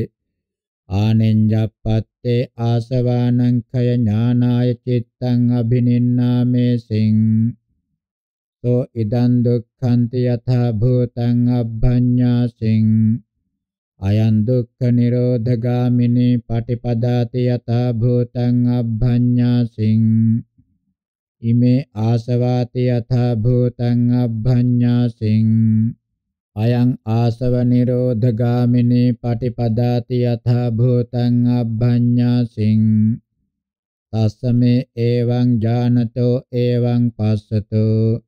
ආනෙන්ජප්පත්තේ ආසවානං khය ඥානාය චිත්තං අබිනින්නාමේසින් සෝ ඉදං දුක්ඛන්ති යථා භූතං අබ්භඤ්ඤාසින් අයං දුක්ඛ නිරෝධගාමිනී පටිපදාති යතා භූතං අබ්භඤ්ඤාසින් ඉමේ ආසවාති යතා භූතං අබ්භඤ්ඤාසින් අයං ආසව නිරෝධගාමිනී පටිපදාති යතා භූතං අබ්භඤ්ඤාසින් තස්සමේ එවං ඥානතෝ එවං පස්සතෝ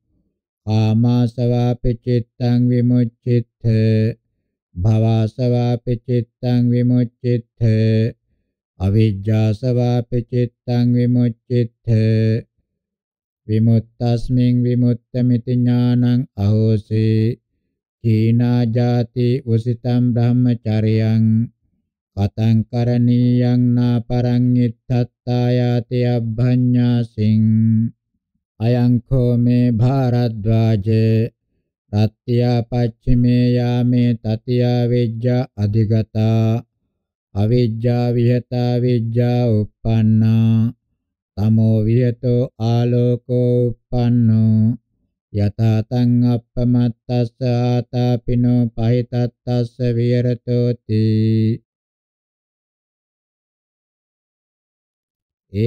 ආමාසවාපි චිත්තං විමුච්චිත්තේ භවසවාපි චිත්තං විමුච්චිත්ථ අවිජ්ජාසවාපි චිත්තං විමුච්චිත්ථ විමුක්තස්මින් විමුක්තമിതി ඥානං අහෝසි කීනා ජාති උසිතම් බ්‍රහ්මචරියං කතං කරණීයං නාපරං ඉත්තත්තායාති අබ්භඤ්ඤාසින් අයං කෝ මේ භාරද්වාජේ තත්ත්‍යා පච්චමේ යාමේ තතියා වෙජ්ජා අධිගතා අවිජ්ජා විහෙතා විජ්ජා uppannā තමෝ විහෙතෝ ආලෝකෝ uppannō යතා තං අප්පමත්තස්ස ආතාපිනෝ පහිතත්තස්ස විහෙරතෝති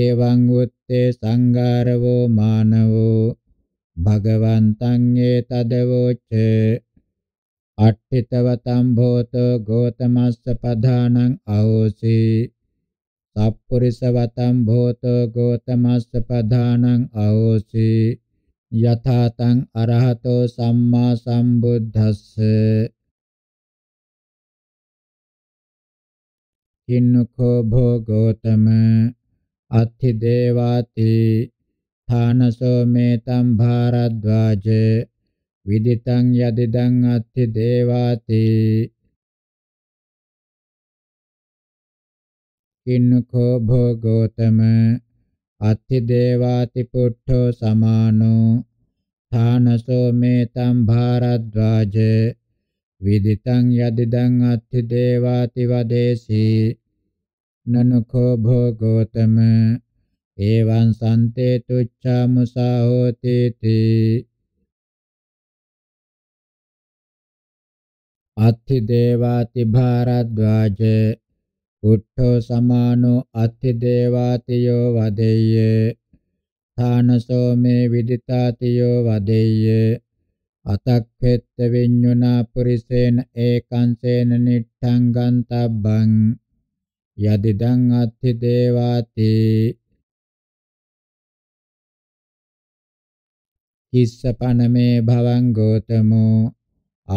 එවං උත්තේ සංගාරවෝ මානවෝ භගවන්තං ඒතදවෝච්ච අට්ඨිතවතම් භෝතෝ ගෝතමස්ස පධානං අහෝසි සප්පුරිසවතම් භෝතෝ ගෝතමස්ස පධානං අහෝසි යථාතං අරහතෝ සම්මා සම්බුද්දස්ස කින්නකෝ භෝ Gotama අත්ථි දේවාති atthānaso metam bharadvāje viditaṃ yadidaṃ atthi devāti කින්නකෝ භෝගෝතම අත්ථි දේවාති පුට්ඨෝ සමානෝ ථානසෝ මේතම් Bharadvaja විදිතං යදිදං අත්ථි දේවාති වදේසි නනුකෝ භෝගෝතම එවං සන්තේ තුච්ඡා මුසා හෝති තී අත්ථි දේවාති භාරද්වාජ උට්ඨෝ සමානෝ අත්ථි දේවාතියෝ වදෙය්‍ය ථානසෝ මේ විදිතාතියෝ වදෙය්‍ය අතක්ඛෙත්ත විඤ්ඤුණා පුරිසේන ඒකංසේන නිට්ඨං ගන්තබ්බං යදිදං අත්ථි දේවාති හිස්සපනමේ භවං ගෝතමෝ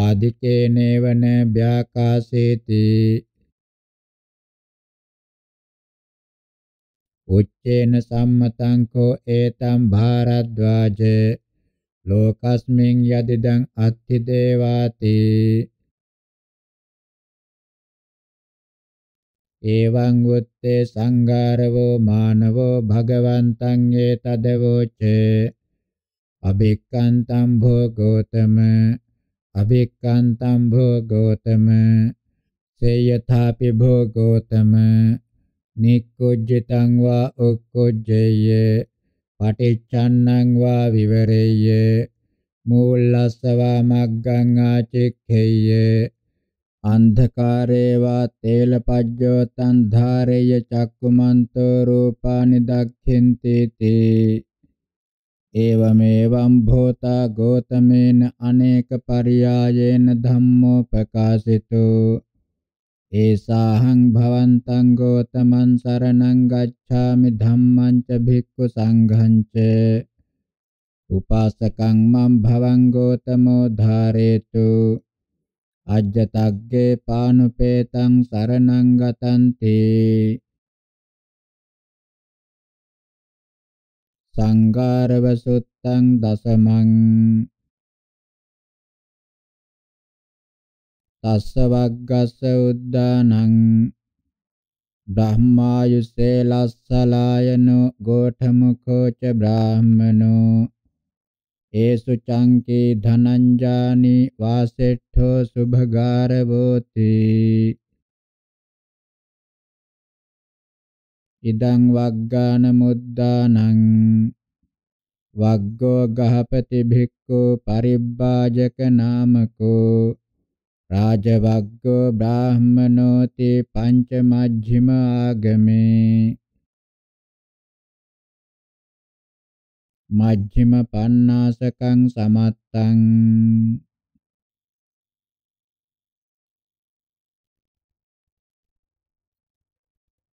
ආදිචේනේවන ව්‍යාකාසේති උච්චේන සම්මතං කෝ ඒතම් භාරද්වාජ ලෝකස්මින් යදිදං අත්ථි දේවාති එවං වුත්තේ සංගාරවෝ මානවෝ භගවන්තං ඒතදවෝචේ අබික්කන්තම් භෝ ගෝතම අබික්කන්තම් භෝ ගෝතම සේයථාපි භෝ ගෝතම නික්කුජ්ජිතං වා උක්කුජ්ජේය පටිච්චන්නං වා විවරේය මූලස්සවා මග්ගං ආචික්ඛේය අන්ධකාරේ වා තේලපජ්ජෝ තන්ධාරේය චක්කුමන්තෝ රූපානි දක්ඛින්ති තේ एवमेवं भूता गौतमेन अनेकपर्यायेन धम्मोपकाशितो एषाहं भवन्तं गौतमं शरणं गच्छामि धम्मं च भिक्खुसङ्घं च उपासकं मम भवं गौतमो धारयतु अज्जतज्ञे पानुपेतं शरणं गतन्ति සංඝාරව සුත්තං දසමං තස්ස වග්ගස්ස උද්දානං බ්‍රහ්මායුසේ ලස්සලායනෝ ගෝඨමුඛෝ ච බ්‍රාහ්මනෝ ඒසු චංකේ ධනංජානි වාසෙට්ඨෝ සුභගාරවෝති ඉදං වග්ගාන මුද්දානං වග්ගෝ ගහපති භික්ඛු පරිබ්බාජක නාමකෝ රාජවග්ගෝ බ්‍රාහ්මනෝති පංච මජ්ක්‍ධිම ආගමේ මජ්ක්‍ධිම පණ්ණාසකං සමත්තං